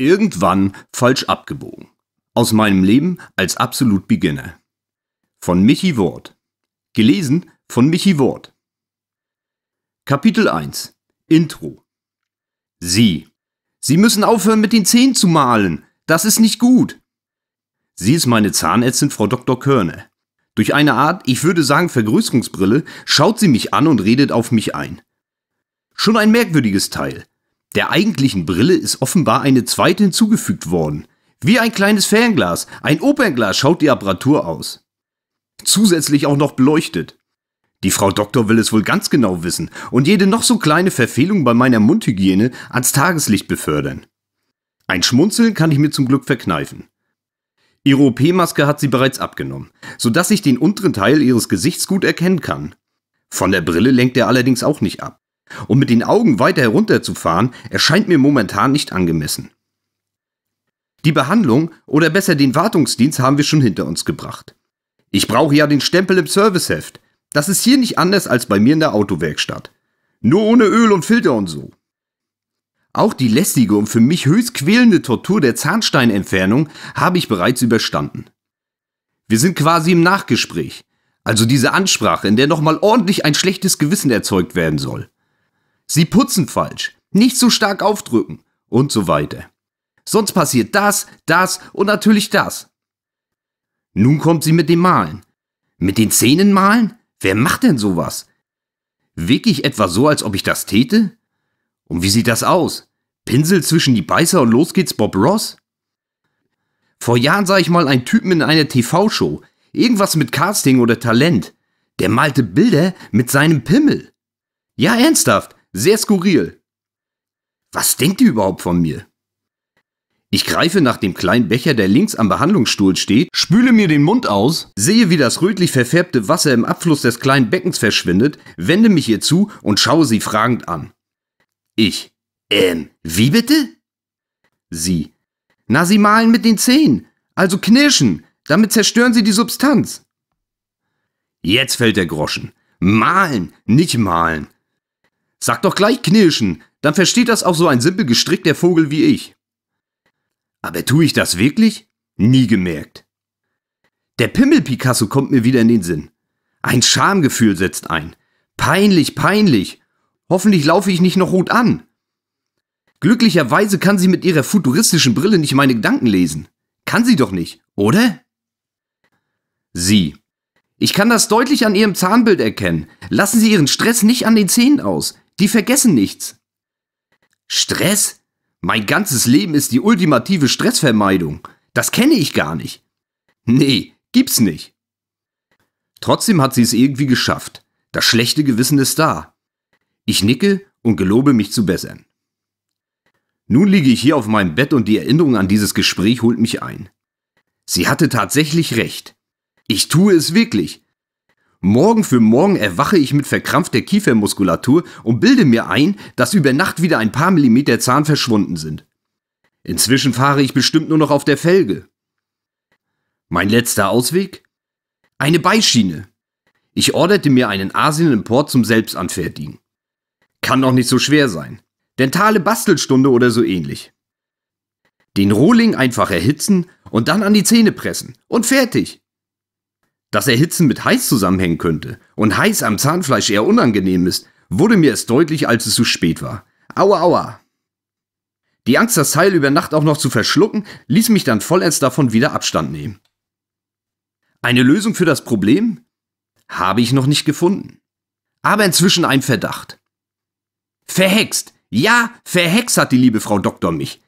irgendwann falsch abgebogen. Aus meinem Leben als absolut Beginner. Von Michi Wort. Gelesen von Michi Wort. Kapitel 1 Intro Sie. Sie müssen aufhören, mit den Zehen zu malen. Das ist nicht gut. Sie ist meine Zahnärztin, Frau Dr. Körner. Durch eine Art, ich würde sagen, Vergrößerungsbrille schaut sie mich an und redet auf mich ein. Schon ein merkwürdiges Teil, der eigentlichen Brille ist offenbar eine zweite hinzugefügt worden. Wie ein kleines Fernglas, ein Opernglas schaut die Apparatur aus. Zusätzlich auch noch beleuchtet. Die Frau Doktor will es wohl ganz genau wissen und jede noch so kleine Verfehlung bei meiner Mundhygiene ans Tageslicht befördern. Ein Schmunzeln kann ich mir zum Glück verkneifen. Ihre OP-Maske hat sie bereits abgenommen, sodass ich den unteren Teil ihres Gesichts gut erkennen kann. Von der Brille lenkt er allerdings auch nicht ab und mit den Augen weiter herunterzufahren, erscheint mir momentan nicht angemessen. Die Behandlung oder besser den Wartungsdienst haben wir schon hinter uns gebracht. Ich brauche ja den Stempel im Serviceheft. Das ist hier nicht anders als bei mir in der Autowerkstatt. Nur ohne Öl und Filter und so. Auch die lästige und für mich höchst quälende Tortur der Zahnsteinentfernung habe ich bereits überstanden. Wir sind quasi im Nachgespräch, also diese Ansprache, in der nochmal ordentlich ein schlechtes Gewissen erzeugt werden soll. Sie putzen falsch, nicht so stark aufdrücken und so weiter. Sonst passiert das, das und natürlich das. Nun kommt sie mit dem Malen. Mit den Zähnen malen? Wer macht denn sowas? Wirklich etwa so, als ob ich das täte? Und wie sieht das aus? Pinsel zwischen die Beißer und los geht's Bob Ross? Vor Jahren sah ich mal einen Typen in einer TV-Show. Irgendwas mit Casting oder Talent. Der malte Bilder mit seinem Pimmel. Ja, ernsthaft. Sehr skurril. Was denkt die überhaupt von mir? Ich greife nach dem kleinen Becher, der links am Behandlungsstuhl steht, spüle mir den Mund aus, sehe, wie das rötlich verfärbte Wasser im Abfluss des kleinen Beckens verschwindet, wende mich ihr zu und schaue sie fragend an. Ich. Ähm, wie bitte? Sie. Na, Sie malen mit den Zehen. also knirschen, damit zerstören Sie die Substanz. Jetzt fällt der Groschen. Malen, nicht malen. Sag doch gleich knirschen, dann versteht das auch so ein simpel gestrickter Vogel wie ich. Aber tue ich das wirklich? Nie gemerkt. Der Pimmel Picasso kommt mir wieder in den Sinn. Ein Schamgefühl setzt ein. Peinlich, peinlich. Hoffentlich laufe ich nicht noch rot an. Glücklicherweise kann sie mit ihrer futuristischen Brille nicht meine Gedanken lesen. Kann sie doch nicht, oder? Sie. Ich kann das deutlich an ihrem Zahnbild erkennen. Lassen Sie Ihren Stress nicht an den Zähnen aus. Die vergessen nichts. Stress? Mein ganzes Leben ist die ultimative Stressvermeidung. Das kenne ich gar nicht. Nee, gibt's nicht. Trotzdem hat sie es irgendwie geschafft. Das schlechte Gewissen ist da. Ich nicke und gelobe mich zu bessern. Nun liege ich hier auf meinem Bett und die Erinnerung an dieses Gespräch holt mich ein. Sie hatte tatsächlich recht. Ich tue es wirklich. Morgen für morgen erwache ich mit verkrampfter Kiefermuskulatur und bilde mir ein, dass über Nacht wieder ein paar Millimeter Zahn verschwunden sind. Inzwischen fahre ich bestimmt nur noch auf der Felge. Mein letzter Ausweg? Eine Beischiene. Ich orderte mir einen Asienimport zum Selbstanfertigen. Kann doch nicht so schwer sein. Dentale Bastelstunde oder so ähnlich. Den Rohling einfach erhitzen und dann an die Zähne pressen. Und fertig. Dass Erhitzen mit heiß zusammenhängen könnte und heiß am Zahnfleisch eher unangenehm ist, wurde mir erst deutlich, als es zu spät war. Aua, aua! Die Angst, das Teil über Nacht auch noch zu verschlucken, ließ mich dann vollends davon wieder Abstand nehmen. Eine Lösung für das Problem? Habe ich noch nicht gefunden. Aber inzwischen ein Verdacht. Verhext! Ja, verhext hat die liebe Frau Doktor mich.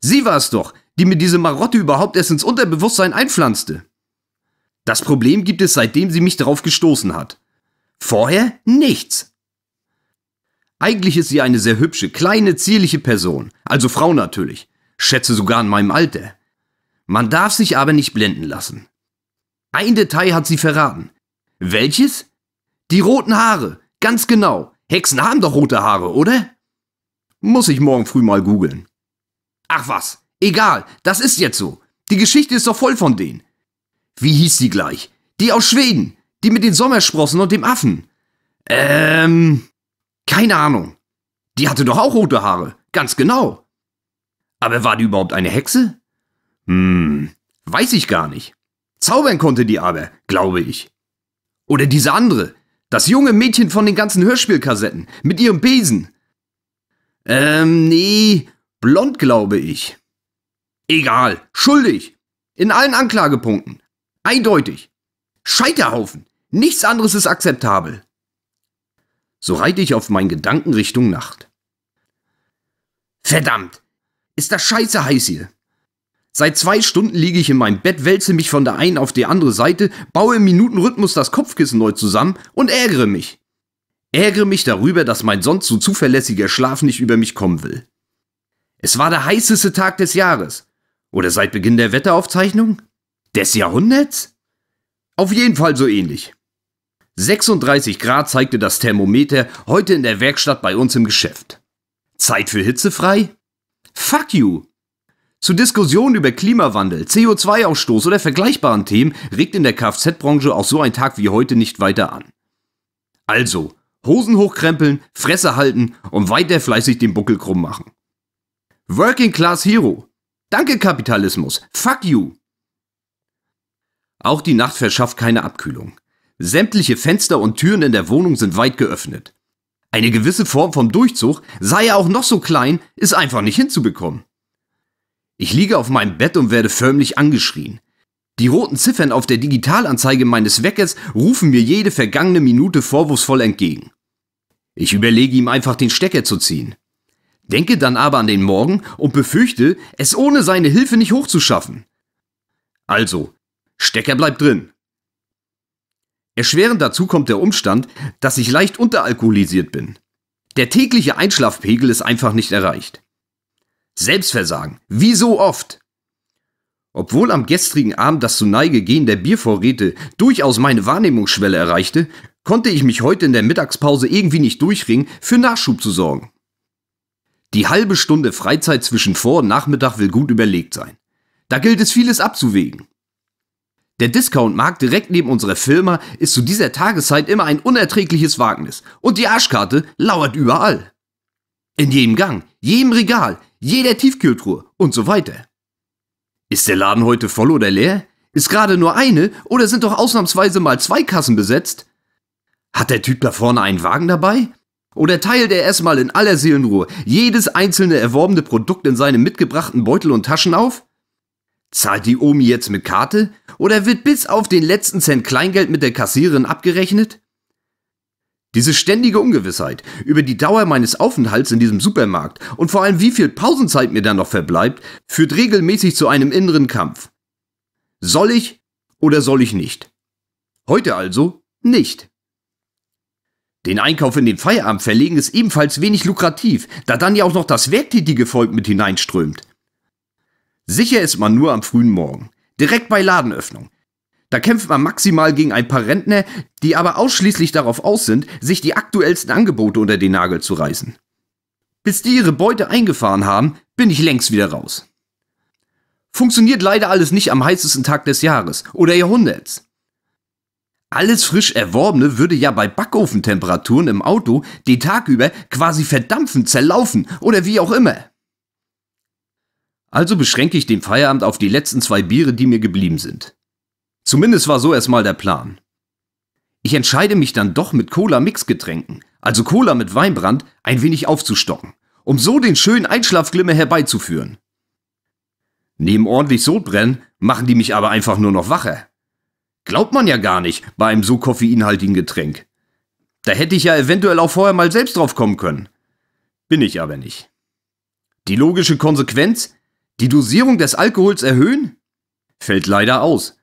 Sie war es doch, die mir diese Marotte überhaupt erst ins Unterbewusstsein einpflanzte. Das Problem gibt es seitdem sie mich darauf gestoßen hat. Vorher nichts. Eigentlich ist sie eine sehr hübsche, kleine, zierliche Person, also Frau natürlich, schätze sogar in meinem Alter. Man darf sich aber nicht blenden lassen. Ein Detail hat sie verraten. Welches? Die roten Haare, ganz genau. Hexen haben doch rote Haare, oder? Muss ich morgen früh mal googeln. Ach was, egal, das ist jetzt so. Die Geschichte ist doch voll von denen. Wie hieß die gleich? Die aus Schweden. Die mit den Sommersprossen und dem Affen. Ähm. Keine Ahnung. Die hatte doch auch rote Haare. Ganz genau. Aber war die überhaupt eine Hexe? Hm, weiß ich gar nicht. Zaubern konnte die aber, glaube ich. Oder diese andere, das junge Mädchen von den ganzen Hörspielkassetten, mit ihrem Besen. Ähm, nee, blond, glaube ich. Egal, schuldig. In allen Anklagepunkten. Eindeutig. Scheiterhaufen. Nichts anderes ist akzeptabel. So reite ich auf meinen Gedanken Richtung Nacht. Verdammt! Ist das scheiße heiß hier! Seit zwei Stunden liege ich in meinem Bett, wälze mich von der einen auf die andere Seite, baue im Minutenrhythmus das Kopfkissen neu zusammen und ärgere mich. Ärgere mich darüber, dass mein sonst so zuverlässiger Schlaf nicht über mich kommen will. Es war der heißeste Tag des Jahres. Oder seit Beginn der Wetteraufzeichnung? Des Jahrhunderts? Auf jeden Fall so ähnlich. 36 Grad zeigte das Thermometer heute in der Werkstatt bei uns im Geschäft. Zeit für hitzefrei? Fuck you! Zu Diskussionen über Klimawandel, CO2-Ausstoß oder vergleichbaren Themen regt in der Kfz-Branche auch so ein Tag wie heute nicht weiter an. Also, Hosen hochkrempeln, Fresse halten und weiter fleißig den Buckel krumm machen. Working Class Hero. Danke Kapitalismus. Fuck you. Auch die Nacht verschafft keine Abkühlung. Sämtliche Fenster und Türen in der Wohnung sind weit geöffnet. Eine gewisse Form vom Durchzug, sei er auch noch so klein, ist einfach nicht hinzubekommen. Ich liege auf meinem Bett und werde förmlich angeschrien. Die roten Ziffern auf der Digitalanzeige meines Weckers rufen mir jede vergangene Minute vorwurfsvoll entgegen. Ich überlege ihm einfach den Stecker zu ziehen. Denke dann aber an den Morgen und befürchte, es ohne seine Hilfe nicht hochzuschaffen. Also, Stecker bleibt drin. Erschwerend dazu kommt der Umstand, dass ich leicht unteralkoholisiert bin. Der tägliche Einschlafpegel ist einfach nicht erreicht. Selbstversagen, wie so oft. Obwohl am gestrigen Abend das zu Neige gehen der Biervorräte durchaus meine Wahrnehmungsschwelle erreichte, konnte ich mich heute in der Mittagspause irgendwie nicht durchringen, für Nachschub zu sorgen. Die halbe Stunde Freizeit zwischen Vor- und Nachmittag will gut überlegt sein. Da gilt es vieles abzuwägen. Der Discount-Markt direkt neben unserer Firma ist zu dieser Tageszeit immer ein unerträgliches Wagnis. Und die Arschkarte lauert überall. In jedem Gang, jedem Regal, jeder Tiefkühltruhe und so weiter. Ist der Laden heute voll oder leer? Ist gerade nur eine oder sind doch ausnahmsweise mal zwei Kassen besetzt? Hat der Typ da vorne einen Wagen dabei? Oder teilt er erstmal in aller Seelenruhe jedes einzelne erworbene Produkt in seinem mitgebrachten Beutel und Taschen auf? Zahlt die Omi jetzt mit Karte oder wird bis auf den letzten Cent Kleingeld mit der Kassiererin abgerechnet? Diese ständige Ungewissheit über die Dauer meines Aufenthalts in diesem Supermarkt und vor allem wie viel Pausenzeit mir dann noch verbleibt, führt regelmäßig zu einem inneren Kampf. Soll ich oder soll ich nicht? Heute also nicht. Den Einkauf in den Feierabend verlegen ist ebenfalls wenig lukrativ, da dann ja auch noch das werktätige Volk mit hineinströmt. Sicher ist man nur am frühen Morgen, direkt bei Ladenöffnung. Da kämpft man maximal gegen ein paar Rentner, die aber ausschließlich darauf aus sind, sich die aktuellsten Angebote unter den Nagel zu reißen. Bis die ihre Beute eingefahren haben, bin ich längst wieder raus. Funktioniert leider alles nicht am heißesten Tag des Jahres oder Jahrhunderts. Alles frisch Erworbene würde ja bei Backofentemperaturen im Auto den Tag über quasi verdampfen, zerlaufen oder wie auch immer. Also beschränke ich den Feierabend auf die letzten zwei Biere, die mir geblieben sind. Zumindest war so erstmal der Plan. Ich entscheide mich dann doch mit Cola-Mixgetränken, also Cola mit Weinbrand, ein wenig aufzustocken, um so den schönen Einschlafglimmer herbeizuführen. Neben ordentlich Sodbrennen machen die mich aber einfach nur noch wacher. Glaubt man ja gar nicht bei einem so koffeinhaltigen Getränk. Da hätte ich ja eventuell auch vorher mal selbst drauf kommen können. Bin ich aber nicht. Die logische Konsequenz, die Dosierung des Alkohols erhöhen? Fällt leider aus.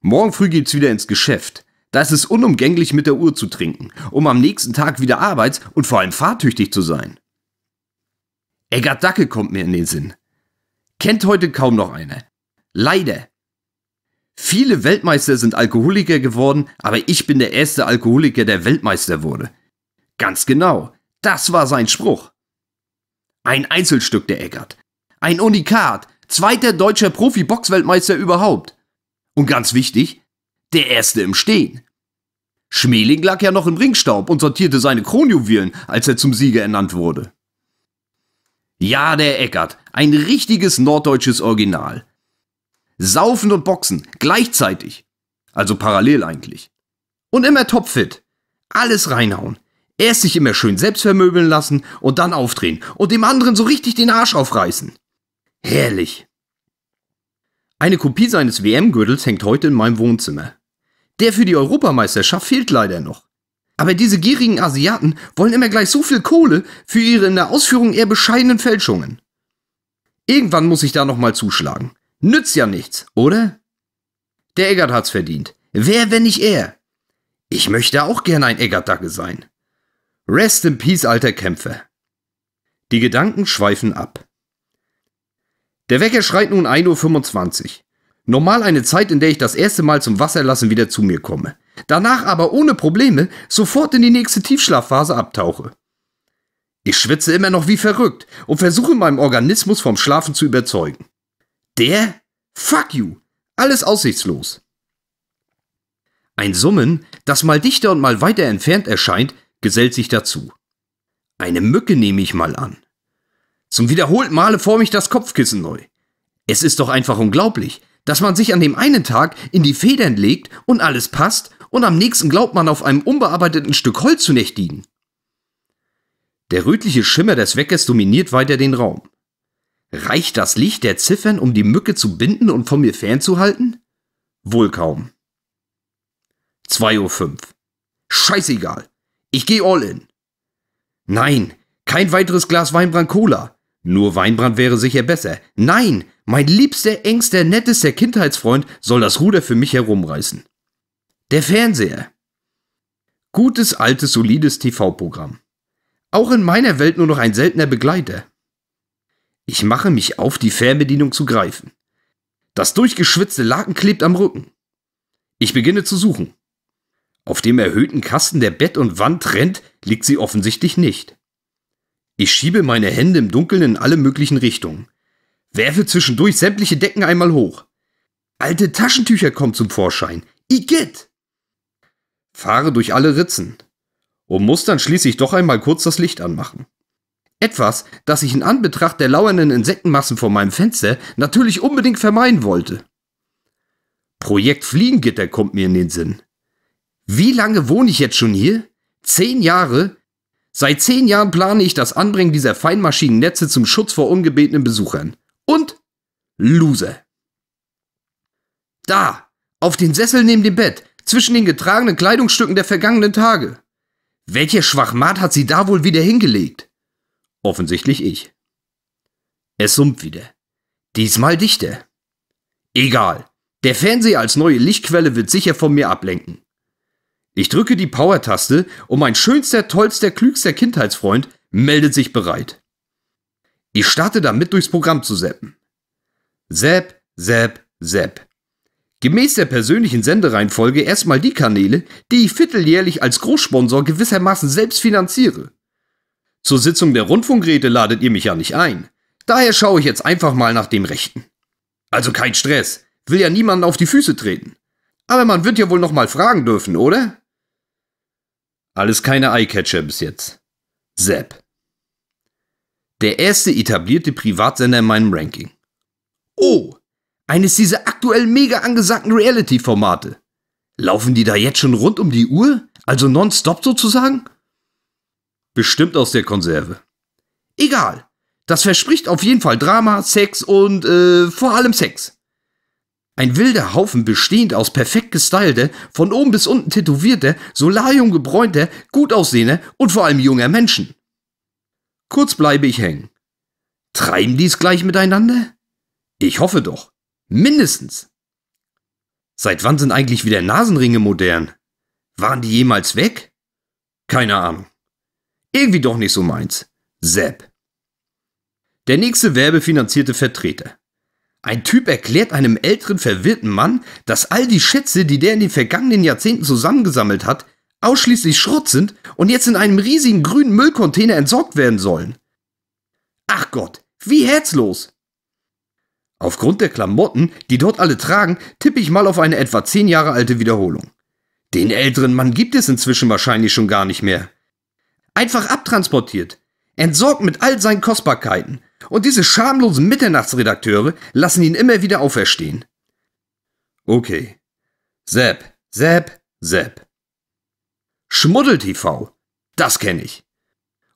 Morgen früh geht's wieder ins Geschäft. Da ist es unumgänglich, mit der Uhr zu trinken, um am nächsten Tag wieder arbeits- und vor allem fahrtüchtig zu sein. Eggert Dacke kommt mir in den Sinn. Kennt heute kaum noch einer. Leider. Viele Weltmeister sind Alkoholiker geworden, aber ich bin der erste Alkoholiker, der Weltmeister wurde. Ganz genau. Das war sein Spruch. Ein Einzelstück der Eggert. Ein Unikat. Zweiter deutscher Profi-Boxweltmeister überhaupt. Und ganz wichtig, der erste im Stehen. Schmeling lag ja noch im Ringstaub und sortierte seine Kronjuwelen, als er zum Sieger ernannt wurde. Ja, der Eckert, ein richtiges norddeutsches Original. Saufen und Boxen, gleichzeitig. Also parallel eigentlich. Und immer topfit. Alles reinhauen. Erst sich immer schön selbst vermöbeln lassen und dann aufdrehen und dem anderen so richtig den Arsch aufreißen. Herrlich! Eine Kopie seines WM-Gürtels hängt heute in meinem Wohnzimmer. Der für die Europameisterschaft fehlt leider noch. Aber diese gierigen Asiaten wollen immer gleich so viel Kohle für ihre in der Ausführung eher bescheidenen Fälschungen. Irgendwann muss ich da nochmal zuschlagen. Nützt ja nichts, oder? Der Eggert hat's verdient. Wer, wenn nicht er? Ich möchte auch gern ein Eggert-Dacke sein. Rest in Peace, alter Kämpfer. Die Gedanken schweifen ab. Der Wecker schreit nun 1.25 Uhr. Normal eine Zeit, in der ich das erste Mal zum Wasserlassen wieder zu mir komme. Danach aber ohne Probleme sofort in die nächste Tiefschlafphase abtauche. Ich schwitze immer noch wie verrückt und versuche meinem Organismus vom Schlafen zu überzeugen. Der? Fuck you! Alles aussichtslos. Ein Summen, das mal dichter und mal weiter entfernt erscheint, gesellt sich dazu. Eine Mücke nehme ich mal an zum wiederholten Male vor ich das Kopfkissen neu. Es ist doch einfach unglaublich, dass man sich an dem einen Tag in die Federn legt und alles passt und am nächsten glaubt man auf einem unbearbeiteten Stück Holz zu nächtigen. Der rötliche Schimmer des Weckers dominiert weiter den Raum. Reicht das Licht der Ziffern, um die Mücke zu binden und von mir fernzuhalten? Wohl kaum. 2.05 Uhr. Scheißegal. Ich gehe all in. Nein, kein weiteres Glas Weinbrand Cola. Nur Weinbrand wäre sicher besser. Nein, mein liebster, engster, nettester Kindheitsfreund soll das Ruder für mich herumreißen. Der Fernseher. Gutes, altes, solides TV-Programm. Auch in meiner Welt nur noch ein seltener Begleiter. Ich mache mich auf, die Fernbedienung zu greifen. Das durchgeschwitzte Laken klebt am Rücken. Ich beginne zu suchen. Auf dem erhöhten Kasten, der Bett und Wand trennt, liegt sie offensichtlich nicht. Ich schiebe meine Hände im Dunkeln in alle möglichen Richtungen. Werfe zwischendurch sämtliche Decken einmal hoch. Alte Taschentücher kommen zum Vorschein. Igitt! Fahre durch alle Ritzen. Und muss dann schließlich doch einmal kurz das Licht anmachen. Etwas, das ich in Anbetracht der lauernden Insektenmassen vor meinem Fenster natürlich unbedingt vermeiden wollte. Projekt Fliegengitter kommt mir in den Sinn. Wie lange wohne ich jetzt schon hier? Zehn Jahre? Seit zehn Jahren plane ich das Anbringen dieser Feinmaschinennetze zum Schutz vor ungebetenen Besuchern. Und Loser. Da, auf den Sessel neben dem Bett, zwischen den getragenen Kleidungsstücken der vergangenen Tage. Welcher Schwachmat hat sie da wohl wieder hingelegt? Offensichtlich ich. Es summt wieder. Diesmal dichter. Egal. Der Fernseher als neue Lichtquelle wird sicher von mir ablenken. Ich drücke die Power-Taste und mein schönster, tollster, klügster Kindheitsfreund meldet sich bereit. Ich starte damit durchs Programm zu zappen. Zap, zap, zap. Gemäß der persönlichen Sendereihenfolge erstmal die Kanäle, die ich vierteljährlich als Großsponsor gewissermaßen selbst finanziere. Zur Sitzung der Rundfunkräte ladet ihr mich ja nicht ein. Daher schaue ich jetzt einfach mal nach dem Rechten. Also kein Stress, will ja niemanden auf die Füße treten. Aber man wird ja wohl nochmal fragen dürfen, oder? Alles keine Eyecatcher bis jetzt. Sepp. Der erste etablierte Privatsender in meinem Ranking. Oh, eines dieser aktuell mega angesagten Reality-Formate. Laufen die da jetzt schon rund um die Uhr? Also nonstop sozusagen? Bestimmt aus der Konserve. Egal. Das verspricht auf jeden Fall Drama, Sex und äh, vor allem Sex. Ein wilder Haufen bestehend aus perfekt gestylte, von oben bis unten tätowierte, solarium gebräunte, gut aussehende und vor allem junger Menschen. Kurz bleibe ich hängen. Treiben dies gleich miteinander? Ich hoffe doch. Mindestens. Seit wann sind eigentlich wieder Nasenringe modern? Waren die jemals weg? Keine Ahnung. Irgendwie doch nicht so meins. Sepp. Der nächste werbefinanzierte Vertreter. Ein Typ erklärt einem älteren, verwirrten Mann, dass all die Schätze, die der in den vergangenen Jahrzehnten zusammengesammelt hat, ausschließlich Schrott sind und jetzt in einem riesigen grünen Müllcontainer entsorgt werden sollen. Ach Gott, wie herzlos! Aufgrund der Klamotten, die dort alle tragen, tippe ich mal auf eine etwa zehn Jahre alte Wiederholung. Den älteren Mann gibt es inzwischen wahrscheinlich schon gar nicht mehr. Einfach abtransportiert, entsorgt mit all seinen Kostbarkeiten, und diese schamlosen Mitternachtsredakteure lassen ihn immer wieder auferstehen. Okay. Sepp, Sepp, Sepp. Schmuddel-TV. Das kenne ich.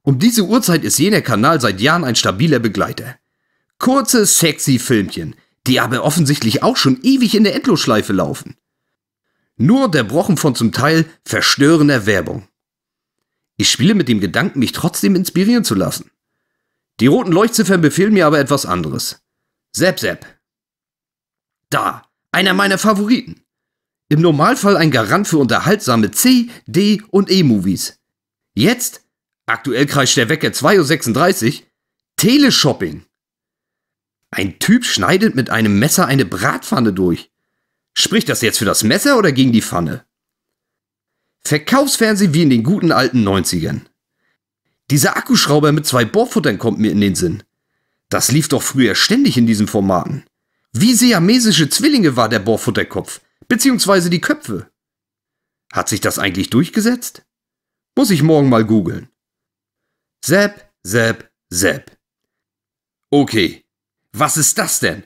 Um diese Uhrzeit ist jener Kanal seit Jahren ein stabiler Begleiter. Kurze, sexy Filmchen, die aber offensichtlich auch schon ewig in der Endlosschleife laufen. Nur unterbrochen von zum Teil verstörender Werbung. Ich spiele mit dem Gedanken, mich trotzdem inspirieren zu lassen. Die roten Leuchtziffern befehlen mir aber etwas anderes. Sepp, Sepp. Da, einer meiner Favoriten. Im Normalfall ein Garant für unterhaltsame C, D und E-Movies. Jetzt, aktuell kreischt der Wecker 2.36 Uhr, Teleshopping. Ein Typ schneidet mit einem Messer eine Bratpfanne durch. Spricht das jetzt für das Messer oder gegen die Pfanne? Verkaufsfernsehen wie in den guten alten 90ern. Dieser Akkuschrauber mit zwei Bohrfuttern kommt mir in den Sinn. Das lief doch früher ständig in diesen Formaten. Wie siamesische Zwillinge war der Bohrfutterkopf, beziehungsweise die Köpfe. Hat sich das eigentlich durchgesetzt? Muss ich morgen mal googeln. Sepp, Sepp, Sepp. Okay. Was ist das denn?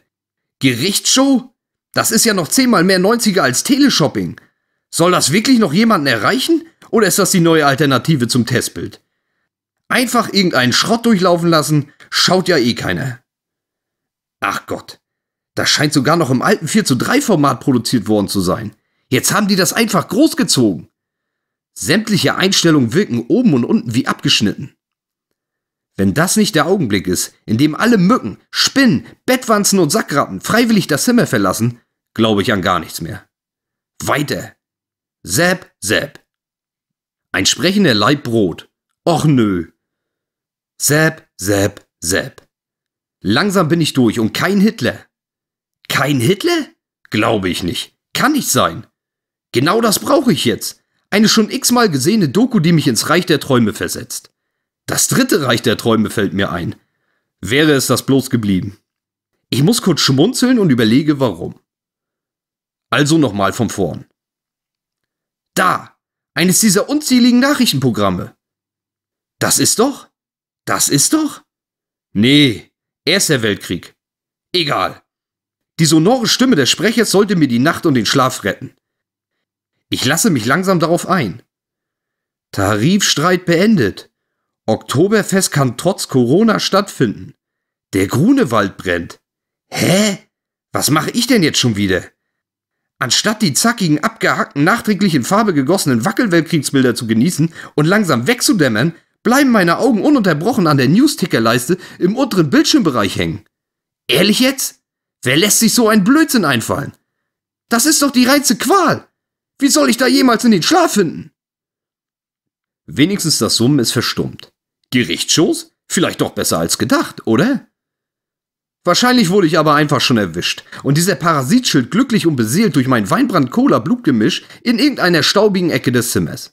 Gerichtsshow? Das ist ja noch zehnmal mehr 90er als Teleshopping. Soll das wirklich noch jemanden erreichen? Oder ist das die neue Alternative zum Testbild? Einfach irgendeinen Schrott durchlaufen lassen, schaut ja eh keiner. Ach Gott, das scheint sogar noch im alten 4 zu 3 Format produziert worden zu sein. Jetzt haben die das einfach großgezogen. Sämtliche Einstellungen wirken oben und unten wie abgeschnitten. Wenn das nicht der Augenblick ist, in dem alle Mücken, Spinnen, Bettwanzen und Sackratten freiwillig das Zimmer verlassen, glaube ich an gar nichts mehr. Weiter. Sepp, Sepp. Ein sprechender Leib Brot. Och nö. Sepp, Sepp, Sepp. Langsam bin ich durch und kein Hitler. Kein Hitler? Glaube ich nicht. Kann nicht sein. Genau das brauche ich jetzt. Eine schon x-mal gesehene Doku, die mich ins Reich der Träume versetzt. Das dritte Reich der Träume fällt mir ein. Wäre es das bloß geblieben. Ich muss kurz schmunzeln und überlege warum. Also nochmal von vorn. Da! Eines dieser unzähligen Nachrichtenprogramme. Das ist doch? Das ist doch? Nee, Erster Weltkrieg. Egal. Die sonore Stimme des Sprechers sollte mir die Nacht und den Schlaf retten. Ich lasse mich langsam darauf ein. Tarifstreit beendet. Oktoberfest kann trotz Corona stattfinden. Der Grunewald brennt. Hä? Was mache ich denn jetzt schon wieder? Anstatt die zackigen, abgehackten, nachträglich in Farbe gegossenen Wackelweltkriegsbilder zu genießen und langsam wegzudämmern, bleiben meine Augen ununterbrochen an der News-Ticker-Leiste im unteren Bildschirmbereich hängen. Ehrlich jetzt? Wer lässt sich so einen Blödsinn einfallen? Das ist doch die reize Qual. Wie soll ich da jemals in den Schlaf finden? Wenigstens das Summen ist verstummt. Gerichtsschoß? Vielleicht doch besser als gedacht, oder? Wahrscheinlich wurde ich aber einfach schon erwischt und dieser Parasitschild glücklich und beseelt durch mein Weinbrand-Cola-Blutgemisch in irgendeiner staubigen Ecke des Zimmers.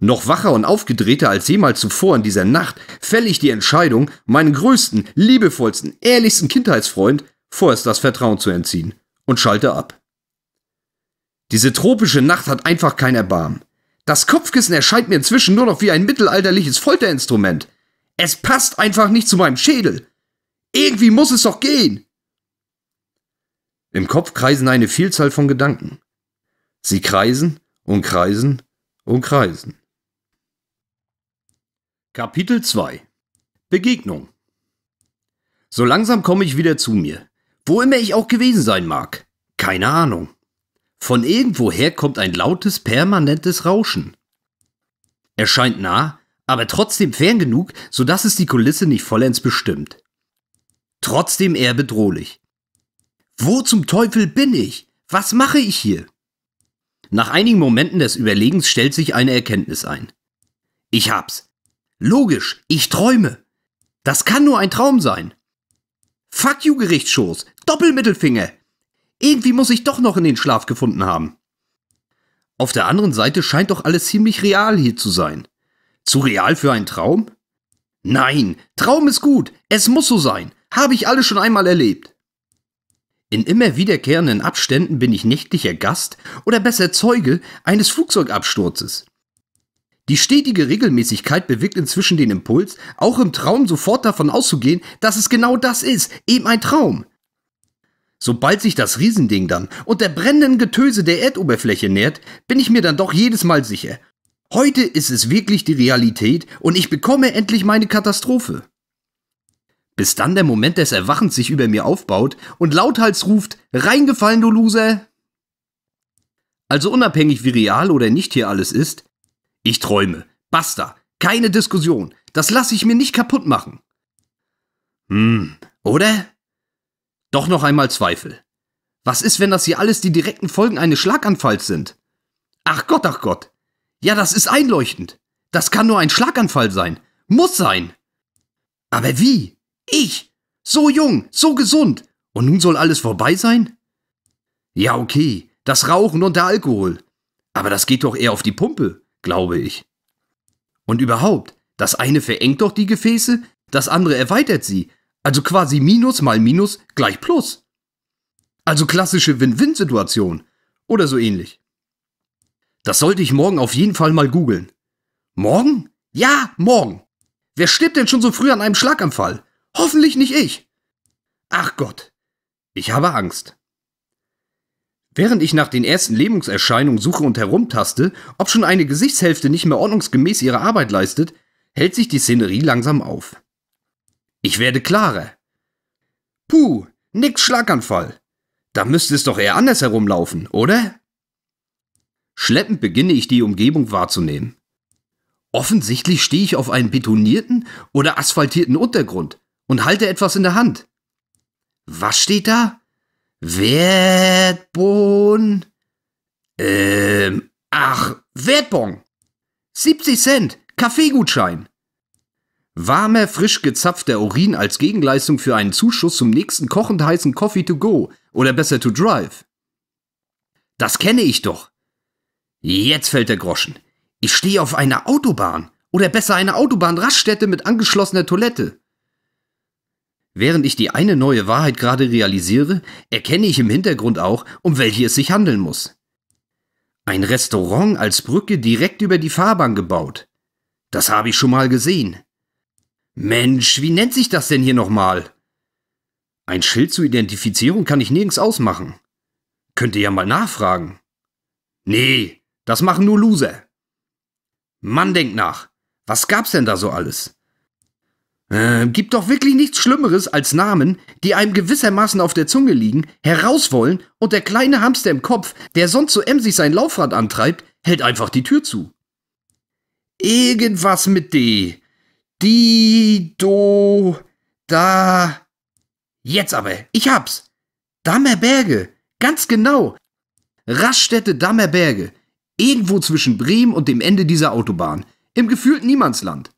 Noch wacher und aufgedrehter als jemals zuvor in dieser Nacht fälle ich die Entscheidung, meinen größten, liebevollsten, ehrlichsten Kindheitsfreund vorerst das Vertrauen zu entziehen und schalte ab. Diese tropische Nacht hat einfach kein Erbarmen. Das Kopfkissen erscheint mir inzwischen nur noch wie ein mittelalterliches Folterinstrument. Es passt einfach nicht zu meinem Schädel. Irgendwie muss es doch gehen. Im Kopf kreisen eine Vielzahl von Gedanken. Sie kreisen und kreisen und kreisen. Kapitel 2 Begegnung So langsam komme ich wieder zu mir, wo immer ich auch gewesen sein mag. Keine Ahnung. Von irgendwoher kommt ein lautes, permanentes Rauschen. Er scheint nah, aber trotzdem fern genug, sodass es die Kulisse nicht vollends bestimmt. Trotzdem eher bedrohlich. Wo zum Teufel bin ich? Was mache ich hier? Nach einigen Momenten des Überlegens stellt sich eine Erkenntnis ein. Ich hab's. Logisch, ich träume. Das kann nur ein Traum sein. Fuck you, Gerichtsschoß. Doppelmittelfinger. Irgendwie muss ich doch noch in den Schlaf gefunden haben. Auf der anderen Seite scheint doch alles ziemlich real hier zu sein. Zu real für einen Traum? Nein, Traum ist gut. Es muss so sein. Habe ich alles schon einmal erlebt. In immer wiederkehrenden Abständen bin ich nächtlicher Gast oder besser Zeuge eines Flugzeugabsturzes. Die stetige Regelmäßigkeit bewirkt inzwischen den Impuls, auch im Traum sofort davon auszugehen, dass es genau das ist, eben ein Traum. Sobald sich das Riesending dann und der brennenden Getöse der Erdoberfläche nähert, bin ich mir dann doch jedes Mal sicher. Heute ist es wirklich die Realität und ich bekomme endlich meine Katastrophe. Bis dann der Moment des Erwachens sich über mir aufbaut und lauthals ruft, reingefallen, du Loser! Also unabhängig wie real oder nicht hier alles ist, ich träume. Basta. Keine Diskussion. Das lasse ich mir nicht kaputt machen. Hm, oder? Doch noch einmal Zweifel. Was ist, wenn das hier alles die direkten Folgen eines Schlaganfalls sind? Ach Gott, ach Gott. Ja, das ist einleuchtend. Das kann nur ein Schlaganfall sein. Muss sein. Aber wie? Ich? So jung, so gesund. Und nun soll alles vorbei sein? Ja, okay. Das Rauchen und der Alkohol. Aber das geht doch eher auf die Pumpe glaube ich. Und überhaupt, das eine verengt doch die Gefäße, das andere erweitert sie, also quasi Minus mal Minus gleich Plus. Also klassische Win-Win-Situation oder so ähnlich. Das sollte ich morgen auf jeden Fall mal googeln. Morgen? Ja, morgen. Wer stirbt denn schon so früh an einem Schlaganfall? Hoffentlich nicht ich. Ach Gott, ich habe Angst. Während ich nach den ersten Lähmungserscheinungen suche und herumtaste, ob schon eine Gesichtshälfte nicht mehr ordnungsgemäß ihre Arbeit leistet, hält sich die Szenerie langsam auf. Ich werde klarer. Puh, nix Schlaganfall. Da müsste es doch eher anders herumlaufen, oder? Schleppend beginne ich die Umgebung wahrzunehmen. Offensichtlich stehe ich auf einem betonierten oder asphaltierten Untergrund und halte etwas in der Hand. Was steht da? Wertbon. Ähm, ach, Wertbon. 70 Cent, Kaffeegutschein. Warmer, frisch gezapfter Urin als Gegenleistung für einen Zuschuss zum nächsten kochend heißen Coffee to go oder besser to drive. Das kenne ich doch. Jetzt fällt der Groschen. Ich stehe auf einer Autobahn oder besser einer Autobahnraststätte mit angeschlossener Toilette. Während ich die eine neue Wahrheit gerade realisiere, erkenne ich im Hintergrund auch, um welche es sich handeln muss. Ein Restaurant als Brücke direkt über die Fahrbahn gebaut. Das habe ich schon mal gesehen. Mensch, wie nennt sich das denn hier nochmal? Ein Schild zur Identifizierung kann ich nirgends ausmachen. Könnt ihr ja mal nachfragen. Nee, das machen nur Loser. Mann, denkt nach. Was gab's denn da so alles? Äh, gibt doch wirklich nichts Schlimmeres als Namen, die einem gewissermaßen auf der Zunge liegen, herauswollen und der kleine Hamster im Kopf, der sonst so emsig sein Laufrad antreibt, hält einfach die Tür zu. Irgendwas mit D. Die, Do, Da. Jetzt aber, ich hab's. Dammerberge, ganz genau. Raststätte Dammerberge, irgendwo zwischen Bremen und dem Ende dieser Autobahn, im gefühlten Niemandsland.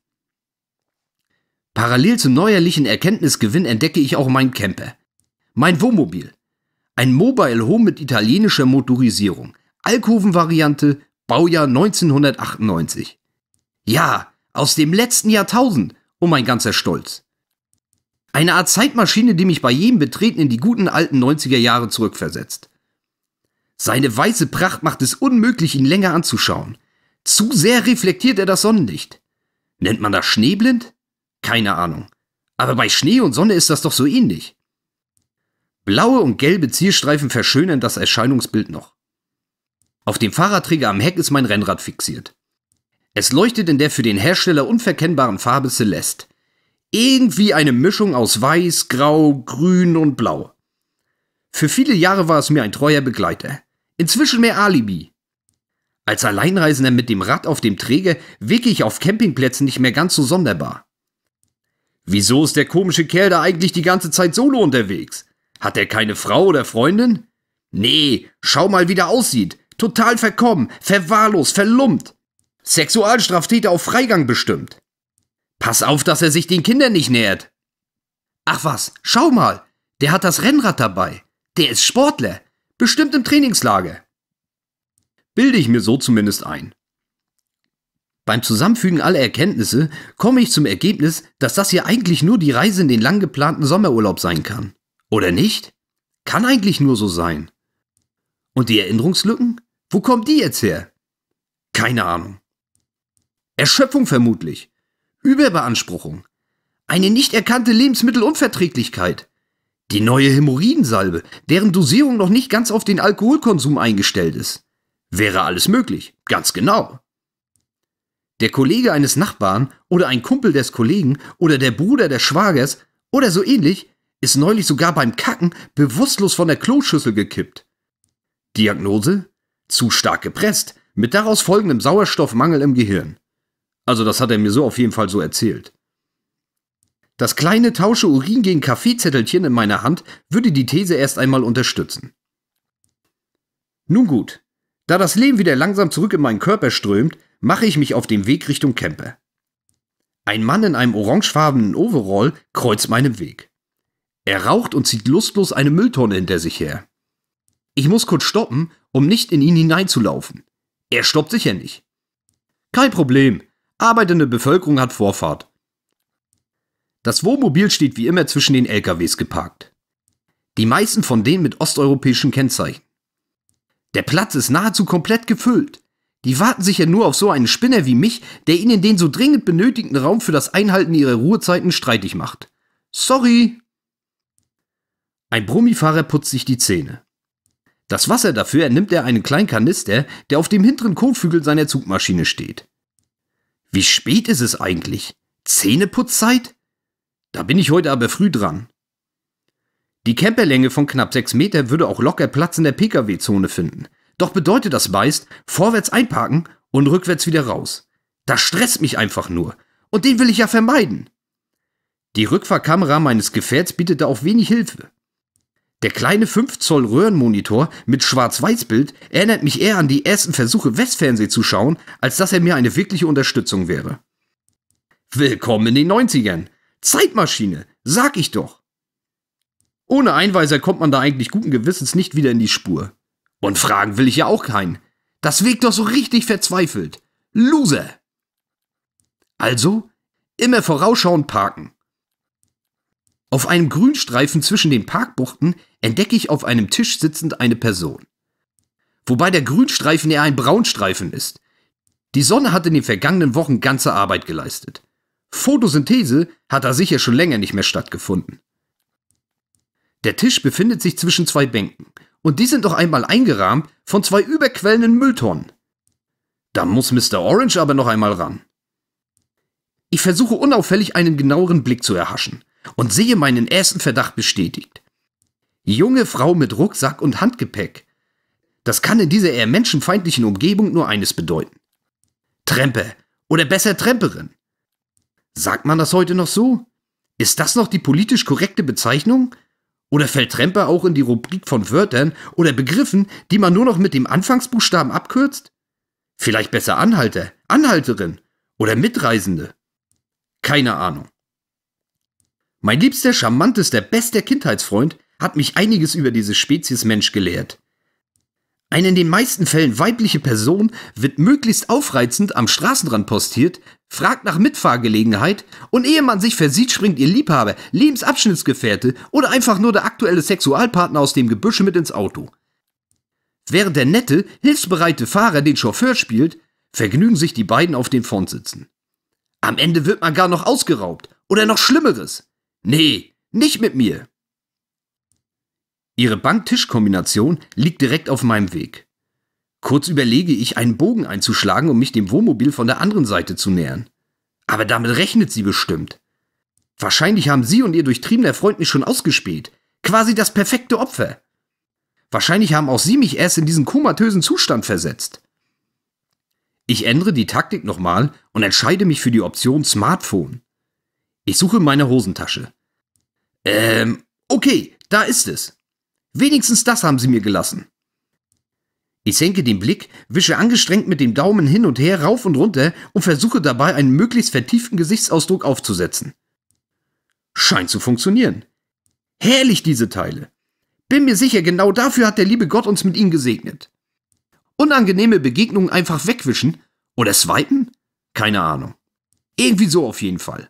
Parallel zum neuerlichen Erkenntnisgewinn entdecke ich auch meinen Camper. Mein Wohnmobil. Ein Mobile Home mit italienischer Motorisierung. Alkoven-Variante, Baujahr 1998. Ja, aus dem letzten Jahrtausend. Oh mein ganzer Stolz. Eine Art Zeitmaschine, die mich bei jedem Betreten in die guten alten 90er Jahre zurückversetzt. Seine weiße Pracht macht es unmöglich, ihn länger anzuschauen. Zu sehr reflektiert er das Sonnenlicht. Nennt man das schneeblind? Keine Ahnung. Aber bei Schnee und Sonne ist das doch so ähnlich. Blaue und gelbe Zielstreifen verschönern das Erscheinungsbild noch. Auf dem Fahrradträger am Heck ist mein Rennrad fixiert. Es leuchtet in der für den Hersteller unverkennbaren Farbe Celeste. Irgendwie eine Mischung aus Weiß, Grau, Grün und Blau. Für viele Jahre war es mir ein treuer Begleiter. Inzwischen mehr Alibi. Als Alleinreisender mit dem Rad auf dem Träger wirke ich auf Campingplätzen nicht mehr ganz so sonderbar. Wieso ist der komische Kerl da eigentlich die ganze Zeit solo unterwegs? Hat er keine Frau oder Freundin? Nee, schau mal, wie der aussieht. Total verkommen, verwahrlost, verlumpt. Sexualstraftäter auf Freigang bestimmt. Pass auf, dass er sich den Kindern nicht nähert. Ach was, schau mal, der hat das Rennrad dabei. Der ist Sportler, bestimmt im Trainingslager. Bilde ich mir so zumindest ein. Beim Zusammenfügen aller Erkenntnisse komme ich zum Ergebnis, dass das hier eigentlich nur die Reise in den lang geplanten Sommerurlaub sein kann. Oder nicht? Kann eigentlich nur so sein. Und die Erinnerungslücken? Wo kommen die jetzt her? Keine Ahnung. Erschöpfung vermutlich. Überbeanspruchung. Eine nicht erkannte Lebensmittelunverträglichkeit. Die neue Hämorrhoidensalbe, deren Dosierung noch nicht ganz auf den Alkoholkonsum eingestellt ist. Wäre alles möglich. Ganz genau der Kollege eines Nachbarn oder ein Kumpel des Kollegen oder der Bruder des Schwagers oder so ähnlich ist neulich sogar beim Kacken bewusstlos von der Kloschüssel gekippt. Diagnose? Zu stark gepresst, mit daraus folgendem Sauerstoffmangel im Gehirn. Also das hat er mir so auf jeden Fall so erzählt. Das kleine Tausche Urin gegen Kaffeezettelchen in meiner Hand würde die These erst einmal unterstützen. Nun gut, da das Leben wieder langsam zurück in meinen Körper strömt, mache ich mich auf den Weg Richtung Kempe. Ein Mann in einem orangefarbenen Overall kreuzt meinen Weg. Er raucht und zieht lustlos eine Mülltonne hinter sich her. Ich muss kurz stoppen, um nicht in ihn hineinzulaufen. Er stoppt sicher nicht. Kein Problem. Arbeitende Bevölkerung hat Vorfahrt. Das Wohnmobil steht wie immer zwischen den LKWs geparkt. Die meisten von denen mit osteuropäischen Kennzeichen. Der Platz ist nahezu komplett gefüllt. Die warten sicher nur auf so einen Spinner wie mich, der ihnen den so dringend benötigten Raum für das Einhalten ihrer Ruhezeiten streitig macht. Sorry! Ein Brummifahrer putzt sich die Zähne. Das Wasser dafür ernimmt er einen kleinen Kanister, der auf dem hinteren Kotflügel seiner Zugmaschine steht. Wie spät ist es eigentlich? Zähneputzzeit? Da bin ich heute aber früh dran. Die Camperlänge von knapp 6 Meter würde auch locker Platz in der Pkw-Zone finden – doch bedeutet das meist, vorwärts einparken und rückwärts wieder raus. Das stresst mich einfach nur. Und den will ich ja vermeiden. Die Rückfahrkamera meines Gefährts bietet da auch wenig Hilfe. Der kleine 5 Zoll Röhrenmonitor mit Schwarz-Weiß-Bild erinnert mich eher an die ersten Versuche, Westfernseh zu schauen, als dass er mir eine wirkliche Unterstützung wäre. Willkommen in den 90ern. Zeitmaschine, sag ich doch. Ohne Einweiser kommt man da eigentlich guten Gewissens nicht wieder in die Spur. Und fragen will ich ja auch keinen. Das wirkt doch so richtig verzweifelt. Loser! Also, immer vorausschauend parken. Auf einem Grünstreifen zwischen den Parkbuchten entdecke ich auf einem Tisch sitzend eine Person. Wobei der Grünstreifen eher ein Braunstreifen ist. Die Sonne hat in den vergangenen Wochen ganze Arbeit geleistet. Photosynthese hat da sicher schon länger nicht mehr stattgefunden. Der Tisch befindet sich zwischen zwei Bänken und die sind doch einmal eingerahmt von zwei überquellenden Mülltonnen. Da muss Mr. Orange aber noch einmal ran. Ich versuche unauffällig einen genaueren Blick zu erhaschen und sehe meinen ersten Verdacht bestätigt. Junge Frau mit Rucksack und Handgepäck. Das kann in dieser eher menschenfeindlichen Umgebung nur eines bedeuten. Trempe oder besser Tremperin. Sagt man das heute noch so? Ist das noch die politisch korrekte Bezeichnung? Oder fällt Tremper auch in die Rubrik von Wörtern oder Begriffen, die man nur noch mit dem Anfangsbuchstaben abkürzt? Vielleicht besser Anhalter, Anhalterin oder Mitreisende? Keine Ahnung. Mein liebster, charmantester, bester Kindheitsfreund hat mich einiges über diese Spezies Mensch gelehrt. Eine in den meisten Fällen weibliche Person wird möglichst aufreizend am Straßenrand postiert, fragt nach Mitfahrgelegenheit und ehe man sich versieht, springt ihr Liebhaber, Lebensabschnittsgefährte oder einfach nur der aktuelle Sexualpartner aus dem Gebüsche mit ins Auto. Während der nette, hilfsbereite Fahrer den Chauffeur spielt, vergnügen sich die beiden auf dem Front sitzen. Am Ende wird man gar noch ausgeraubt oder noch Schlimmeres. Nee, nicht mit mir. Ihre Banktischkombination liegt direkt auf meinem Weg. Kurz überlege ich, einen Bogen einzuschlagen, um mich dem Wohnmobil von der anderen Seite zu nähern. Aber damit rechnet sie bestimmt. Wahrscheinlich haben sie und ihr durchtriebener Freund mich schon ausgespäht. Quasi das perfekte Opfer. Wahrscheinlich haben auch sie mich erst in diesen komatösen Zustand versetzt. Ich ändere die Taktik nochmal und entscheide mich für die Option Smartphone. Ich suche meine Hosentasche. Ähm, okay, da ist es. Wenigstens das haben sie mir gelassen. Ich senke den Blick, wische angestrengt mit dem Daumen hin und her, rauf und runter und versuche dabei einen möglichst vertieften Gesichtsausdruck aufzusetzen. Scheint zu funktionieren. Herrlich diese Teile. Bin mir sicher, genau dafür hat der liebe Gott uns mit ihnen gesegnet. Unangenehme Begegnungen einfach wegwischen oder swipen? Keine Ahnung. Irgendwie so auf jeden Fall.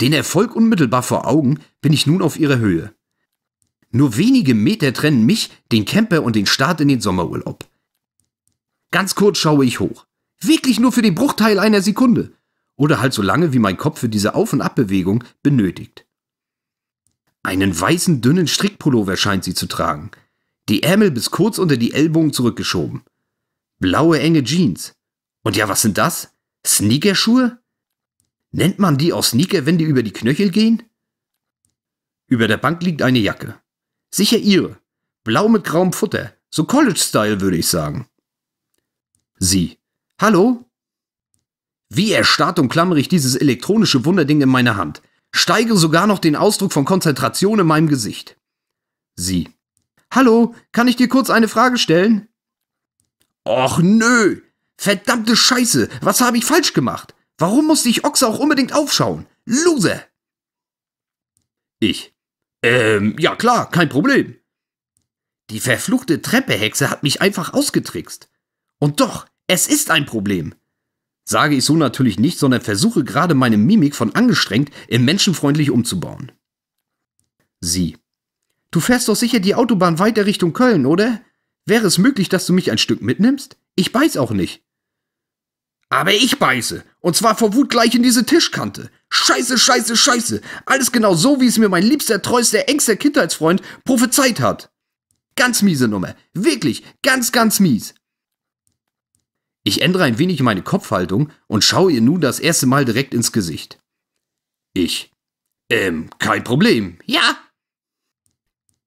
Den Erfolg unmittelbar vor Augen bin ich nun auf ihrer Höhe. Nur wenige Meter trennen mich, den Camper und den Start in den Sommerurlaub. Ganz kurz schaue ich hoch. Wirklich nur für den Bruchteil einer Sekunde. Oder halt so lange, wie mein Kopf für diese Auf- und Abbewegung benötigt. Einen weißen, dünnen Strickpullover scheint sie zu tragen. Die Ärmel bis kurz unter die Ellbogen zurückgeschoben. Blaue, enge Jeans. Und ja, was sind das? Sneakerschuhe? Nennt man die auch Sneaker, wenn die über die Knöchel gehen? Über der Bank liegt eine Jacke. Sicher ihre. Blau mit grauem Futter. So College-Style, würde ich sagen. Sie. Hallo? Wie erstarrt und ich dieses elektronische Wunderding in meine Hand. Steigere sogar noch den Ausdruck von Konzentration in meinem Gesicht. Sie. Hallo, kann ich dir kurz eine Frage stellen? Och nö! Verdammte Scheiße, was habe ich falsch gemacht? Warum musste ich Ochse auch unbedingt aufschauen? Loser! Ich. Ähm, ja klar, kein Problem. Die verfluchte Treppehexe hat mich einfach ausgetrickst. Und doch, es ist ein Problem. Sage ich so natürlich nicht, sondern versuche gerade meine Mimik von angestrengt in menschenfreundlich umzubauen. Sie. Du fährst doch sicher die Autobahn weiter Richtung Köln, oder? Wäre es möglich, dass du mich ein Stück mitnimmst? Ich beiß auch nicht. Aber ich beiße. Und zwar vor Wut gleich in diese Tischkante. Scheiße, scheiße, scheiße. Alles genau so, wie es mir mein liebster, treuster, engster Kindheitsfreund prophezeit hat. Ganz miese Nummer. Wirklich, ganz, ganz mies. Ich ändere ein wenig meine Kopfhaltung und schaue ihr nun das erste Mal direkt ins Gesicht. Ich. Ähm, kein Problem. Ja.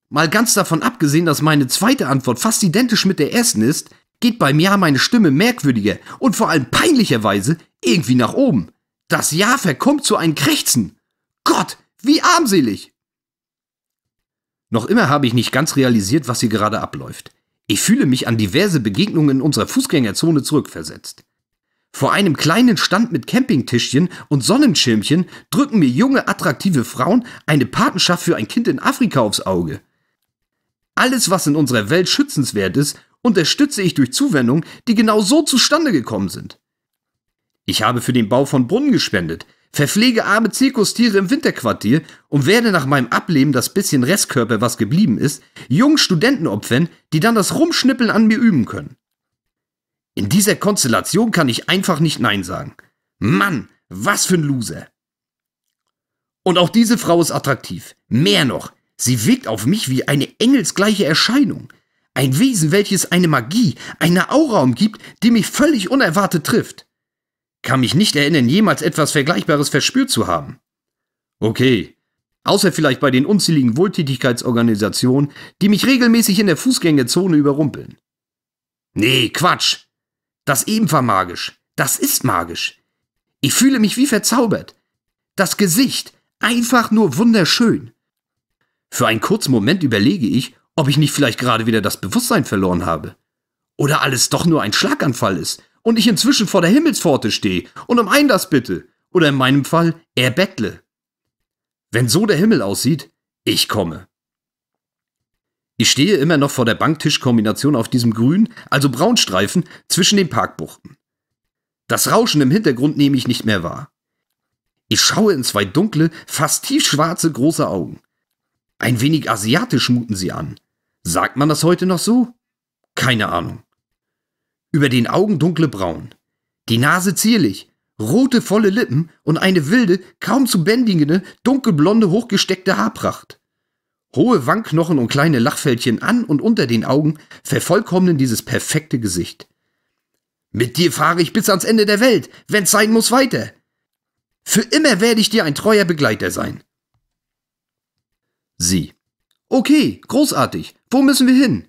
Mal ganz davon abgesehen, dass meine zweite Antwort fast identisch mit der ersten ist, geht bei mir meine Stimme merkwürdiger und vor allem peinlicherweise irgendwie nach oben. Das Jahr verkommt zu einem Krächzen. Gott, wie armselig! Noch immer habe ich nicht ganz realisiert, was hier gerade abläuft. Ich fühle mich an diverse Begegnungen in unserer Fußgängerzone zurückversetzt. Vor einem kleinen Stand mit Campingtischchen und Sonnenschirmchen drücken mir junge, attraktive Frauen eine Patenschaft für ein Kind in Afrika aufs Auge. Alles, was in unserer Welt schützenswert ist, unterstütze ich durch Zuwendungen, die genau so zustande gekommen sind. Ich habe für den Bau von Brunnen gespendet, verpflege arme Zirkustiere im Winterquartier und werde nach meinem Ableben das bisschen Restkörper, was geblieben ist, jungen Studenten opfern, die dann das Rumschnippeln an mir üben können. In dieser Konstellation kann ich einfach nicht Nein sagen. Mann, was für ein Loser. Und auch diese Frau ist attraktiv. Mehr noch, sie wirkt auf mich wie eine engelsgleiche Erscheinung. Ein Wesen, welches eine Magie, eine Aura umgibt, die mich völlig unerwartet trifft kann mich nicht erinnern, jemals etwas Vergleichbares verspürt zu haben. Okay, außer vielleicht bei den unzähligen Wohltätigkeitsorganisationen, die mich regelmäßig in der Fußgängerzone überrumpeln. Nee, Quatsch. Das eben war magisch. Das ist magisch. Ich fühle mich wie verzaubert. Das Gesicht, einfach nur wunderschön. Für einen kurzen Moment überlege ich, ob ich nicht vielleicht gerade wieder das Bewusstsein verloren habe. Oder alles doch nur ein Schlaganfall ist und ich inzwischen vor der Himmelspforte stehe und um Einlass bitte oder in meinem Fall er bettle. Wenn so der Himmel aussieht, ich komme. Ich stehe immer noch vor der Banktischkombination auf diesem grünen, also Braunstreifen, zwischen den Parkbuchten. Das Rauschen im Hintergrund nehme ich nicht mehr wahr. Ich schaue in zwei dunkle, fast tiefschwarze große Augen. Ein wenig asiatisch muten sie an. Sagt man das heute noch so? Keine Ahnung über den Augen dunkle Braun, die Nase zierlich, rote volle Lippen und eine wilde, kaum zu bändigende, dunkelblonde, hochgesteckte Haarpracht. Hohe Wangenknochen und kleine Lachfältchen an und unter den Augen vervollkommnen dieses perfekte Gesicht. Mit dir fahre ich bis ans Ende der Welt, wenn's sein muss weiter. Für immer werde ich dir ein treuer Begleiter sein. Sie. Okay, großartig. Wo müssen wir hin?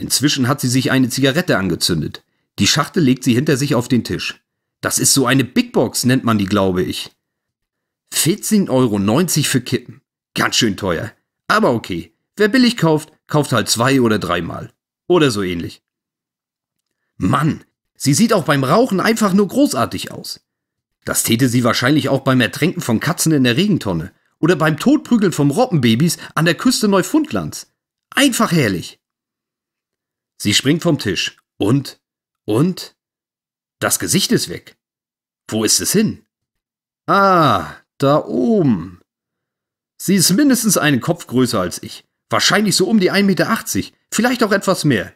Inzwischen hat sie sich eine Zigarette angezündet. Die Schachtel legt sie hinter sich auf den Tisch. Das ist so eine Big Box, nennt man die, glaube ich. 14,90 Euro für Kippen. Ganz schön teuer. Aber okay, wer billig kauft, kauft halt zwei oder dreimal. Oder so ähnlich. Mann, sie sieht auch beim Rauchen einfach nur großartig aus. Das täte sie wahrscheinlich auch beim Ertränken von Katzen in der Regentonne oder beim Todprügeln von Robbenbabys an der Küste Neufundlands. Einfach herrlich. Sie springt vom Tisch. Und? Und? Das Gesicht ist weg. Wo ist es hin? Ah, da oben. Sie ist mindestens einen Kopf größer als ich. Wahrscheinlich so um die 1,80 Meter, vielleicht auch etwas mehr.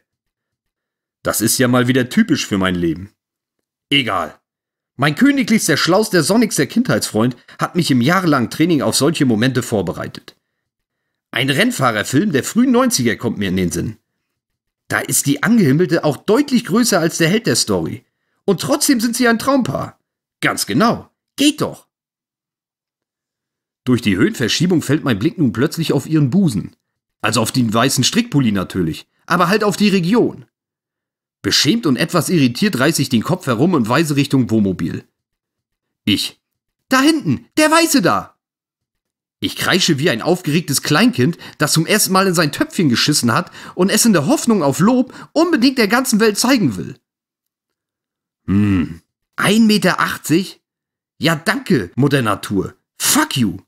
Das ist ja mal wieder typisch für mein Leben. Egal. Mein königlichster, schlauster, sonnigster Kindheitsfreund, hat mich im jahrelangen Training auf solche Momente vorbereitet. Ein Rennfahrerfilm der frühen 90er kommt mir in den Sinn. Da ist die Angehimmelte auch deutlich größer als der Held der Story. Und trotzdem sind sie ein Traumpaar. Ganz genau. Geht doch. Durch die Höhenverschiebung fällt mein Blick nun plötzlich auf ihren Busen. Also auf den weißen Strickpulli natürlich, aber halt auf die Region. Beschämt und etwas irritiert reiß ich den Kopf herum und weise Richtung Wohnmobil. Ich. Da hinten, der Weiße da! Ich kreische wie ein aufgeregtes Kleinkind, das zum ersten Mal in sein Töpfchen geschissen hat und es in der Hoffnung auf Lob unbedingt der ganzen Welt zeigen will. Hm, 1,80 Meter? Ja, danke, Mutter Natur. Fuck you.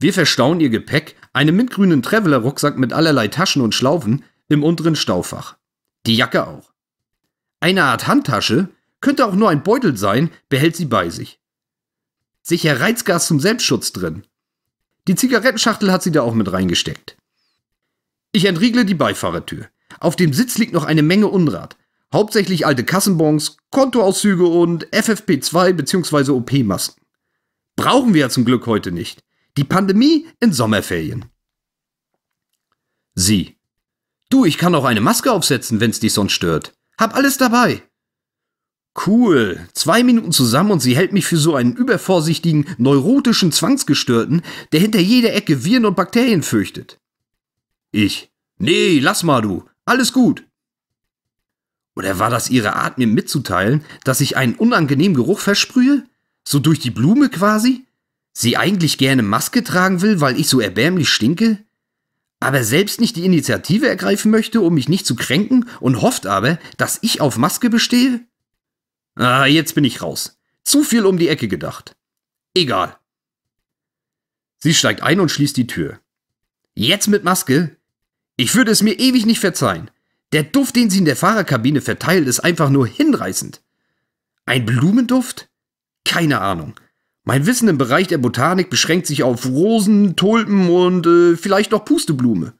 Wir verstauen ihr Gepäck, einen mintgrünen Traveler-Rucksack mit allerlei Taschen und Schlaufen, im unteren Staufach. Die Jacke auch. Eine Art Handtasche, könnte auch nur ein Beutel sein, behält sie bei sich sicher Reizgas zum Selbstschutz drin. Die Zigarettenschachtel hat sie da auch mit reingesteckt. Ich entriegle die Beifahrertür. Auf dem Sitz liegt noch eine Menge Unrat. Hauptsächlich alte Kassenbons, Kontoauszüge und FFP2 bzw. OP-Masken. Brauchen wir ja zum Glück heute nicht. Die Pandemie in Sommerferien. Sie. Du, ich kann auch eine Maske aufsetzen, wenn's dich sonst stört. Hab alles dabei. Cool. Zwei Minuten zusammen und sie hält mich für so einen übervorsichtigen, neurotischen Zwangsgestörten, der hinter jeder Ecke Viren und Bakterien fürchtet. Ich. Nee, lass mal du. Alles gut. Oder war das ihre Art, mir mitzuteilen, dass ich einen unangenehmen Geruch versprühe? So durch die Blume quasi? Sie eigentlich gerne Maske tragen will, weil ich so erbärmlich stinke? aber selbst nicht die Initiative ergreifen möchte, um mich nicht zu kränken und hofft aber, dass ich auf Maske bestehe? Ah, jetzt bin ich raus. Zu viel um die Ecke gedacht. Egal. Sie steigt ein und schließt die Tür. Jetzt mit Maske? Ich würde es mir ewig nicht verzeihen. Der Duft, den sie in der Fahrerkabine verteilt, ist einfach nur hinreißend. Ein Blumenduft? Keine Ahnung. Mein Wissen im Bereich der Botanik beschränkt sich auf Rosen, Tulpen und äh, vielleicht noch Pusteblume.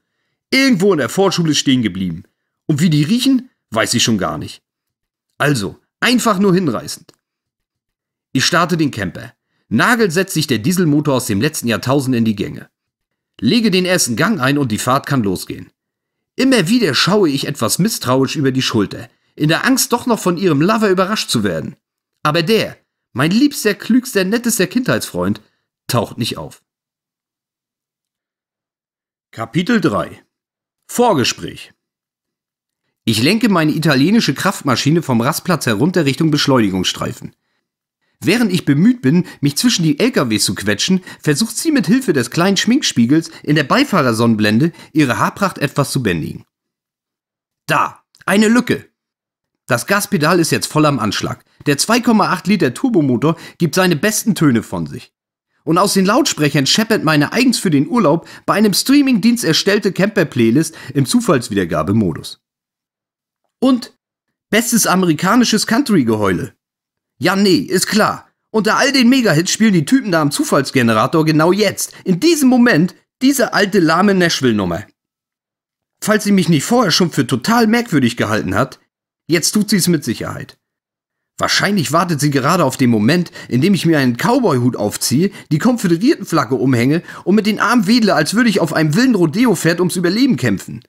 Irgendwo in der Vorschule stehen geblieben. Und wie die riechen, weiß ich schon gar nicht. Also, Einfach nur hinreißend. Ich starte den Camper. Nagel setzt sich der Dieselmotor aus dem letzten Jahrtausend in die Gänge. Lege den ersten Gang ein und die Fahrt kann losgehen. Immer wieder schaue ich etwas misstrauisch über die Schulter, in der Angst doch noch von ihrem Lover überrascht zu werden. Aber der, mein liebster, klügster, nettester Kindheitsfreund, taucht nicht auf. Kapitel 3 Vorgespräch ich lenke meine italienische Kraftmaschine vom Rastplatz herunter Richtung Beschleunigungsstreifen. Während ich bemüht bin, mich zwischen die LKWs zu quetschen, versucht sie mit Hilfe des kleinen Schminkspiegels in der Beifahrersonnenblende ihre Haarpracht etwas zu bändigen. Da, eine Lücke. Das Gaspedal ist jetzt voll am Anschlag. Der 2,8 Liter Turbomotor gibt seine besten Töne von sich. Und aus den Lautsprechern scheppert meine eigens für den Urlaub bei einem Streamingdienst erstellte Camper-Playlist im Zufallswiedergabemodus. Und bestes amerikanisches Country-Geheule. Ja, nee, ist klar. Unter all den Megahits spielen die Typen da am Zufallsgenerator genau jetzt, in diesem Moment, diese alte lahme Nashville-Nummer. Falls sie mich nicht vorher schon für total merkwürdig gehalten hat, jetzt tut sie es mit Sicherheit. Wahrscheinlich wartet sie gerade auf den Moment, in dem ich mir einen Cowboy-Hut aufziehe, die Konföderiertenflagge umhänge und mit den Armen wedle, als würde ich auf einem wilden Rodeo-Pferd ums Überleben kämpfen.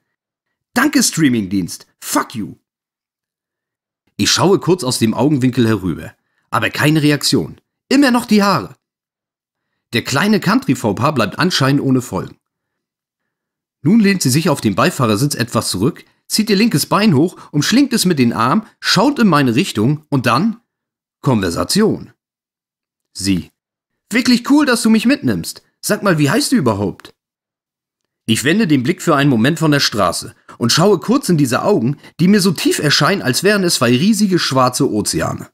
Danke, Streamingdienst. Fuck you. Ich schaue kurz aus dem Augenwinkel herüber. Aber keine Reaktion. Immer noch die Haare. Der kleine Country-Fauxpas bleibt anscheinend ohne Folgen. Nun lehnt sie sich auf dem Beifahrersitz etwas zurück, zieht ihr linkes Bein hoch, umschlingt es mit den Armen, schaut in meine Richtung und dann Konversation. Sie. Wirklich cool, dass du mich mitnimmst. Sag mal, wie heißt du überhaupt? Ich wende den Blick für einen Moment von der Straße und schaue kurz in diese Augen, die mir so tief erscheinen, als wären es zwei riesige schwarze Ozeane.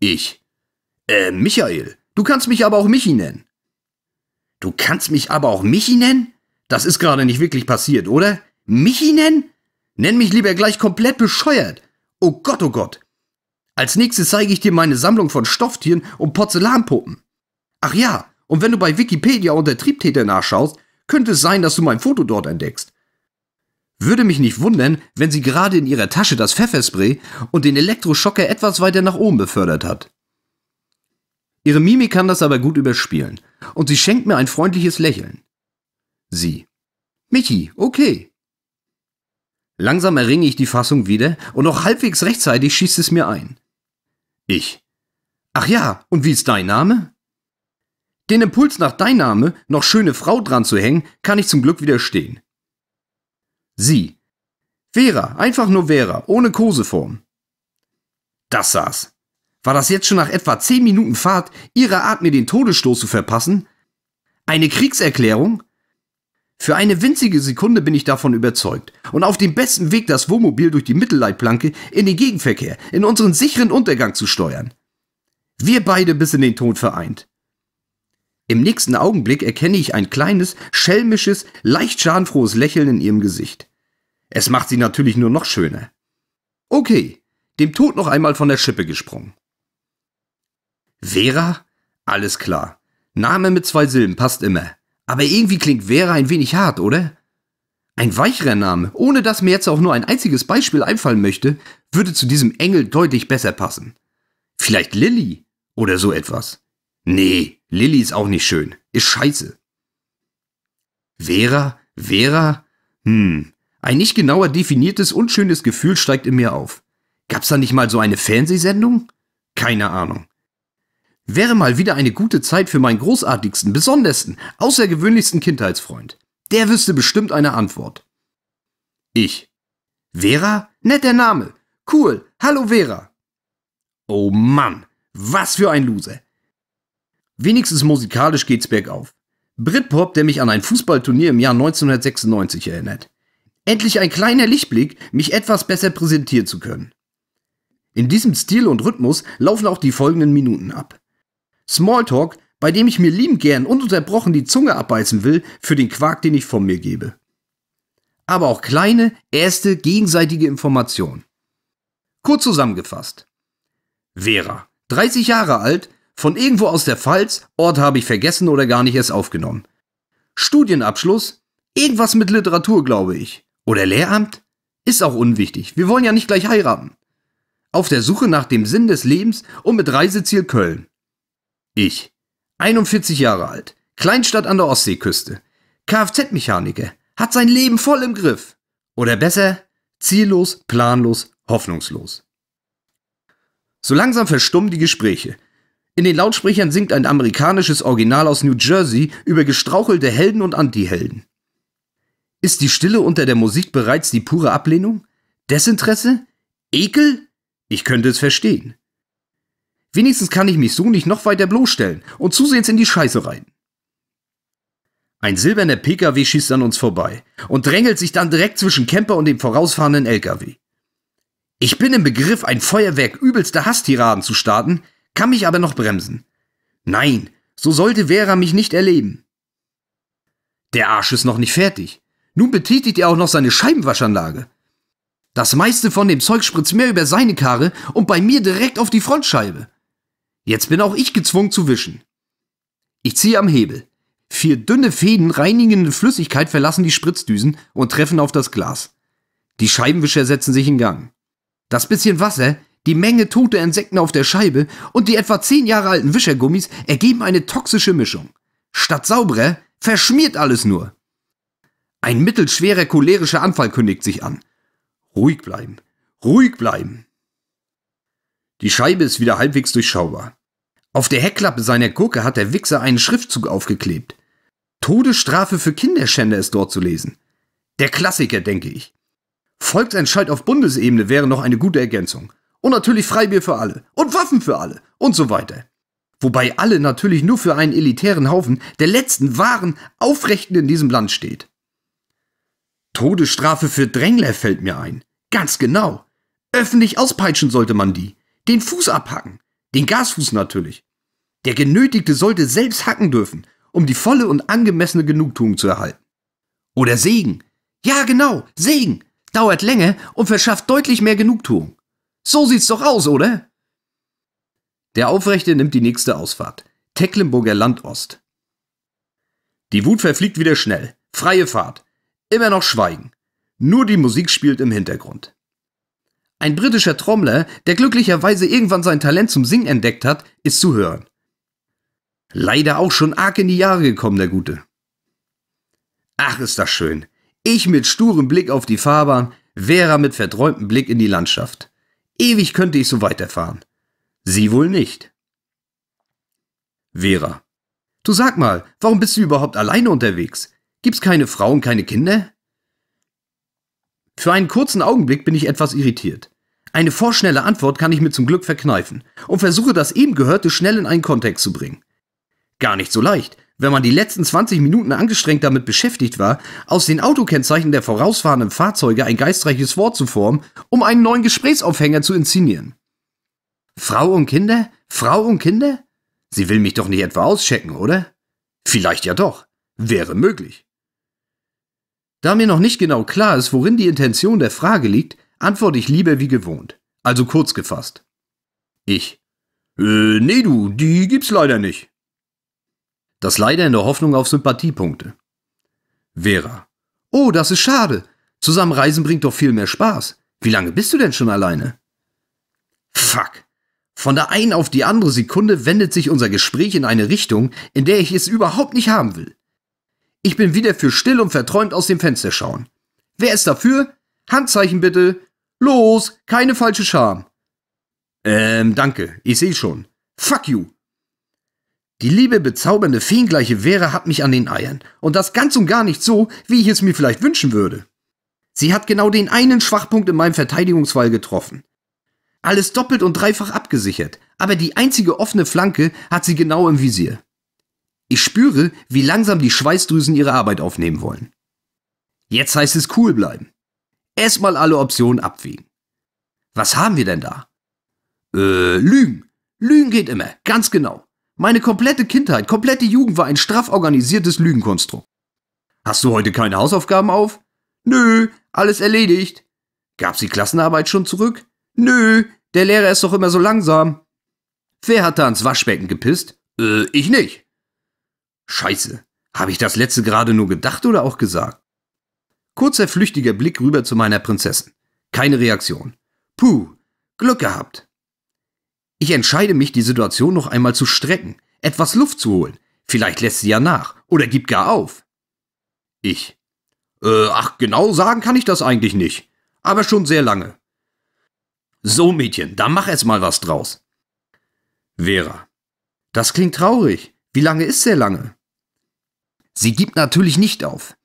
Ich. Äh, Michael, du kannst mich aber auch Michi nennen. Du kannst mich aber auch Michi nennen? Das ist gerade nicht wirklich passiert, oder? Michi nennen? Nenn mich lieber gleich komplett bescheuert. Oh Gott, oh Gott. Als nächstes zeige ich dir meine Sammlung von Stofftieren und Porzellanpuppen. Ach ja, und wenn du bei Wikipedia unter Triebtäter nachschaust, könnte es sein, dass du mein Foto dort entdeckst? Würde mich nicht wundern, wenn sie gerade in ihrer Tasche das Pfefferspray und den Elektroschocker etwas weiter nach oben befördert hat. Ihre Mimik kann das aber gut überspielen und sie schenkt mir ein freundliches Lächeln. Sie. Michi, okay. Langsam erringe ich die Fassung wieder und noch halbwegs rechtzeitig schießt es mir ein. Ich. Ach ja, und wie ist dein Name? Den Impuls nach dein Name, noch schöne Frau dran zu hängen, kann ich zum Glück widerstehen. Sie. Vera, einfach nur Vera, ohne Koseform. Das saß. War das jetzt schon nach etwa zehn Minuten Fahrt ihrer Art, mir den Todesstoß zu verpassen? Eine Kriegserklärung? Für eine winzige Sekunde bin ich davon überzeugt und auf dem besten Weg, das Wohnmobil durch die Mittelleitplanke in den Gegenverkehr, in unseren sicheren Untergang zu steuern. Wir beide bis in den Tod vereint. Im nächsten Augenblick erkenne ich ein kleines, schelmisches, leicht schadenfrohes Lächeln in ihrem Gesicht. Es macht sie natürlich nur noch schöner. Okay, dem Tod noch einmal von der Schippe gesprungen. Vera? Alles klar. Name mit zwei Silben passt immer. Aber irgendwie klingt Vera ein wenig hart, oder? Ein weicherer Name, ohne dass mir jetzt auch nur ein einziges Beispiel einfallen möchte, würde zu diesem Engel deutlich besser passen. Vielleicht Lilly oder so etwas. Nee, Lilly ist auch nicht schön. Ist scheiße. Vera? Vera? Hm. Ein nicht genauer definiertes, unschönes Gefühl steigt in mir auf. Gab's da nicht mal so eine Fernsehsendung? Keine Ahnung. Wäre mal wieder eine gute Zeit für meinen großartigsten, besondersten, außergewöhnlichsten Kindheitsfreund. Der wüsste bestimmt eine Antwort. Ich. Vera? Netter Name. Cool. Hallo Vera. Oh Mann. Was für ein Loser. Wenigstens musikalisch geht's bergauf. Britpop, der mich an ein Fußballturnier im Jahr 1996 erinnert. Endlich ein kleiner Lichtblick, mich etwas besser präsentieren zu können. In diesem Stil und Rhythmus laufen auch die folgenden Minuten ab. Smalltalk, bei dem ich mir liebend gern ununterbrochen die Zunge abbeißen will für den Quark, den ich von mir gebe. Aber auch kleine, erste, gegenseitige Informationen. Kurz zusammengefasst. Vera, 30 Jahre alt, von irgendwo aus der Pfalz, Ort habe ich vergessen oder gar nicht erst aufgenommen. Studienabschluss? Irgendwas mit Literatur, glaube ich. Oder Lehramt? Ist auch unwichtig. Wir wollen ja nicht gleich heiraten. Auf der Suche nach dem Sinn des Lebens und mit Reiseziel Köln. Ich. 41 Jahre alt. Kleinstadt an der Ostseeküste. Kfz-Mechaniker. Hat sein Leben voll im Griff. Oder besser, ziellos, planlos, hoffnungslos. So langsam verstummen die Gespräche. In den Lautsprechern singt ein amerikanisches Original aus New Jersey über gestrauchelte Helden und Antihelden. Ist die Stille unter der Musik bereits die pure Ablehnung? Desinteresse? Ekel? Ich könnte es verstehen. Wenigstens kann ich mich so nicht noch weiter bloßstellen und zusehends in die Scheiße rein. Ein silberner Pkw schießt an uns vorbei und drängelt sich dann direkt zwischen Camper und dem vorausfahrenden Lkw. Ich bin im Begriff, ein Feuerwerk übelster Hasstiraden zu starten, kann mich aber noch bremsen. Nein, so sollte Vera mich nicht erleben. Der Arsch ist noch nicht fertig. Nun betätigt er auch noch seine Scheibenwaschanlage. Das meiste von dem Zeug spritzt mehr über seine Karre und bei mir direkt auf die Frontscheibe. Jetzt bin auch ich gezwungen zu wischen. Ich ziehe am Hebel. Vier dünne Fäden reinigende Flüssigkeit verlassen die Spritzdüsen und treffen auf das Glas. Die Scheibenwischer setzen sich in Gang. Das bisschen Wasser die Menge toter Insekten auf der Scheibe und die etwa zehn Jahre alten Wischergummis ergeben eine toxische Mischung. Statt sauberer verschmiert alles nur. Ein mittelschwerer cholerischer Anfall kündigt sich an. Ruhig bleiben. Ruhig bleiben. Die Scheibe ist wieder halbwegs durchschaubar. Auf der Heckklappe seiner Gurke hat der Wichser einen Schriftzug aufgeklebt. Todesstrafe für Kinderschänder ist dort zu lesen. Der Klassiker, denke ich. Volksentscheid auf Bundesebene wäre noch eine gute Ergänzung. Und natürlich Freibier für alle. Und Waffen für alle. Und so weiter. Wobei alle natürlich nur für einen elitären Haufen der letzten wahren Aufrechten in diesem Land steht. Todesstrafe für Drängler fällt mir ein. Ganz genau. Öffentlich auspeitschen sollte man die. Den Fuß abhacken. Den Gasfuß natürlich. Der Genötigte sollte selbst hacken dürfen, um die volle und angemessene Genugtuung zu erhalten. Oder Segen. Ja, genau, Segen. Dauert länger und verschafft deutlich mehr Genugtuung. So sieht's doch aus, oder? Der Aufrechte nimmt die nächste Ausfahrt. Tecklenburger Landost. Die Wut verfliegt wieder schnell. Freie Fahrt. Immer noch Schweigen. Nur die Musik spielt im Hintergrund. Ein britischer Trommler, der glücklicherweise irgendwann sein Talent zum Singen entdeckt hat, ist zu hören. Leider auch schon arg in die Jahre gekommen, der Gute. Ach, ist das schön. Ich mit sturem Blick auf die Fahrbahn, Vera mit verträumtem Blick in die Landschaft. Ewig könnte ich so weiterfahren. Sie wohl nicht. Vera. Du sag mal, warum bist du überhaupt alleine unterwegs? Gibt's keine Frauen, keine Kinder? Für einen kurzen Augenblick bin ich etwas irritiert. Eine vorschnelle Antwort kann ich mir zum Glück verkneifen und versuche das eben Gehörte schnell in einen Kontext zu bringen. Gar nicht so leicht, wenn man die letzten 20 Minuten angestrengt damit beschäftigt war, aus den Autokennzeichen der vorausfahrenden Fahrzeuge ein geistreiches Wort zu formen, um einen neuen Gesprächsaufhänger zu inszenieren. Frau und Kinder? Frau und Kinder? Sie will mich doch nicht etwa auschecken, oder? Vielleicht ja doch. Wäre möglich. Da mir noch nicht genau klar ist, worin die Intention der Frage liegt, antworte ich lieber wie gewohnt, also kurz gefasst. Ich. Äh, nee, du, die gibt's leider nicht. Das leider in der Hoffnung auf Sympathiepunkte. Vera. Oh, das ist schade. Zusammenreisen bringt doch viel mehr Spaß. Wie lange bist du denn schon alleine? Fuck. Von der einen auf die andere Sekunde wendet sich unser Gespräch in eine Richtung, in der ich es überhaupt nicht haben will. Ich bin wieder für still und verträumt aus dem Fenster schauen. Wer ist dafür? Handzeichen bitte. Los, keine falsche Scham. Ähm, danke, ich sehe schon. Fuck you. Die liebe, bezaubernde, feengleiche Vera hat mich an den Eiern. Und das ganz und gar nicht so, wie ich es mir vielleicht wünschen würde. Sie hat genau den einen Schwachpunkt in meinem Verteidigungsfall getroffen. Alles doppelt und dreifach abgesichert, aber die einzige offene Flanke hat sie genau im Visier. Ich spüre, wie langsam die Schweißdrüsen ihre Arbeit aufnehmen wollen. Jetzt heißt es cool bleiben. Erstmal alle Optionen abwägen. Was haben wir denn da? Äh, Lügen. Lügen geht immer, ganz genau. Meine komplette Kindheit, komplette Jugend war ein straff organisiertes Lügenkonstrukt. Hast du heute keine Hausaufgaben auf? Nö, alles erledigt. Gab's die Klassenarbeit schon zurück? Nö, der Lehrer ist doch immer so langsam. Wer hat da ans Waschbecken gepisst? Äh, ich nicht. Scheiße, habe ich das letzte gerade nur gedacht oder auch gesagt? Kurzer flüchtiger Blick rüber zu meiner Prinzessin. Keine Reaktion. Puh, Glück gehabt. Ich entscheide mich, die Situation noch einmal zu strecken, etwas Luft zu holen. Vielleicht lässt sie ja nach oder gibt gar auf. Ich. Äh, ach, genau sagen kann ich das eigentlich nicht. Aber schon sehr lange. So, Mädchen, da mach erst mal was draus. Vera. Das klingt traurig. Wie lange ist sehr lange? Sie gibt natürlich nicht auf.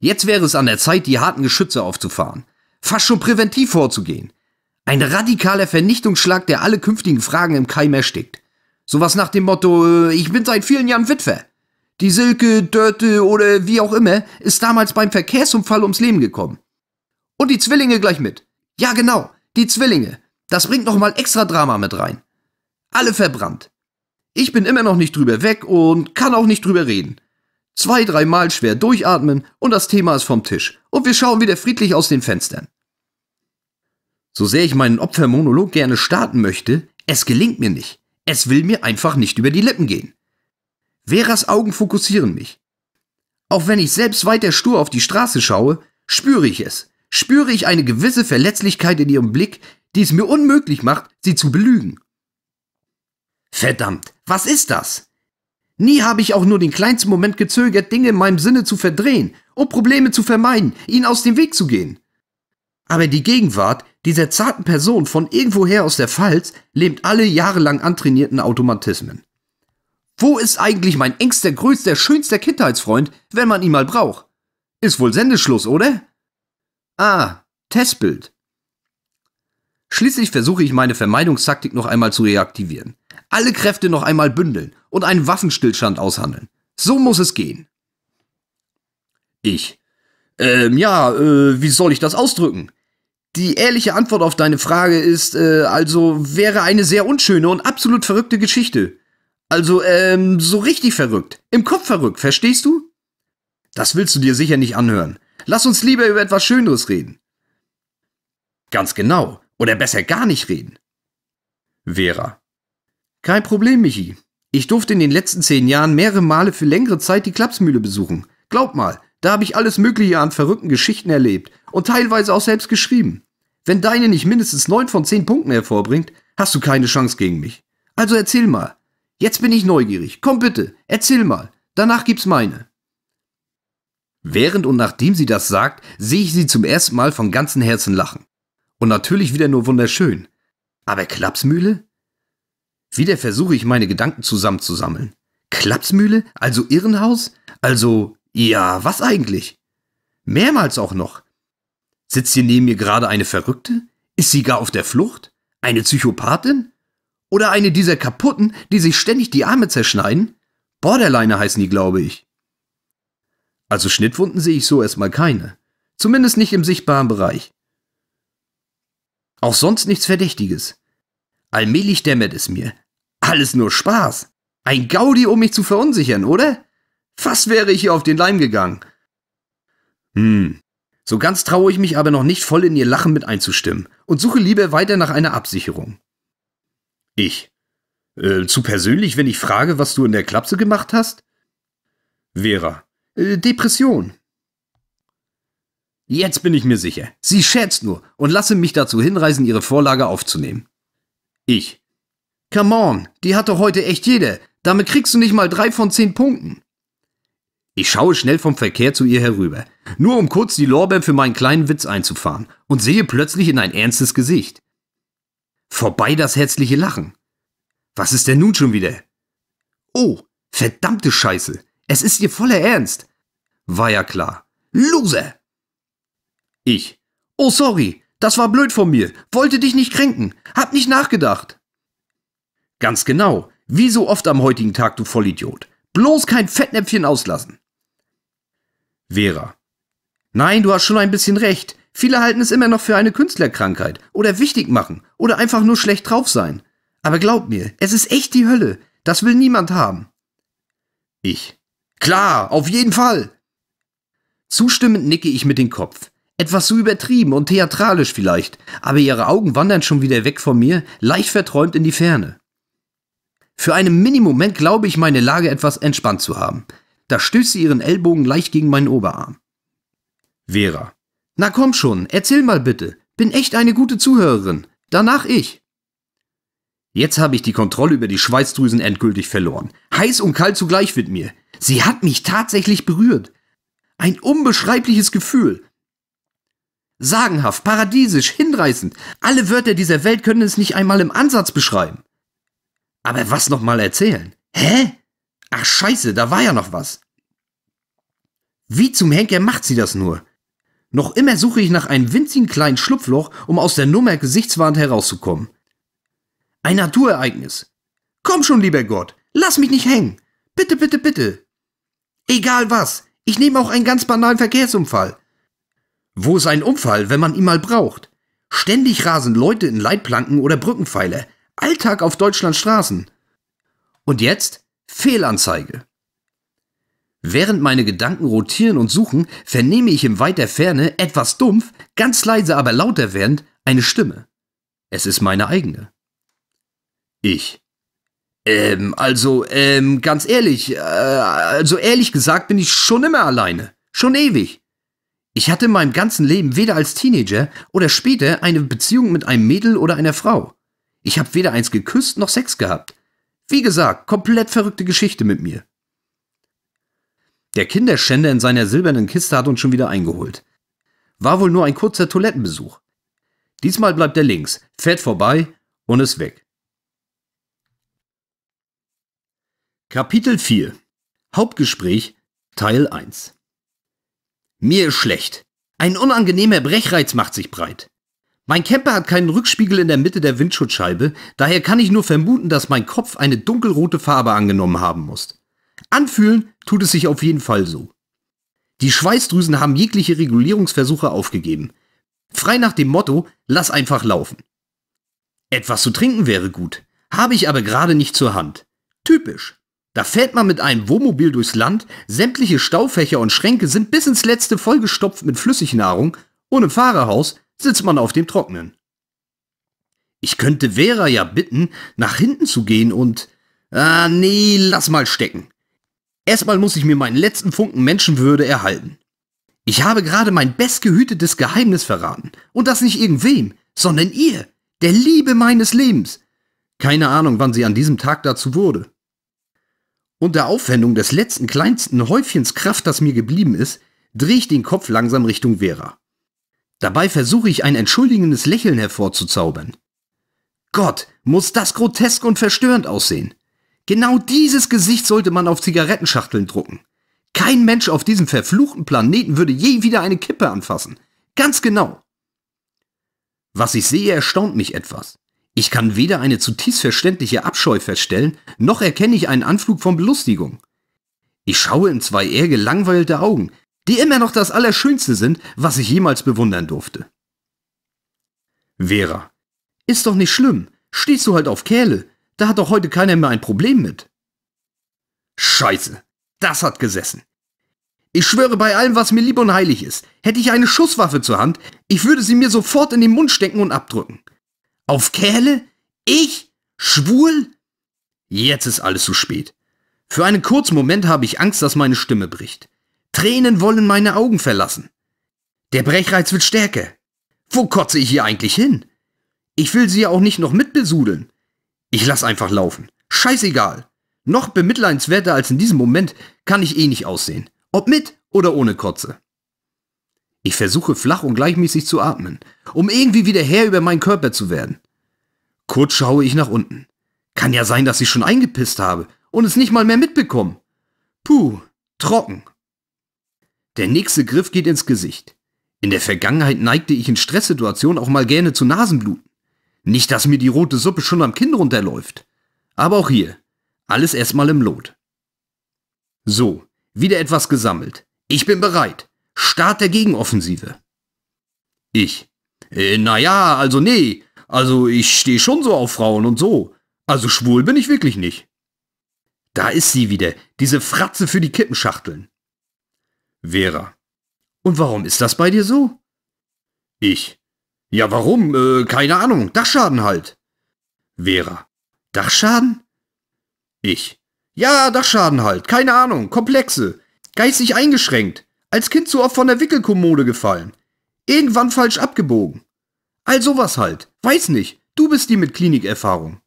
Jetzt wäre es an der Zeit, die harten Geschütze aufzufahren. Fast schon präventiv vorzugehen. Ein radikaler Vernichtungsschlag, der alle künftigen Fragen im Keim erstickt. Sowas nach dem Motto, äh, ich bin seit vielen Jahren Witwer. Die Silke, Dörte oder wie auch immer ist damals beim Verkehrsunfall ums Leben gekommen. Und die Zwillinge gleich mit. Ja genau, die Zwillinge. Das bringt nochmal extra Drama mit rein. Alle verbrannt. Ich bin immer noch nicht drüber weg und kann auch nicht drüber reden. Zwei, dreimal schwer durchatmen und das Thema ist vom Tisch. Und wir schauen wieder friedlich aus den Fenstern. So sehr ich meinen Opfermonolog gerne starten möchte, es gelingt mir nicht. Es will mir einfach nicht über die Lippen gehen. Veras Augen fokussieren mich. Auch wenn ich selbst weiter stur auf die Straße schaue, spüre ich es. Spüre ich eine gewisse Verletzlichkeit in ihrem Blick, die es mir unmöglich macht, sie zu belügen. Verdammt, was ist das? Nie habe ich auch nur den kleinsten Moment gezögert, Dinge in meinem Sinne zu verdrehen, um Probleme zu vermeiden, ihnen aus dem Weg zu gehen. Aber die Gegenwart dieser zarten Person von irgendwoher aus der Pfalz lähmt alle jahrelang antrainierten Automatismen. Wo ist eigentlich mein engster, größter, schönster Kindheitsfreund, wenn man ihn mal braucht? Ist wohl Sendeschluss, oder? Ah, Testbild. Schließlich versuche ich meine Vermeidungstaktik noch einmal zu reaktivieren. Alle Kräfte noch einmal bündeln und einen Waffenstillstand aushandeln. So muss es gehen. Ich. Ähm, ja, äh, wie soll ich das ausdrücken? Die ehrliche Antwort auf deine Frage ist äh, also wäre eine sehr unschöne und absolut verrückte Geschichte. Also ähm, so richtig verrückt, im Kopf verrückt, verstehst du? Das willst du dir sicher nicht anhören. Lass uns lieber über etwas Schöneres reden. Ganz genau, oder besser gar nicht reden. Vera. Kein Problem, Michi. Ich durfte in den letzten zehn Jahren mehrere Male für längere Zeit die Klapsmühle besuchen. Glaub mal, da habe ich alles Mögliche an verrückten Geschichten erlebt, und teilweise auch selbst geschrieben. Wenn deine nicht mindestens 9 von 10 Punkten hervorbringt, hast du keine Chance gegen mich. Also erzähl mal. Jetzt bin ich neugierig. Komm bitte, erzähl mal. Danach gibt's meine. Während und nachdem sie das sagt, sehe ich sie zum ersten Mal von ganzem Herzen lachen. Und natürlich wieder nur wunderschön. Aber Klapsmühle? Wieder versuche ich meine Gedanken zusammenzusammeln. Klapsmühle? Also Irrenhaus? Also, ja, was eigentlich? Mehrmals auch noch. Sitzt hier neben mir gerade eine Verrückte? Ist sie gar auf der Flucht? Eine Psychopathin? Oder eine dieser kaputten, die sich ständig die Arme zerschneiden? Borderliner heißen die, glaube ich. Also Schnittwunden sehe ich so erstmal keine. Zumindest nicht im sichtbaren Bereich. Auch sonst nichts Verdächtiges. Allmählich dämmert es mir. Alles nur Spaß. Ein Gaudi, um mich zu verunsichern, oder? Fast wäre ich hier auf den Leim gegangen. Hm, so ganz traue ich mich aber noch nicht voll in ihr Lachen mit einzustimmen und suche lieber weiter nach einer Absicherung. Ich. Äh, zu persönlich, wenn ich frage, was du in der Klapse gemacht hast? Vera. Äh, Depression. Jetzt bin ich mir sicher. Sie scherzt nur und lasse mich dazu hinreisen, ihre Vorlage aufzunehmen. Ich. Come on, die hat doch heute echt jeder. Damit kriegst du nicht mal drei von zehn Punkten. Ich schaue schnell vom Verkehr zu ihr herüber nur um kurz die Lorbeeren für meinen kleinen Witz einzufahren, und sehe plötzlich in ein ernstes Gesicht. Vorbei das herzliche Lachen. Was ist denn nun schon wieder? Oh, verdammte Scheiße, es ist ihr voller Ernst. War ja klar. Loser! Ich. Oh, sorry, das war blöd von mir, wollte dich nicht kränken, hab nicht nachgedacht. Ganz genau, wie so oft am heutigen Tag, du Vollidiot. Bloß kein Fettnäpfchen auslassen. Vera. Nein, du hast schon ein bisschen recht. Viele halten es immer noch für eine Künstlerkrankheit oder wichtig machen oder einfach nur schlecht drauf sein. Aber glaub mir, es ist echt die Hölle. Das will niemand haben. Ich. Klar, auf jeden Fall. Zustimmend nicke ich mit dem Kopf. Etwas so übertrieben und theatralisch vielleicht, aber ihre Augen wandern schon wieder weg von mir, leicht verträumt in die Ferne. Für einen Minimoment glaube ich meine Lage etwas entspannt zu haben. Da stößt sie ihren Ellbogen leicht gegen meinen Oberarm. Vera. Na komm schon, erzähl mal bitte. Bin echt eine gute Zuhörerin. Danach ich. Jetzt habe ich die Kontrolle über die Schweißdrüsen endgültig verloren. Heiß und kalt zugleich wird mir. Sie hat mich tatsächlich berührt. Ein unbeschreibliches Gefühl. Sagenhaft, paradiesisch, hinreißend. Alle Wörter dieser Welt können es nicht einmal im Ansatz beschreiben. Aber was nochmal erzählen? Hä? Ach scheiße, da war ja noch was. Wie zum Henker macht sie das nur? Noch immer suche ich nach einem winzigen kleinen Schlupfloch, um aus der Nummer gesichtswahrend herauszukommen. Ein Naturereignis. Komm schon, lieber Gott, lass mich nicht hängen. Bitte, bitte, bitte. Egal was, ich nehme auch einen ganz banalen Verkehrsunfall. Wo ist ein Unfall, wenn man ihn mal braucht? Ständig rasen Leute in Leitplanken oder Brückenpfeiler. Alltag auf Deutschlands Straßen. Und jetzt Fehlanzeige. Während meine Gedanken rotieren und suchen, vernehme ich in weiter Ferne, etwas dumpf, ganz leise aber lauter werdend, eine Stimme. Es ist meine eigene. Ich. Ähm, also, ähm, ganz ehrlich, äh, also ehrlich gesagt bin ich schon immer alleine. Schon ewig. Ich hatte in meinem ganzen Leben weder als Teenager oder später eine Beziehung mit einem Mädel oder einer Frau. Ich habe weder eins geküsst noch Sex gehabt. Wie gesagt, komplett verrückte Geschichte mit mir. Der Kinderschänder in seiner silbernen Kiste hat uns schon wieder eingeholt. War wohl nur ein kurzer Toilettenbesuch. Diesmal bleibt er links, fährt vorbei und ist weg. Kapitel 4 Hauptgespräch Teil 1 Mir ist schlecht. Ein unangenehmer Brechreiz macht sich breit. Mein Camper hat keinen Rückspiegel in der Mitte der Windschutzscheibe, daher kann ich nur vermuten, dass mein Kopf eine dunkelrote Farbe angenommen haben muss. Anfühlen tut es sich auf jeden Fall so. Die Schweißdrüsen haben jegliche Regulierungsversuche aufgegeben. Frei nach dem Motto, lass einfach laufen. Etwas zu trinken wäre gut, habe ich aber gerade nicht zur Hand. Typisch. Da fährt man mit einem Wohnmobil durchs Land, sämtliche Staufächer und Schränke sind bis ins letzte vollgestopft mit Flüssignahrung ohne Fahrerhaus sitzt man auf dem Trocknen. Ich könnte Vera ja bitten, nach hinten zu gehen und... Ah, nee, lass mal stecken. Erstmal muss ich mir meinen letzten Funken Menschenwürde erhalten. Ich habe gerade mein bestgehütetes Geheimnis verraten. Und das nicht irgendwem, sondern ihr, der Liebe meines Lebens. Keine Ahnung, wann sie an diesem Tag dazu wurde. Unter Aufwendung des letzten kleinsten Häufchens Kraft, das mir geblieben ist, drehe ich den Kopf langsam Richtung Vera. Dabei versuche ich ein entschuldigendes Lächeln hervorzuzaubern. Gott, muss das grotesk und verstörend aussehen. Genau dieses Gesicht sollte man auf Zigarettenschachteln drucken. Kein Mensch auf diesem verfluchten Planeten würde je wieder eine Kippe anfassen. Ganz genau. Was ich sehe, erstaunt mich etwas. Ich kann weder eine zutiefst verständliche Abscheu feststellen, noch erkenne ich einen Anflug von Belustigung. Ich schaue in zwei eher gelangweilte Augen, die immer noch das Allerschönste sind, was ich jemals bewundern durfte. Vera. Ist doch nicht schlimm. Stehst du halt auf Kerle. Da hat doch heute keiner mehr ein Problem mit. Scheiße, das hat gesessen. Ich schwöre bei allem, was mir lieb und heilig ist, hätte ich eine Schusswaffe zur Hand, ich würde sie mir sofort in den Mund stecken und abdrücken. Auf Kerle? Ich? Schwul? Jetzt ist alles zu spät. Für einen kurzen Moment habe ich Angst, dass meine Stimme bricht. Tränen wollen meine Augen verlassen. Der Brechreiz wird stärker. Wo kotze ich hier eigentlich hin? Ich will sie ja auch nicht noch mitbesudeln. Ich lass einfach laufen. Scheißegal. Noch bemitleidenswerter als in diesem Moment kann ich eh nicht aussehen. Ob mit oder ohne Kotze. Ich versuche flach und gleichmäßig zu atmen, um irgendwie wieder Herr über meinen Körper zu werden. Kurz schaue ich nach unten. Kann ja sein, dass ich schon eingepisst habe und es nicht mal mehr mitbekommen. Puh, trocken. Der nächste Griff geht ins Gesicht. In der Vergangenheit neigte ich in Stresssituationen auch mal gerne zu Nasenbluten. Nicht, dass mir die rote Suppe schon am Kinn runterläuft. Aber auch hier. Alles erstmal im Lot. So, wieder etwas gesammelt. Ich bin bereit. Start der Gegenoffensive. Ich. Äh, ja, also nee. Also ich stehe schon so auf Frauen und so. Also schwul bin ich wirklich nicht. Da ist sie wieder, diese Fratze für die Kippenschachteln. Vera. Und warum ist das bei dir so? Ich. Ja, warum? Äh, keine Ahnung. Dachschaden halt. Vera. Dachschaden? Ich. Ja, Dachschaden halt. Keine Ahnung. Komplexe. Geistig eingeschränkt. Als Kind zu oft von der Wickelkommode gefallen. Irgendwann falsch abgebogen. All sowas halt. Weiß nicht. Du bist die mit Klinikerfahrung.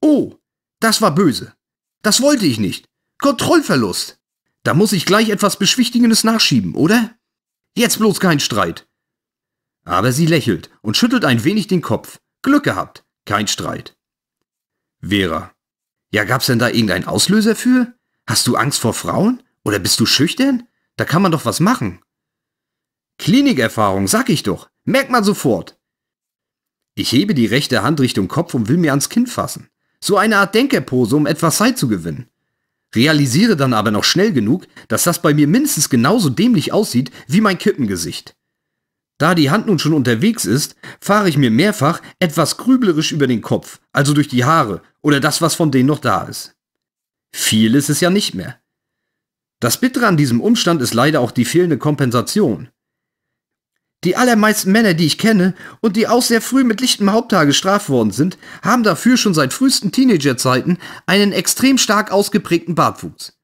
Oh, das war böse. Das wollte ich nicht. Kontrollverlust. Da muss ich gleich etwas Beschwichtigendes nachschieben, oder? Jetzt bloß kein Streit. Aber sie lächelt und schüttelt ein wenig den Kopf. Glück gehabt, kein Streit. Vera. Ja, gab's denn da irgendeinen Auslöser für? Hast du Angst vor Frauen? Oder bist du schüchtern? Da kann man doch was machen. Klinikerfahrung, sag ich doch. Merk mal sofort. Ich hebe die rechte Hand Richtung Kopf und will mir ans Kinn fassen. So eine Art Denkerpose, um etwas Zeit zu gewinnen. Realisiere dann aber noch schnell genug, dass das bei mir mindestens genauso dämlich aussieht wie mein Kippengesicht. Da die Hand nun schon unterwegs ist, fahre ich mir mehrfach etwas grüblerisch über den Kopf, also durch die Haare oder das, was von denen noch da ist. Viel ist es ja nicht mehr. Das Bittere an diesem Umstand ist leider auch die fehlende Kompensation. Die allermeisten Männer, die ich kenne und die auch sehr früh mit lichtem Haupthaar gestraft worden sind, haben dafür schon seit frühesten Teenagerzeiten einen extrem stark ausgeprägten Bartwuchs.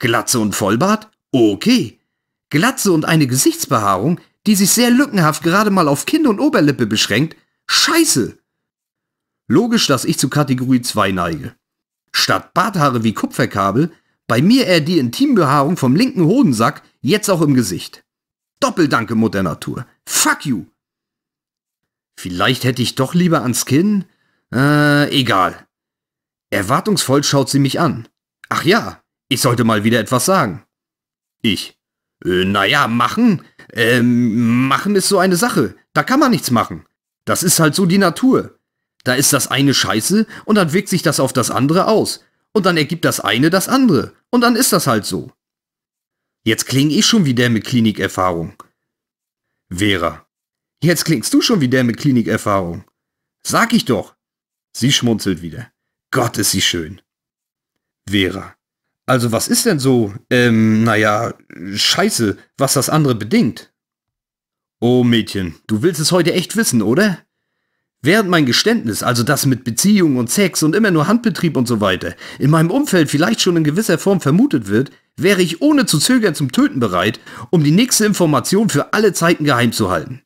Glatze und Vollbart? Okay. Glatze und eine Gesichtsbehaarung die sich sehr lückenhaft gerade mal auf Kinn und Oberlippe beschränkt, scheiße. Logisch, dass ich zu Kategorie 2 neige. Statt Barthaare wie Kupferkabel, bei mir eher die Intimbehaarung vom linken Hodensack, jetzt auch im Gesicht. Doppeldanke, Mutter Natur. Fuck you. Vielleicht hätte ich doch lieber ans Kinn? Äh, egal. Erwartungsvoll schaut sie mich an. Ach ja, ich sollte mal wieder etwas sagen. Ich. Äh, naja, machen? Ähm, machen ist so eine Sache. Da kann man nichts machen. Das ist halt so die Natur. Da ist das eine scheiße und dann wirkt sich das auf das andere aus. Und dann ergibt das eine das andere. Und dann ist das halt so. Jetzt klinge ich schon wie der mit Klinikerfahrung. Vera. Jetzt klingst du schon wie der mit Klinikerfahrung. Sag ich doch. Sie schmunzelt wieder. Gott, ist sie schön. Vera. Also was ist denn so, ähm, naja, scheiße, was das andere bedingt? Oh Mädchen, du willst es heute echt wissen, oder? Während mein Geständnis, also das mit Beziehungen und Sex und immer nur Handbetrieb und so weiter, in meinem Umfeld vielleicht schon in gewisser Form vermutet wird, wäre ich ohne zu zögern zum Töten bereit, um die nächste Information für alle Zeiten geheim zu halten.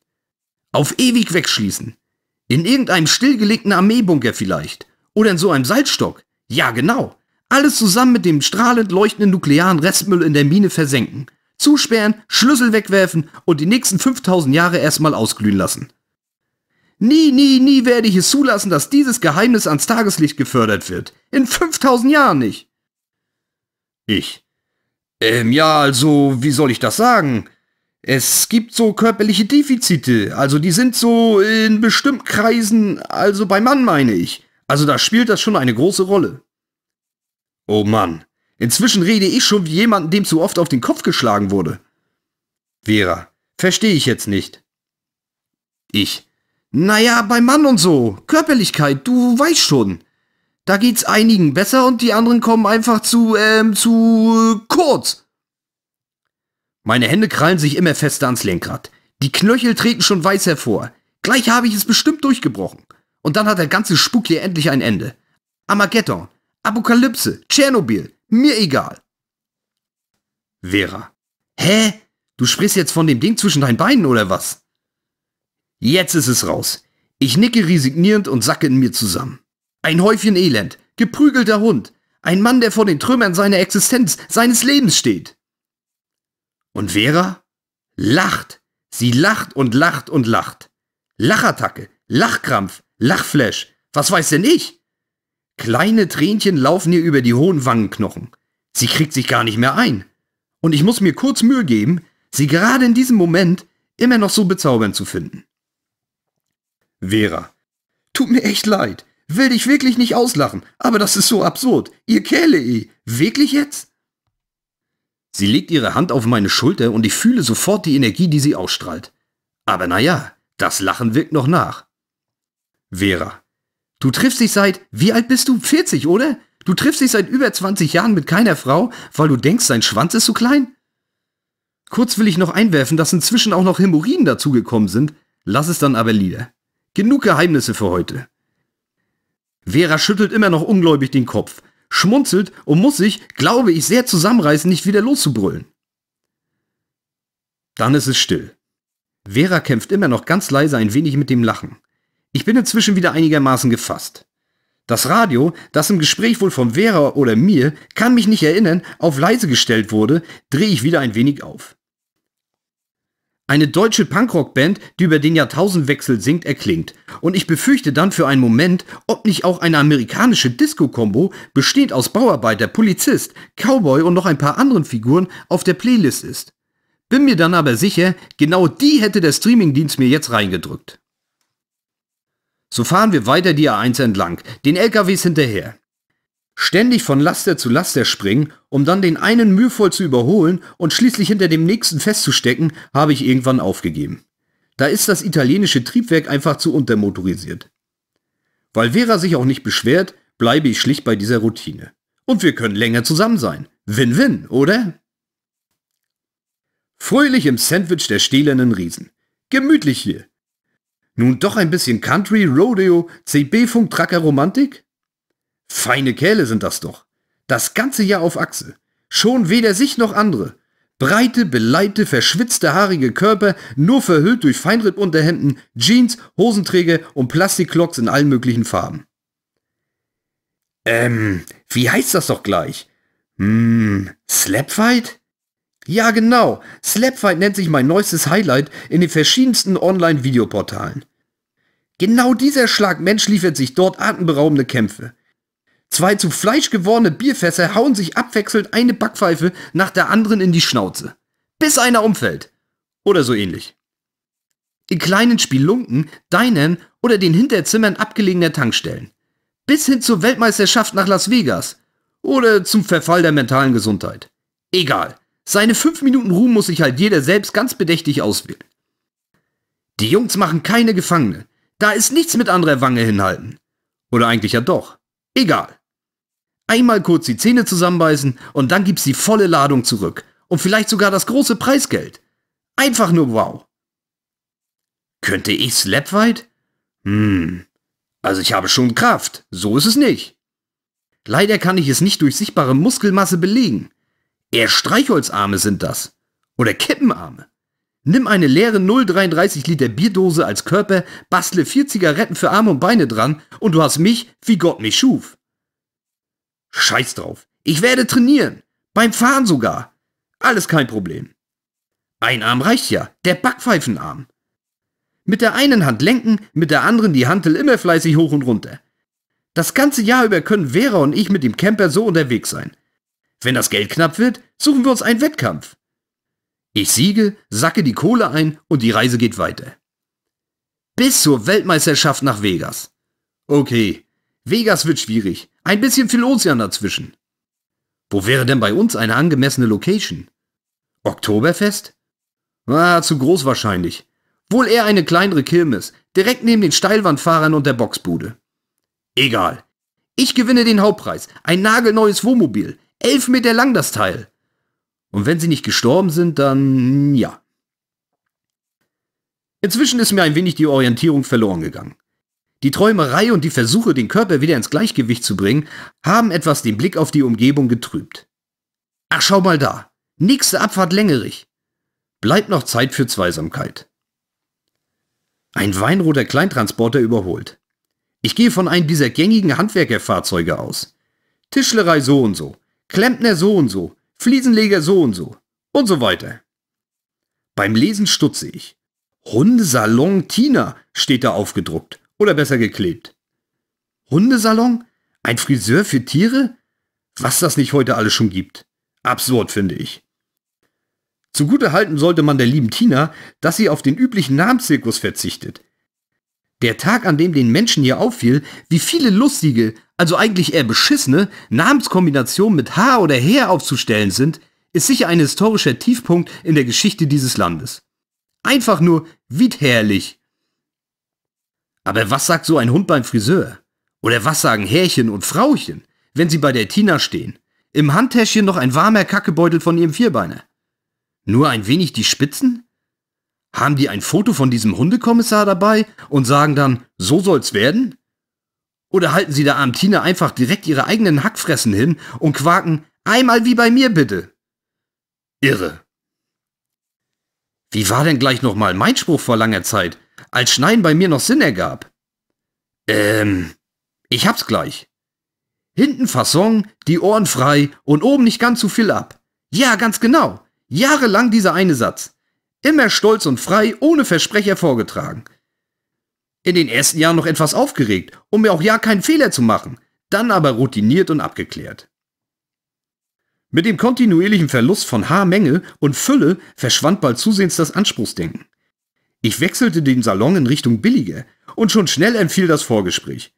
Auf ewig wegschließen. In irgendeinem stillgelegten Armeebunker vielleicht. Oder in so einem Salzstock. Ja, genau. Alles zusammen mit dem strahlend leuchtenden nuklearen Restmüll in der Mine versenken. Zusperren, Schlüssel wegwerfen und die nächsten 5000 Jahre erstmal ausglühen lassen. Nie, nie, nie werde ich es zulassen, dass dieses Geheimnis ans Tageslicht gefördert wird. In 5000 Jahren nicht. Ich. Ähm, ja, also, wie soll ich das sagen? Es gibt so körperliche Defizite, also die sind so in bestimmten Kreisen, also bei Mann meine ich. Also da spielt das schon eine große Rolle. Oh Mann, inzwischen rede ich schon wie jemand, dem zu oft auf den Kopf geschlagen wurde. Vera, verstehe ich jetzt nicht. Ich. Naja, bei Mann und so. Körperlichkeit, du weißt schon. Da geht's einigen besser und die anderen kommen einfach zu, ähm, zu äh, kurz. Meine Hände krallen sich immer fester ans Lenkrad. Die Knöchel treten schon weiß hervor. Gleich habe ich es bestimmt durchgebrochen. Und dann hat der ganze Spuk hier endlich ein Ende. Armageddon. Apokalypse, Tschernobyl, mir egal. Vera. Hä? Du sprichst jetzt von dem Ding zwischen deinen Beinen oder was? Jetzt ist es raus. Ich nicke resignierend und sacke in mir zusammen. Ein Häufchen Elend, geprügelter Hund, ein Mann, der vor den Trümmern seiner Existenz, seines Lebens steht. Und Vera lacht. Sie lacht und lacht und lacht. Lachattacke, Lachkrampf, Lachflash, was weiß denn ich? Kleine Tränchen laufen ihr über die hohen Wangenknochen. Sie kriegt sich gar nicht mehr ein. Und ich muss mir kurz Mühe geben, sie gerade in diesem Moment immer noch so bezaubernd zu finden. Vera. Tut mir echt leid. Will dich wirklich nicht auslachen, aber das ist so absurd. Ihr Kerle, eh. Wirklich jetzt? Sie legt ihre Hand auf meine Schulter und ich fühle sofort die Energie, die sie ausstrahlt. Aber naja, das Lachen wirkt noch nach. Vera. Du triffst dich seit, wie alt bist du? 40, oder? Du triffst dich seit über 20 Jahren mit keiner Frau, weil du denkst, sein Schwanz ist zu klein? Kurz will ich noch einwerfen, dass inzwischen auch noch Hämorrhoiden dazugekommen sind. Lass es dann aber lieber. Genug Geheimnisse für heute. Vera schüttelt immer noch ungläubig den Kopf, schmunzelt und muss sich, glaube ich, sehr zusammenreißen, nicht wieder loszubrüllen. Dann ist es still. Vera kämpft immer noch ganz leise ein wenig mit dem Lachen. Ich bin inzwischen wieder einigermaßen gefasst. Das Radio, das im Gespräch wohl von Vera oder mir, kann mich nicht erinnern, auf leise gestellt wurde, drehe ich wieder ein wenig auf. Eine deutsche Punkrockband, die über den Jahrtausendwechsel singt, erklingt. Und ich befürchte dann für einen Moment, ob nicht auch eine amerikanische Disco-Kombo, bestehend aus Bauarbeiter, Polizist, Cowboy und noch ein paar anderen Figuren, auf der Playlist ist. Bin mir dann aber sicher, genau die hätte der Streamingdienst mir jetzt reingedrückt. So fahren wir weiter die A1 entlang, den LKWs hinterher. Ständig von Laster zu Laster springen, um dann den einen mühevoll zu überholen und schließlich hinter dem nächsten festzustecken, habe ich irgendwann aufgegeben. Da ist das italienische Triebwerk einfach zu untermotorisiert. Weil Vera sich auch nicht beschwert, bleibe ich schlicht bei dieser Routine. Und wir können länger zusammen sein. Win-win, oder? Fröhlich im Sandwich der stählernen Riesen. Gemütlich hier, nun doch ein bisschen Country, Rodeo, CB-Funk, Tracker, Romantik? Feine Kerle sind das doch. Das ganze Jahr auf Achse. Schon weder sich noch andere. Breite, beleite, verschwitzte, haarige Körper, nur verhüllt durch Feinrippunterhemden, Jeans, Hosenträger und Plastiklocks in allen möglichen Farben. Ähm, wie heißt das doch gleich? Hm, Slapfight? Ja, genau. Slapfight nennt sich mein neuestes Highlight in den verschiedensten Online-Videoportalen. Genau dieser Schlag Mensch liefert sich dort atemberaubende Kämpfe. Zwei zu Fleisch gewordene Bierfässer hauen sich abwechselnd eine Backpfeife nach der anderen in die Schnauze. Bis einer umfällt. Oder so ähnlich. In kleinen Spielunken, Dinern oder den Hinterzimmern abgelegener Tankstellen. Bis hin zur Weltmeisterschaft nach Las Vegas. Oder zum Verfall der mentalen Gesundheit. Egal. Seine fünf Minuten Ruhm muss sich halt jeder selbst ganz bedächtig auswählen. Die Jungs machen keine Gefangene. Da ist nichts mit anderer Wange hinhalten. Oder eigentlich ja doch. Egal. Einmal kurz die Zähne zusammenbeißen und dann gibt's die volle Ladung zurück. Und vielleicht sogar das große Preisgeld. Einfach nur wow. Könnte ich Slapweit? Hm. Also ich habe schon Kraft. So ist es nicht. Leider kann ich es nicht durch sichtbare Muskelmasse belegen. Eher Streichholzarme sind das. Oder Kippenarme. Nimm eine leere 0,33 Liter Bierdose als Körper, bastle vier Zigaretten für Arme und Beine dran und du hast mich, wie Gott mich schuf. Scheiß drauf. Ich werde trainieren. Beim Fahren sogar. Alles kein Problem. Ein Arm reicht ja. Der Backpfeifenarm. Mit der einen Hand lenken, mit der anderen die Hantel immer fleißig hoch und runter. Das ganze Jahr über können Vera und ich mit dem Camper so unterwegs sein. Wenn das Geld knapp wird, suchen wir uns einen Wettkampf. Ich siege, sacke die Kohle ein und die Reise geht weiter. Bis zur Weltmeisterschaft nach Vegas. Okay, Vegas wird schwierig. Ein bisschen viel Ozean dazwischen. Wo wäre denn bei uns eine angemessene Location? Oktoberfest? Ah, zu groß wahrscheinlich. Wohl eher eine kleinere Kirmes, direkt neben den Steilwandfahrern und der Boxbude. Egal. Ich gewinne den Hauptpreis, ein nagelneues Wohnmobil. Elf Meter lang das Teil. Und wenn sie nicht gestorben sind, dann ja. Inzwischen ist mir ein wenig die Orientierung verloren gegangen. Die Träumerei und die Versuche, den Körper wieder ins Gleichgewicht zu bringen, haben etwas den Blick auf die Umgebung getrübt. Ach, schau mal da. Nächste Abfahrt längerig. Bleibt noch Zeit für Zweisamkeit. Ein weinroter Kleintransporter überholt. Ich gehe von einem dieser gängigen Handwerkerfahrzeuge aus. Tischlerei so und so. Klempner so und so, Fliesenleger so und so und so weiter. Beim Lesen stutze ich. Hundesalon Tina steht da aufgedruckt oder besser geklebt. Hundesalon? Ein Friseur für Tiere? Was das nicht heute alles schon gibt. Absurd finde ich. Zugute halten sollte man der lieben Tina, dass sie auf den üblichen Namenszirkus verzichtet. Der Tag, an dem den Menschen hier auffiel, wie viele lustige, also eigentlich eher beschissene, Namenskombinationen mit H oder Her aufzustellen sind, ist sicher ein historischer Tiefpunkt in der Geschichte dieses Landes. Einfach nur widerlich. Aber was sagt so ein Hund beim Friseur? Oder was sagen Härchen und Frauchen, wenn sie bei der Tina stehen? Im Handtäschchen noch ein warmer Kackebeutel von ihrem Vierbeiner. Nur ein wenig die Spitzen? Haben die ein Foto von diesem Hundekommissar dabei und sagen dann, so soll's werden? Oder halten Sie der armen Tina einfach direkt Ihre eigenen Hackfressen hin und quaken, einmal wie bei mir bitte. Irre. Wie war denn gleich nochmal mein Spruch vor langer Zeit, als Schneiden bei mir noch Sinn ergab? Ähm, ich hab's gleich. Hinten Fasson, die Ohren frei und oben nicht ganz zu viel ab. Ja, ganz genau. Jahrelang dieser eine Satz. Immer stolz und frei, ohne Versprecher vorgetragen. In den ersten Jahren noch etwas aufgeregt, um mir auch ja keinen Fehler zu machen, dann aber routiniert und abgeklärt. Mit dem kontinuierlichen Verlust von Haarmenge und Fülle verschwand bald zusehends das Anspruchsdenken. Ich wechselte den Salon in Richtung billiger und schon schnell entfiel das Vorgespräch.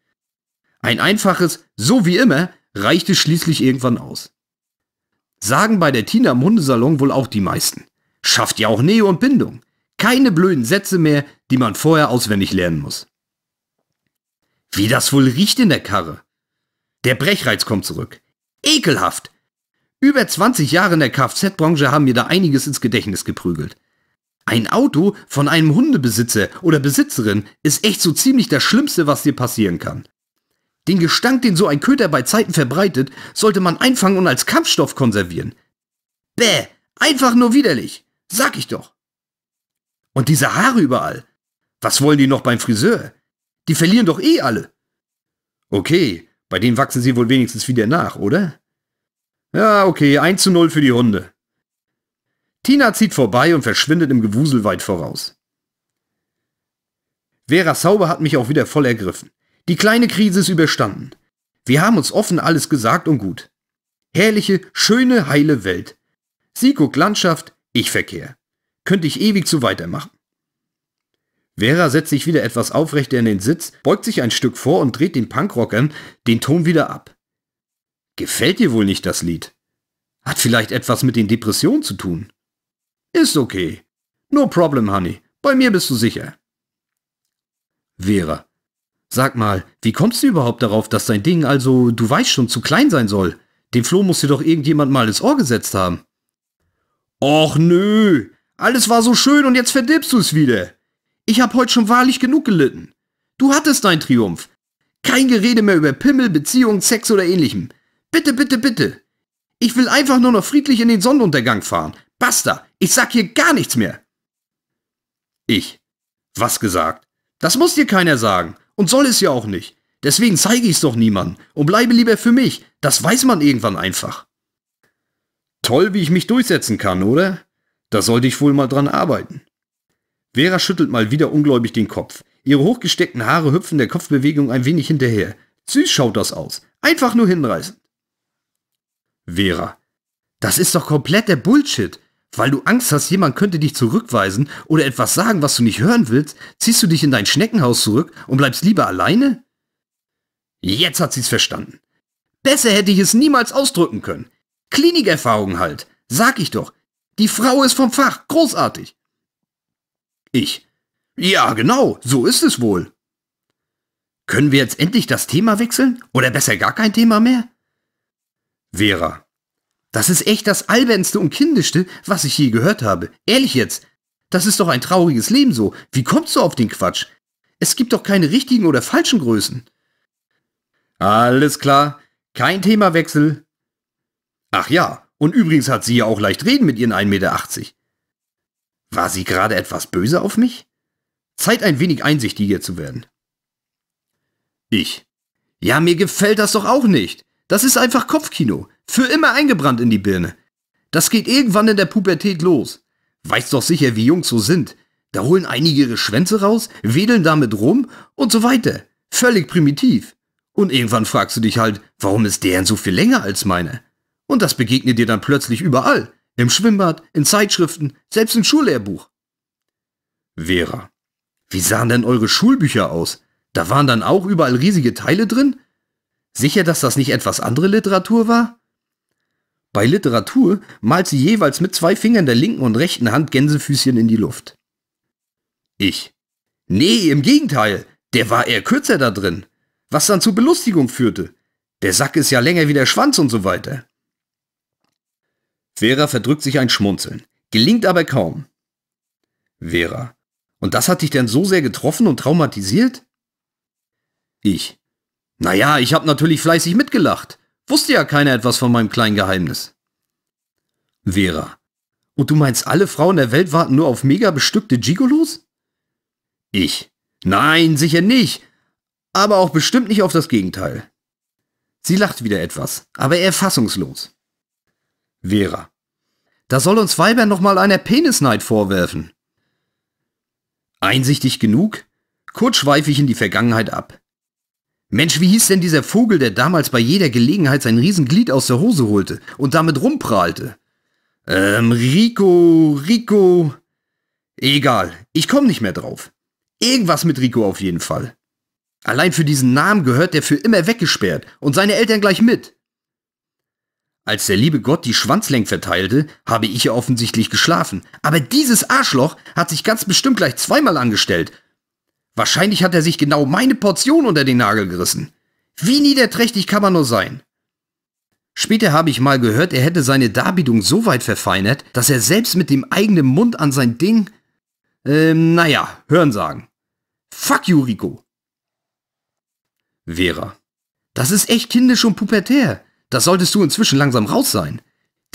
Ein einfaches, so wie immer, reichte schließlich irgendwann aus. Sagen bei der Tina im Hundesalon wohl auch die meisten. Schafft ja auch Nähe und Bindung. Keine blöden Sätze mehr, die man vorher auswendig lernen muss. Wie das wohl riecht in der Karre. Der Brechreiz kommt zurück. Ekelhaft. Über 20 Jahre in der Kfz-Branche haben mir da einiges ins Gedächtnis geprügelt. Ein Auto von einem Hundebesitzer oder Besitzerin ist echt so ziemlich das Schlimmste, was dir passieren kann. Den Gestank, den so ein Köter bei Zeiten verbreitet, sollte man einfangen und als Kampfstoff konservieren. Bäh, einfach nur widerlich, sag ich doch. Und diese Haare überall. Was wollen die noch beim Friseur? Die verlieren doch eh alle. Okay, bei denen wachsen sie wohl wenigstens wieder nach, oder? Ja, okay, 1 zu 0 für die Hunde. Tina zieht vorbei und verschwindet im Gewusel weit voraus. Vera Sauber hat mich auch wieder voll ergriffen. Die kleine Krise ist überstanden. Wir haben uns offen alles gesagt und gut. Herrliche, schöne, heile Welt. Sie guckt Landschaft, ich Verkehr. Könnte ich ewig zu weitermachen. Vera setzt sich wieder etwas aufrechter in den Sitz, beugt sich ein Stück vor und dreht den Punkrockern den Ton wieder ab. Gefällt dir wohl nicht das Lied? Hat vielleicht etwas mit den Depressionen zu tun. Ist okay. No problem, Honey. Bei mir bist du sicher. Vera. Sag mal, wie kommst du überhaupt darauf, dass dein Ding also, du weißt schon, zu klein sein soll? Dem Floh muss dir doch irgendjemand mal ins Ohr gesetzt haben. Och nö, alles war so schön und jetzt verdirbst du es wieder. Ich habe heute schon wahrlich genug gelitten. Du hattest deinen Triumph. Kein Gerede mehr über Pimmel, Beziehung, Sex oder ähnlichem. Bitte, bitte, bitte. Ich will einfach nur noch friedlich in den Sonnenuntergang fahren. Basta, ich sag hier gar nichts mehr. Ich. Was gesagt? Das muss dir keiner sagen. Und soll es ja auch nicht. Deswegen zeige ich's doch niemandem und bleibe lieber für mich. Das weiß man irgendwann einfach. Toll, wie ich mich durchsetzen kann, oder? Da sollte ich wohl mal dran arbeiten. Vera schüttelt mal wieder ungläubig den Kopf. Ihre hochgesteckten Haare hüpfen der Kopfbewegung ein wenig hinterher. Süß schaut das aus. Einfach nur hinreißen. Vera. Das ist doch komplett der Bullshit. Weil du Angst hast, jemand könnte dich zurückweisen oder etwas sagen, was du nicht hören willst, ziehst du dich in dein Schneckenhaus zurück und bleibst lieber alleine? Jetzt hat sie's verstanden. Besser hätte ich es niemals ausdrücken können. Klinikerfahrung halt. Sag ich doch, die Frau ist vom Fach. Großartig. Ich. Ja, genau, so ist es wohl. Können wir jetzt endlich das Thema wechseln? Oder besser gar kein Thema mehr? Vera. Das ist echt das albernste und kindischste, was ich je gehört habe. Ehrlich jetzt. Das ist doch ein trauriges Leben so. Wie kommst du auf den Quatsch? Es gibt doch keine richtigen oder falschen Größen. Alles klar. Kein Themawechsel. Ach ja, und übrigens hat sie ja auch leicht reden mit ihren 1,80 Meter. War sie gerade etwas böse auf mich? Zeit ein wenig einsichtiger zu werden. Ich. Ja, mir gefällt das doch auch nicht. Das ist einfach Kopfkino. Für immer eingebrannt in die Birne. Das geht irgendwann in der Pubertät los. Weißt doch sicher, wie Jungs so sind. Da holen einige ihre Schwänze raus, wedeln damit rum und so weiter. Völlig primitiv. Und irgendwann fragst du dich halt, warum ist deren so viel länger als meine? Und das begegnet dir dann plötzlich überall. Im Schwimmbad, in Zeitschriften, selbst im Schullehrbuch. Vera. Wie sahen denn eure Schulbücher aus? Da waren dann auch überall riesige Teile drin? Sicher, dass das nicht etwas andere Literatur war? Bei Literatur malt sie jeweils mit zwei Fingern der linken und rechten Hand Gänsefüßchen in die Luft. Ich. Nee, im Gegenteil. Der war eher kürzer da drin. Was dann zu Belustigung führte. Der Sack ist ja länger wie der Schwanz und so weiter. Vera verdrückt sich ein Schmunzeln. Gelingt aber kaum. Vera. Und das hat dich denn so sehr getroffen und traumatisiert? Ich. Naja, ich hab natürlich fleißig mitgelacht. Wusste ja keiner etwas von meinem kleinen Geheimnis. Vera. Und du meinst, alle Frauen der Welt warten nur auf mega bestückte Gigolos? Ich. Nein, sicher nicht. Aber auch bestimmt nicht auf das Gegenteil. Sie lacht wieder etwas, aber eher fassungslos. Vera. Da soll uns Weibern noch mal einer Penisneid vorwerfen. Einsichtig genug? Kurz schweife ich in die Vergangenheit ab. Mensch, wie hieß denn dieser Vogel, der damals bei jeder Gelegenheit sein Riesenglied aus der Hose holte und damit rumprahlte? Ähm, Rico, Rico. Egal, ich komme nicht mehr drauf. Irgendwas mit Rico auf jeden Fall. Allein für diesen Namen gehört der für immer weggesperrt und seine Eltern gleich mit. Als der liebe Gott die Schwanzlenk verteilte, habe ich ja offensichtlich geschlafen. Aber dieses Arschloch hat sich ganz bestimmt gleich zweimal angestellt. Wahrscheinlich hat er sich genau meine Portion unter den Nagel gerissen. Wie niederträchtig kann man nur sein? Später habe ich mal gehört, er hätte seine Darbietung so weit verfeinert, dass er selbst mit dem eigenen Mund an sein Ding... Ähm, naja, hören sagen. Fuck you, Rico. Vera. Das ist echt kindisch und pubertär. Das solltest du inzwischen langsam raus sein.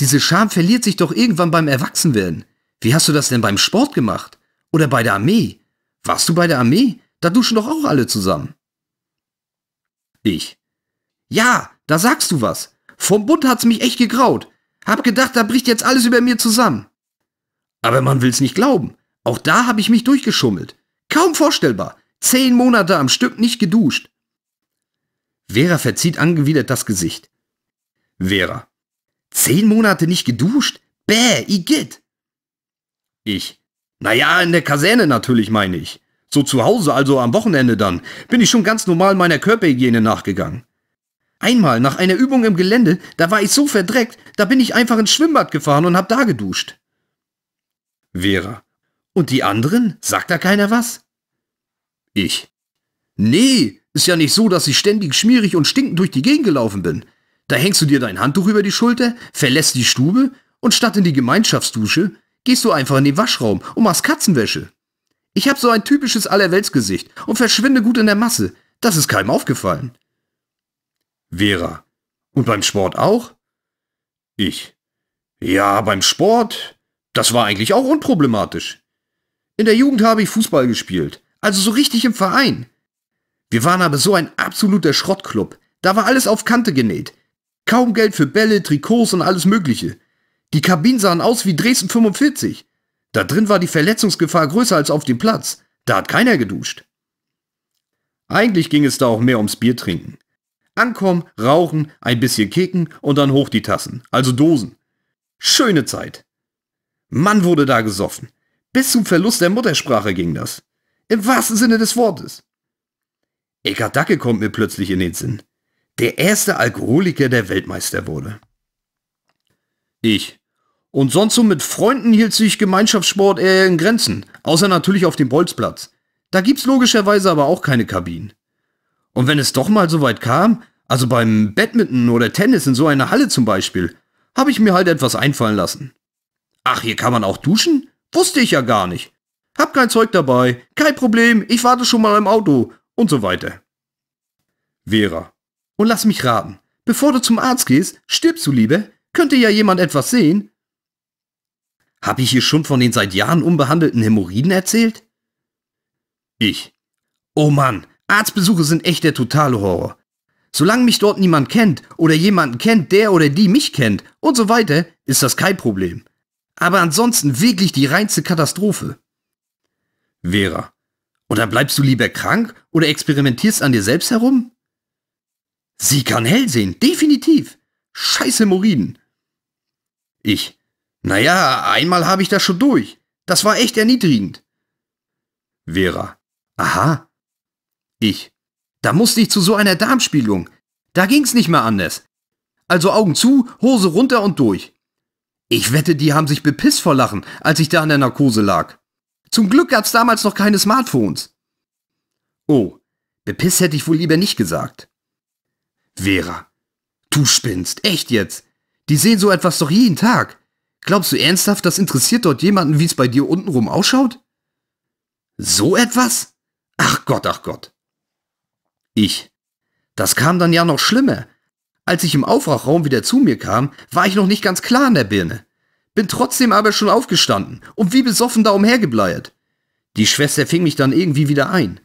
Diese Scham verliert sich doch irgendwann beim Erwachsenwerden. Wie hast du das denn beim Sport gemacht? Oder bei der Armee? Warst du bei der Armee? Da duschen doch auch alle zusammen. Ich. Ja, da sagst du was. Vom Bund hat's mich echt gegraut. Hab gedacht, da bricht jetzt alles über mir zusammen. Aber man will's nicht glauben. Auch da hab ich mich durchgeschummelt. Kaum vorstellbar. Zehn Monate am Stück nicht geduscht. Vera verzieht angewidert das Gesicht. Vera. Zehn Monate nicht geduscht? Bäh, Igitt! Ich. Naja, in der Kaserne natürlich, meine ich. So zu Hause, also am Wochenende dann, bin ich schon ganz normal meiner Körperhygiene nachgegangen. Einmal, nach einer Übung im Gelände, da war ich so verdreckt, da bin ich einfach ins Schwimmbad gefahren und hab da geduscht. Vera. Und die anderen? Sagt da keiner was? Ich. Nee, ist ja nicht so, dass ich ständig schmierig und stinkend durch die Gegend gelaufen bin. Da hängst du dir dein Handtuch über die Schulter, verlässt die Stube und statt in die Gemeinschaftsdusche gehst du einfach in den Waschraum und machst Katzenwäsche. Ich hab so ein typisches Allerweltsgesicht und verschwinde gut in der Masse. Das ist keinem aufgefallen. Vera. Und beim Sport auch? Ich. Ja, beim Sport. Das war eigentlich auch unproblematisch. In der Jugend habe ich Fußball gespielt. Also so richtig im Verein. Wir waren aber so ein absoluter Schrottclub. Da war alles auf Kante genäht. Kaum Geld für Bälle, Trikots und alles Mögliche. Die Kabinen sahen aus wie Dresden 45. Da drin war die Verletzungsgefahr größer als auf dem Platz. Da hat keiner geduscht. Eigentlich ging es da auch mehr ums Bier trinken. Ankommen, rauchen, ein bisschen kicken und dann hoch die Tassen, also Dosen. Schöne Zeit. Mann wurde da gesoffen. Bis zum Verlust der Muttersprache ging das. Im wahrsten Sinne des Wortes. Eckardt Dacke kommt mir plötzlich in den Sinn der erste Alkoholiker, der Weltmeister wurde. Ich. Und sonst so mit Freunden hielt sich Gemeinschaftssport eher in Grenzen, außer natürlich auf dem Bolzplatz. Da gibt's logischerweise aber auch keine Kabinen. Und wenn es doch mal so weit kam, also beim Badminton oder Tennis in so einer Halle zum Beispiel, habe ich mir halt etwas einfallen lassen. Ach, hier kann man auch duschen? Wusste ich ja gar nicht. Hab kein Zeug dabei, kein Problem, ich warte schon mal im Auto und so weiter. Vera. Und lass mich raten, bevor du zum Arzt gehst, stirbst du, lieber? Könnte ja jemand etwas sehen? Hab ich hier schon von den seit Jahren unbehandelten Hämorrhoiden erzählt? Ich. Oh Mann, Arztbesuche sind echt der totale Horror. Solange mich dort niemand kennt oder jemanden kennt, der oder die mich kennt und so weiter, ist das kein Problem. Aber ansonsten wirklich die reinste Katastrophe. Vera. Oder bleibst du lieber krank oder experimentierst an dir selbst herum? Sie kann hell sehen, definitiv. Scheiße Moriden. Ich. Naja, einmal habe ich das schon durch. Das war echt erniedrigend. Vera. Aha. Ich. Da musste ich zu so einer Darmspiegelung. Da ging's nicht mehr anders. Also Augen zu, Hose runter und durch. Ich wette, die haben sich bepisst vor Lachen, als ich da in der Narkose lag. Zum Glück gab's damals noch keine Smartphones. Oh, bepisst hätte ich wohl lieber nicht gesagt. Vera. Du spinnst, echt jetzt. Die sehen so etwas doch jeden Tag. Glaubst du ernsthaft, das interessiert dort jemanden, wie es bei dir untenrum ausschaut? So etwas? Ach Gott, ach Gott. Ich. Das kam dann ja noch schlimmer. Als ich im Aufwachraum wieder zu mir kam, war ich noch nicht ganz klar in der Birne. Bin trotzdem aber schon aufgestanden und wie besoffen da umhergebleiert. Die Schwester fing mich dann irgendwie wieder ein.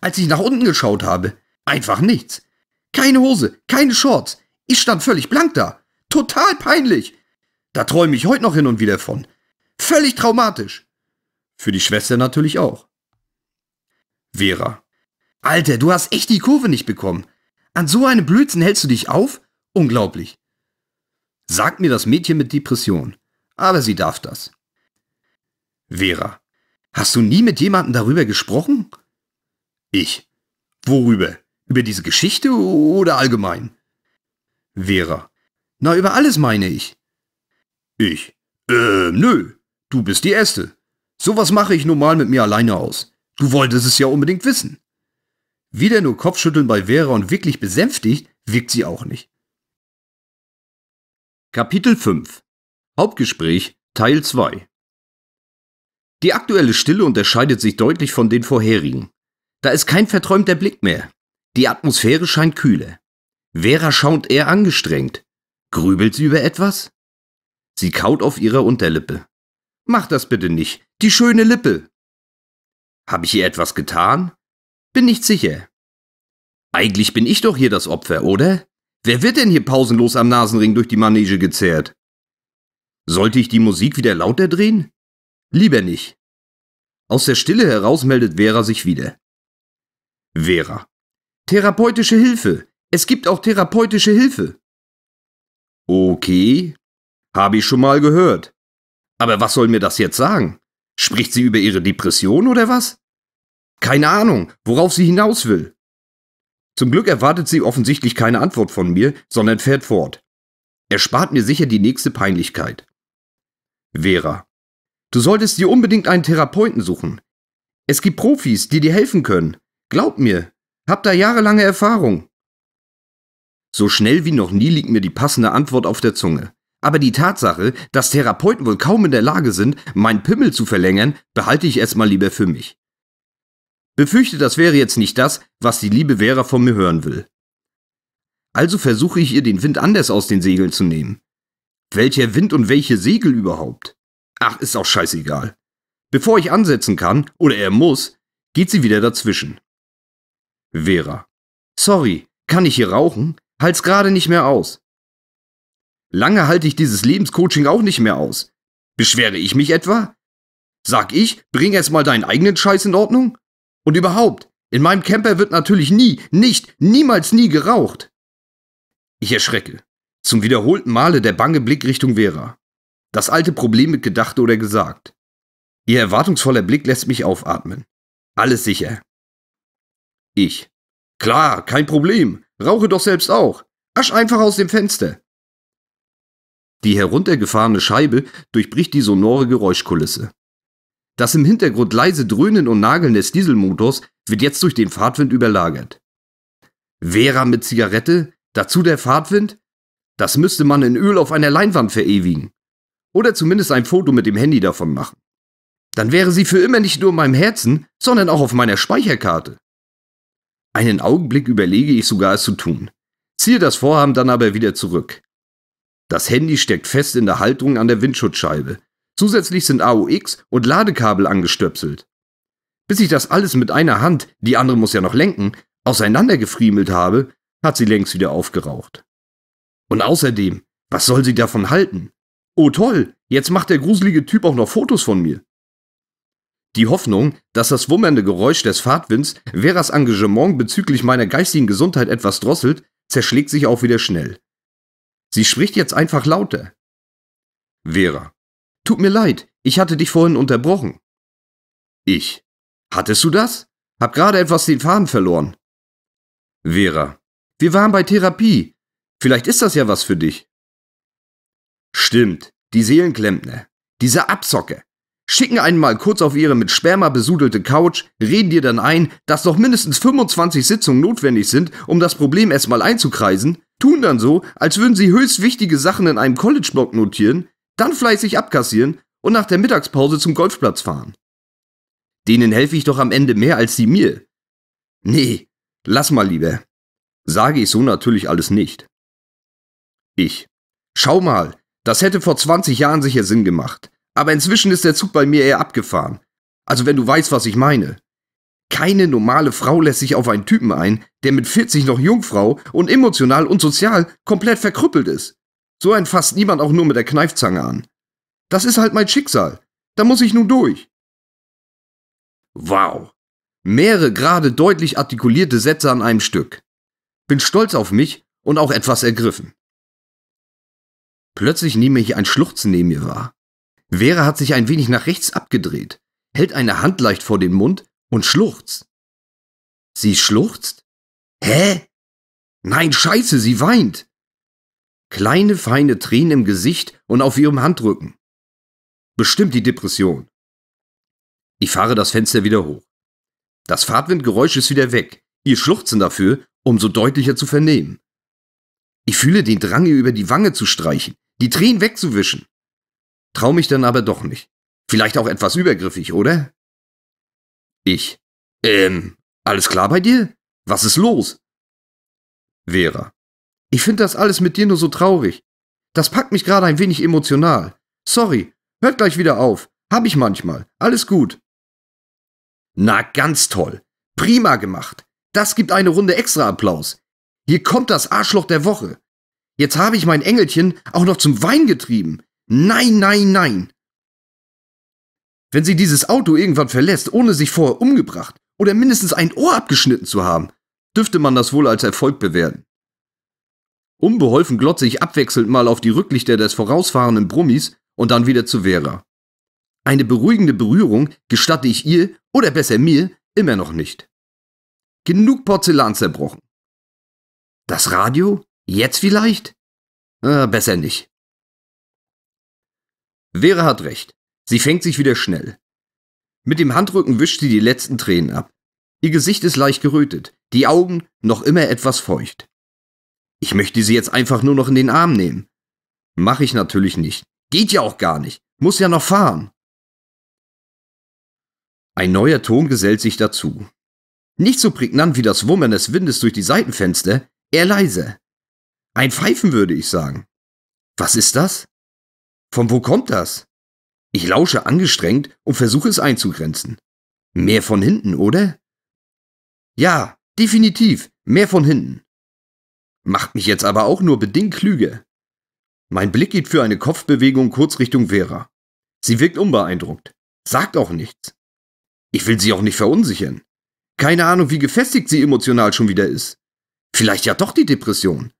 Als ich nach unten geschaut habe, einfach nichts. Keine Hose, keine Shorts. Ich stand völlig blank da. Total peinlich. Da träume ich heute noch hin und wieder von. Völlig traumatisch. Für die Schwester natürlich auch. Vera. Alter, du hast echt die Kurve nicht bekommen. An so einem Blödsinn hältst du dich auf? Unglaublich. Sagt mir das Mädchen mit Depression. Aber sie darf das. Vera. Hast du nie mit jemandem darüber gesprochen? Ich. Worüber? Über diese Geschichte oder allgemein? Vera. Na, über alles meine ich. Ich. Ähm, nö. Du bist die Erste. Sowas mache ich nun mal mit mir alleine aus. Du wolltest es ja unbedingt wissen. Wieder nur Kopfschütteln bei Vera und wirklich besänftigt wirkt sie auch nicht. Kapitel 5 Hauptgespräch Teil 2 Die aktuelle Stille unterscheidet sich deutlich von den vorherigen. Da ist kein verträumter Blick mehr, die Atmosphäre scheint kühle. Vera schaut eher angestrengt. Grübelt sie über etwas? Sie kaut auf ihrer Unterlippe. Mach das bitte nicht. Die schöne Lippe. Hab ich ihr etwas getan? Bin nicht sicher. Eigentlich bin ich doch hier das Opfer, oder? Wer wird denn hier pausenlos am Nasenring durch die Manege gezerrt? Sollte ich die Musik wieder lauter drehen? Lieber nicht. Aus der Stille heraus meldet Vera sich wieder. Vera, Therapeutische Hilfe. Es gibt auch therapeutische Hilfe. Okay, habe ich schon mal gehört. Aber was soll mir das jetzt sagen? Spricht sie über ihre Depression oder was? Keine Ahnung, worauf sie hinaus will. Zum Glück erwartet sie offensichtlich keine Antwort von mir, sondern fährt fort. Er spart mir sicher die nächste Peinlichkeit. Vera, du solltest dir unbedingt einen Therapeuten suchen. Es gibt Profis, die dir helfen können. Glaub mir, hab da jahrelange Erfahrung. So schnell wie noch nie liegt mir die passende Antwort auf der Zunge. Aber die Tatsache, dass Therapeuten wohl kaum in der Lage sind, meinen Pimmel zu verlängern, behalte ich erstmal lieber für mich. Befürchte, das wäre jetzt nicht das, was die liebe Vera von mir hören will. Also versuche ich ihr den Wind anders aus den Segeln zu nehmen. Welcher Wind und welche Segel überhaupt? Ach, ist auch scheißegal. Bevor ich ansetzen kann, oder er muss, geht sie wieder dazwischen. Vera. Sorry, kann ich hier rauchen? Halt's gerade nicht mehr aus. Lange halte ich dieses Lebenscoaching auch nicht mehr aus. Beschwere ich mich etwa? Sag ich, bring erst mal deinen eigenen Scheiß in Ordnung? Und überhaupt, in meinem Camper wird natürlich nie, nicht, niemals nie geraucht. Ich erschrecke. Zum wiederholten Male der bange Blick Richtung Vera. Das alte Problem mit gedacht oder gesagt. Ihr erwartungsvoller Blick lässt mich aufatmen. Alles sicher. Ich. Klar, kein Problem. Rauche doch selbst auch. Asch einfach aus dem Fenster. Die heruntergefahrene Scheibe durchbricht die sonore Geräuschkulisse. Das im Hintergrund leise Dröhnen und Nageln des Dieselmotors wird jetzt durch den Fahrtwind überlagert. Vera mit Zigarette, dazu der Fahrtwind? Das müsste man in Öl auf einer Leinwand verewigen. Oder zumindest ein Foto mit dem Handy davon machen. Dann wäre sie für immer nicht nur in meinem Herzen, sondern auch auf meiner Speicherkarte. Einen Augenblick überlege ich sogar, es zu tun. Ziehe das Vorhaben dann aber wieder zurück. Das Handy steckt fest in der Halterung an der Windschutzscheibe. Zusätzlich sind AUX und Ladekabel angestöpselt. Bis ich das alles mit einer Hand, die andere muss ja noch lenken, auseinandergefriemelt habe, hat sie längst wieder aufgeraucht. Und außerdem, was soll sie davon halten? Oh toll, jetzt macht der gruselige Typ auch noch Fotos von mir. Die Hoffnung, dass das wummernde Geräusch des Fahrtwinds Veras Engagement bezüglich meiner geistigen Gesundheit etwas drosselt, zerschlägt sich auch wieder schnell. Sie spricht jetzt einfach lauter. Vera. Tut mir leid, ich hatte dich vorhin unterbrochen. Ich. Hattest du das? Hab gerade etwas den Faden verloren. Vera. Wir waren bei Therapie. Vielleicht ist das ja was für dich. Stimmt, die Seelenklempner. Diese Abzocke schicken einen mal kurz auf ihre mit Sperma besudelte Couch, reden dir dann ein, dass noch mindestens 25 Sitzungen notwendig sind, um das Problem erstmal einzukreisen, tun dann so, als würden sie höchst wichtige Sachen in einem College-Block notieren, dann fleißig abkassieren und nach der Mittagspause zum Golfplatz fahren. Denen helfe ich doch am Ende mehr als sie mir. Nee, lass mal lieber. Sage ich so natürlich alles nicht. Ich. Schau mal, das hätte vor 20 Jahren sicher Sinn gemacht. Aber inzwischen ist der Zug bei mir eher abgefahren. Also wenn du weißt, was ich meine. Keine normale Frau lässt sich auf einen Typen ein, der mit 40 noch Jungfrau und emotional und sozial komplett verkrüppelt ist. So einen fasst niemand auch nur mit der Kneifzange an. Das ist halt mein Schicksal. Da muss ich nun durch. Wow. Mehrere gerade deutlich artikulierte Sätze an einem Stück. Bin stolz auf mich und auch etwas ergriffen. Plötzlich nehme ich ein Schluchzen neben mir wahr. Vera hat sich ein wenig nach rechts abgedreht, hält eine Hand leicht vor den Mund und schluchzt. Sie schluchzt? Hä? Nein, scheiße, sie weint. Kleine, feine Tränen im Gesicht und auf ihrem Handrücken. Bestimmt die Depression. Ich fahre das Fenster wieder hoch. Das Fahrtwindgeräusch ist wieder weg, ihr Schluchzen dafür, umso deutlicher zu vernehmen. Ich fühle den Drang, ihr über die Wange zu streichen, die Tränen wegzuwischen. Trau mich dann aber doch nicht. Vielleicht auch etwas übergriffig, oder? Ich. Ähm, alles klar bei dir? Was ist los? Vera. Ich finde das alles mit dir nur so traurig. Das packt mich gerade ein wenig emotional. Sorry, hört gleich wieder auf. Hab ich manchmal. Alles gut. Na, ganz toll. Prima gemacht. Das gibt eine Runde extra Applaus. Hier kommt das Arschloch der Woche. Jetzt habe ich mein Engelchen auch noch zum Wein getrieben. Nein, nein, nein. Wenn sie dieses Auto irgendwann verlässt, ohne sich vorher umgebracht oder mindestens ein Ohr abgeschnitten zu haben, dürfte man das wohl als Erfolg bewerten. Unbeholfen glotze ich abwechselnd mal auf die Rücklichter des vorausfahrenden Brummis und dann wieder zu Vera. Eine beruhigende Berührung gestatte ich ihr, oder besser mir, immer noch nicht. Genug Porzellan zerbrochen. Das Radio? Jetzt vielleicht? Äh, besser nicht. Vera hat recht. Sie fängt sich wieder schnell. Mit dem Handrücken wischt sie die letzten Tränen ab. Ihr Gesicht ist leicht gerötet, die Augen noch immer etwas feucht. Ich möchte sie jetzt einfach nur noch in den Arm nehmen. Mach ich natürlich nicht. Geht ja auch gar nicht. Muss ja noch fahren. Ein neuer Ton gesellt sich dazu. Nicht so prägnant wie das Wummern des Windes durch die Seitenfenster, eher leise. Ein Pfeifen würde ich sagen. Was ist das? Von wo kommt das? Ich lausche angestrengt und versuche es einzugrenzen. Mehr von hinten, oder? Ja, definitiv, mehr von hinten. Macht mich jetzt aber auch nur bedingt klüger. Mein Blick geht für eine Kopfbewegung kurz Richtung Vera. Sie wirkt unbeeindruckt, sagt auch nichts. Ich will sie auch nicht verunsichern. Keine Ahnung, wie gefestigt sie emotional schon wieder ist. Vielleicht ja doch die Depression.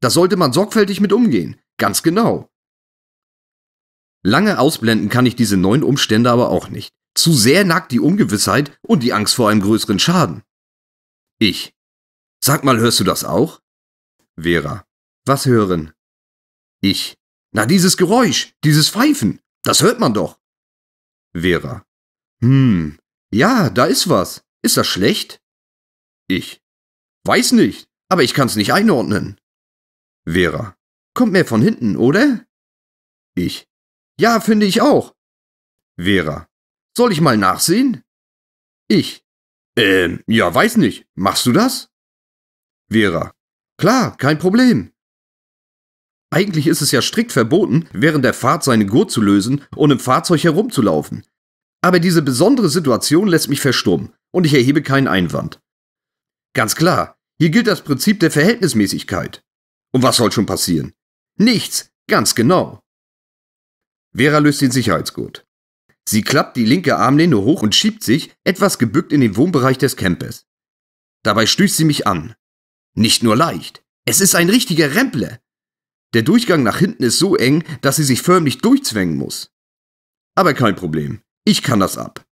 Da sollte man sorgfältig mit umgehen, ganz genau. Lange ausblenden kann ich diese neuen Umstände aber auch nicht. Zu sehr nagt die Ungewissheit und die Angst vor einem größeren Schaden. Ich. Sag mal, hörst du das auch? Vera. Was hören? Ich. Na, dieses Geräusch, dieses Pfeifen, das hört man doch. Vera. Hm, ja, da ist was. Ist das schlecht? Ich. Weiß nicht, aber ich kann's nicht einordnen. Vera. Kommt mehr von hinten, oder? Ich. Ja, finde ich auch. Vera. Soll ich mal nachsehen? Ich. Ähm, ja, weiß nicht. Machst du das? Vera. Klar, kein Problem. Eigentlich ist es ja strikt verboten, während der Fahrt seine Gurt zu lösen und im Fahrzeug herumzulaufen. Aber diese besondere Situation lässt mich verstummen und ich erhebe keinen Einwand. Ganz klar, hier gilt das Prinzip der Verhältnismäßigkeit. Und was soll schon passieren? Nichts, ganz genau. Vera löst den Sicherheitsgurt. Sie klappt die linke Armlehne hoch und schiebt sich, etwas gebückt, in den Wohnbereich des Campers. Dabei stößt sie mich an. Nicht nur leicht, es ist ein richtiger Rempler. Der Durchgang nach hinten ist so eng, dass sie sich förmlich durchzwängen muss. Aber kein Problem, ich kann das ab.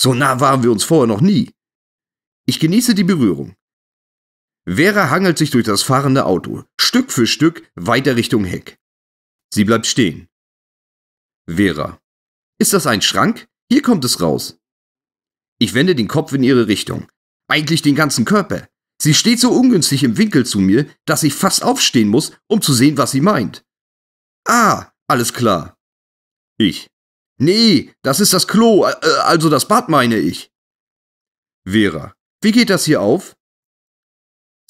So nah waren wir uns vorher noch nie. Ich genieße die Berührung. Vera hangelt sich durch das fahrende Auto, Stück für Stück weiter Richtung Heck. Sie bleibt stehen. Vera. Ist das ein Schrank? Hier kommt es raus. Ich wende den Kopf in ihre Richtung. Eigentlich den ganzen Körper. Sie steht so ungünstig im Winkel zu mir, dass ich fast aufstehen muss, um zu sehen, was sie meint. Ah, alles klar. Ich. Nee, das ist das Klo, äh, also das Bad meine ich. Vera. Wie geht das hier auf?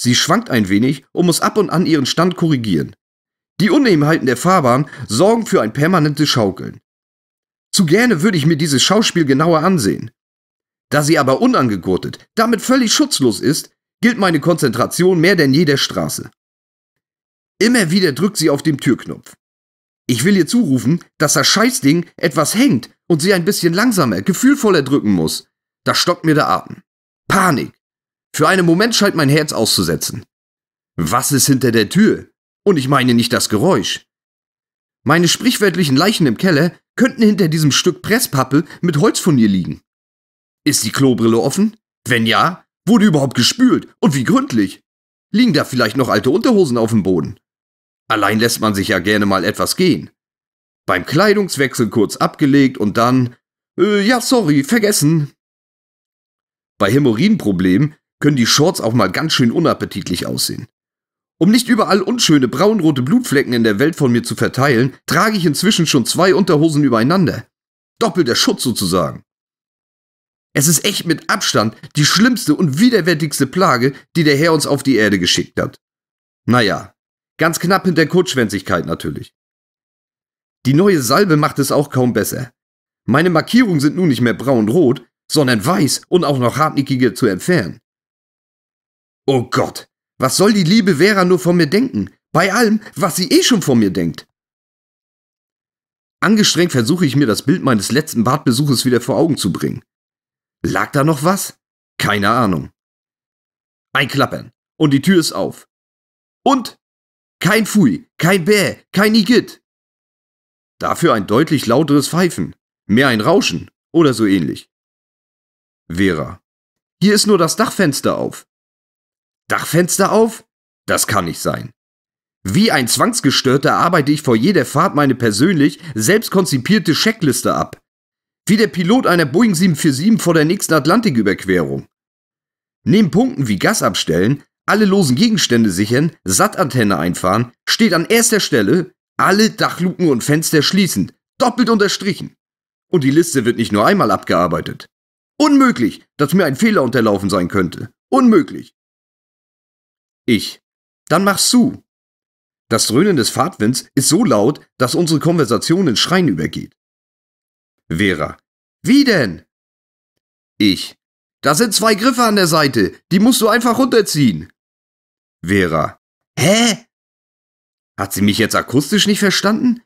Sie schwankt ein wenig und muss ab und an ihren Stand korrigieren. Die Unebenheiten der Fahrbahn sorgen für ein permanentes Schaukeln. Zu gerne würde ich mir dieses Schauspiel genauer ansehen. Da sie aber unangegurtet, damit völlig schutzlos ist, gilt meine Konzentration mehr denn je der Straße. Immer wieder drückt sie auf den Türknopf. Ich will ihr zurufen, dass das Scheißding etwas hängt und sie ein bisschen langsamer, gefühlvoller drücken muss. Da stockt mir der Atem. Panik. Für einen Moment scheint mein Herz auszusetzen. Was ist hinter der Tür? Und ich meine nicht das Geräusch. Meine sprichwörtlichen Leichen im Keller könnten hinter diesem Stück Presspappe mit Holzfurnier liegen. Ist die Klobrille offen? Wenn ja, wurde überhaupt gespült und wie gründlich? Liegen da vielleicht noch alte Unterhosen auf dem Boden? Allein lässt man sich ja gerne mal etwas gehen. Beim Kleidungswechsel kurz abgelegt und dann, äh, ja, sorry, vergessen. Bei Hämorrhoidenproblemen können die Shorts auch mal ganz schön unappetitlich aussehen. Um nicht überall unschöne braunrote Blutflecken in der Welt von mir zu verteilen, trage ich inzwischen schon zwei Unterhosen übereinander. Doppelter Schutz sozusagen. Es ist echt mit Abstand die schlimmste und widerwärtigste Plage, die der Herr uns auf die Erde geschickt hat. Naja, ganz knapp hinter Kurzschwänzigkeit natürlich. Die neue Salbe macht es auch kaum besser. Meine Markierungen sind nun nicht mehr braun-rot, sondern weiß und auch noch hartnäckiger zu entfernen. Oh Gott, was soll die liebe Vera nur von mir denken? Bei allem, was sie eh schon von mir denkt. Angestrengt versuche ich mir das Bild meines letzten Badbesuches wieder vor Augen zu bringen. Lag da noch was? Keine Ahnung. Ein Klappern. Und die Tür ist auf. Und kein Fui, kein Bäh, kein Igitt. Dafür ein deutlich lauteres Pfeifen. Mehr ein Rauschen oder so ähnlich. Vera. Hier ist nur das Dachfenster auf. Dachfenster auf? Das kann nicht sein. Wie ein Zwangsgestörter arbeite ich vor jeder Fahrt meine persönlich selbst konzipierte Checkliste ab. Wie der Pilot einer Boeing 747 vor der nächsten Atlantiküberquerung. Neben Punkten wie Gas abstellen, alle losen Gegenstände sichern, Sattantenne einfahren, steht an erster Stelle alle Dachluken und Fenster schließen, doppelt unterstrichen. Und die Liste wird nicht nur einmal abgearbeitet. Unmöglich, dass mir ein Fehler unterlaufen sein könnte. Unmöglich. Ich. Dann mach's zu. Das Dröhnen des Fahrtwinds ist so laut, dass unsere Konversation in Schreien übergeht. Vera. Wie denn? Ich. Da sind zwei Griffe an der Seite. Die musst du einfach runterziehen. Vera. Hä? Hat sie mich jetzt akustisch nicht verstanden?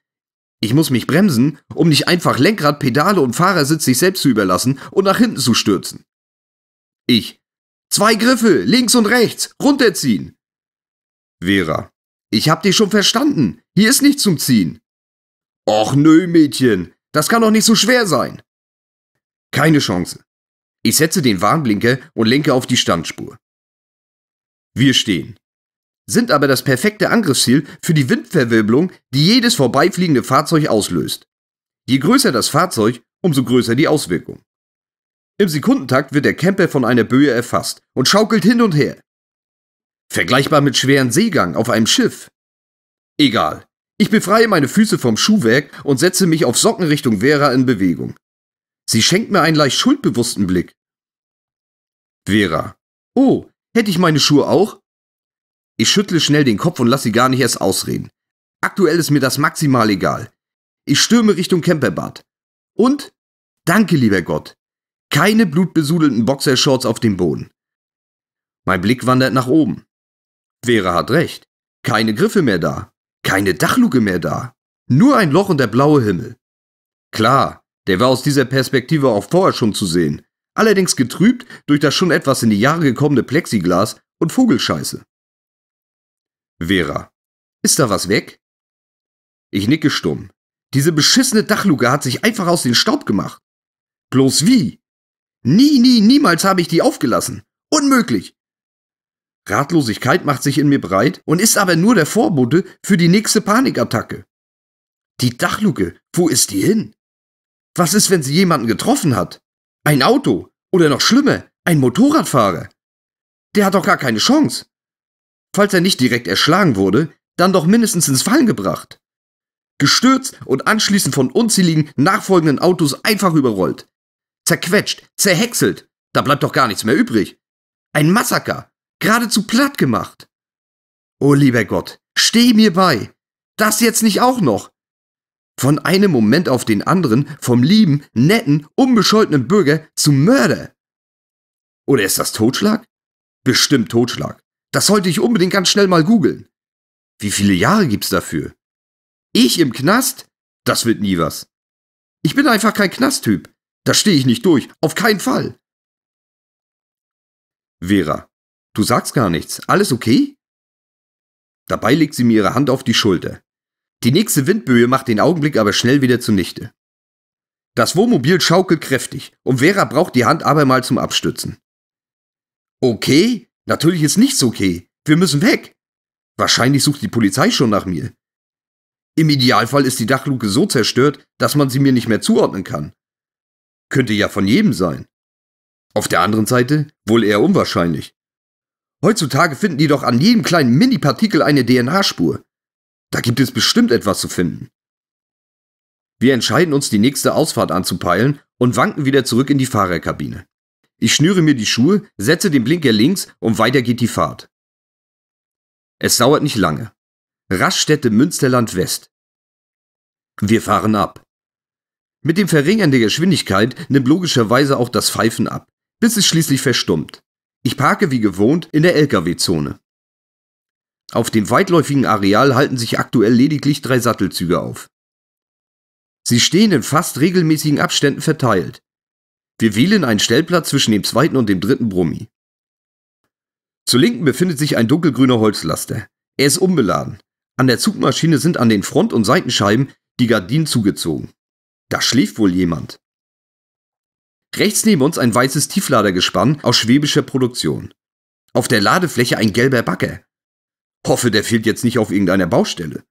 Ich muss mich bremsen, um nicht einfach Lenkrad, Pedale und Fahrersitz sich selbst zu überlassen und nach hinten zu stürzen. Ich. Zwei Griffe, links und rechts, runterziehen. Vera. Ich hab dich schon verstanden. Hier ist nichts zum Ziehen. Och nö, Mädchen. Das kann doch nicht so schwer sein. Keine Chance. Ich setze den Warnblinker und lenke auf die Standspur. Wir stehen. Sind aber das perfekte Angriffsziel für die Windverwirbelung, die jedes vorbeifliegende Fahrzeug auslöst. Je größer das Fahrzeug, umso größer die Auswirkung. Im Sekundentakt wird der Camper von einer Böe erfasst und schaukelt hin und her. Vergleichbar mit schweren Seegang auf einem Schiff. Egal. Ich befreie meine Füße vom Schuhwerk und setze mich auf Socken Richtung Vera in Bewegung. Sie schenkt mir einen leicht schuldbewussten Blick. Vera. Oh, hätte ich meine Schuhe auch? Ich schüttle schnell den Kopf und lasse sie gar nicht erst ausreden. Aktuell ist mir das maximal egal. Ich stürme Richtung Camperbad. Und? Danke, lieber Gott. Keine blutbesudelten Boxershorts auf dem Boden. Mein Blick wandert nach oben. Vera hat recht. Keine Griffe mehr da. Keine Dachluke mehr da. Nur ein Loch und der blaue Himmel. Klar, der war aus dieser Perspektive auch vorher schon zu sehen. Allerdings getrübt durch das schon etwas in die Jahre gekommene Plexiglas und Vogelscheiße. Vera. Ist da was weg? Ich nicke stumm. Diese beschissene Dachluke hat sich einfach aus dem Staub gemacht. Bloß wie? Nie, nie, niemals habe ich die aufgelassen. Unmöglich. Ratlosigkeit macht sich in mir breit und ist aber nur der Vorbote für die nächste Panikattacke. Die Dachluke, wo ist die hin? Was ist, wenn sie jemanden getroffen hat? Ein Auto oder noch schlimmer, ein Motorradfahrer? Der hat doch gar keine Chance. Falls er nicht direkt erschlagen wurde, dann doch mindestens ins Fallen gebracht. Gestürzt und anschließend von unzähligen nachfolgenden Autos einfach überrollt. Zerquetscht, zerhäckselt, da bleibt doch gar nichts mehr übrig. Ein Massaker, geradezu platt gemacht. oh, lieber Gott, steh mir bei. Das jetzt nicht auch noch. Von einem Moment auf den anderen vom lieben, netten, unbescholtenen Bürger zum Mörder. Oder ist das Totschlag? Bestimmt Totschlag. Das sollte ich unbedingt ganz schnell mal googeln. Wie viele Jahre gibt's dafür? Ich im Knast? Das wird nie was. Ich bin einfach kein Knasttyp. Da stehe ich nicht durch. Auf keinen Fall. Vera. Du sagst gar nichts. Alles okay? Dabei legt sie mir ihre Hand auf die Schulter. Die nächste Windböe macht den Augenblick aber schnell wieder zunichte. Das Wohnmobil schaukelt kräftig und Vera braucht die Hand abermal zum Abstützen. Okay? Natürlich ist nichts okay. Wir müssen weg. Wahrscheinlich sucht die Polizei schon nach mir. Im Idealfall ist die Dachluke so zerstört, dass man sie mir nicht mehr zuordnen kann. Könnte ja von jedem sein. Auf der anderen Seite wohl eher unwahrscheinlich. Heutzutage finden die doch an jedem kleinen Mini-Partikel eine DNA-Spur. Da gibt es bestimmt etwas zu finden. Wir entscheiden uns, die nächste Ausfahrt anzupeilen und wanken wieder zurück in die Fahrerkabine. Ich schnüre mir die Schuhe, setze den Blinker links und weiter geht die Fahrt. Es dauert nicht lange. Raststätte Münsterland West. Wir fahren ab. Mit dem Verringern der Geschwindigkeit nimmt logischerweise auch das Pfeifen ab, bis es schließlich verstummt. Ich parke wie gewohnt in der Lkw-Zone. Auf dem weitläufigen Areal halten sich aktuell lediglich drei Sattelzüge auf. Sie stehen in fast regelmäßigen Abständen verteilt. Wir wählen einen Stellplatz zwischen dem zweiten und dem dritten Brummi. Zur Linken befindet sich ein dunkelgrüner Holzlaster. Er ist unbeladen. An der Zugmaschine sind an den Front- und Seitenscheiben die Gardinen zugezogen. Da schläft wohl jemand. Rechts neben uns ein weißes Tiefladergespann aus schwäbischer Produktion. Auf der Ladefläche ein gelber Bagger. Hoffe, der fehlt jetzt nicht auf irgendeiner Baustelle.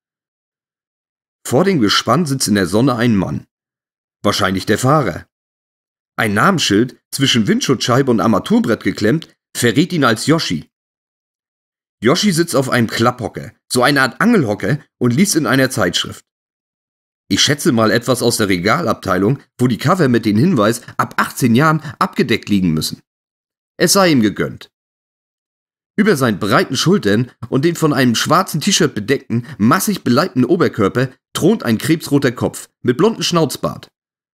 Vor dem Gespann sitzt in der Sonne ein Mann. Wahrscheinlich der Fahrer. Ein Namensschild, zwischen Windschutzscheibe und Armaturbrett geklemmt, verrät ihn als Yoshi. Yoshi sitzt auf einem Klapphocker, so eine Art Angelhocker, und liest in einer Zeitschrift. Ich schätze mal etwas aus der Regalabteilung, wo die Cover mit dem Hinweis ab 18 Jahren abgedeckt liegen müssen. Es sei ihm gegönnt. Über seinen breiten Schultern und den von einem schwarzen T-Shirt bedeckten, massig beleibten Oberkörper thront ein krebsroter Kopf mit blondem Schnauzbart.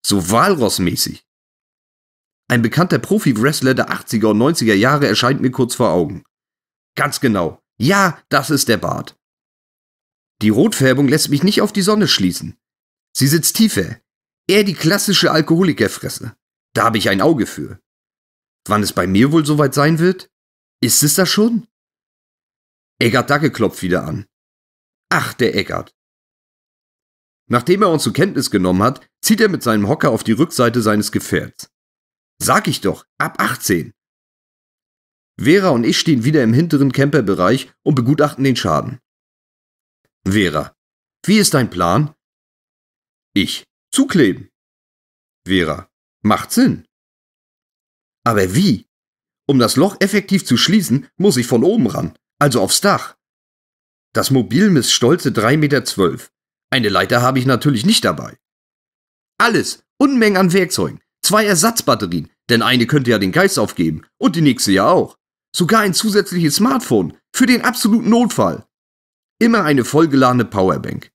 So walrossmäßig. Ein bekannter Profi-Wrestler der 80er und 90er Jahre erscheint mir kurz vor Augen. Ganz genau. Ja, das ist der Bart. Die Rotfärbung lässt mich nicht auf die Sonne schließen. Sie sitzt tiefer. Er die klassische Alkoholikerfresse. Da habe ich ein Auge für. Wann es bei mir wohl soweit sein wird? Ist es das schon? Eggert Dacke klopft wieder an. Ach, der Eggert. Nachdem er uns zur Kenntnis genommen hat, zieht er mit seinem Hocker auf die Rückseite seines Gefährts. Sag ich doch, ab 18. Vera und ich stehen wieder im hinteren Camperbereich und begutachten den Schaden. Vera, wie ist dein Plan? Ich zukleben. Vera. Macht Sinn. Aber wie? Um das Loch effektiv zu schließen, muss ich von oben ran, also aufs Dach. Das Mobil misst stolze 3,12 Meter. Eine Leiter habe ich natürlich nicht dabei. Alles, Unmengen an Werkzeugen, zwei Ersatzbatterien, denn eine könnte ja den Geist aufgeben und die nächste ja auch. Sogar ein zusätzliches Smartphone für den absoluten Notfall. Immer eine vollgeladene Powerbank.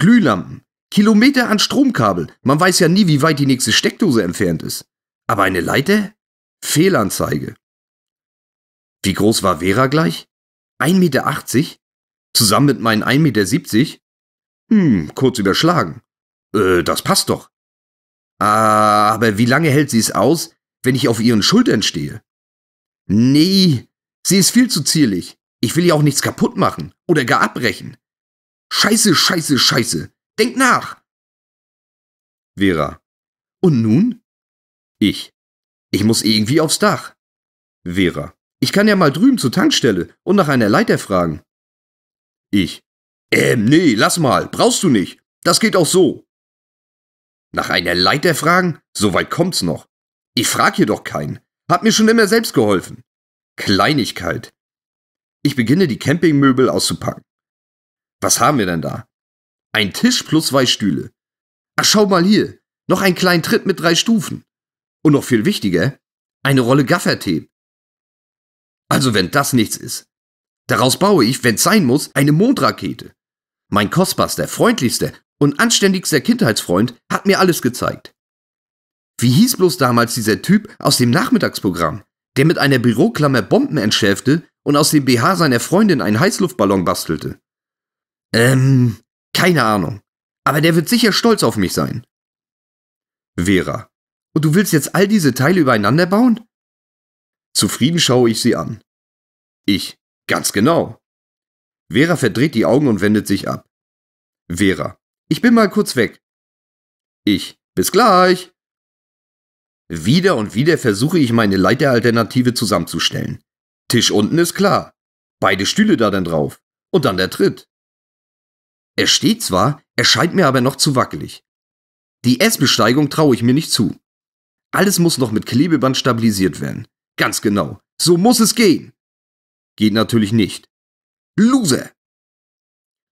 Glühlampen, Kilometer an Stromkabel. Man weiß ja nie, wie weit die nächste Steckdose entfernt ist. Aber eine Leiter? Fehlanzeige. Wie groß war Vera gleich? 1,80 Meter? Zusammen mit meinen 1,70 Meter? Hm, kurz überschlagen. Äh, das passt doch. Ah, aber wie lange hält sie es aus, wenn ich auf ihren Schultern stehe? Nee, sie ist viel zu zierlich. Ich will ihr auch nichts kaputt machen oder gar abbrechen. Scheiße, scheiße, scheiße. Denk nach! Vera. Und nun? Ich. Ich muss irgendwie aufs Dach. Vera. Ich kann ja mal drüben zur Tankstelle und nach einer Leiter fragen. Ich. Ähm, nee, lass mal. Brauchst du nicht. Das geht auch so. Nach einer Leiter fragen? So weit kommt's noch. Ich frag hier doch keinen. Hab mir schon immer selbst geholfen. Kleinigkeit. Ich beginne die Campingmöbel auszupacken. Was haben wir denn da? Ein Tisch plus zwei Stühle. Ach, schau mal hier. Noch einen kleinen Tritt mit drei Stufen. Und noch viel wichtiger, eine Rolle Gaffertee. Also wenn das nichts ist. Daraus baue ich, wenn's sein muss, eine Mondrakete. Mein kostbarster, freundlichster und anständigster Kindheitsfreund hat mir alles gezeigt. Wie hieß bloß damals dieser Typ aus dem Nachmittagsprogramm, der mit einer Büroklammer Bomben entschärfte und aus dem BH seiner Freundin einen Heißluftballon bastelte? Ähm, keine Ahnung. Aber der wird sicher stolz auf mich sein. Vera. Und du willst jetzt all diese Teile übereinander bauen? Zufrieden schaue ich sie an. Ich. Ganz genau. Vera verdreht die Augen und wendet sich ab. Vera. Ich bin mal kurz weg. Ich. Bis gleich. Wieder und wieder versuche ich meine Leiteralternative zusammenzustellen. Tisch unten ist klar. Beide Stühle da dann drauf. Und dann der Tritt. Er steht zwar, erscheint mir aber noch zu wackelig. Die S-Besteigung traue ich mir nicht zu. Alles muss noch mit Klebeband stabilisiert werden. Ganz genau. So muss es gehen. Geht natürlich nicht. Loser!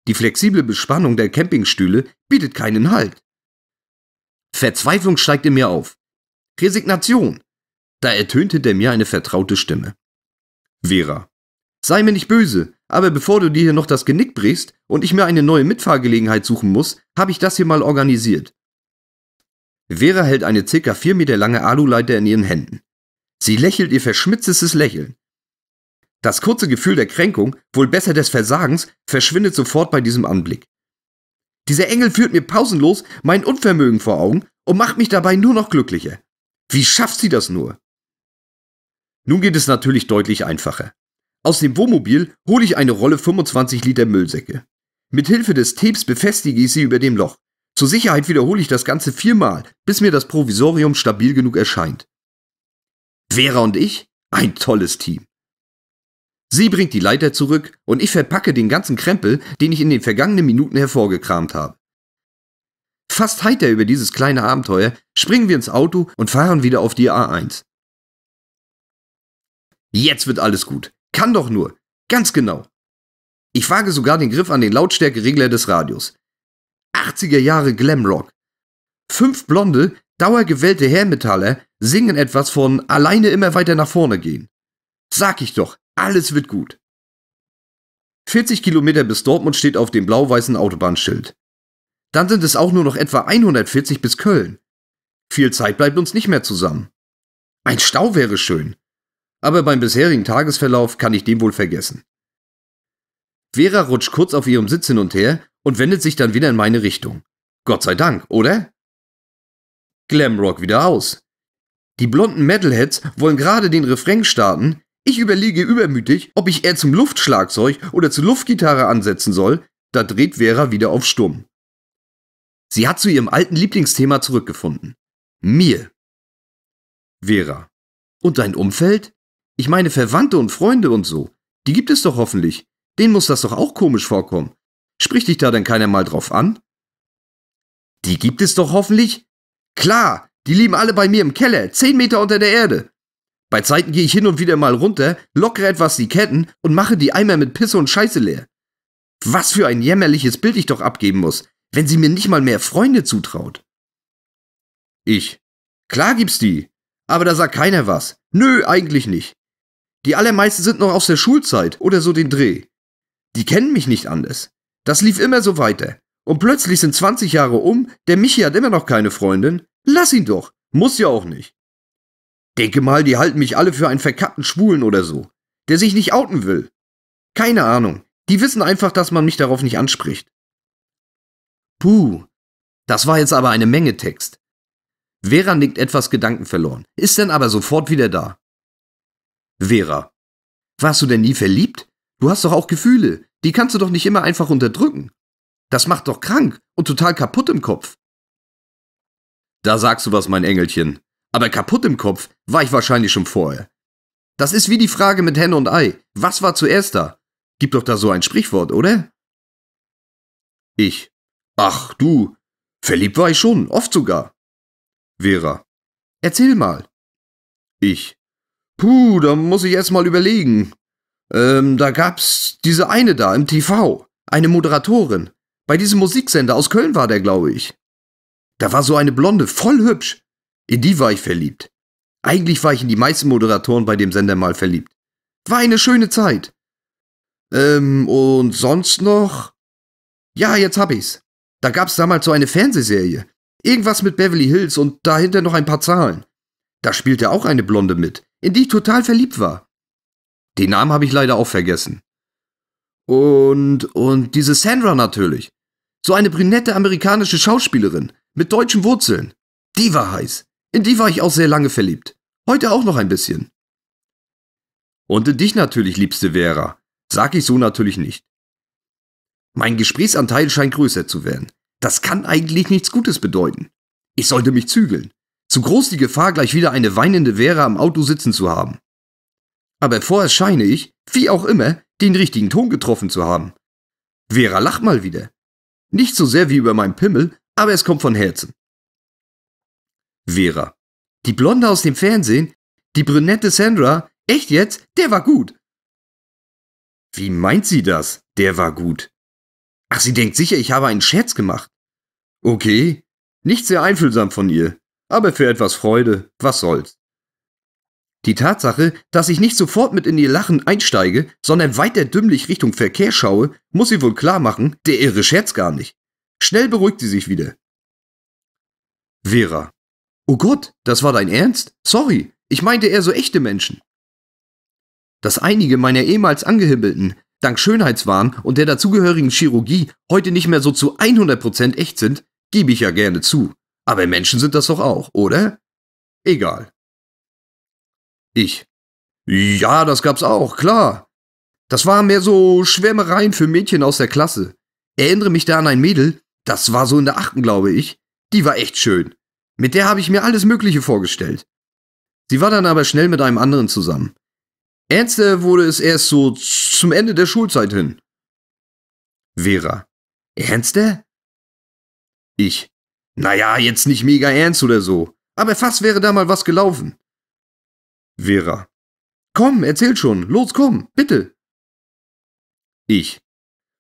Die flexible Bespannung der Campingstühle bietet keinen Halt. Verzweiflung steigt in mir auf. Resignation! Da ertönt hinter mir eine vertraute Stimme. Vera. Sei mir nicht böse, aber bevor du dir hier noch das Genick brichst und ich mir eine neue Mitfahrgelegenheit suchen muss, habe ich das hier mal organisiert. Vera hält eine ca. 4 Meter lange Aluleiter in ihren Händen. Sie lächelt ihr verschmitztes Lächeln. Das kurze Gefühl der Kränkung, wohl besser des Versagens, verschwindet sofort bei diesem Anblick. Dieser Engel führt mir pausenlos mein Unvermögen vor Augen und macht mich dabei nur noch glücklicher. Wie schafft sie das nur? Nun geht es natürlich deutlich einfacher. Aus dem Wohnmobil hole ich eine Rolle 25 Liter Müllsäcke. Mit Hilfe des Tapes befestige ich sie über dem Loch. Zur Sicherheit wiederhole ich das Ganze viermal, bis mir das Provisorium stabil genug erscheint. Vera und ich? Ein tolles Team. Sie bringt die Leiter zurück und ich verpacke den ganzen Krempel, den ich in den vergangenen Minuten hervorgekramt habe. Fast heiter über dieses kleine Abenteuer springen wir ins Auto und fahren wieder auf die A1. Jetzt wird alles gut. Kann doch nur. Ganz genau. Ich wage sogar den Griff an den Lautstärkeregler des Radios. 80er Jahre Glamrock. Fünf blonde, dauergewählte Hermetaller singen etwas von alleine immer weiter nach vorne gehen. Sag ich doch, alles wird gut. 40 Kilometer bis Dortmund steht auf dem blau-weißen Autobahnschild. Dann sind es auch nur noch etwa 140 bis Köln. Viel Zeit bleibt uns nicht mehr zusammen. Ein Stau wäre schön aber beim bisherigen Tagesverlauf kann ich den wohl vergessen. Vera rutscht kurz auf ihrem Sitz hin und her und wendet sich dann wieder in meine Richtung. Gott sei Dank, oder? Glamrock wieder aus. Die blonden Metalheads wollen gerade den Refrain starten. Ich überlege übermütig, ob ich eher zum Luftschlagzeug oder zur Luftgitarre ansetzen soll. Da dreht Vera wieder auf Stumm. Sie hat zu ihrem alten Lieblingsthema zurückgefunden. Mir. Vera. Und dein Umfeld? Ich meine Verwandte und Freunde und so. Die gibt es doch hoffentlich. Denen muss das doch auch komisch vorkommen. Spricht dich da denn keiner mal drauf an? Die gibt es doch hoffentlich? Klar, die lieben alle bei mir im Keller, zehn Meter unter der Erde. Bei Zeiten gehe ich hin und wieder mal runter, lockere etwas die Ketten und mache die Eimer mit Pisse und Scheiße leer. Was für ein jämmerliches Bild ich doch abgeben muss, wenn sie mir nicht mal mehr Freunde zutraut. Ich. Klar gibt's die. Aber da sagt keiner was. Nö, eigentlich nicht. Die allermeisten sind noch aus der Schulzeit oder so den Dreh. Die kennen mich nicht anders. Das lief immer so weiter. Und plötzlich sind 20 Jahre um, der Michi hat immer noch keine Freundin. Lass ihn doch. Muss ja auch nicht. Denke mal, die halten mich alle für einen verkappten Schwulen oder so, der sich nicht outen will. Keine Ahnung. Die wissen einfach, dass man mich darauf nicht anspricht. Puh. Das war jetzt aber eine Menge Text. Vera nickt etwas gedankenverloren, ist dann aber sofort wieder da. Vera. Warst du denn nie verliebt? Du hast doch auch Gefühle. Die kannst du doch nicht immer einfach unterdrücken. Das macht doch krank und total kaputt im Kopf. Da sagst du was, mein Engelchen. Aber kaputt im Kopf war ich wahrscheinlich schon vorher. Das ist wie die Frage mit Henne und Ei. Was war zuerst da? Gib doch da so ein Sprichwort, oder? Ich. Ach du. Verliebt war ich schon, oft sogar. Vera. Erzähl mal. Ich. Puh, da muss ich jetzt mal überlegen. Ähm, da gab's diese eine da im TV, eine Moderatorin. Bei diesem Musiksender aus Köln war der, glaube ich. Da war so eine Blonde, voll hübsch. In die war ich verliebt. Eigentlich war ich in die meisten Moderatoren bei dem Sender mal verliebt. War eine schöne Zeit. Ähm, und sonst noch? Ja, jetzt hab ich's. Da gab's damals so eine Fernsehserie. Irgendwas mit Beverly Hills und dahinter noch ein paar Zahlen. Da spielte auch eine Blonde mit in die ich total verliebt war. Den Namen habe ich leider auch vergessen. Und, und diese Sandra natürlich. So eine brünette amerikanische Schauspielerin mit deutschen Wurzeln. Die war heiß. In die war ich auch sehr lange verliebt. Heute auch noch ein bisschen. Und in dich natürlich, liebste Vera. Sag ich so natürlich nicht. Mein Gesprächsanteil scheint größer zu werden. Das kann eigentlich nichts Gutes bedeuten. Ich sollte mich zügeln. Zu groß die Gefahr, gleich wieder eine weinende Vera am Auto sitzen zu haben. Aber vorerst scheine ich, wie auch immer, den richtigen Ton getroffen zu haben. Vera lacht mal wieder. Nicht so sehr wie über meinen Pimmel, aber es kommt von Herzen. Vera. Die Blonde aus dem Fernsehen? Die brünette Sandra? Echt jetzt? Der war gut. Wie meint sie das? Der war gut. Ach, sie denkt sicher, ich habe einen Scherz gemacht. Okay, nicht sehr einfühlsam von ihr aber für etwas Freude, was soll's. Die Tatsache, dass ich nicht sofort mit in ihr Lachen einsteige, sondern weiter dümmlich Richtung Verkehr schaue, muss sie wohl klar machen, der irre Scherz gar nicht. Schnell beruhigt sie sich wieder. Vera. Oh Gott, das war dein Ernst? Sorry, ich meinte eher so echte Menschen. Dass einige meiner ehemals Angehimmelten, dank Schönheitswahn und der dazugehörigen Chirurgie, heute nicht mehr so zu 100% echt sind, gebe ich ja gerne zu. Aber Menschen sind das doch auch, oder? Egal. Ich. Ja, das gab's auch, klar. Das waren mehr so Schwärmereien für Mädchen aus der Klasse. Erinnere mich da an ein Mädel, das war so in der achten, glaube ich. Die war echt schön. Mit der habe ich mir alles Mögliche vorgestellt. Sie war dann aber schnell mit einem anderen zusammen. Ernster wurde es erst so zum Ende der Schulzeit hin. Vera. Ernster? Ich. Naja, jetzt nicht mega ernst oder so. Aber fast wäre da mal was gelaufen. Vera. Komm, erzähl schon. Los, komm, bitte. Ich.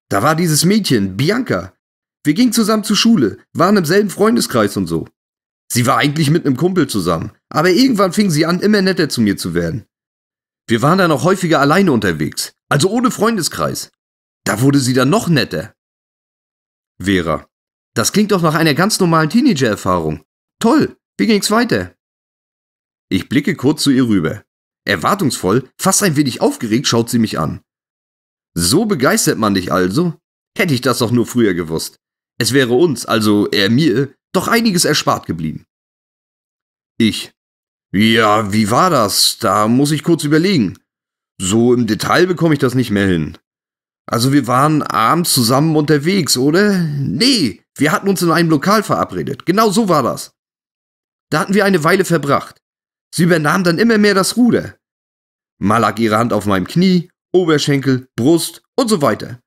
Da war dieses Mädchen, Bianca. Wir gingen zusammen zur Schule, waren im selben Freundeskreis und so. Sie war eigentlich mit einem Kumpel zusammen, aber irgendwann fing sie an, immer netter zu mir zu werden. Wir waren dann auch häufiger alleine unterwegs, also ohne Freundeskreis. Da wurde sie dann noch netter. Vera. Das klingt doch nach einer ganz normalen Teenager-Erfahrung. Toll, wie ging's weiter? Ich blicke kurz zu ihr rüber. Erwartungsvoll, fast ein wenig aufgeregt schaut sie mich an. So begeistert man dich also? Hätte ich das doch nur früher gewusst. Es wäre uns, also er mir, doch einiges erspart geblieben. Ich. Ja, wie war das? Da muss ich kurz überlegen. So im Detail bekomme ich das nicht mehr hin. Also wir waren abends zusammen unterwegs, oder? Nee, wir hatten uns in einem Lokal verabredet. Genau so war das. Da hatten wir eine Weile verbracht. Sie übernahm dann immer mehr das Ruder. Mal lag ihre Hand auf meinem Knie, Oberschenkel, Brust und so weiter.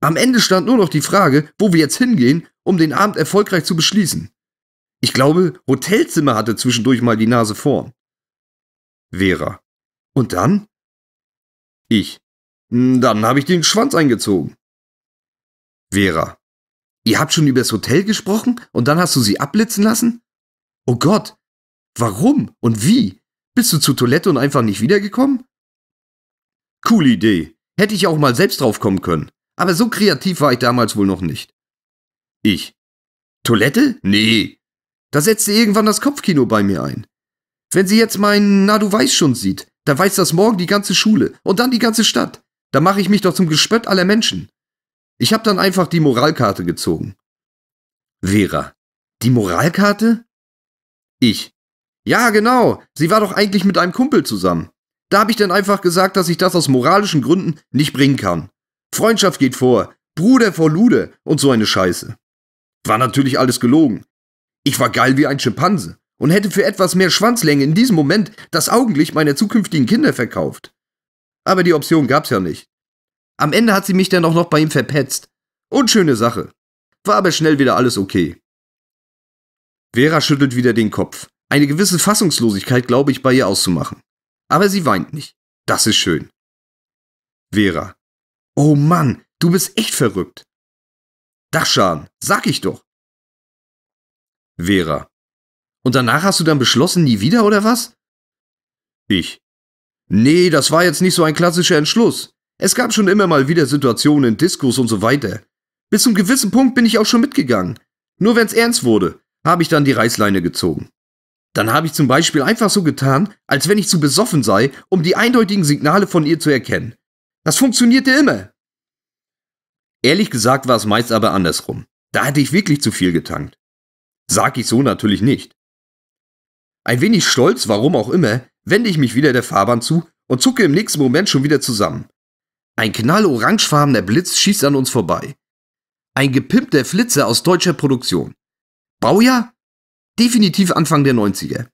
Am Ende stand nur noch die Frage, wo wir jetzt hingehen, um den Abend erfolgreich zu beschließen. Ich glaube, Hotelzimmer hatte zwischendurch mal die Nase vorn. Vera. Und dann? Ich. Hm, dann habe ich den Schwanz eingezogen. Vera. Ihr habt schon über das Hotel gesprochen und dann hast du sie abblitzen lassen? Oh Gott, warum und wie? Bist du zur Toilette und einfach nicht wiedergekommen? Coole Idee. Hätte ich auch mal selbst drauf kommen können. Aber so kreativ war ich damals wohl noch nicht. Ich. Toilette? Nee. Da setzte irgendwann das Kopfkino bei mir ein. Wenn sie jetzt meinen Na du weißt schon sieht, dann weiß das morgen die ganze Schule und dann die ganze Stadt. Da mache ich mich doch zum Gespött aller Menschen. Ich habe dann einfach die Moralkarte gezogen. Vera. Die Moralkarte? Ich. Ja, genau. Sie war doch eigentlich mit einem Kumpel zusammen. Da habe ich dann einfach gesagt, dass ich das aus moralischen Gründen nicht bringen kann. Freundschaft geht vor, Bruder vor Lude und so eine Scheiße. War natürlich alles gelogen. Ich war geil wie ein Schimpanse und hätte für etwas mehr Schwanzlänge in diesem Moment das Augenlicht meiner zukünftigen Kinder verkauft. Aber die Option gab's ja nicht. Am Ende hat sie mich dann auch noch bei ihm verpetzt. Unschöne Sache. War aber schnell wieder alles okay. Vera schüttelt wieder den Kopf. Eine gewisse Fassungslosigkeit glaube ich bei ihr auszumachen. Aber sie weint nicht. Das ist schön. Vera. Oh Mann, du bist echt verrückt. Dachschaden, sag ich doch. Vera. Und danach hast du dann beschlossen, nie wieder oder was? Ich. Nee, das war jetzt nicht so ein klassischer Entschluss. Es gab schon immer mal wieder Situationen in Diskos und so weiter. Bis zum gewissen Punkt bin ich auch schon mitgegangen. Nur wenn's ernst wurde, habe ich dann die Reißleine gezogen. Dann habe ich zum Beispiel einfach so getan, als wenn ich zu besoffen sei, um die eindeutigen Signale von ihr zu erkennen. Das funktionierte immer. Ehrlich gesagt war es meist aber andersrum. Da hatte ich wirklich zu viel getankt. Sag ich so natürlich nicht. Ein wenig stolz, warum auch immer, wende ich mich wieder der Fahrbahn zu und zucke im nächsten Moment schon wieder zusammen. Ein knallorangefarbener Blitz schießt an uns vorbei. Ein gepimpter Flitzer aus deutscher Produktion. Baujahr? Definitiv Anfang der 90er.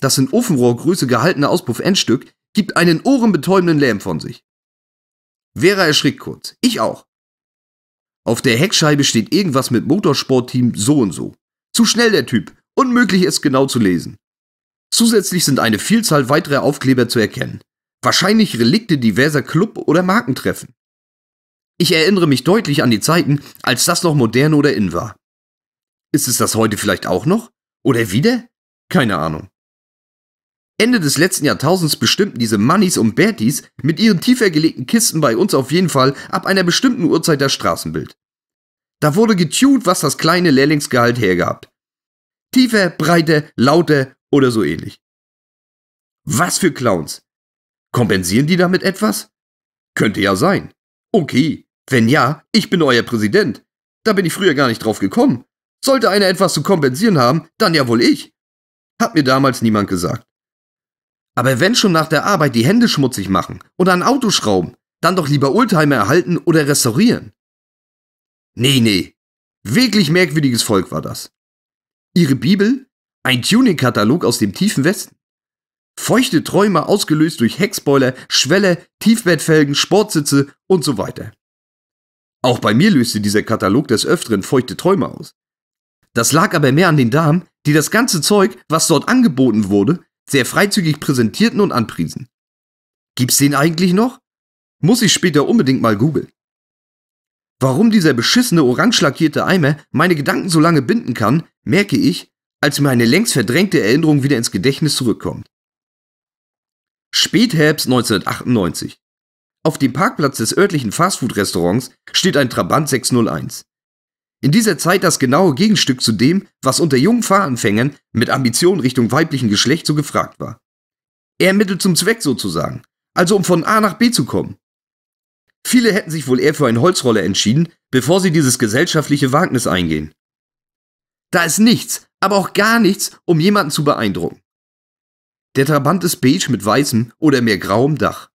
Das in Ofenrohrgröße gehaltene Auspuff-Endstück gibt einen ohrenbetäubenden Lärm von sich. Vera erschrickt kurz. Ich auch. Auf der Heckscheibe steht irgendwas mit Motorsportteam so und so. Zu schnell der Typ. Unmöglich es genau zu lesen. Zusätzlich sind eine Vielzahl weiterer Aufkleber zu erkennen wahrscheinlich Relikte diverser Club- oder Markentreffen. Ich erinnere mich deutlich an die Zeiten, als das noch modern oder in war. Ist es das heute vielleicht auch noch? Oder wieder? Keine Ahnung. Ende des letzten Jahrtausends bestimmten diese Mannis und Bertis mit ihren tiefer gelegten Kisten bei uns auf jeden Fall ab einer bestimmten Uhrzeit das Straßenbild. Da wurde getuned, was das kleine Lehrlingsgehalt hergab. Tiefer, breiter, lauter oder so ähnlich. Was für Clowns! Kompensieren die damit etwas? Könnte ja sein. Okay, wenn ja, ich bin euer Präsident. Da bin ich früher gar nicht drauf gekommen. Sollte einer etwas zu kompensieren haben, dann ja wohl ich. Hat mir damals niemand gesagt. Aber wenn schon nach der Arbeit die Hände schmutzig machen oder ein Auto schrauben, dann doch lieber Oldtimer erhalten oder restaurieren. Nee, nee. Wirklich merkwürdiges Volk war das. Ihre Bibel? Ein Tuning-Katalog aus dem tiefen Westen feuchte Träume ausgelöst durch Heckspoiler, Schwelle, Tiefbettfelgen, Sportsitze und so weiter. Auch bei mir löste dieser Katalog des Öfteren feuchte Träume aus. Das lag aber mehr an den Damen, die das ganze Zeug, was dort angeboten wurde, sehr freizügig präsentierten und anpriesen. Gibt's den eigentlich noch? Muss ich später unbedingt mal googeln. Warum dieser beschissene orange lackierte Eimer meine Gedanken so lange binden kann, merke ich, als mir eine längst verdrängte Erinnerung wieder ins Gedächtnis zurückkommt. Spätherbst 1998. Auf dem Parkplatz des örtlichen Fastfood-Restaurants steht ein Trabant 601. In dieser Zeit das genaue Gegenstück zu dem, was unter jungen Fahranfängern mit Ambitionen Richtung weiblichen Geschlecht so gefragt war. Er Mittel zum Zweck sozusagen, also um von A nach B zu kommen. Viele hätten sich wohl eher für einen Holzroller entschieden, bevor sie dieses gesellschaftliche Wagnis eingehen. Da ist nichts, aber auch gar nichts, um jemanden zu beeindrucken. Der Trabant ist beige mit weißem oder mehr grauem Dach.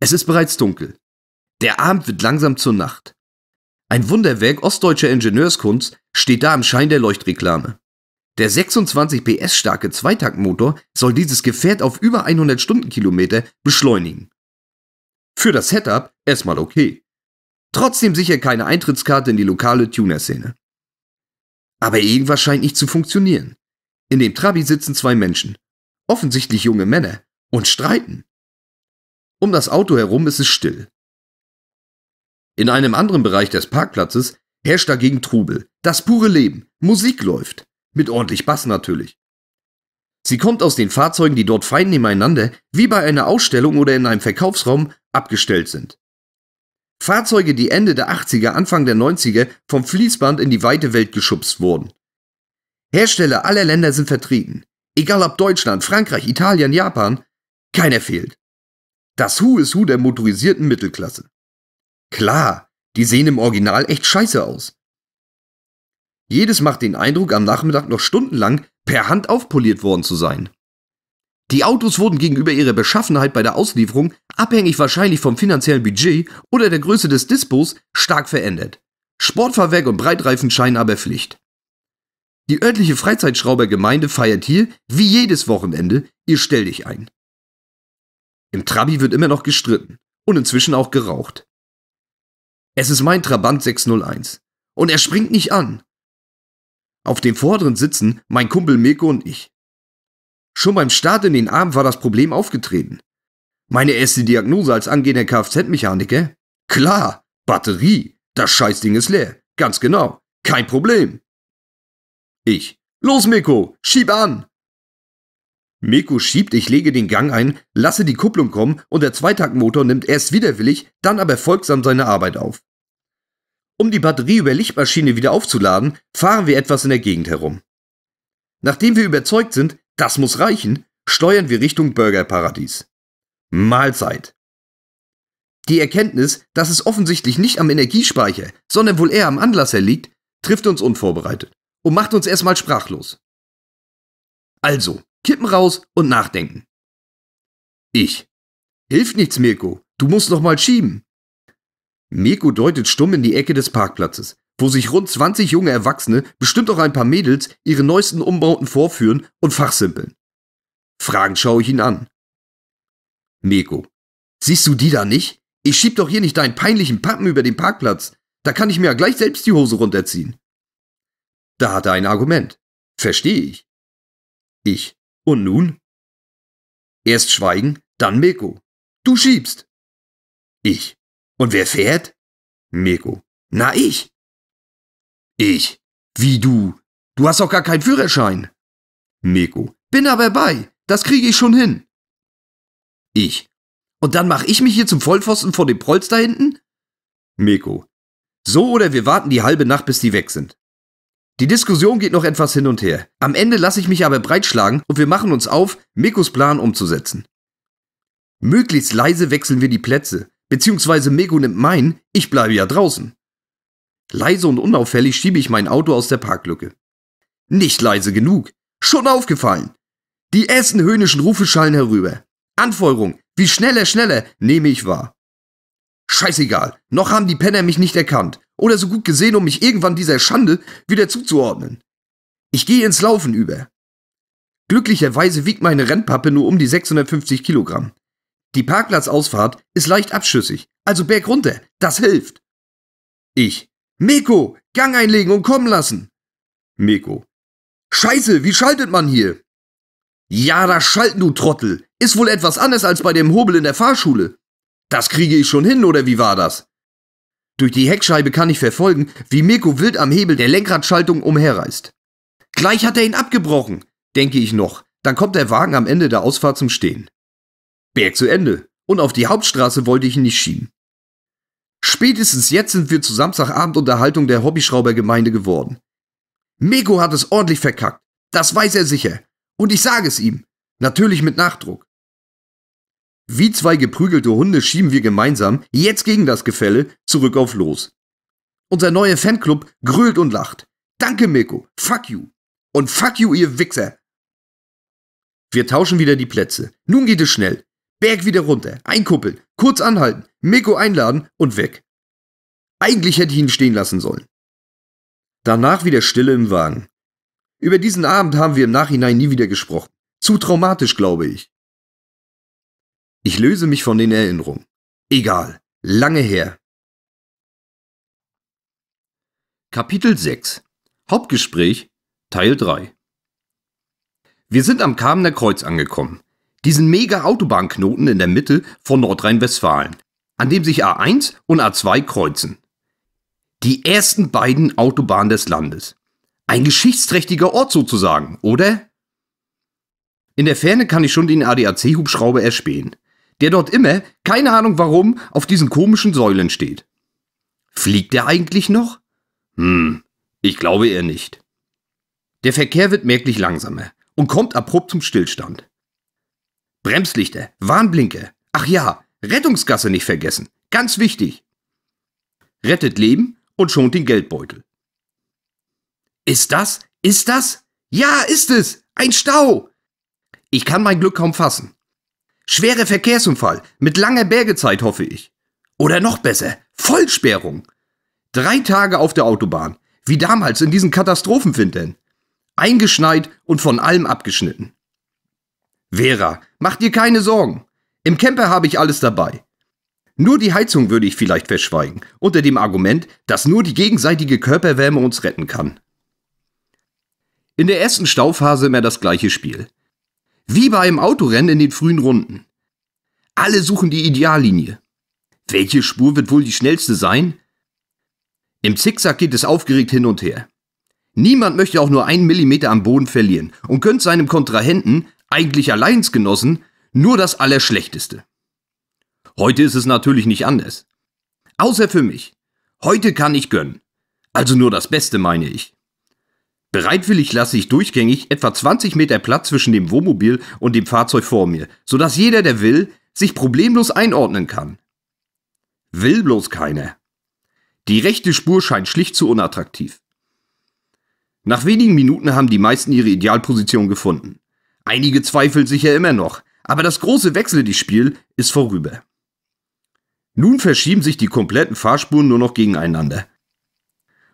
Es ist bereits dunkel. Der Abend wird langsam zur Nacht. Ein Wunderwerk ostdeutscher Ingenieurskunst steht da im Schein der Leuchtreklame. Der 26 PS starke Zweitaktmotor soll dieses Gefährt auf über 100 Stundenkilometer beschleunigen. Für das Setup erstmal okay. Trotzdem sicher keine Eintrittskarte in die lokale Tuner-Szene. Aber irgendwas scheint nicht zu funktionieren. In dem Trabi sitzen zwei Menschen offensichtlich junge Männer, und streiten. Um das Auto herum ist es still. In einem anderen Bereich des Parkplatzes herrscht dagegen Trubel, das pure Leben, Musik läuft, mit ordentlich Bass natürlich. Sie kommt aus den Fahrzeugen, die dort fein nebeneinander, wie bei einer Ausstellung oder in einem Verkaufsraum, abgestellt sind. Fahrzeuge, die Ende der 80er, Anfang der 90er vom Fließband in die weite Welt geschubst wurden. Hersteller aller Länder sind vertreten. Egal ob Deutschland, Frankreich, Italien, Japan, keiner fehlt. Das Hu is Hu der motorisierten Mittelklasse. Klar, die sehen im Original echt scheiße aus. Jedes macht den Eindruck, am Nachmittag noch stundenlang per Hand aufpoliert worden zu sein. Die Autos wurden gegenüber ihrer Beschaffenheit bei der Auslieferung, abhängig wahrscheinlich vom finanziellen Budget oder der Größe des Dispos, stark verändert. Sportfahrwerk und Breitreifen scheinen aber Pflicht. Die örtliche Freizeitschraubergemeinde feiert hier, wie jedes Wochenende, ihr Stell dich ein. Im Trabi wird immer noch gestritten und inzwischen auch geraucht. Es ist mein Trabant 601 und er springt nicht an. Auf dem vorderen sitzen mein Kumpel Mirko und ich. Schon beim Start in den Abend war das Problem aufgetreten. Meine erste Diagnose als angehender Kfz-Mechaniker? Klar, Batterie. Das Scheißding ist leer. Ganz genau. Kein Problem. Ich. Los, Miko, schieb an! Meko schiebt, ich lege den Gang ein, lasse die Kupplung kommen und der Zweitaktmotor nimmt erst widerwillig, dann aber folgsam seine Arbeit auf. Um die Batterie über Lichtmaschine wieder aufzuladen, fahren wir etwas in der Gegend herum. Nachdem wir überzeugt sind, das muss reichen, steuern wir Richtung Burgerparadies. Mahlzeit. Die Erkenntnis, dass es offensichtlich nicht am Energiespeicher, sondern wohl eher am Anlasser liegt, trifft uns unvorbereitet und macht uns erstmal sprachlos. Also, Kippen raus und nachdenken. Ich. Hilft nichts, Mirko. Du musst noch mal schieben. Mirko deutet stumm in die Ecke des Parkplatzes, wo sich rund 20 junge Erwachsene, bestimmt auch ein paar Mädels, ihre neuesten Umbauten vorführen und fachsimpeln. Fragend schaue ich ihn an. Mirko. Siehst du die da nicht? Ich schieb doch hier nicht deinen peinlichen Pappen über den Parkplatz. Da kann ich mir ja gleich selbst die Hose runterziehen. Da hat er ein Argument. Verstehe ich. Ich. Und nun? Erst Schweigen, dann Mirko. Du schiebst. Ich. Und wer fährt? Mirko. Na, ich. Ich. Wie du? Du hast doch gar keinen Führerschein. Mirko. Bin aber bei. Das kriege ich schon hin. Ich. Und dann mache ich mich hier zum Vollpfosten vor dem Polster hinten? Mirko. So oder wir warten die halbe Nacht, bis die weg sind. Die Diskussion geht noch etwas hin und her. Am Ende lasse ich mich aber breitschlagen und wir machen uns auf, Mikos Plan umzusetzen. Möglichst leise wechseln wir die Plätze, beziehungsweise Miko nimmt meinen, ich bleibe ja draußen. Leise und unauffällig schiebe ich mein Auto aus der Parklücke. Nicht leise genug. Schon aufgefallen. Die ersten höhnischen Rufe schallen herüber. Anfeuerung, wie schneller, schneller, nehme ich wahr. Scheißegal, noch haben die Penner mich nicht erkannt oder so gut gesehen, um mich irgendwann dieser Schande wieder zuzuordnen. Ich gehe ins Laufen über. Glücklicherweise wiegt meine Rennpappe nur um die 650 Kilogramm. Die Parkplatzausfahrt ist leicht abschüssig, also berg runter, das hilft. Ich. Meko, Gang einlegen und kommen lassen. Meko. Scheiße, wie schaltet man hier? Ja, das Schalten, du Trottel, ist wohl etwas anders als bei dem Hobel in der Fahrschule. Das kriege ich schon hin, oder wie war das? Durch die Heckscheibe kann ich verfolgen, wie Mirko wild am Hebel der Lenkradschaltung umherreißt. Gleich hat er ihn abgebrochen, denke ich noch. Dann kommt der Wagen am Ende der Ausfahrt zum Stehen. Berg zu Ende. Und auf die Hauptstraße wollte ich ihn nicht schieben. Spätestens jetzt sind wir zur Samstagabendunterhaltung der Hobbyschraubergemeinde geworden. Meko hat es ordentlich verkackt. Das weiß er sicher. Und ich sage es ihm. Natürlich mit Nachdruck. Wie zwei geprügelte Hunde schieben wir gemeinsam, jetzt gegen das Gefälle, zurück auf Los. Unser neuer Fanclub grölt und lacht. Danke, Mirko. Fuck you. Und fuck you, ihr Wichser. Wir tauschen wieder die Plätze. Nun geht es schnell. Berg wieder runter, einkuppeln, kurz anhalten, Mirko einladen und weg. Eigentlich hätte ich ihn stehen lassen sollen. Danach wieder Stille im Wagen. Über diesen Abend haben wir im Nachhinein nie wieder gesprochen. Zu traumatisch, glaube ich. Ich löse mich von den Erinnerungen. Egal, lange her. Kapitel 6 Hauptgespräch Teil 3 Wir sind am Kamener Kreuz angekommen, diesen mega Autobahnknoten in der Mitte von Nordrhein-Westfalen, an dem sich A1 und A2 kreuzen. Die ersten beiden Autobahnen des Landes. Ein geschichtsträchtiger Ort sozusagen, oder? In der Ferne kann ich schon den ADAC-Hubschrauber erspähen der dort immer, keine Ahnung warum, auf diesen komischen Säulen steht. Fliegt er eigentlich noch? Hm, ich glaube eher nicht. Der Verkehr wird merklich langsamer und kommt abrupt zum Stillstand. Bremslichter, Warnblinker, ach ja, Rettungsgasse nicht vergessen, ganz wichtig. Rettet Leben und schont den Geldbeutel. Ist das? Ist das? Ja, ist es! Ein Stau! Ich kann mein Glück kaum fassen. Schwere Verkehrsunfall mit langer Bergezeit, hoffe ich. Oder noch besser, Vollsperrung. Drei Tage auf der Autobahn, wie damals in diesen Katastrophenwintern. Eingeschneit und von allem abgeschnitten. Vera, mach dir keine Sorgen. Im Camper habe ich alles dabei. Nur die Heizung würde ich vielleicht verschweigen, unter dem Argument, dass nur die gegenseitige Körperwärme uns retten kann. In der ersten Stauphase immer das gleiche Spiel. Wie bei einem Autorennen in den frühen Runden. Alle suchen die Ideallinie. Welche Spur wird wohl die schnellste sein? Im Zickzack geht es aufgeregt hin und her. Niemand möchte auch nur einen Millimeter am Boden verlieren und gönnt seinem Kontrahenten, eigentlich Alleinsgenossen, nur das Allerschlechteste. Heute ist es natürlich nicht anders. Außer für mich. Heute kann ich gönnen. Also nur das Beste meine ich. Bereitwillig lasse ich durchgängig etwa 20 Meter Platz zwischen dem Wohnmobil und dem Fahrzeug vor mir, sodass jeder, der will, sich problemlos einordnen kann. Will bloß keiner. Die rechte Spur scheint schlicht zu unattraktiv. Nach wenigen Minuten haben die meisten ihre Idealposition gefunden. Einige zweifeln sicher immer noch, aber das große Wechsel Wechseldichtspiel ist vorüber. Nun verschieben sich die kompletten Fahrspuren nur noch gegeneinander.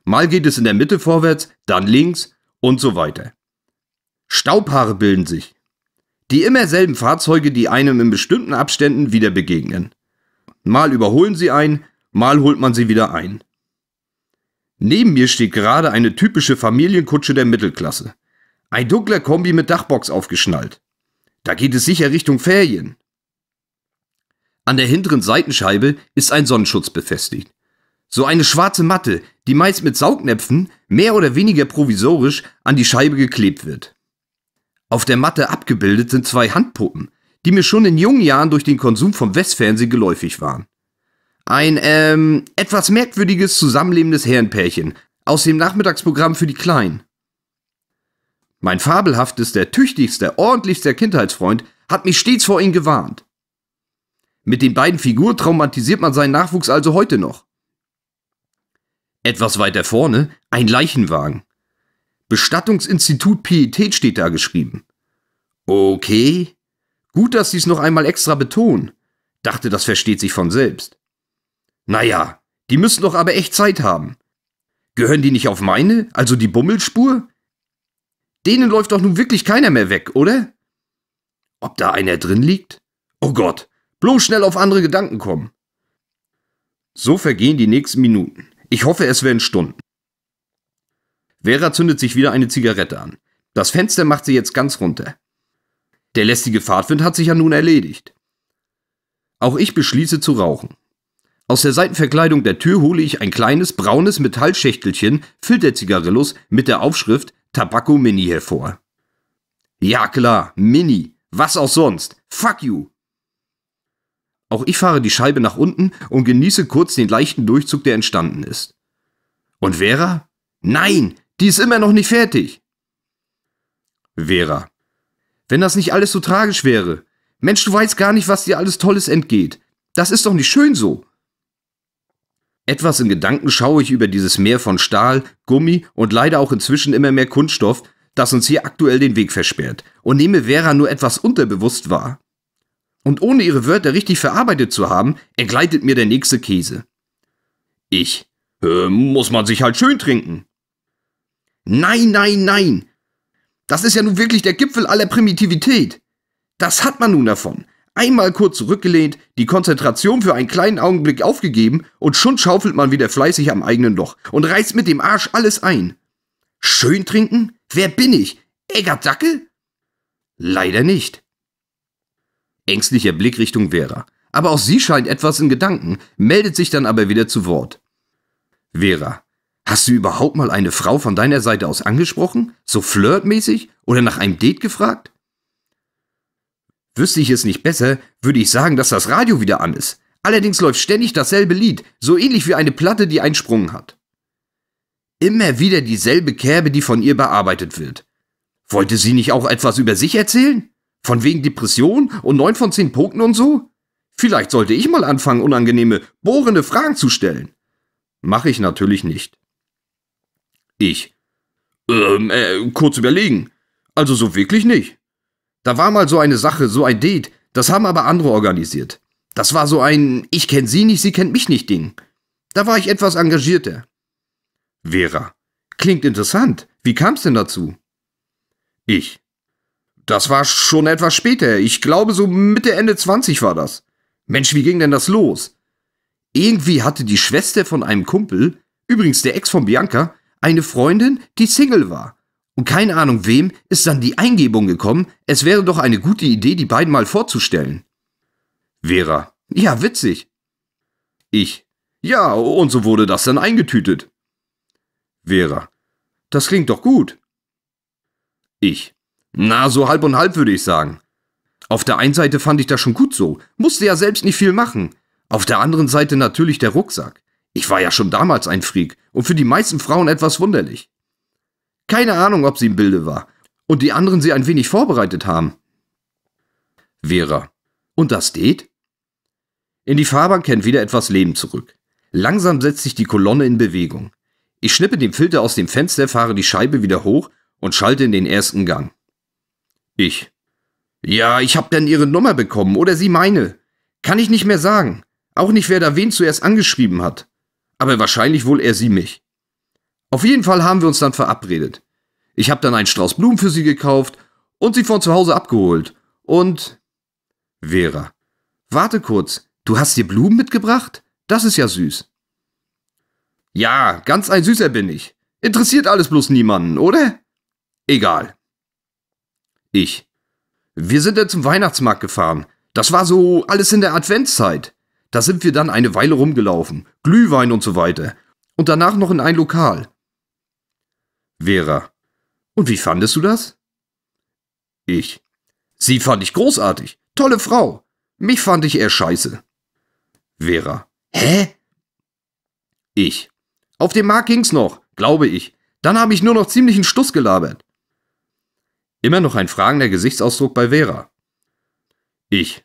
Mal geht es in der Mitte vorwärts, dann links und so weiter. Staubhaare bilden sich. Die immer selben Fahrzeuge, die einem in bestimmten Abständen wieder begegnen. Mal überholen sie ein, mal holt man sie wieder ein. Neben mir steht gerade eine typische Familienkutsche der Mittelklasse. Ein dunkler Kombi mit Dachbox aufgeschnallt. Da geht es sicher Richtung Ferien. An der hinteren Seitenscheibe ist ein Sonnenschutz befestigt. So eine schwarze Matte, die meist mit Saugnäpfen mehr oder weniger provisorisch an die Scheibe geklebt wird. Auf der Matte abgebildet sind zwei Handpuppen, die mir schon in jungen Jahren durch den Konsum vom Westfernsehen geläufig waren. Ein, ähm, etwas merkwürdiges zusammenlebendes Herrenpärchen aus dem Nachmittagsprogramm für die Kleinen. Mein fabelhaftester, tüchtigster, ordentlichster Kindheitsfreund hat mich stets vor ihnen gewarnt. Mit den beiden Figuren traumatisiert man seinen Nachwuchs also heute noch. Etwas weiter vorne ein Leichenwagen. Bestattungsinstitut Pietät steht da geschrieben. Okay. Gut, dass sie's noch einmal extra betonen. Dachte, das versteht sich von selbst. Naja, die müssen doch aber echt Zeit haben. Gehören die nicht auf meine, also die Bummelspur? Denen läuft doch nun wirklich keiner mehr weg, oder? Ob da einer drin liegt? Oh Gott, bloß schnell auf andere Gedanken kommen. So vergehen die nächsten Minuten. Ich hoffe, es werden Stunden. Vera zündet sich wieder eine Zigarette an. Das Fenster macht sie jetzt ganz runter. Der lästige Fahrtwind hat sich ja nun erledigt. Auch ich beschließe zu rauchen. Aus der Seitenverkleidung der Tür hole ich ein kleines braunes Metallschächtelchen Filterzigarillos mit der Aufschrift Tabacco Mini hervor. Ja klar, Mini, was auch sonst. Fuck you. Auch ich fahre die Scheibe nach unten und genieße kurz den leichten Durchzug, der entstanden ist. Und Vera? Nein, die ist immer noch nicht fertig. Vera. Wenn das nicht alles so tragisch wäre. Mensch, du weißt gar nicht, was dir alles Tolles entgeht. Das ist doch nicht schön so. Etwas in Gedanken schaue ich über dieses Meer von Stahl, Gummi und leider auch inzwischen immer mehr Kunststoff, das uns hier aktuell den Weg versperrt, und nehme Vera nur etwas unterbewusst wahr. Und ohne ihre Wörter richtig verarbeitet zu haben, entgleitet mir der nächste Käse. Ich. Äh, muss man sich halt schön trinken. Nein, nein, nein. Das ist ja nun wirklich der Gipfel aller Primitivität. Das hat man nun davon. Einmal kurz zurückgelehnt, die Konzentration für einen kleinen Augenblick aufgegeben und schon schaufelt man wieder fleißig am eigenen Loch und reißt mit dem Arsch alles ein. Schön trinken? Wer bin ich? Eggerdackel? Leider nicht. Ängstlicher Blick Richtung Vera. Aber auch sie scheint etwas in Gedanken, meldet sich dann aber wieder zu Wort. Vera, hast du überhaupt mal eine Frau von deiner Seite aus angesprochen? So flirtmäßig? Oder nach einem Date gefragt? Wüsste ich es nicht besser, würde ich sagen, dass das Radio wieder an ist. Allerdings läuft ständig dasselbe Lied, so ähnlich wie eine Platte, die einen Sprung hat. Immer wieder dieselbe Kerbe, die von ihr bearbeitet wird. Wollte sie nicht auch etwas über sich erzählen? Von wegen Depression und neun von zehn Punkten und so? Vielleicht sollte ich mal anfangen, unangenehme, bohrende Fragen zu stellen. Mache ich natürlich nicht. Ich. Ähm, äh, kurz überlegen. Also so wirklich nicht. Da war mal so eine Sache, so ein Date, das haben aber andere organisiert. Das war so ein Ich kenn sie nicht, sie kennt mich nicht Ding. Da war ich etwas engagierter. Vera. Klingt interessant. Wie kam's denn dazu? Ich. Das war schon etwas später. Ich glaube, so Mitte, Ende 20 war das. Mensch, wie ging denn das los? Irgendwie hatte die Schwester von einem Kumpel, übrigens der Ex von Bianca, eine Freundin, die Single war. Und keine Ahnung wem ist dann die Eingebung gekommen, es wäre doch eine gute Idee, die beiden mal vorzustellen. Vera. Ja, witzig. Ich. Ja, und so wurde das dann eingetütet. Vera. Das klingt doch gut. Ich. Na, so halb und halb würde ich sagen. Auf der einen Seite fand ich das schon gut so, musste ja selbst nicht viel machen. Auf der anderen Seite natürlich der Rucksack. Ich war ja schon damals ein Freak und für die meisten Frauen etwas wunderlich. Keine Ahnung, ob sie im Bilde war und die anderen sie ein wenig vorbereitet haben. Vera. Und das Date? In die Fahrbahn kehrt wieder etwas Leben zurück. Langsam setzt sich die Kolonne in Bewegung. Ich schnippe den Filter aus dem Fenster, fahre die Scheibe wieder hoch und schalte in den ersten Gang. Ich. Ja, ich hab dann ihre Nummer bekommen oder sie meine. Kann ich nicht mehr sagen. Auch nicht, wer da wen zuerst angeschrieben hat. Aber wahrscheinlich wohl er sie mich. Auf jeden Fall haben wir uns dann verabredet. Ich hab dann einen Strauß Blumen für sie gekauft und sie von zu Hause abgeholt. Und. Vera. Warte kurz, du hast dir Blumen mitgebracht? Das ist ja süß. Ja, ganz ein Süßer bin ich. Interessiert alles bloß niemanden, oder? Egal. Ich. Wir sind dann zum Weihnachtsmarkt gefahren. Das war so alles in der Adventszeit. Da sind wir dann eine Weile rumgelaufen. Glühwein und so weiter. Und danach noch in ein Lokal. Vera. Und wie fandest du das? Ich. Sie fand ich großartig. Tolle Frau. Mich fand ich eher scheiße. Vera. Hä? Ich. Auf dem Markt ging's noch, glaube ich. Dann habe ich nur noch ziemlichen Stuss gelabert. Immer noch ein fragender Gesichtsausdruck bei Vera. Ich.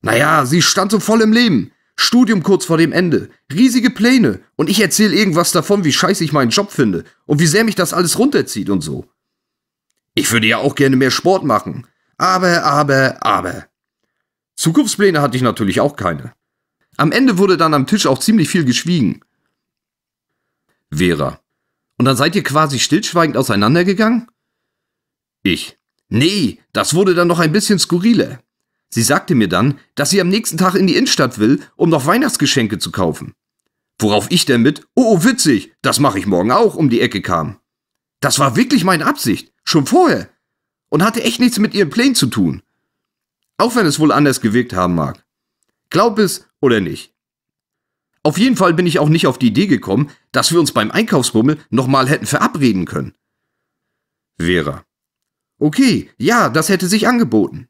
Naja, sie stand so voll im Leben. Studium kurz vor dem Ende, riesige Pläne und ich erzähle irgendwas davon, wie scheiße ich meinen Job finde und wie sehr mich das alles runterzieht und so. Ich würde ja auch gerne mehr Sport machen. Aber, aber, aber. Zukunftspläne hatte ich natürlich auch keine. Am Ende wurde dann am Tisch auch ziemlich viel geschwiegen. Vera. Und dann seid ihr quasi stillschweigend auseinandergegangen? Ich. Nee, das wurde dann noch ein bisschen skurriler. Sie sagte mir dann, dass sie am nächsten Tag in die Innenstadt will, um noch Weihnachtsgeschenke zu kaufen. Worauf ich dann mit, oh, oh witzig, das mache ich morgen auch, um die Ecke kam. Das war wirklich meine Absicht, schon vorher. Und hatte echt nichts mit ihrem Plane zu tun. Auch wenn es wohl anders gewirkt haben mag. Glaub es oder nicht. Auf jeden Fall bin ich auch nicht auf die Idee gekommen, dass wir uns beim Einkaufsbummel nochmal hätten verabreden können. Vera. Okay, ja, das hätte sich angeboten.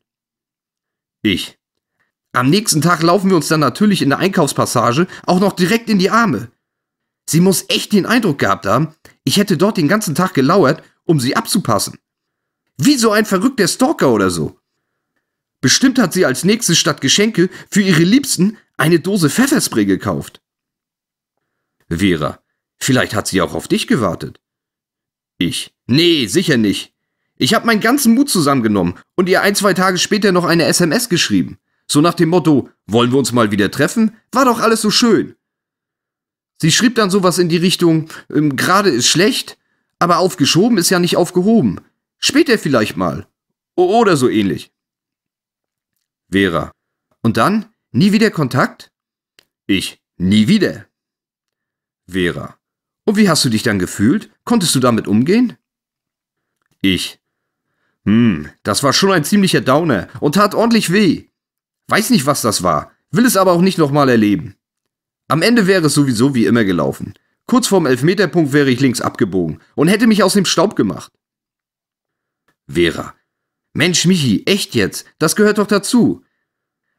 Ich. Am nächsten Tag laufen wir uns dann natürlich in der Einkaufspassage auch noch direkt in die Arme. Sie muss echt den Eindruck gehabt haben, ich hätte dort den ganzen Tag gelauert, um sie abzupassen. Wie so ein verrückter Stalker oder so. Bestimmt hat sie als nächstes statt Geschenke für ihre Liebsten eine Dose Pfefferspray gekauft. Vera, vielleicht hat sie auch auf dich gewartet. Ich. Nee, sicher nicht. Ich habe meinen ganzen Mut zusammengenommen und ihr ein, zwei Tage später noch eine SMS geschrieben. So nach dem Motto, wollen wir uns mal wieder treffen? War doch alles so schön. Sie schrieb dann sowas in die Richtung, ähm, gerade ist schlecht, aber aufgeschoben ist ja nicht aufgehoben. Später vielleicht mal. O oder so ähnlich. Vera. Und dann? Nie wieder Kontakt? Ich. Nie wieder. Vera. Und wie hast du dich dann gefühlt? Konntest du damit umgehen? Ich. Hm, das war schon ein ziemlicher Downer und tat ordentlich weh. Weiß nicht, was das war, will es aber auch nicht nochmal erleben. Am Ende wäre es sowieso wie immer gelaufen. Kurz vorm Elfmeterpunkt wäre ich links abgebogen und hätte mich aus dem Staub gemacht. Vera. Mensch, Michi, echt jetzt? Das gehört doch dazu.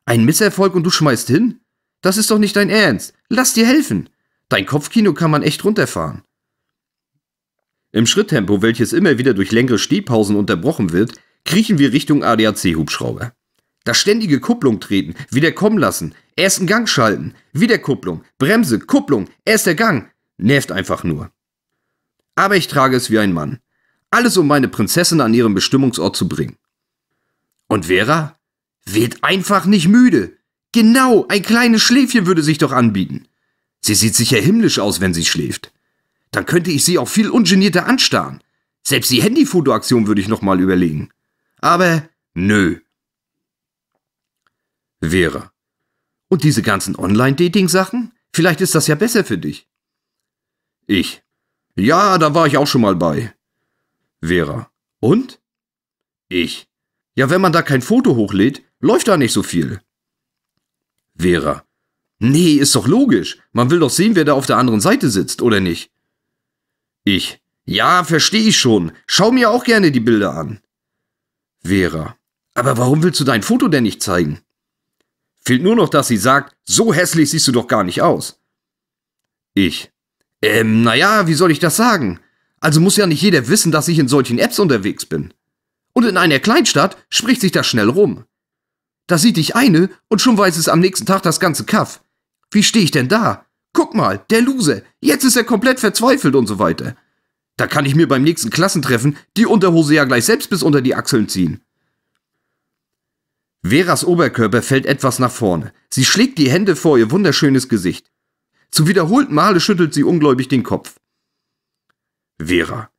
Ein Misserfolg und du schmeißt hin? Das ist doch nicht dein Ernst. Lass dir helfen. Dein Kopfkino kann man echt runterfahren. Im Schritttempo, welches immer wieder durch längere Stehpausen unterbrochen wird, kriechen wir Richtung ADAC-Hubschrauber. Das ständige Kupplung treten, wieder kommen lassen, ersten Gang schalten, wieder Kupplung, Bremse, Kupplung, erster Gang, nervt einfach nur. Aber ich trage es wie ein Mann. Alles, um meine Prinzessin an ihren Bestimmungsort zu bringen. Und Vera? Wird einfach nicht müde. Genau, ein kleines Schläfchen würde sich doch anbieten. Sie sieht sicher himmlisch aus, wenn sie schläft. Dann könnte ich sie auch viel ungenierter anstarren. Selbst die Handyfotoaktion würde ich nochmal überlegen. Aber nö. Vera. Und diese ganzen Online-Dating-Sachen? Vielleicht ist das ja besser für dich. Ich. Ja, da war ich auch schon mal bei. Vera. Und? Ich. Ja, wenn man da kein Foto hochlädt, läuft da nicht so viel. Vera. Nee, ist doch logisch. Man will doch sehen, wer da auf der anderen Seite sitzt, oder nicht? Ich. Ja, verstehe ich schon. Schau mir auch gerne die Bilder an. Vera. Aber warum willst du dein Foto denn nicht zeigen? Fehlt nur noch, dass sie sagt, so hässlich siehst du doch gar nicht aus. Ich. Ähm, naja, wie soll ich das sagen? Also muss ja nicht jeder wissen, dass ich in solchen Apps unterwegs bin. Und in einer Kleinstadt spricht sich das schnell rum. Da sieht dich eine und schon weiß es am nächsten Tag das ganze Kaff. Wie stehe ich denn da? Guck mal, der Loser, jetzt ist er komplett verzweifelt und so weiter. Da kann ich mir beim nächsten Klassentreffen die Unterhose ja gleich selbst bis unter die Achseln ziehen. Veras Oberkörper fällt etwas nach vorne. Sie schlägt die Hände vor ihr wunderschönes Gesicht. Zu wiederholten Male schüttelt sie ungläubig den Kopf. Vera,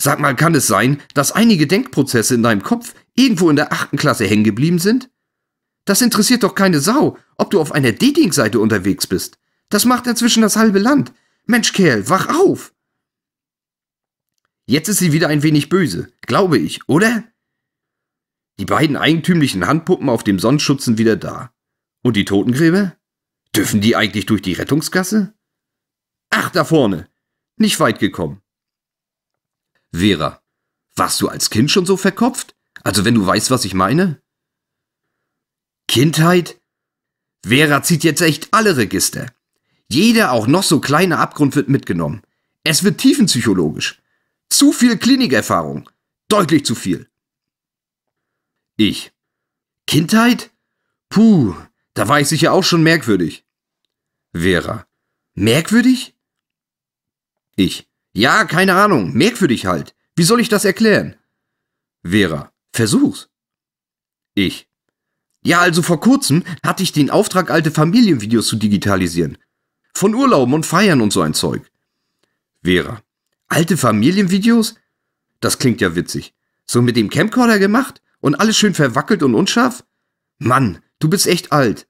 sag mal, kann es sein, dass einige Denkprozesse in deinem Kopf irgendwo in der achten Klasse hängen geblieben sind? Das interessiert doch keine Sau, ob du auf einer Dating-Seite unterwegs bist. Das macht inzwischen das halbe Land. Mensch, Kerl, wach auf! Jetzt ist sie wieder ein wenig böse, glaube ich, oder? Die beiden eigentümlichen Handpuppen auf dem Sonnenschutz sind wieder da. Und die Totengräber? Dürfen die eigentlich durch die Rettungsgasse? Ach, da vorne! Nicht weit gekommen. Vera, warst du als Kind schon so verkopft? Also wenn du weißt, was ich meine? Kindheit? Vera zieht jetzt echt alle Register. Jeder auch noch so kleine Abgrund wird mitgenommen. Es wird tiefenpsychologisch. Zu viel Klinikerfahrung. Deutlich zu viel. Ich. Kindheit? Puh, da war ich sicher auch schon merkwürdig. Vera. Merkwürdig? Ich. Ja, keine Ahnung, merkwürdig halt. Wie soll ich das erklären? Vera. Versuch's. Ich. Ja, also vor kurzem hatte ich den Auftrag, alte Familienvideos zu digitalisieren. Von Urlauben und Feiern und so ein Zeug. Vera. Alte Familienvideos? Das klingt ja witzig. So mit dem Camcorder gemacht? Und alles schön verwackelt und unscharf? Mann, du bist echt alt.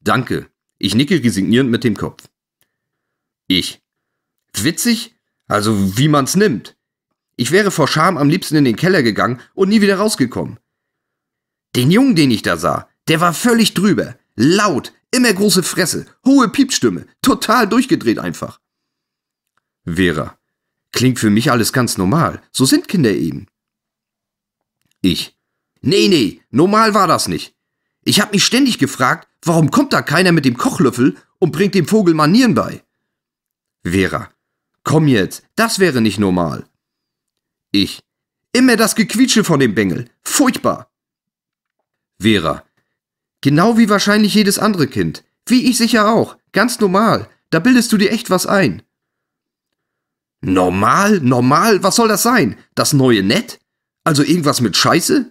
Danke. Ich nicke resignierend mit dem Kopf. Ich. Witzig? Also wie man's nimmt. Ich wäre vor Scham am liebsten in den Keller gegangen und nie wieder rausgekommen. Den Jungen, den ich da sah, der war völlig drüber. Laut, immer große Fresse, hohe Piepstimme, total durchgedreht einfach. Vera. Klingt für mich alles ganz normal. So sind Kinder eben. Ich. Nee, nee, normal war das nicht. Ich hab mich ständig gefragt, warum kommt da keiner mit dem Kochlöffel und bringt dem Vogel Manieren bei? Vera. Komm jetzt, das wäre nicht normal. Ich. Immer das Gequietsche von dem Bengel. Furchtbar. Vera. Genau wie wahrscheinlich jedes andere Kind. Wie ich sicher auch. Ganz normal. Da bildest du dir echt was ein. Normal? Normal? Was soll das sein? Das neue Nett? Also irgendwas mit Scheiße?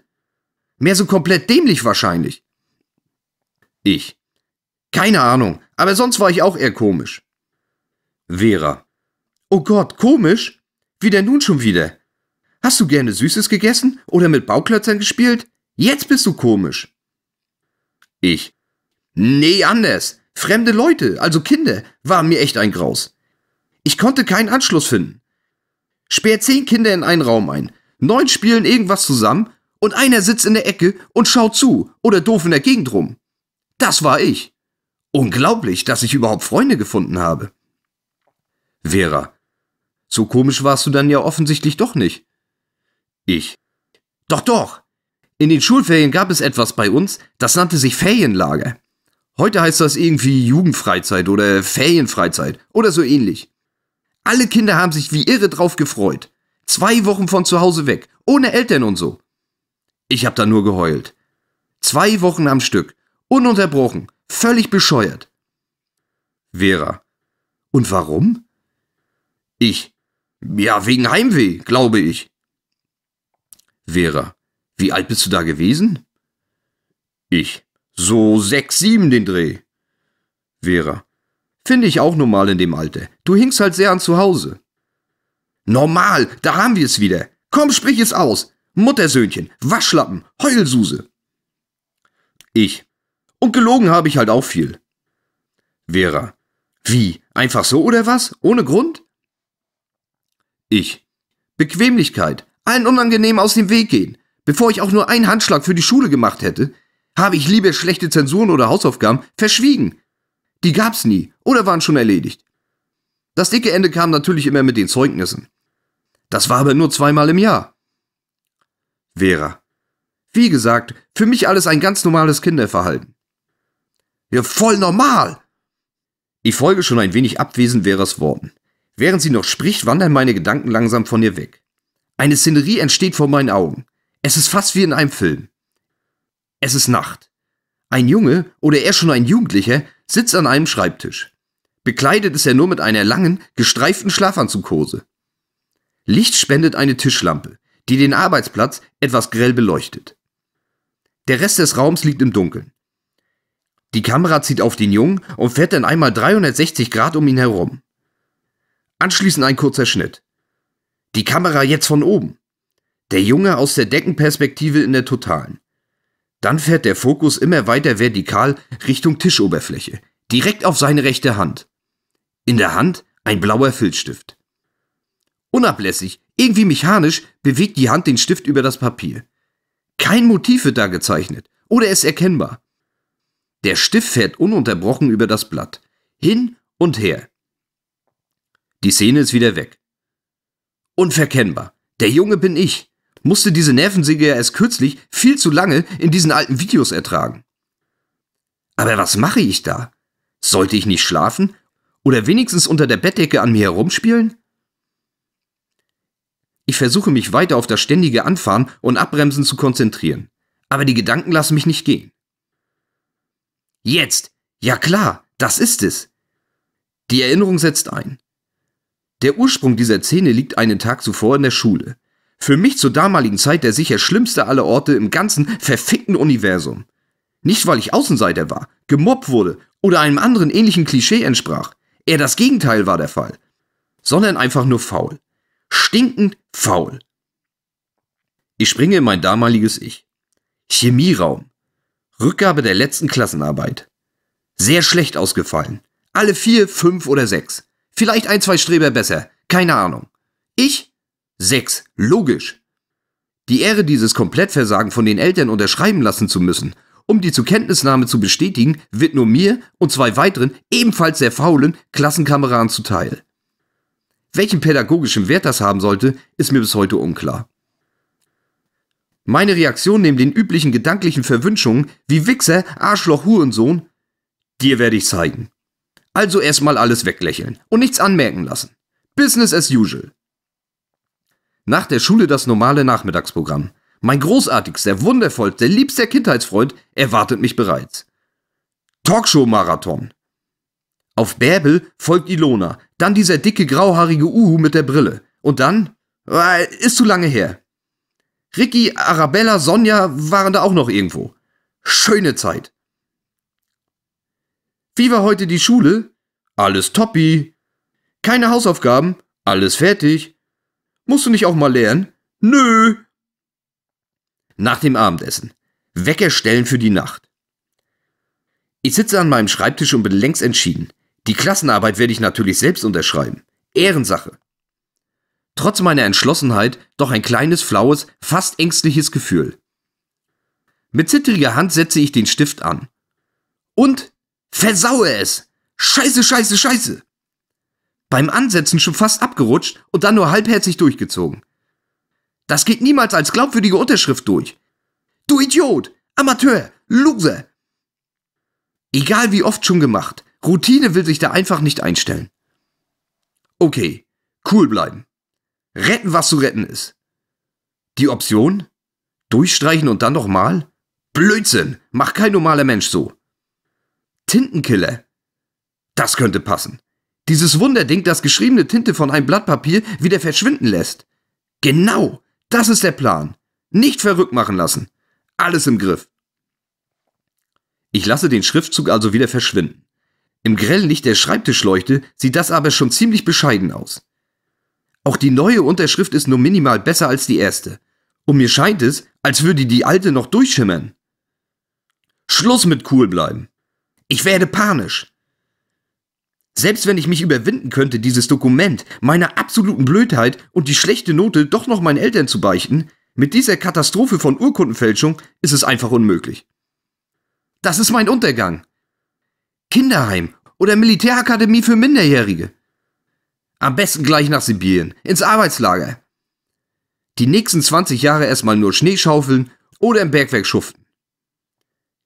Mehr so komplett dämlich wahrscheinlich. Ich. Keine Ahnung, aber sonst war ich auch eher komisch. Vera. Oh Gott, komisch? Wie denn nun schon wieder? Hast du gerne Süßes gegessen oder mit Bauklötzern gespielt? Jetzt bist du komisch. Ich. Nee, anders. Fremde Leute, also Kinder, waren mir echt ein Graus. Ich konnte keinen Anschluss finden. Sperr zehn Kinder in einen Raum ein. Neun spielen irgendwas zusammen und einer sitzt in der Ecke und schaut zu oder doof in der Gegend rum. Das war ich. Unglaublich, dass ich überhaupt Freunde gefunden habe. Vera. So komisch warst du dann ja offensichtlich doch nicht. Ich. Doch, doch. In den Schulferien gab es etwas bei uns, das nannte sich Ferienlager. Heute heißt das irgendwie Jugendfreizeit oder Ferienfreizeit oder so ähnlich. Alle Kinder haben sich wie irre drauf gefreut. Zwei Wochen von zu Hause weg, ohne Eltern und so. Ich hab da nur geheult. Zwei Wochen am Stück, ununterbrochen, völlig bescheuert. Vera. Und warum? Ich. Ja, wegen Heimweh, glaube ich. Vera. Wie alt bist du da gewesen? Ich. So sechs, sieben den Dreh. Vera. Finde ich auch normal in dem Alter. Du hingst halt sehr an zu Hause. Normal, da haben wir es wieder. Komm, sprich es aus. Muttersöhnchen, Waschlappen, Heulsuse. Ich. Und gelogen habe ich halt auch viel. Vera. Wie? Einfach so oder was? Ohne Grund? Ich. Bequemlichkeit. Allen unangenehm aus dem Weg gehen. Bevor ich auch nur einen Handschlag für die Schule gemacht hätte, habe ich lieber schlechte Zensuren oder Hausaufgaben verschwiegen. Die gab's nie oder waren schon erledigt. Das dicke Ende kam natürlich immer mit den Zeugnissen. Das war aber nur zweimal im Jahr. Vera. Wie gesagt, für mich alles ein ganz normales Kinderverhalten. Ja, voll normal! Ich folge schon ein wenig abwesend Veras Worten. Während sie noch spricht, wandern meine Gedanken langsam von ihr weg. Eine Szenerie entsteht vor meinen Augen. Es ist fast wie in einem Film. Es ist Nacht. Ein Junge oder eher schon ein Jugendlicher sitzt an einem Schreibtisch. Bekleidet ist er nur mit einer langen, gestreiften Schlafanzughose. Licht spendet eine Tischlampe, die den Arbeitsplatz etwas grell beleuchtet. Der Rest des Raums liegt im Dunkeln. Die Kamera zieht auf den Jungen und fährt dann einmal 360 Grad um ihn herum. Anschließend ein kurzer Schnitt. Die Kamera jetzt von oben. Der Junge aus der Deckenperspektive in der Totalen. Dann fährt der Fokus immer weiter vertikal Richtung Tischoberfläche, direkt auf seine rechte Hand. In der Hand ein blauer Filzstift. Unablässig, irgendwie mechanisch, bewegt die Hand den Stift über das Papier. Kein Motiv wird da gezeichnet oder ist erkennbar. Der Stift fährt ununterbrochen über das Blatt, hin und her. Die Szene ist wieder weg. Unverkennbar. Der Junge bin ich musste diese Nervensäge ja erst kürzlich viel zu lange in diesen alten Videos ertragen. Aber was mache ich da? Sollte ich nicht schlafen? Oder wenigstens unter der Bettdecke an mir herumspielen? Ich versuche mich weiter auf das ständige Anfahren und Abbremsen zu konzentrieren. Aber die Gedanken lassen mich nicht gehen. Jetzt! Ja klar, das ist es! Die Erinnerung setzt ein. Der Ursprung dieser Szene liegt einen Tag zuvor in der Schule. Für mich zur damaligen Zeit der sicher schlimmste aller Orte im ganzen verfickten Universum. Nicht, weil ich Außenseiter war, gemobbt wurde oder einem anderen ähnlichen Klischee entsprach. Eher das Gegenteil war der Fall. Sondern einfach nur faul. Stinkend faul. Ich springe in mein damaliges Ich. Chemieraum. Rückgabe der letzten Klassenarbeit. Sehr schlecht ausgefallen. Alle vier, fünf oder sechs. Vielleicht ein, zwei Streber besser. Keine Ahnung. Ich 6. Logisch. Die Ehre, dieses Komplettversagen von den Eltern unterschreiben lassen zu müssen, um die Zukenntnisnahme zu bestätigen, wird nur mir und zwei weiteren, ebenfalls sehr faulen, Klassenkameraden zuteil. Welchen pädagogischen Wert das haben sollte, ist mir bis heute unklar. Meine Reaktion neben den üblichen gedanklichen Verwünschungen wie Wichser, Arschloch, Hurensohn, dir werde ich zeigen. Also erstmal alles weglächeln und nichts anmerken lassen. Business as usual. Nach der Schule das normale Nachmittagsprogramm. Mein großartigster, wundervollster, liebster Kindheitsfreund erwartet mich bereits. Talkshow-Marathon. Auf Bärbel folgt Ilona, dann dieser dicke grauhaarige Uhu mit der Brille. Und dann? Äh, ist zu lange her. Ricky, Arabella, Sonja waren da auch noch irgendwo. Schöne Zeit. Wie war heute die Schule? Alles toppi. Keine Hausaufgaben? Alles fertig. Musst du nicht auch mal lernen? Nö. Nach dem Abendessen. Weckerstellen für die Nacht. Ich sitze an meinem Schreibtisch und bin längst entschieden. Die Klassenarbeit werde ich natürlich selbst unterschreiben. Ehrensache. Trotz meiner Entschlossenheit doch ein kleines, flaues, fast ängstliches Gefühl. Mit zittriger Hand setze ich den Stift an. Und versaue es! Scheiße, scheiße, scheiße! beim Ansetzen schon fast abgerutscht und dann nur halbherzig durchgezogen. Das geht niemals als glaubwürdige Unterschrift durch. Du Idiot, Amateur, Loser. Egal wie oft schon gemacht, Routine will sich da einfach nicht einstellen. Okay, cool bleiben. Retten, was zu retten ist. Die Option? Durchstreichen und dann nochmal? Blödsinn, macht kein normaler Mensch so. Tintenkiller. Das könnte passen. Dieses Wunderding, das geschriebene Tinte von einem Blatt Papier wieder verschwinden lässt. Genau, das ist der Plan. Nicht verrückt machen lassen. Alles im Griff. Ich lasse den Schriftzug also wieder verschwinden. Im grellen Licht der Schreibtischleuchte sieht das aber schon ziemlich bescheiden aus. Auch die neue Unterschrift ist nur minimal besser als die erste. Und mir scheint es, als würde die alte noch durchschimmern. Schluss mit cool bleiben. Ich werde panisch. Selbst wenn ich mich überwinden könnte, dieses Dokument, meiner absoluten Blödheit und die schlechte Note doch noch meinen Eltern zu beichten, mit dieser Katastrophe von Urkundenfälschung ist es einfach unmöglich. Das ist mein Untergang. Kinderheim oder Militärakademie für Minderjährige. Am besten gleich nach Sibirien, ins Arbeitslager. Die nächsten 20 Jahre erstmal nur Schnee schaufeln oder im Bergwerk schuften.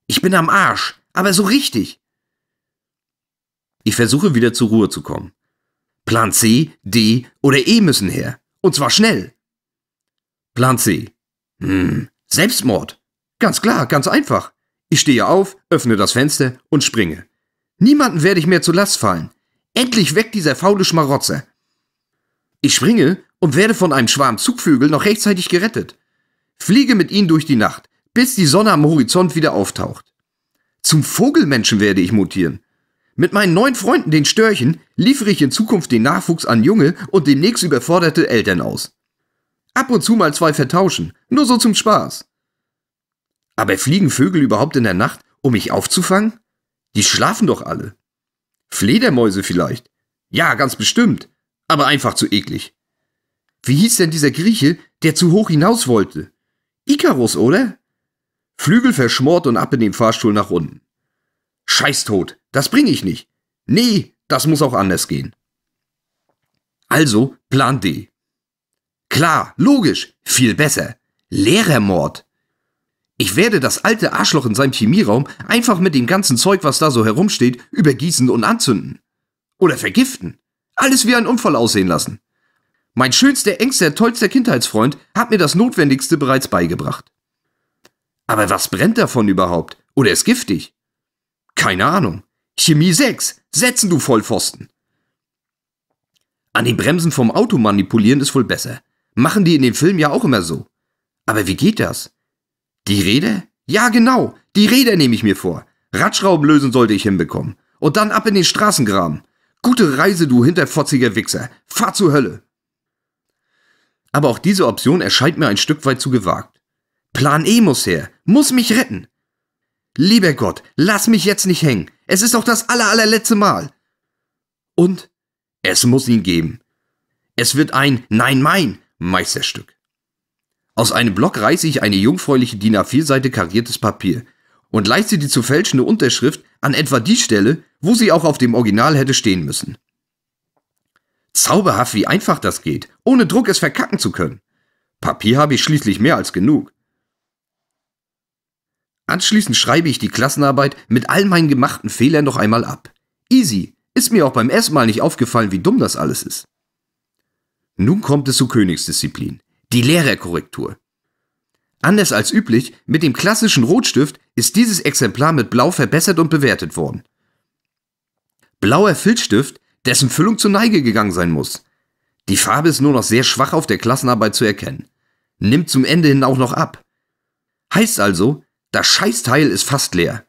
Ich bin am Arsch, aber so richtig. Ich versuche wieder zur Ruhe zu kommen. Plan C, D oder E müssen her. Und zwar schnell. Plan C. Hm, Selbstmord. Ganz klar, ganz einfach. Ich stehe auf, öffne das Fenster und springe. Niemanden werde ich mehr zur Last fallen. Endlich weg dieser faule Schmarotzer. Ich springe und werde von einem Schwarm Zugvögel noch rechtzeitig gerettet. Fliege mit ihnen durch die Nacht, bis die Sonne am Horizont wieder auftaucht. Zum Vogelmenschen werde ich mutieren. Mit meinen neuen Freunden, den Störchen, liefere ich in Zukunft den Nachwuchs an junge und demnächst überforderte Eltern aus. Ab und zu mal zwei vertauschen, nur so zum Spaß. Aber fliegen Vögel überhaupt in der Nacht, um mich aufzufangen? Die schlafen doch alle. Fledermäuse vielleicht. Ja, ganz bestimmt. Aber einfach zu eklig. Wie hieß denn dieser Grieche, der zu hoch hinaus wollte? Ikarus, oder? Flügel verschmort und ab in den Fahrstuhl nach unten. Scheißtot, das bringe ich nicht. Nee, das muss auch anders gehen. Also Plan D. Klar, logisch, viel besser. Lehrermord. Ich werde das alte Arschloch in seinem Chemieraum einfach mit dem ganzen Zeug, was da so herumsteht, übergießen und anzünden. Oder vergiften. Alles wie ein Unfall aussehen lassen. Mein schönster, engster, tollster Kindheitsfreund hat mir das Notwendigste bereits beigebracht. Aber was brennt davon überhaupt? Oder ist giftig? Keine Ahnung. Chemie 6. Setzen, du Vollpfosten! An den Bremsen vom Auto manipulieren ist wohl besser. Machen die in dem Film ja auch immer so. Aber wie geht das? Die Räder? Ja, genau. Die Räder nehme ich mir vor. Radschrauben lösen sollte ich hinbekommen. Und dann ab in den Straßengraben. Gute Reise, du hinterfotziger Wichser. Fahr zur Hölle. Aber auch diese Option erscheint mir ein Stück weit zu gewagt. Plan E muss her. Muss mich retten. Lieber Gott, lass mich jetzt nicht hängen. Es ist doch das aller, allerletzte Mal. Und es muss ihn geben. Es wird ein Nein, mein Meisterstück. Aus einem Block reiße ich eine jungfräuliche DIN A4-Seite kariertes Papier und leiste die zu fälschende Unterschrift an etwa die Stelle, wo sie auch auf dem Original hätte stehen müssen. Zauberhaft, wie einfach das geht, ohne Druck es verkacken zu können. Papier habe ich schließlich mehr als genug. Anschließend schreibe ich die Klassenarbeit mit all meinen gemachten Fehlern noch einmal ab. Easy. Ist mir auch beim ersten Mal nicht aufgefallen, wie dumm das alles ist. Nun kommt es zur Königsdisziplin. Die Lehrerkorrektur. Anders als üblich, mit dem klassischen Rotstift ist dieses Exemplar mit Blau verbessert und bewertet worden. Blauer Filzstift, dessen Füllung zur Neige gegangen sein muss. Die Farbe ist nur noch sehr schwach auf der Klassenarbeit zu erkennen. Nimmt zum Ende hin auch noch ab. Heißt also, das Scheißteil ist fast leer.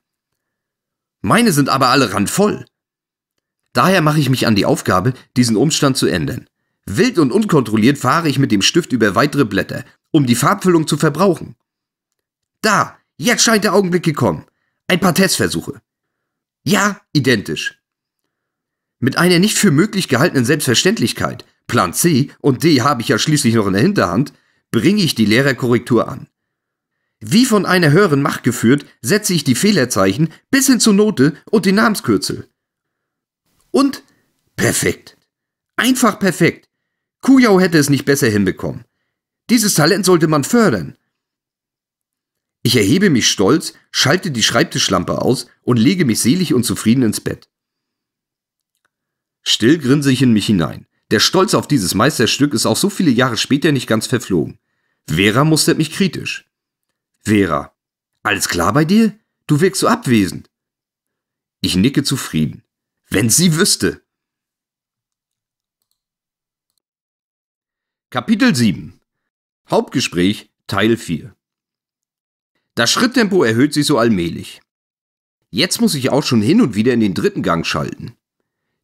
Meine sind aber alle randvoll. Daher mache ich mich an die Aufgabe, diesen Umstand zu ändern. Wild und unkontrolliert fahre ich mit dem Stift über weitere Blätter, um die Farbfüllung zu verbrauchen. Da, jetzt scheint der Augenblick gekommen. Ein paar Testversuche. Ja, identisch. Mit einer nicht für möglich gehaltenen Selbstverständlichkeit, Plan C und D habe ich ja schließlich noch in der Hinterhand, bringe ich die Lehrerkorrektur an. Wie von einer höheren Macht geführt, setze ich die Fehlerzeichen bis hin zur Note und den Namenskürzel. Und perfekt. Einfach perfekt. Kujau hätte es nicht besser hinbekommen. Dieses Talent sollte man fördern. Ich erhebe mich stolz, schalte die Schreibtischlampe aus und lege mich selig und zufrieden ins Bett. Still grinse ich in mich hinein. Der Stolz auf dieses Meisterstück ist auch so viele Jahre später nicht ganz verflogen. Vera mustert mich kritisch. Vera. Alles klar bei dir? Du wirkst so abwesend. Ich nicke zufrieden. Wenn sie wüsste. Kapitel 7 Hauptgespräch Teil 4 Das Schritttempo erhöht sich so allmählich. Jetzt muss ich auch schon hin und wieder in den dritten Gang schalten.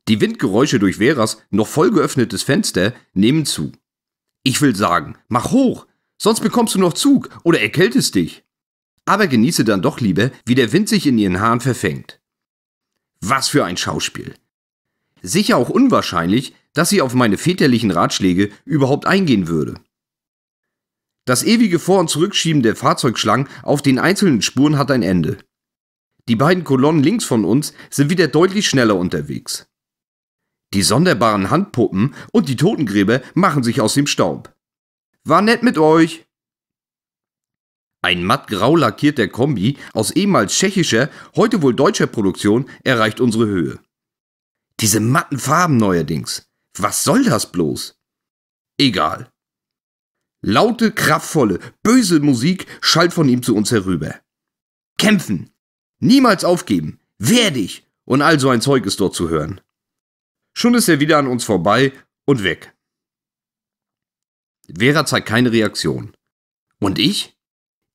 Die Windgeräusche durch Veras noch voll geöffnetes Fenster nehmen zu. Ich will sagen, mach hoch, Sonst bekommst du noch Zug oder erkältest dich. Aber genieße dann doch lieber, wie der Wind sich in ihren Haaren verfängt. Was für ein Schauspiel. Sicher auch unwahrscheinlich, dass sie auf meine väterlichen Ratschläge überhaupt eingehen würde. Das ewige Vor- und Zurückschieben der Fahrzeugschlangen auf den einzelnen Spuren hat ein Ende. Die beiden Kolonnen links von uns sind wieder deutlich schneller unterwegs. Die sonderbaren Handpuppen und die Totengräber machen sich aus dem Staub. War nett mit euch. Ein mattgrau lackierter Kombi aus ehemals tschechischer, heute wohl deutscher Produktion erreicht unsere Höhe. Diese matten Farben neuerdings. Was soll das bloß? Egal. Laute, kraftvolle, böse Musik schallt von ihm zu uns herüber. Kämpfen! Niemals aufgeben! Werde ich. Und all so ein Zeug ist dort zu hören. Schon ist er wieder an uns vorbei und weg. Vera zeigt keine Reaktion. Und ich?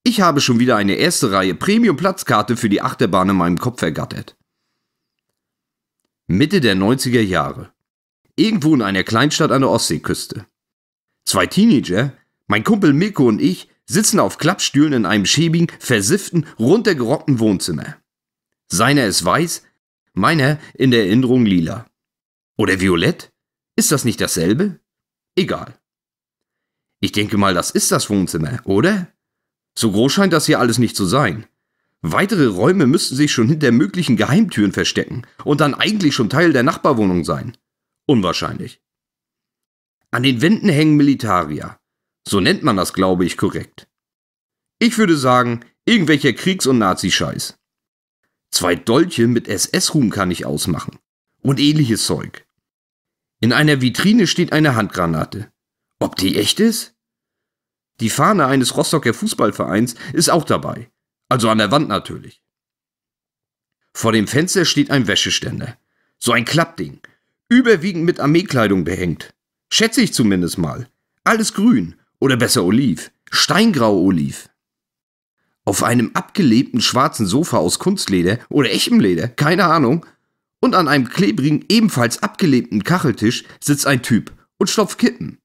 Ich habe schon wieder eine erste Reihe Premium-Platzkarte für die Achterbahn in meinem Kopf ergattert. Mitte der 90er Jahre. Irgendwo in einer Kleinstadt an der Ostseeküste. Zwei Teenager, mein Kumpel Mikko und ich, sitzen auf Klappstühlen in einem schäbigen, versifften, runtergerockten Wohnzimmer. Seiner ist weiß, meiner in der Erinnerung lila. Oder violett? Ist das nicht dasselbe? Egal. Ich denke mal, das ist das Wohnzimmer, oder? So groß scheint das hier alles nicht zu sein. Weitere Räume müssten sich schon hinter möglichen Geheimtüren verstecken und dann eigentlich schon Teil der Nachbarwohnung sein. Unwahrscheinlich. An den Wänden hängen Militarier. So nennt man das, glaube ich, korrekt. Ich würde sagen, irgendwelcher Kriegs- und Nazi-Scheiß. Zwei Dolche mit SS-Ruhm kann ich ausmachen. Und ähnliches Zeug. In einer Vitrine steht eine Handgranate. Ob die echt ist? Die Fahne eines Rostocker Fußballvereins ist auch dabei. Also an der Wand natürlich. Vor dem Fenster steht ein Wäscheständer. So ein Klappding. Überwiegend mit Armeekleidung behängt. Schätze ich zumindest mal. Alles grün. Oder besser oliv. Steingrau-oliv. Auf einem abgelebten schwarzen Sofa aus Kunstleder oder echtem Leder, keine Ahnung. Und an einem klebrigen, ebenfalls abgelebten Kacheltisch sitzt ein Typ und stopft Kippen.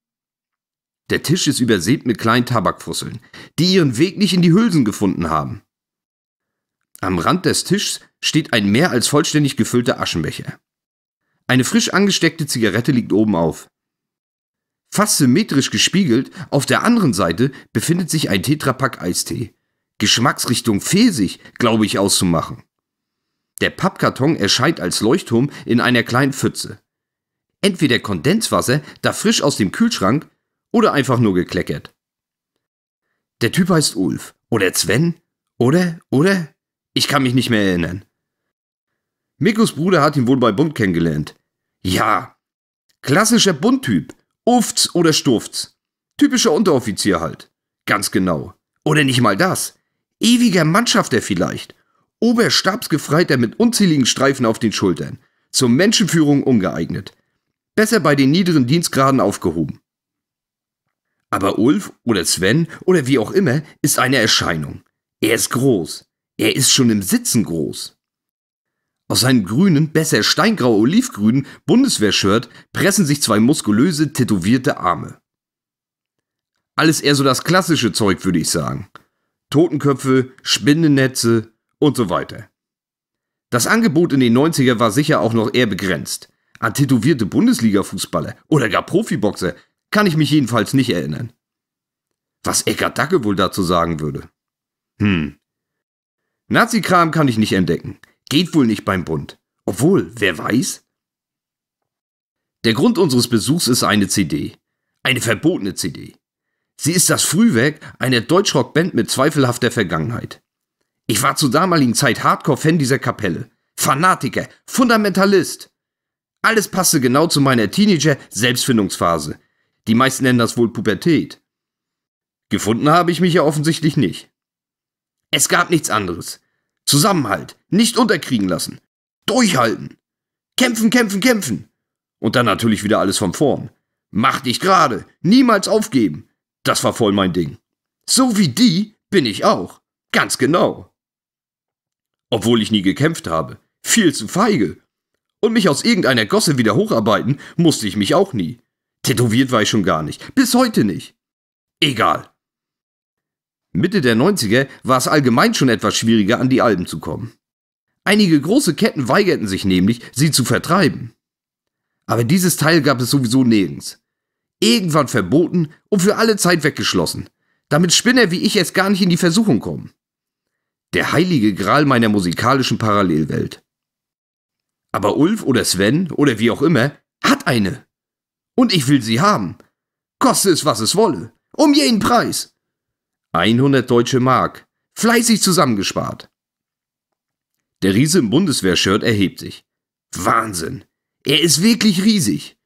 Der Tisch ist übersät mit kleinen Tabakfusseln, die ihren Weg nicht in die Hülsen gefunden haben. Am Rand des Tisches steht ein mehr als vollständig gefüllter Aschenbecher. Eine frisch angesteckte Zigarette liegt oben auf. Fast symmetrisch gespiegelt, auf der anderen Seite befindet sich ein Tetrapack Eistee. Geschmacksrichtung Pfirsich, glaube ich auszumachen. Der Pappkarton erscheint als Leuchtturm in einer kleinen Pfütze. Entweder Kondenswasser, da frisch aus dem Kühlschrank, oder einfach nur gekleckert. Der Typ heißt Ulf oder Sven oder oder? Ich kann mich nicht mehr erinnern. Mikos Bruder hat ihn wohl bei Bund kennengelernt. Ja, klassischer Bundtyp. Ufts oder Stufts. Typischer Unteroffizier halt. Ganz genau. Oder nicht mal das. Ewiger Mannschafter vielleicht. Oberstabsgefreiter mit unzähligen Streifen auf den Schultern. Zur Menschenführung ungeeignet. Besser bei den niederen Dienstgraden aufgehoben. Aber Ulf oder Sven oder wie auch immer ist eine Erscheinung. Er ist groß. Er ist schon im Sitzen groß. Aus seinem grünen, besser steingrau-olivgrünen Bundeswehrshirt pressen sich zwei muskulöse, tätowierte Arme. Alles eher so das klassische Zeug, würde ich sagen. Totenköpfe, Spinnennetze und so weiter. Das Angebot in den 90er war sicher auch noch eher begrenzt. An tätowierte Bundesliga-Fußballer oder gar Profiboxer kann ich mich jedenfalls nicht erinnern. Was Eckart Dacke wohl dazu sagen würde? Hm. Nazi-Kram kann ich nicht entdecken. Geht wohl nicht beim Bund. Obwohl, wer weiß? Der Grund unseres Besuchs ist eine CD. Eine verbotene CD. Sie ist das Frühwerk einer Deutschrock-Band mit zweifelhafter Vergangenheit. Ich war zur damaligen Zeit Hardcore-Fan dieser Kapelle. Fanatiker, Fundamentalist. Alles passte genau zu meiner Teenager-Selbstfindungsphase, die meisten nennen das wohl Pubertät. Gefunden habe ich mich ja offensichtlich nicht. Es gab nichts anderes. Zusammenhalt, nicht unterkriegen lassen. Durchhalten. Kämpfen, kämpfen, kämpfen. Und dann natürlich wieder alles von vorn. Mach dich gerade, niemals aufgeben. Das war voll mein Ding. So wie die bin ich auch. Ganz genau. Obwohl ich nie gekämpft habe. Viel zu feige. Und mich aus irgendeiner Gosse wieder hocharbeiten musste ich mich auch nie. Tätowiert war ich schon gar nicht. Bis heute nicht. Egal. Mitte der 90er war es allgemein schon etwas schwieriger, an die Alben zu kommen. Einige große Ketten weigerten sich nämlich, sie zu vertreiben. Aber dieses Teil gab es sowieso nirgends. Irgendwann verboten und für alle Zeit weggeschlossen, damit Spinner wie ich es gar nicht in die Versuchung kommen. Der heilige Gral meiner musikalischen Parallelwelt. Aber Ulf oder Sven oder wie auch immer hat eine. Und ich will sie haben. Koste es, was es wolle. Um jeden Preis. 100 deutsche Mark. Fleißig zusammengespart. Der Riese im Bundeswehr-Shirt erhebt sich. Wahnsinn. Er ist wirklich riesig.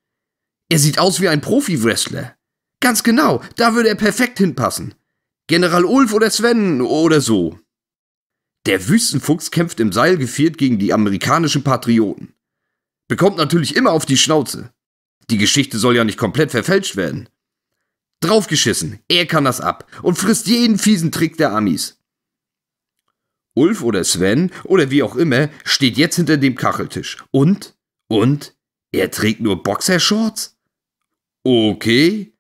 Er sieht aus wie ein Profi-Wrestler. Ganz genau, da würde er perfekt hinpassen. General Ulf oder Sven oder so. Der Wüstenfuchs kämpft im Seil geviert gegen die amerikanischen Patrioten. Bekommt natürlich immer auf die Schnauze. Die Geschichte soll ja nicht komplett verfälscht werden. Draufgeschissen, er kann das ab und frisst jeden fiesen Trick der Amis. Ulf oder Sven oder wie auch immer steht jetzt hinter dem Kacheltisch und, und, er trägt nur Boxershorts? Okay,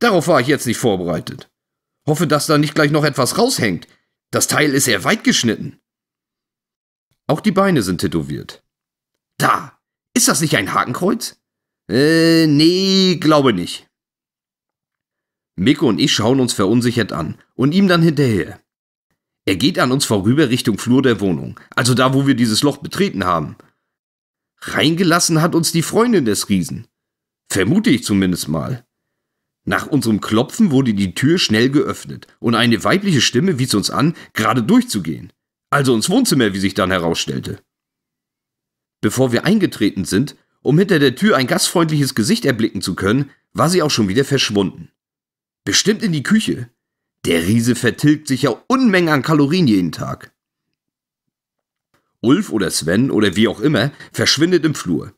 darauf war ich jetzt nicht vorbereitet. Hoffe, dass da nicht gleich noch etwas raushängt. Das Teil ist sehr weit geschnitten. Auch die Beine sind tätowiert. Da, ist das nicht ein Hakenkreuz? Äh, nee, glaube nicht. Mikko und ich schauen uns verunsichert an und ihm dann hinterher. Er geht an uns vorüber Richtung Flur der Wohnung, also da, wo wir dieses Loch betreten haben. Reingelassen hat uns die Freundin des Riesen. Vermute ich zumindest mal. Nach unserem Klopfen wurde die Tür schnell geöffnet und eine weibliche Stimme wies uns an, gerade durchzugehen. Also ins Wohnzimmer, wie sich dann herausstellte. Bevor wir eingetreten sind, um hinter der Tür ein gastfreundliches Gesicht erblicken zu können, war sie auch schon wieder verschwunden. Bestimmt in die Küche. Der Riese vertilgt sich ja Unmengen an Kalorien jeden Tag. Ulf oder Sven oder wie auch immer verschwindet im Flur.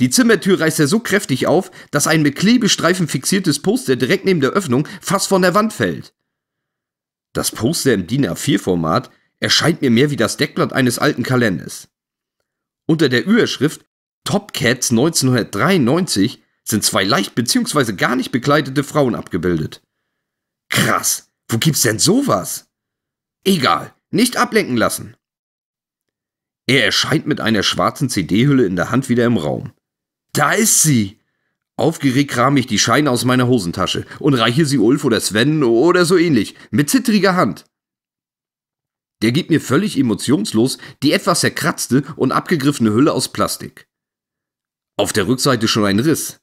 Die Zimmertür reißt er so kräftig auf, dass ein mit Klebestreifen fixiertes Poster direkt neben der Öffnung fast von der Wand fällt. Das Poster im DIN A4-Format erscheint mir mehr wie das Deckblatt eines alten Kalenders. Unter der Überschrift Top Cats 1993 sind zwei leicht bzw. gar nicht bekleidete Frauen abgebildet. Krass, wo gibt's denn sowas? Egal, nicht ablenken lassen. Er erscheint mit einer schwarzen CD-Hülle in der Hand wieder im Raum. Da ist sie! Aufgeregt kram ich die Scheine aus meiner Hosentasche und reiche sie Ulf oder Sven oder so ähnlich, mit zittriger Hand. Der gibt mir völlig emotionslos die etwas zerkratzte und abgegriffene Hülle aus Plastik. Auf der Rückseite schon ein Riss.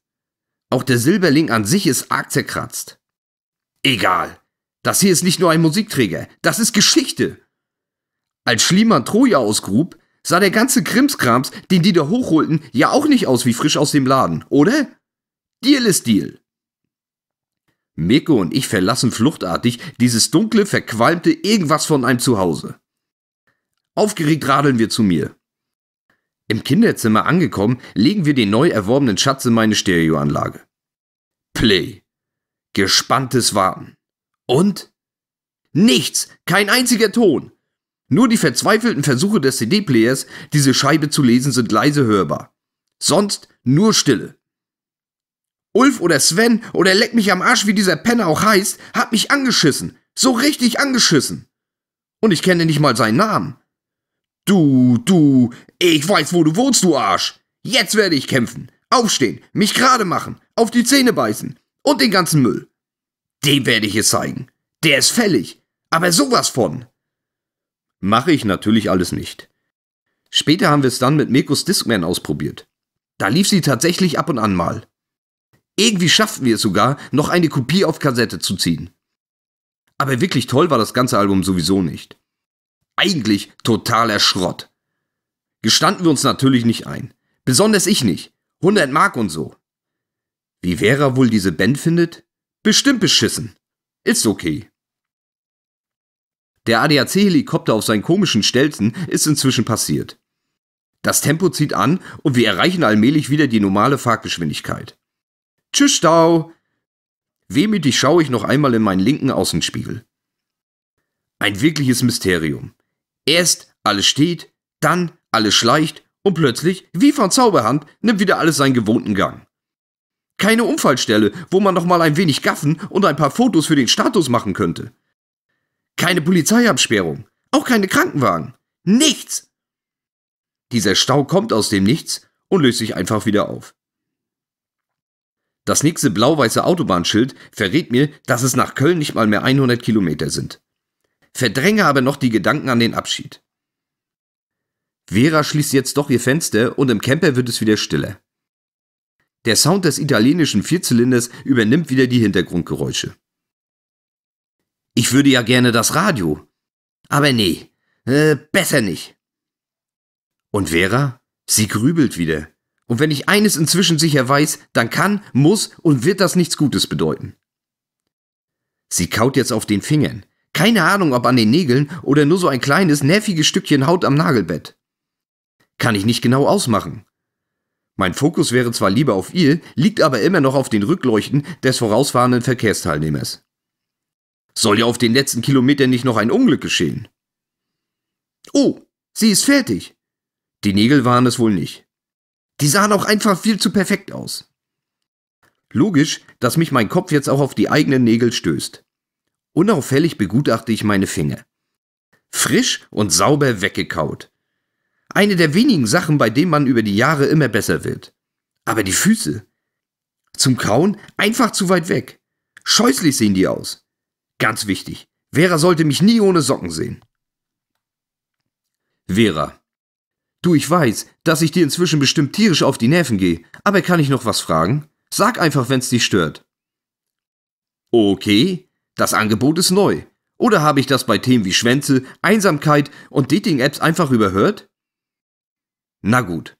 Auch der Silberling an sich ist arg zerkratzt. Egal. Das hier ist nicht nur ein Musikträger, das ist Geschichte. Als Schliemann Troja ausgrub, sah der ganze Krimskrams, den die da hochholten, ja auch nicht aus wie frisch aus dem Laden, oder? Deal ist Deal. Miko und ich verlassen fluchtartig dieses dunkle, verqualmte Irgendwas von einem Zuhause. Aufgeregt radeln wir zu mir. Im Kinderzimmer angekommen, legen wir den neu erworbenen Schatz in meine Stereoanlage. Play. Gespanntes Warten. Und? Nichts, kein einziger Ton. Nur die verzweifelten Versuche des CD-Players, diese Scheibe zu lesen, sind leise hörbar. Sonst nur Stille. Ulf oder Sven oder leck mich am Arsch, wie dieser Penner auch heißt, hat mich angeschissen. So richtig angeschissen. Und ich kenne nicht mal seinen Namen. Du, du, ich weiß, wo du wohnst, du Arsch. Jetzt werde ich kämpfen. Aufstehen, mich gerade machen, auf die Zähne beißen und den ganzen Müll. Dem werde ich es zeigen. Der ist fällig, aber sowas von. Mache ich natürlich alles nicht. Später haben wir es dann mit Mekos Discman ausprobiert. Da lief sie tatsächlich ab und an mal. Irgendwie schafften wir es sogar, noch eine Kopie auf Kassette zu ziehen. Aber wirklich toll war das ganze Album sowieso nicht. Eigentlich totaler Schrott. Gestanden wir uns natürlich nicht ein. Besonders ich nicht. 100 Mark und so. Wie Vera wohl diese Band findet? Bestimmt beschissen. Ist okay. Der ADAC-Helikopter auf seinen komischen Stelzen ist inzwischen passiert. Das Tempo zieht an und wir erreichen allmählich wieder die normale Fahrgeschwindigkeit. Tschüss, Stau! Wehmütig schaue ich noch einmal in meinen linken Außenspiegel. Ein wirkliches Mysterium. Erst alles steht, dann alles schleicht und plötzlich, wie von Zauberhand, nimmt wieder alles seinen gewohnten Gang. Keine Unfallstelle, wo man noch mal ein wenig gaffen und ein paar Fotos für den Status machen könnte. Keine Polizeiabsperrung, auch keine Krankenwagen. Nichts! Dieser Stau kommt aus dem Nichts und löst sich einfach wieder auf. Das nächste blau-weiße Autobahnschild verrät mir, dass es nach Köln nicht mal mehr 100 Kilometer sind verdränge aber noch die Gedanken an den Abschied. Vera schließt jetzt doch ihr Fenster und im Camper wird es wieder stiller. Der Sound des italienischen Vierzylinders übernimmt wieder die Hintergrundgeräusche. Ich würde ja gerne das Radio. Aber nee, äh, besser nicht. Und Vera? Sie grübelt wieder. Und wenn ich eines inzwischen sicher weiß, dann kann, muss und wird das nichts Gutes bedeuten. Sie kaut jetzt auf den Fingern, keine Ahnung, ob an den Nägeln oder nur so ein kleines, nerviges Stückchen Haut am Nagelbett. Kann ich nicht genau ausmachen. Mein Fokus wäre zwar lieber auf ihr, liegt aber immer noch auf den Rückleuchten des vorausfahrenden Verkehrsteilnehmers. Soll ja auf den letzten Kilometern nicht noch ein Unglück geschehen. Oh, sie ist fertig. Die Nägel waren es wohl nicht. Die sahen auch einfach viel zu perfekt aus. Logisch, dass mich mein Kopf jetzt auch auf die eigenen Nägel stößt. Unauffällig begutachte ich meine Finger. Frisch und sauber weggekaut. Eine der wenigen Sachen, bei denen man über die Jahre immer besser wird. Aber die Füße. Zum Kauen einfach zu weit weg. Scheußlich sehen die aus. Ganz wichtig. Vera sollte mich nie ohne Socken sehen. Vera. Du, ich weiß, dass ich dir inzwischen bestimmt tierisch auf die Nerven gehe, aber kann ich noch was fragen? Sag einfach, wenn's dich stört. Okay, das Angebot ist neu. Oder habe ich das bei Themen wie Schwänze, Einsamkeit und Dating-Apps einfach überhört? Na gut.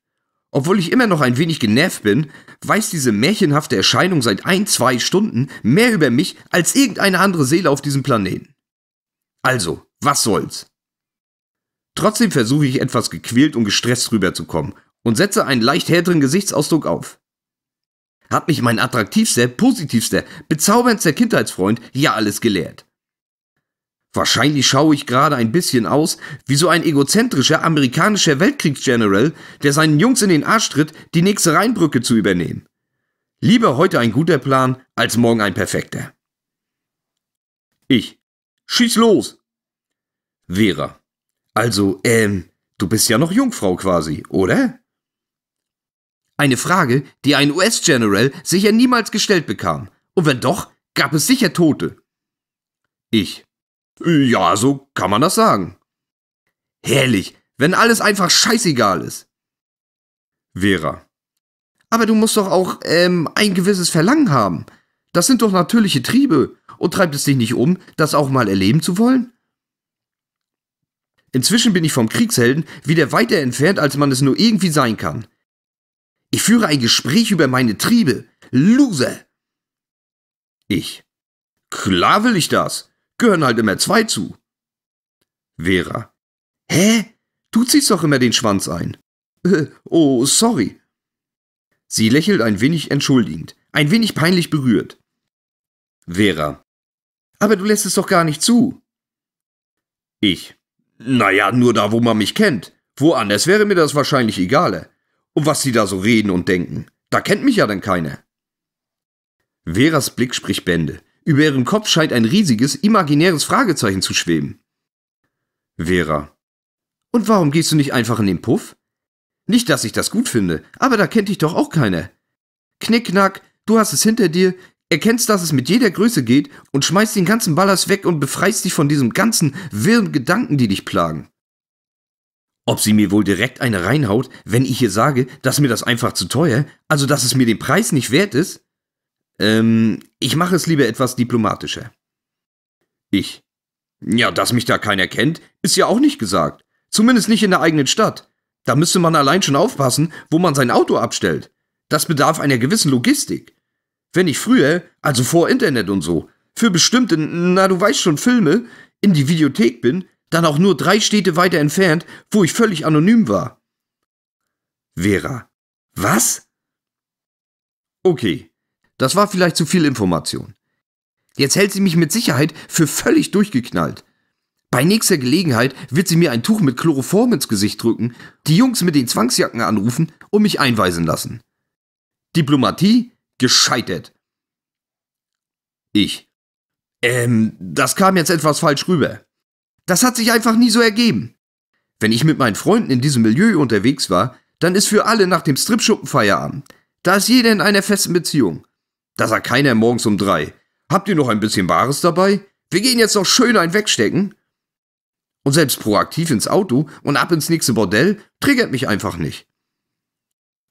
Obwohl ich immer noch ein wenig genervt bin, weiß diese märchenhafte Erscheinung seit ein, zwei Stunden mehr über mich als irgendeine andere Seele auf diesem Planeten. Also, was soll's? Trotzdem versuche ich etwas gequält und gestresst rüberzukommen und setze einen leicht härteren Gesichtsausdruck auf hat mich mein attraktivster, positivster, bezauberndster Kindheitsfreund ja alles gelehrt. Wahrscheinlich schaue ich gerade ein bisschen aus wie so ein egozentrischer amerikanischer Weltkriegsgeneral, der seinen Jungs in den Arsch tritt, die nächste Rheinbrücke zu übernehmen. Lieber heute ein guter Plan als morgen ein perfekter. Ich. Schieß los! Vera. Also, ähm, du bist ja noch Jungfrau quasi, oder? Eine Frage, die ein US-General sicher niemals gestellt bekam. Und wenn doch, gab es sicher Tote. Ich. Ja, so kann man das sagen. Herrlich, wenn alles einfach scheißegal ist. Vera. Aber du musst doch auch ähm, ein gewisses Verlangen haben. Das sind doch natürliche Triebe. Und treibt es dich nicht um, das auch mal erleben zu wollen? Inzwischen bin ich vom Kriegshelden wieder weiter entfernt, als man es nur irgendwie sein kann. Ich führe ein Gespräch über meine Triebe. Loser! Ich. Klar will ich das. Gehören halt immer zwei zu. Vera. Hä? Du ziehst doch immer den Schwanz ein. Äh, oh, sorry. Sie lächelt ein wenig entschuldigend, ein wenig peinlich berührt. Vera. Aber du lässt es doch gar nicht zu. Ich. Naja, nur da, wo man mich kennt. Woanders wäre mir das wahrscheinlich egaler. Und was sie da so reden und denken. Da kennt mich ja dann keiner. Veras Blick spricht Bände. Über ihrem Kopf scheint ein riesiges, imaginäres Fragezeichen zu schweben. Vera. Und warum gehst du nicht einfach in den Puff? Nicht, dass ich das gut finde, aber da kennt dich doch auch keiner. Knickknack, du hast es hinter dir, erkennst, dass es mit jeder Größe geht und schmeißt den ganzen Ballast weg und befreist dich von diesen ganzen wirren Gedanken, die dich plagen. Ob sie mir wohl direkt eine reinhaut, wenn ich ihr sage, dass mir das einfach zu teuer, also dass es mir den Preis nicht wert ist? Ähm, ich mache es lieber etwas diplomatischer. Ich. Ja, dass mich da keiner kennt, ist ja auch nicht gesagt. Zumindest nicht in der eigenen Stadt. Da müsste man allein schon aufpassen, wo man sein Auto abstellt. Das bedarf einer gewissen Logistik. Wenn ich früher, also vor Internet und so, für bestimmte, na du weißt schon, Filme in die Videothek bin, dann auch nur drei Städte weiter entfernt, wo ich völlig anonym war. Vera. Was? Okay, das war vielleicht zu viel Information. Jetzt hält sie mich mit Sicherheit für völlig durchgeknallt. Bei nächster Gelegenheit wird sie mir ein Tuch mit Chloroform ins Gesicht drücken, die Jungs mit den Zwangsjacken anrufen und mich einweisen lassen. Diplomatie gescheitert. Ich. Ähm, das kam jetzt etwas falsch rüber. Das hat sich einfach nie so ergeben. Wenn ich mit meinen Freunden in diesem Milieu unterwegs war, dann ist für alle nach dem Stripschuppen Feierabend. Da ist jeder in einer festen Beziehung. Da sagt keiner morgens um drei. Habt ihr noch ein bisschen Bares dabei? Wir gehen jetzt noch schön ein wegstecken. Und selbst proaktiv ins Auto und ab ins nächste Bordell triggert mich einfach nicht.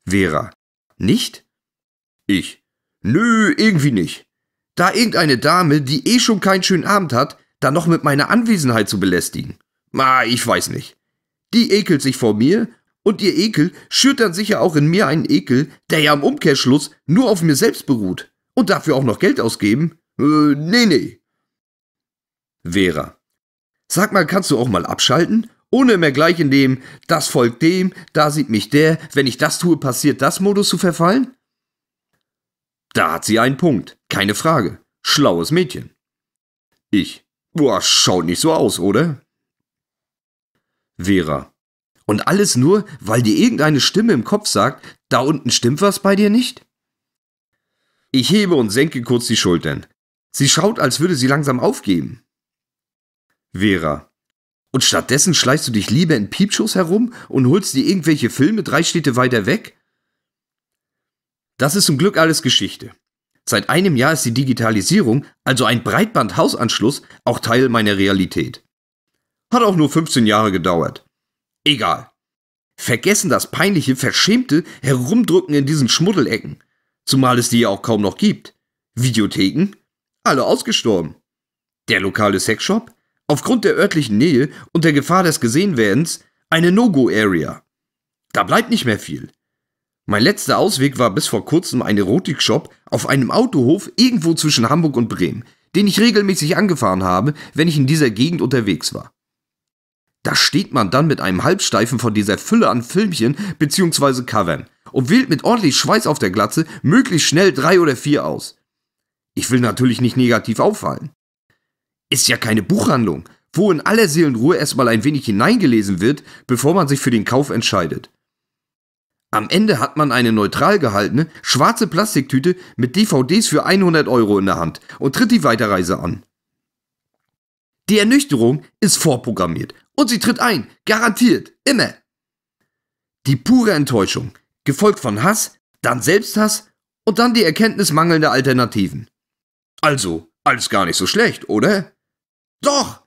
Vera. Nicht? Ich. Nö, irgendwie nicht. Da irgendeine Dame, die eh schon keinen schönen Abend hat, dann noch mit meiner Anwesenheit zu belästigen. Ma, ich weiß nicht. Die ekelt sich vor mir und ihr Ekel schürt dann sicher auch in mir einen Ekel, der ja am Umkehrschluss nur auf mir selbst beruht. Und dafür auch noch Geld ausgeben? Äh, nee, nee. Vera. Sag mal, kannst du auch mal abschalten? Ohne immer gleich in dem, das folgt dem, da sieht mich der, wenn ich das tue, passiert das Modus zu verfallen? Da hat sie einen Punkt, keine Frage. Schlaues Mädchen. Ich. Boah, schaut nicht so aus, oder? Vera. Und alles nur, weil dir irgendeine Stimme im Kopf sagt, da unten stimmt was bei dir nicht? Ich hebe und senke kurz die Schultern. Sie schaut, als würde sie langsam aufgeben. Vera. Und stattdessen schleichst du dich lieber in Piepschuss herum und holst dir irgendwelche Filme drei Städte weiter weg? Das ist zum Glück alles Geschichte. Seit einem Jahr ist die Digitalisierung, also ein Breitbandhausanschluss, auch Teil meiner Realität. Hat auch nur 15 Jahre gedauert. Egal. Vergessen das peinliche, verschämte Herumdrücken in diesen Schmuddelecken. Zumal es die ja auch kaum noch gibt. Videotheken? Alle ausgestorben. Der lokale Sexshop? Aufgrund der örtlichen Nähe und der Gefahr des Gesehenwerdens eine No-Go-Area. Da bleibt nicht mehr viel. Mein letzter Ausweg war bis vor kurzem ein Erotikshop auf einem Autohof irgendwo zwischen Hamburg und Bremen, den ich regelmäßig angefahren habe, wenn ich in dieser Gegend unterwegs war. Da steht man dann mit einem Halbsteifen von dieser Fülle an Filmchen bzw. Covern und wählt mit ordentlich Schweiß auf der Glatze möglichst schnell drei oder vier aus. Ich will natürlich nicht negativ auffallen. Ist ja keine Buchhandlung, wo in aller Seelenruhe erstmal ein wenig hineingelesen wird, bevor man sich für den Kauf entscheidet. Am Ende hat man eine neutral gehaltene, schwarze Plastiktüte mit DVDs für 100 Euro in der Hand und tritt die Weiterreise an. Die Ernüchterung ist vorprogrammiert und sie tritt ein, garantiert, immer. Die pure Enttäuschung, gefolgt von Hass, dann Selbsthass und dann die Erkenntnis mangelnder Alternativen. Also, alles gar nicht so schlecht, oder? Doch!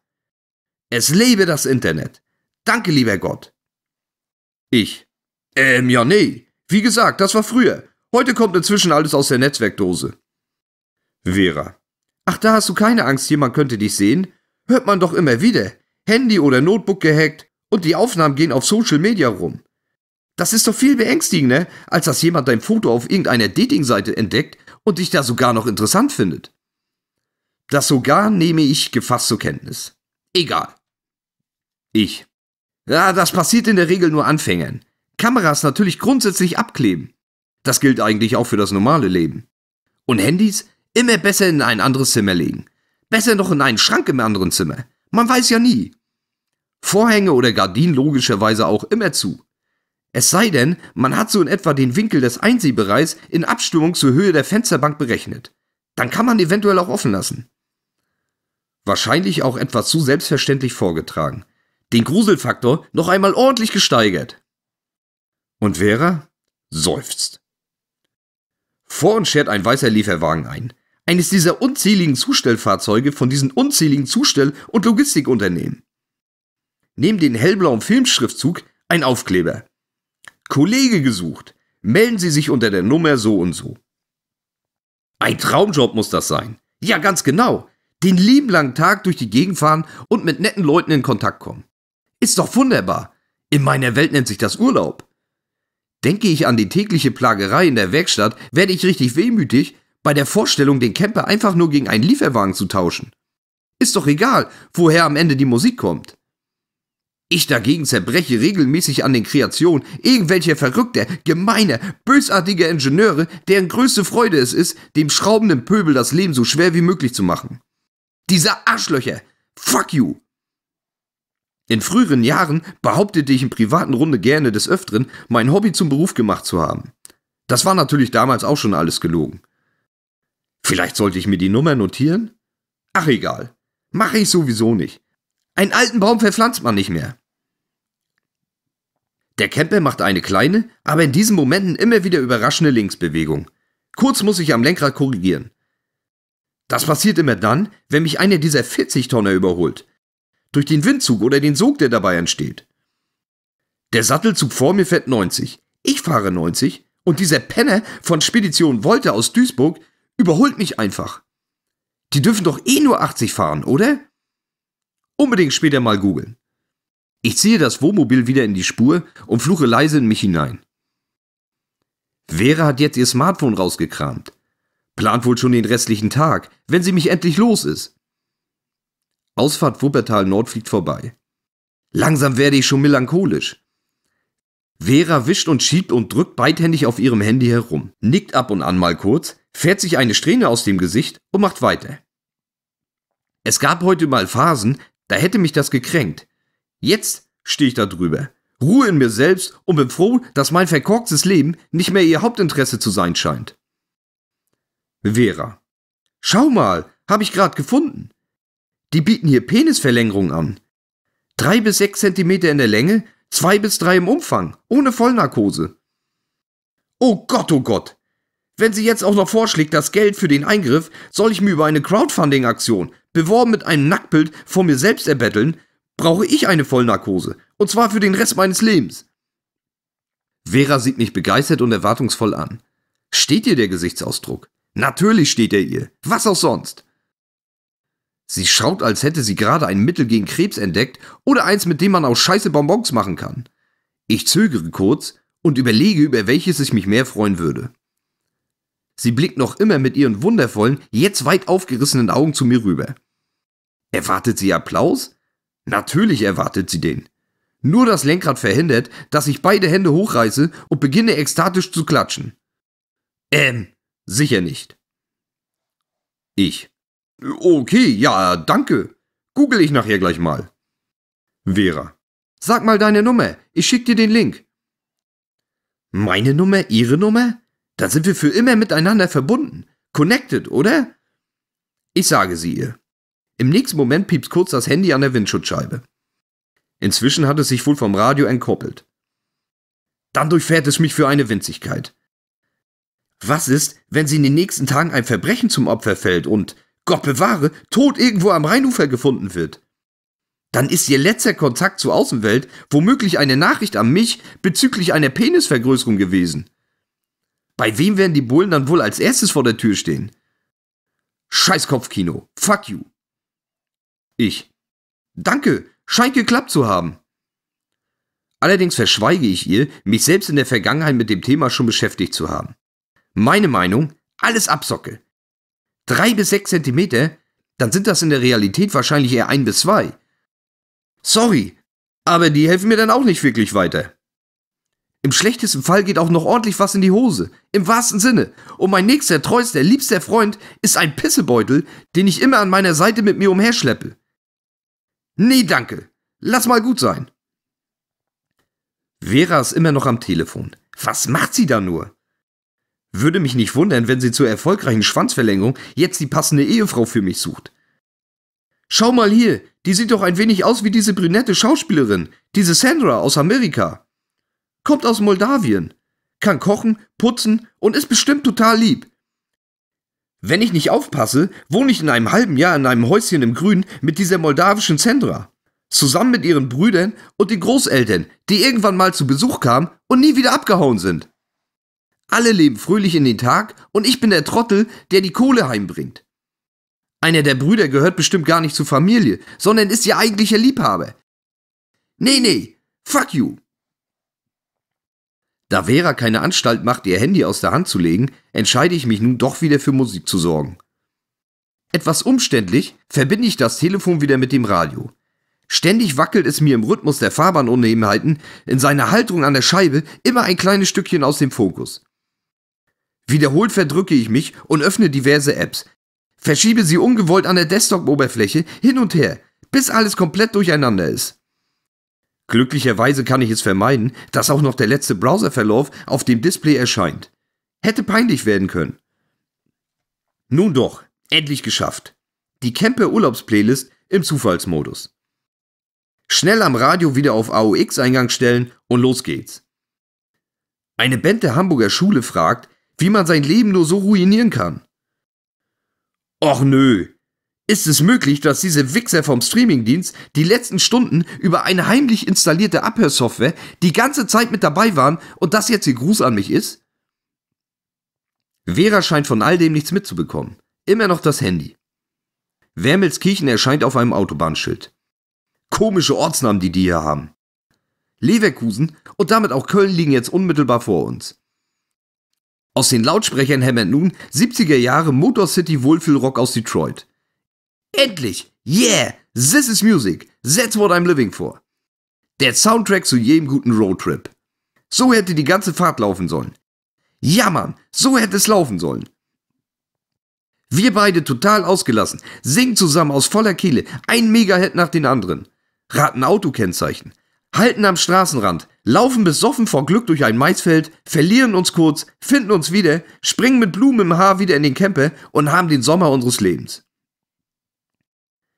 Es lebe das Internet. Danke, lieber Gott. Ich ähm, ja, nee. Wie gesagt, das war früher. Heute kommt inzwischen alles aus der Netzwerkdose. Vera. Ach, da hast du keine Angst, jemand könnte dich sehen? Hört man doch immer wieder. Handy oder Notebook gehackt und die Aufnahmen gehen auf Social Media rum. Das ist doch viel beängstigender, als dass jemand dein Foto auf irgendeiner Datingseite entdeckt und dich da sogar noch interessant findet. Das sogar nehme ich gefasst zur Kenntnis. Egal. Ich. Ja, das passiert in der Regel nur Anfängern. Kameras natürlich grundsätzlich abkleben. Das gilt eigentlich auch für das normale Leben. Und Handys immer besser in ein anderes Zimmer legen. Besser noch in einen Schrank im anderen Zimmer. Man weiß ja nie. Vorhänge oder Gardinen logischerweise auch immer zu. Es sei denn, man hat so in etwa den Winkel des Einsehbereichs in Abstimmung zur Höhe der Fensterbank berechnet. Dann kann man eventuell auch offen lassen. Wahrscheinlich auch etwas zu selbstverständlich vorgetragen. Den Gruselfaktor noch einmal ordentlich gesteigert. Und Vera seufzt. Vor uns schert ein weißer Lieferwagen ein. Eines dieser unzähligen Zustellfahrzeuge von diesen unzähligen Zustell- und Logistikunternehmen. Neben den hellblauen Filmschriftzug ein Aufkleber. Kollege gesucht. Melden Sie sich unter der Nummer so und so. Ein Traumjob muss das sein. Ja, ganz genau. Den lieben langen Tag durch die Gegend fahren und mit netten Leuten in Kontakt kommen. Ist doch wunderbar. In meiner Welt nennt sich das Urlaub. Denke ich an die tägliche Plagerei in der Werkstatt, werde ich richtig wehmütig bei der Vorstellung, den Camper einfach nur gegen einen Lieferwagen zu tauschen. Ist doch egal, woher am Ende die Musik kommt. Ich dagegen zerbreche regelmäßig an den Kreationen irgendwelcher verrückter, gemeiner, bösartiger Ingenieure, deren größte Freude es ist, dem schraubenden Pöbel das Leben so schwer wie möglich zu machen. Dieser Arschlöcher! Fuck you! In früheren Jahren behauptete ich in privaten Runde gerne des Öfteren, mein Hobby zum Beruf gemacht zu haben. Das war natürlich damals auch schon alles gelogen. Vielleicht sollte ich mir die Nummer notieren? Ach egal. Mache ich sowieso nicht. Einen alten Baum verpflanzt man nicht mehr. Der Camper macht eine kleine, aber in diesen Momenten immer wieder überraschende Linksbewegung. Kurz muss ich am Lenkrad korrigieren. Das passiert immer dann, wenn mich einer dieser 40-Tonner überholt. Durch den Windzug oder den Sog, der dabei entsteht. Der Sattelzug vor mir fährt 90. Ich fahre 90 und dieser Penner von Spedition Wolter aus Duisburg überholt mich einfach. Die dürfen doch eh nur 80 fahren, oder? Unbedingt später mal googeln. Ich ziehe das Wohnmobil wieder in die Spur und fluche leise in mich hinein. Vera hat jetzt ihr Smartphone rausgekramt. Plant wohl schon den restlichen Tag, wenn sie mich endlich los ist. Ausfahrt Wuppertal Nord fliegt vorbei. Langsam werde ich schon melancholisch. Vera wischt und schiebt und drückt beidhändig auf ihrem Handy herum, nickt ab und an mal kurz, fährt sich eine Strähne aus dem Gesicht und macht weiter. Es gab heute mal Phasen, da hätte mich das gekränkt. Jetzt stehe ich da drüber, ruhe in mir selbst und bin froh, dass mein verkorkstes Leben nicht mehr ihr Hauptinteresse zu sein scheint. Vera. Schau mal, habe ich gerade gefunden. Die bieten hier Penisverlängerungen an. Drei bis sechs Zentimeter in der Länge, zwei bis drei im Umfang, ohne Vollnarkose. Oh Gott, oh Gott! Wenn sie jetzt auch noch vorschlägt, das Geld für den Eingriff soll ich mir über eine Crowdfunding-Aktion, beworben mit einem Nacktbild vor mir selbst erbetteln, brauche ich eine Vollnarkose. Und zwar für den Rest meines Lebens. Vera sieht mich begeistert und erwartungsvoll an. Steht ihr der Gesichtsausdruck? Natürlich steht er ihr. Was auch sonst. Sie schaut, als hätte sie gerade ein Mittel gegen Krebs entdeckt oder eins, mit dem man auch scheiße Bonbons machen kann. Ich zögere kurz und überlege, über welches ich mich mehr freuen würde. Sie blickt noch immer mit ihren wundervollen, jetzt weit aufgerissenen Augen zu mir rüber. Erwartet sie Applaus? Natürlich erwartet sie den. Nur das Lenkrad verhindert, dass ich beide Hände hochreiße und beginne ekstatisch zu klatschen. Ähm, sicher nicht. Ich. Okay, ja, danke. Google ich nachher gleich mal. Vera. Sag mal deine Nummer. Ich schick dir den Link. Meine Nummer, ihre Nummer? Dann sind wir für immer miteinander verbunden. Connected, oder? Ich sage sie ihr. Im nächsten Moment piept kurz das Handy an der Windschutzscheibe. Inzwischen hat es sich wohl vom Radio entkoppelt. Dann durchfährt es mich für eine Winzigkeit. Was ist, wenn sie in den nächsten Tagen ein Verbrechen zum Opfer fällt und Gott bewahre, tot irgendwo am Rheinufer gefunden wird, dann ist ihr letzter Kontakt zur Außenwelt womöglich eine Nachricht an mich bezüglich einer Penisvergrößerung gewesen. Bei wem werden die Bullen dann wohl als erstes vor der Tür stehen? Scheiß Kopfkino. Fuck you. Ich. Danke, scheint geklappt zu haben. Allerdings verschweige ich ihr, mich selbst in der Vergangenheit mit dem Thema schon beschäftigt zu haben. Meine Meinung, alles Absocke drei bis sechs Zentimeter, dann sind das in der Realität wahrscheinlich eher ein bis zwei. Sorry, aber die helfen mir dann auch nicht wirklich weiter. Im schlechtesten Fall geht auch noch ordentlich was in die Hose. Im wahrsten Sinne. Und mein nächster, treuster, liebster Freund ist ein Pissebeutel, den ich immer an meiner Seite mit mir umherschleppe. Nee, danke. Lass mal gut sein. Vera ist immer noch am Telefon. Was macht sie da nur? Würde mich nicht wundern, wenn sie zur erfolgreichen Schwanzverlängerung jetzt die passende Ehefrau für mich sucht. Schau mal hier, die sieht doch ein wenig aus wie diese brünette Schauspielerin, diese Sandra aus Amerika. Kommt aus Moldawien, kann kochen, putzen und ist bestimmt total lieb. Wenn ich nicht aufpasse, wohne ich in einem halben Jahr in einem Häuschen im Grün mit dieser moldawischen Sandra. Zusammen mit ihren Brüdern und den Großeltern, die irgendwann mal zu Besuch kamen und nie wieder abgehauen sind. Alle leben fröhlich in den Tag und ich bin der Trottel, der die Kohle heimbringt. Einer der Brüder gehört bestimmt gar nicht zur Familie, sondern ist ihr eigentlicher Liebhaber. Nee, nee, fuck you. Da Vera keine Anstalt macht, ihr Handy aus der Hand zu legen, entscheide ich mich nun doch wieder für Musik zu sorgen. Etwas umständlich verbinde ich das Telefon wieder mit dem Radio. Ständig wackelt es mir im Rhythmus der Fahrbahnunnebenheiten, in seiner Halterung an der Scheibe immer ein kleines Stückchen aus dem Fokus. Wiederholt verdrücke ich mich und öffne diverse Apps. Verschiebe sie ungewollt an der Desktop-Oberfläche hin und her, bis alles komplett durcheinander ist. Glücklicherweise kann ich es vermeiden, dass auch noch der letzte Browserverlauf auf dem Display erscheint. Hätte peinlich werden können. Nun doch, endlich geschafft. Die Camper Urlaubs-Playlist im Zufallsmodus. Schnell am Radio wieder auf AOX-Eingang stellen und los geht's. Eine Band der Hamburger Schule fragt, wie man sein Leben nur so ruinieren kann. Och nö. Ist es möglich, dass diese Wichser vom Streamingdienst die letzten Stunden über eine heimlich installierte Abhörsoftware die ganze Zeit mit dabei waren und das jetzt ihr Gruß an mich ist? Vera scheint von all dem nichts mitzubekommen. Immer noch das Handy. Wermelskirchen erscheint auf einem Autobahnschild. Komische Ortsnamen, die die hier haben. Leverkusen und damit auch Köln liegen jetzt unmittelbar vor uns. Aus den Lautsprechern hämmert nun 70er Jahre Motor City Wohlfühlrock aus Detroit. Endlich! Yeah! This is music! That's what I'm living for! Der Soundtrack zu jedem guten Roadtrip. So hätte die ganze Fahrt laufen sollen. Ja, Mann, so hätte es laufen sollen. Wir beide total ausgelassen, singen zusammen aus voller Kehle, ein Megahit nach den anderen, raten Autokennzeichen, halten am Straßenrand, laufen besoffen vor Glück durch ein Maisfeld, verlieren uns kurz, finden uns wieder, springen mit Blumen im Haar wieder in den Camper und haben den Sommer unseres Lebens.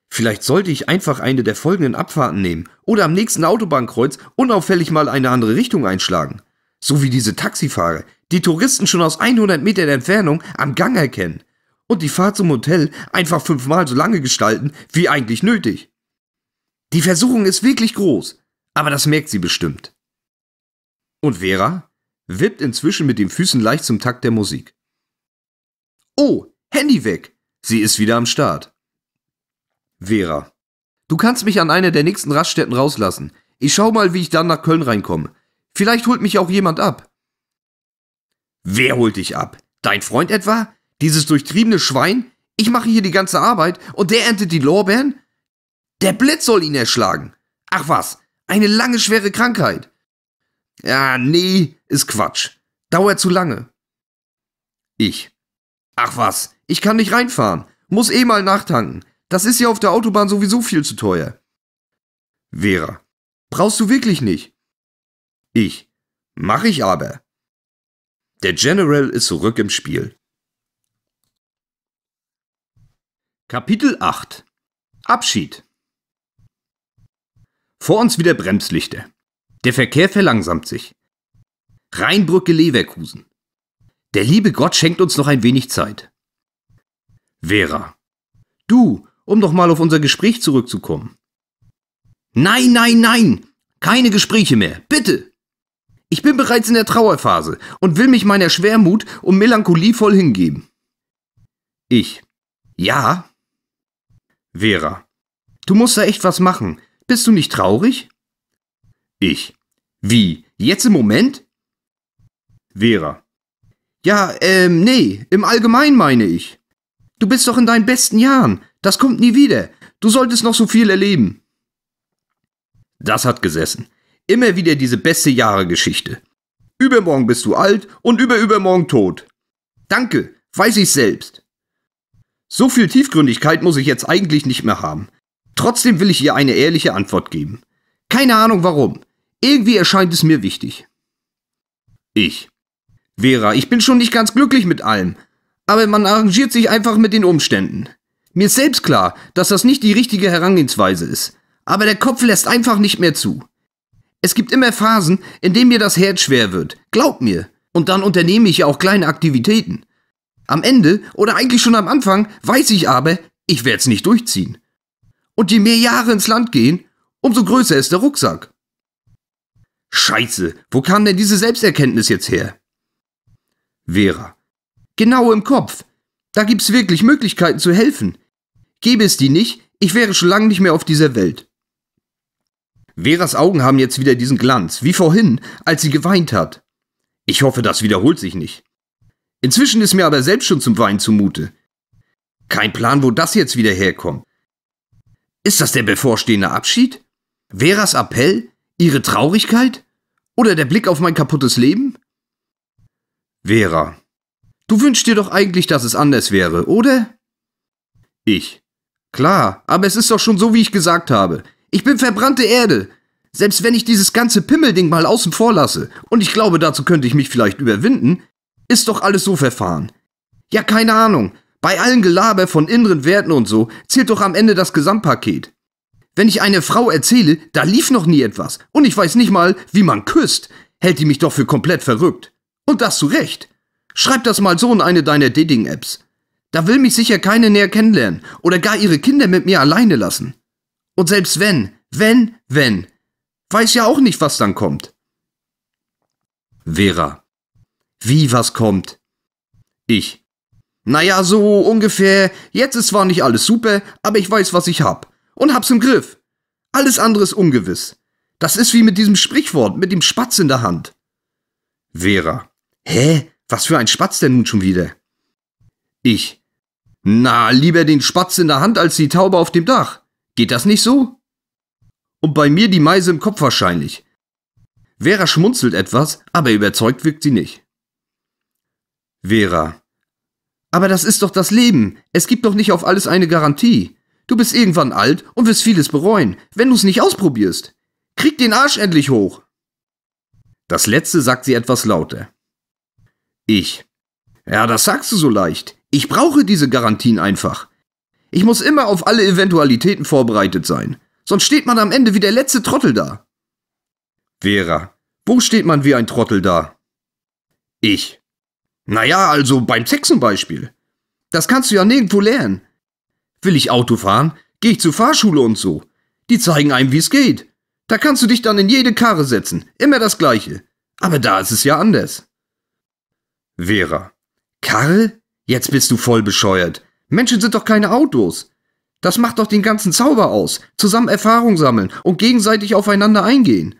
Vielleicht sollte ich einfach eine der folgenden Abfahrten nehmen oder am nächsten Autobahnkreuz unauffällig mal eine andere Richtung einschlagen. So wie diese Taxifahrer, die Touristen schon aus 100 Metern Entfernung am Gang erkennen und die Fahrt zum Hotel einfach fünfmal so lange gestalten, wie eigentlich nötig. Die Versuchung ist wirklich groß, aber das merkt sie bestimmt. Und Vera wippt inzwischen mit den Füßen leicht zum Takt der Musik. Oh, Handy weg! Sie ist wieder am Start. Vera. Du kannst mich an einer der nächsten Raststätten rauslassen. Ich schau mal, wie ich dann nach Köln reinkomme. Vielleicht holt mich auch jemand ab. Wer holt dich ab? Dein Freund etwa? Dieses durchtriebene Schwein? Ich mache hier die ganze Arbeit und der erntet die Lorbeeren? Der Blitz soll ihn erschlagen. Ach was, eine lange schwere Krankheit. Ja, nee, ist Quatsch. Dauert zu lange. Ich. Ach was, ich kann nicht reinfahren. Muss eh mal nachtanken. Das ist ja auf der Autobahn sowieso viel zu teuer. Vera. Brauchst du wirklich nicht. Ich. Mach ich aber. Der General ist zurück im Spiel. Kapitel 8 Abschied Vor uns wieder Bremslichter. Der Verkehr verlangsamt sich. Rheinbrücke Leverkusen. Der liebe Gott schenkt uns noch ein wenig Zeit. Vera. Du, um nochmal auf unser Gespräch zurückzukommen. Nein, nein, nein! Keine Gespräche mehr, bitte! Ich bin bereits in der Trauerphase und will mich meiner Schwermut und Melancholie voll hingeben. Ich. Ja? Vera. Du musst da echt was machen. Bist du nicht traurig? Ich. Wie? Jetzt im Moment? Vera. Ja, ähm, nee, im Allgemeinen meine ich. Du bist doch in deinen besten Jahren. Das kommt nie wieder. Du solltest noch so viel erleben. Das hat gesessen. Immer wieder diese beste Jahre-Geschichte. Übermorgen bist du alt und überübermorgen tot. Danke, weiß ich selbst. So viel Tiefgründigkeit muss ich jetzt eigentlich nicht mehr haben. Trotzdem will ich ihr eine ehrliche Antwort geben. Keine Ahnung warum. Irgendwie erscheint es mir wichtig. Ich. Vera, ich bin schon nicht ganz glücklich mit allem. Aber man arrangiert sich einfach mit den Umständen. Mir ist selbst klar, dass das nicht die richtige Herangehensweise ist. Aber der Kopf lässt einfach nicht mehr zu. Es gibt immer Phasen, in denen mir das Herz schwer wird. Glaub mir. Und dann unternehme ich ja auch kleine Aktivitäten. Am Ende oder eigentlich schon am Anfang weiß ich aber, ich werde es nicht durchziehen. Und je mehr Jahre ins Land gehen, umso größer ist der Rucksack. Scheiße, wo kam denn diese Selbsterkenntnis jetzt her? Vera. Genau im Kopf. Da gibt's wirklich Möglichkeiten zu helfen. Gäbe es die nicht, ich wäre schon lange nicht mehr auf dieser Welt. Veras Augen haben jetzt wieder diesen Glanz, wie vorhin, als sie geweint hat. Ich hoffe, das wiederholt sich nicht. Inzwischen ist mir aber selbst schon zum Weinen zumute. Kein Plan, wo das jetzt wieder herkommt. Ist das der bevorstehende Abschied? Veras Appell? Ihre Traurigkeit? Oder der Blick auf mein kaputtes Leben? Vera, du wünschst dir doch eigentlich, dass es anders wäre, oder? Ich. Klar, aber es ist doch schon so, wie ich gesagt habe. Ich bin verbrannte Erde. Selbst wenn ich dieses ganze Pimmelding mal außen vor lasse, und ich glaube, dazu könnte ich mich vielleicht überwinden, ist doch alles so verfahren. Ja, keine Ahnung. Bei allen Gelaber von inneren Werten und so zählt doch am Ende das Gesamtpaket. Wenn ich eine Frau erzähle, da lief noch nie etwas. Und ich weiß nicht mal, wie man küsst. Hält die mich doch für komplett verrückt. Und das zu Recht. Schreib das mal so in eine deiner Dating-Apps. Da will mich sicher keine näher kennenlernen oder gar ihre Kinder mit mir alleine lassen. Und selbst wenn, wenn, wenn, weiß ja auch nicht, was dann kommt. Vera. Wie was kommt? Ich. Naja, so ungefähr. Jetzt ist zwar nicht alles super, aber ich weiß, was ich hab und hab's im Griff. Alles andere ist ungewiss. Das ist wie mit diesem Sprichwort, mit dem Spatz in der Hand. Vera. Hä? Was für ein Spatz denn nun schon wieder? Ich. Na, lieber den Spatz in der Hand als die Taube auf dem Dach. Geht das nicht so? Und bei mir die Meise im Kopf wahrscheinlich. Vera schmunzelt etwas, aber überzeugt wirkt sie nicht. Vera. Aber das ist doch das Leben. Es gibt doch nicht auf alles eine Garantie. Du bist irgendwann alt und wirst vieles bereuen, wenn du es nicht ausprobierst. Krieg den Arsch endlich hoch! Das letzte sagt sie etwas lauter. Ich. Ja, das sagst du so leicht. Ich brauche diese Garantien einfach. Ich muss immer auf alle Eventualitäten vorbereitet sein. Sonst steht man am Ende wie der letzte Trottel da. Vera, wo steht man wie ein Trottel da? Ich. Naja, also beim Sex zum Beispiel. Das kannst du ja nirgendwo lernen. Will ich Auto fahren, Geh ich zur Fahrschule und so. Die zeigen einem, wie es geht. Da kannst du dich dann in jede Karre setzen, immer das Gleiche. Aber da ist es ja anders. Vera. Karre? Jetzt bist du voll bescheuert. Menschen sind doch keine Autos. Das macht doch den ganzen Zauber aus. Zusammen Erfahrung sammeln und gegenseitig aufeinander eingehen.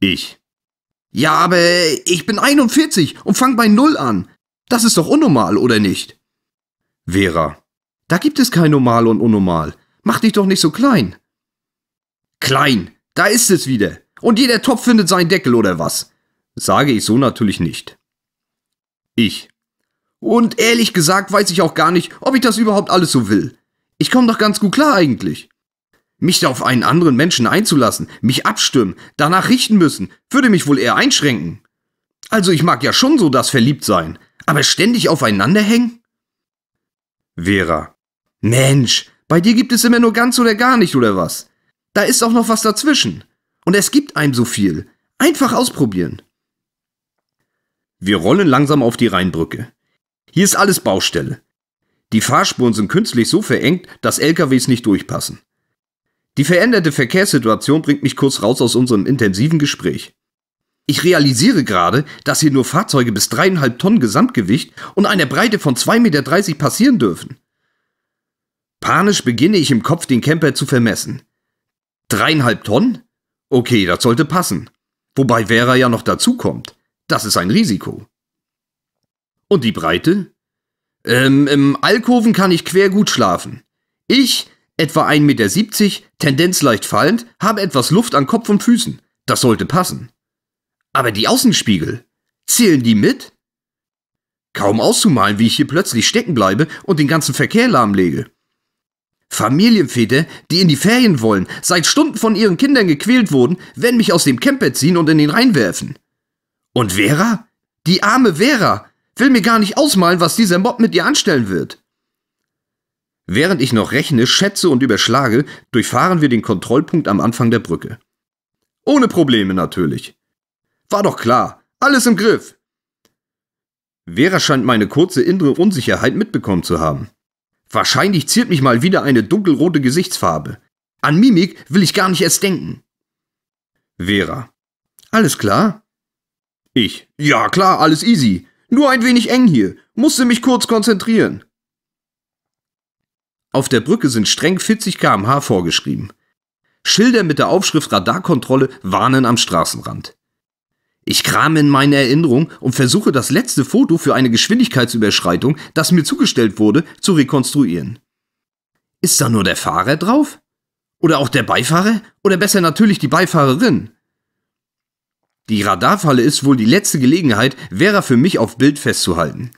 Ich. Ja, aber ich bin 41 und fang bei Null an. Das ist doch unnormal, oder nicht? Vera. Da gibt es kein Normal und Unnormal. Mach dich doch nicht so klein. Klein, da ist es wieder. Und jeder Topf findet seinen Deckel oder was? Sage ich so natürlich nicht. Ich. Und ehrlich gesagt weiß ich auch gar nicht, ob ich das überhaupt alles so will. Ich komme doch ganz gut klar eigentlich. Mich da auf einen anderen Menschen einzulassen, mich abstimmen, danach richten müssen, würde mich wohl eher einschränken. Also ich mag ja schon so das Verliebtsein, aber ständig aufeinander hängen? Vera. Mensch, bei dir gibt es immer nur ganz oder gar nicht oder was? Da ist auch noch was dazwischen. Und es gibt einem so viel. Einfach ausprobieren. Wir rollen langsam auf die Rheinbrücke. Hier ist alles Baustelle. Die Fahrspuren sind künstlich so verengt, dass LKWs nicht durchpassen. Die veränderte Verkehrssituation bringt mich kurz raus aus unserem intensiven Gespräch. Ich realisiere gerade, dass hier nur Fahrzeuge bis dreieinhalb Tonnen Gesamtgewicht und einer Breite von 2,30 Meter passieren dürfen. Panisch beginne ich im Kopf den Camper zu vermessen. Dreieinhalb Tonnen? Okay, das sollte passen. Wobei Vera ja noch dazukommt. Das ist ein Risiko. Und die Breite? Ähm, Im Alkoven kann ich quer gut schlafen. Ich, etwa 1,70 Meter, Tendenz leicht fallend, habe etwas Luft an Kopf und Füßen. Das sollte passen. Aber die Außenspiegel? Zählen die mit? Kaum auszumalen, wie ich hier plötzlich stecken bleibe und den ganzen Verkehr lahmlege. Familienväter, die in die Ferien wollen, seit Stunden von ihren Kindern gequält wurden, werden mich aus dem Camper ziehen und in den Rhein werfen. Und Vera? Die arme Vera! Will mir gar nicht ausmalen, was dieser Mob mit ihr anstellen wird. Während ich noch rechne, schätze und überschlage, durchfahren wir den Kontrollpunkt am Anfang der Brücke. Ohne Probleme natürlich. War doch klar. Alles im Griff. Vera scheint meine kurze innere Unsicherheit mitbekommen zu haben. Wahrscheinlich ziert mich mal wieder eine dunkelrote Gesichtsfarbe. An Mimik will ich gar nicht erst denken. Vera. Alles klar? Ich. Ja, klar, alles easy. Nur ein wenig eng hier. Musste mich kurz konzentrieren. Auf der Brücke sind streng 40 km/h vorgeschrieben. Schilder mit der Aufschrift Radarkontrolle warnen am Straßenrand. Ich krame in meine Erinnerung und versuche das letzte Foto für eine Geschwindigkeitsüberschreitung, das mir zugestellt wurde, zu rekonstruieren. Ist da nur der Fahrer drauf? Oder auch der Beifahrer? Oder besser natürlich die Beifahrerin? Die Radarfalle ist wohl die letzte Gelegenheit, Vera für mich auf Bild festzuhalten.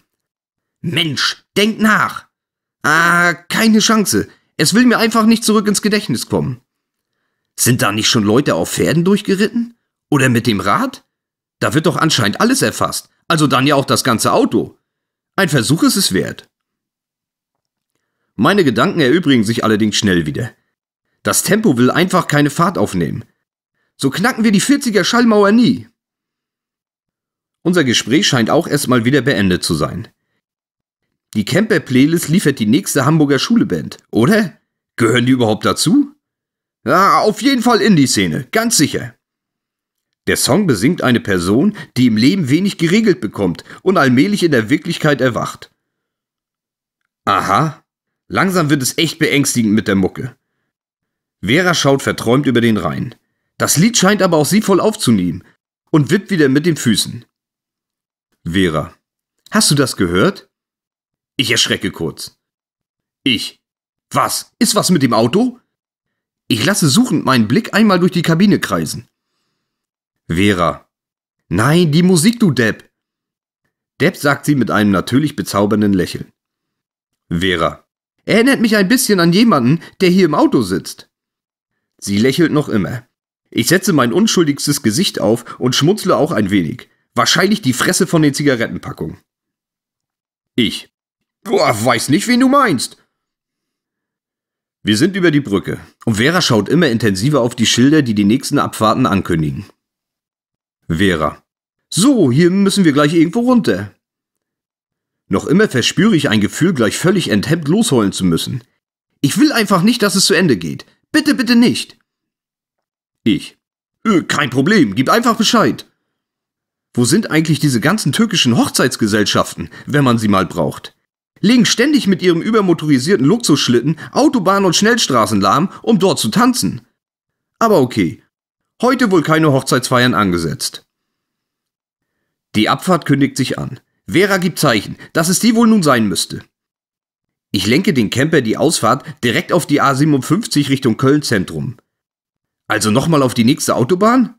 Mensch, denk nach! Ah, keine Chance. Es will mir einfach nicht zurück ins Gedächtnis kommen. Sind da nicht schon Leute auf Pferden durchgeritten? Oder mit dem Rad? Da wird doch anscheinend alles erfasst, also dann ja auch das ganze Auto. Ein Versuch ist es wert. Meine Gedanken erübrigen sich allerdings schnell wieder. Das Tempo will einfach keine Fahrt aufnehmen. So knacken wir die 40er Schallmauer nie. Unser Gespräch scheint auch erstmal wieder beendet zu sein. Die Camper-Playlist liefert die nächste Hamburger Schuleband, oder? Gehören die überhaupt dazu? Ja, auf jeden Fall in die Szene, ganz sicher. Der Song besingt eine Person, die im Leben wenig geregelt bekommt und allmählich in der Wirklichkeit erwacht. Aha, langsam wird es echt beängstigend mit der Mucke. Vera schaut verträumt über den Rhein. Das Lied scheint aber auch sie voll aufzunehmen und wippt wieder mit den Füßen. Vera, hast du das gehört? Ich erschrecke kurz. Ich. Was? Ist was mit dem Auto? Ich lasse suchend meinen Blick einmal durch die Kabine kreisen. Vera. Nein, die Musik, du Depp! Depp sagt sie mit einem natürlich bezaubernden Lächeln. Vera. Erinnert mich ein bisschen an jemanden, der hier im Auto sitzt. Sie lächelt noch immer. Ich setze mein unschuldigstes Gesicht auf und schmunzle auch ein wenig. Wahrscheinlich die Fresse von den Zigarettenpackungen. Ich. Boah, weiß nicht, wen du meinst. Wir sind über die Brücke und Vera schaut immer intensiver auf die Schilder, die die nächsten Abfahrten ankündigen. Vera. So, hier müssen wir gleich irgendwo runter. Noch immer verspüre ich ein Gefühl, gleich völlig enthemmt losholen zu müssen. Ich will einfach nicht, dass es zu Ende geht. Bitte, bitte nicht. Ich. Öh, kein Problem, gib einfach Bescheid. Wo sind eigentlich diese ganzen türkischen Hochzeitsgesellschaften, wenn man sie mal braucht? Legen ständig mit ihrem übermotorisierten Luxusschlitten Autobahnen und Schnellstraßen lahm, um dort zu tanzen. Aber okay, Heute wohl keine Hochzeitsfeiern angesetzt. Die Abfahrt kündigt sich an. Vera gibt Zeichen, dass es die wohl nun sein müsste. Ich lenke den Camper die Ausfahrt direkt auf die A57 Richtung Köln-Zentrum. Also nochmal auf die nächste Autobahn?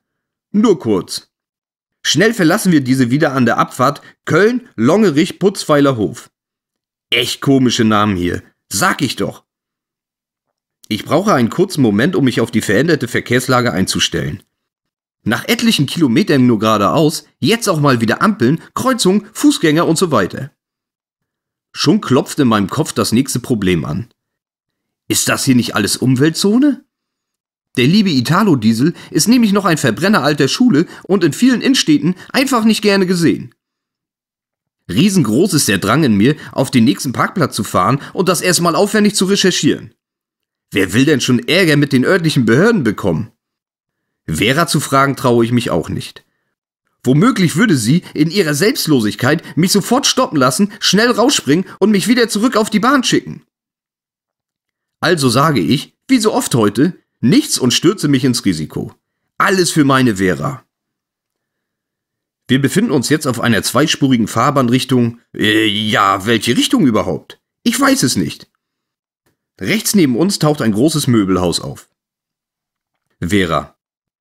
Nur kurz. Schnell verlassen wir diese wieder an der Abfahrt Köln-Longerich-Putzweiler Hof. Echt komische Namen hier, sag ich doch. Ich brauche einen kurzen Moment, um mich auf die veränderte Verkehrslage einzustellen. Nach etlichen Kilometern nur geradeaus, jetzt auch mal wieder Ampeln, Kreuzungen, Fußgänger und so weiter. Schon klopft in meinem Kopf das nächste Problem an. Ist das hier nicht alles Umweltzone? Der liebe Italo-Diesel ist nämlich noch ein Verbrenner alter Schule und in vielen Innenstädten einfach nicht gerne gesehen. Riesengroß ist der Drang in mir, auf den nächsten Parkplatz zu fahren und das erstmal aufwendig zu recherchieren. Wer will denn schon Ärger mit den örtlichen Behörden bekommen? Vera zu fragen traue ich mich auch nicht. Womöglich würde sie in ihrer Selbstlosigkeit mich sofort stoppen lassen, schnell rausspringen und mich wieder zurück auf die Bahn schicken. Also sage ich, wie so oft heute, nichts und stürze mich ins Risiko. Alles für meine Vera. Wir befinden uns jetzt auf einer zweispurigen Fahrbahnrichtung. Äh, ja, welche Richtung überhaupt? Ich weiß es nicht. Rechts neben uns taucht ein großes Möbelhaus auf. Vera.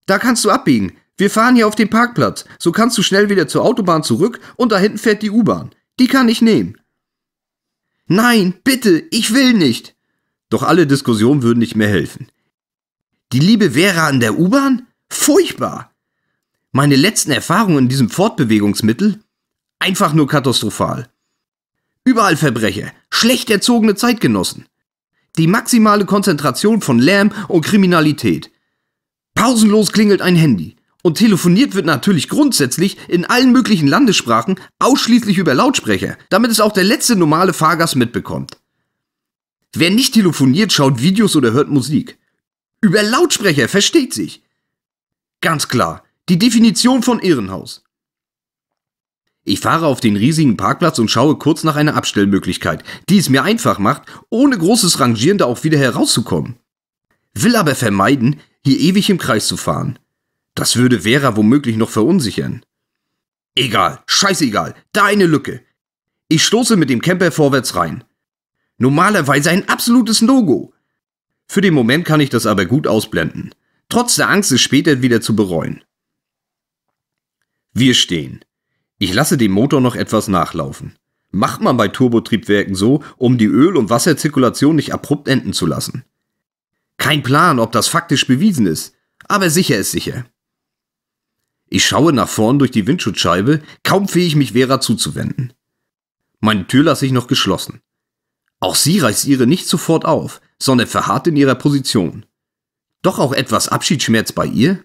Da kannst du abbiegen. Wir fahren hier auf den Parkplatz. So kannst du schnell wieder zur Autobahn zurück und da hinten fährt die U-Bahn. Die kann ich nehmen. Nein, bitte, ich will nicht. Doch alle Diskussionen würden nicht mehr helfen. Die liebe Vera an der U-Bahn? Furchtbar! Meine letzten Erfahrungen in diesem Fortbewegungsmittel? Einfach nur katastrophal. Überall Verbrecher, schlecht erzogene Zeitgenossen. Die maximale Konzentration von Lärm und Kriminalität. Pausenlos klingelt ein Handy. Und telefoniert wird natürlich grundsätzlich in allen möglichen Landessprachen ausschließlich über Lautsprecher, damit es auch der letzte normale Fahrgast mitbekommt. Wer nicht telefoniert, schaut Videos oder hört Musik. Über Lautsprecher versteht sich. Ganz klar, die Definition von Irrenhaus. Ich fahre auf den riesigen Parkplatz und schaue kurz nach einer Abstellmöglichkeit, die es mir einfach macht, ohne großes Rangieren da auch wieder herauszukommen. Will aber vermeiden, hier ewig im Kreis zu fahren. Das würde Vera womöglich noch verunsichern. Egal, scheißegal, da eine Lücke. Ich stoße mit dem Camper vorwärts rein. Normalerweise ein absolutes No-Go. Für den Moment kann ich das aber gut ausblenden. Trotz der Angst, es später wieder zu bereuen. Wir stehen. Ich lasse den Motor noch etwas nachlaufen. Macht man bei Turbotriebwerken so, um die Öl- und Wasserzirkulation nicht abrupt enden zu lassen. Kein Plan, ob das faktisch bewiesen ist, aber sicher ist sicher. Ich schaue nach vorn durch die Windschutzscheibe, kaum fähig, mich Vera zuzuwenden. Meine Tür lasse ich noch geschlossen. Auch sie reißt ihre nicht sofort auf, sondern verharrt in ihrer Position. Doch auch etwas Abschiedsschmerz bei ihr?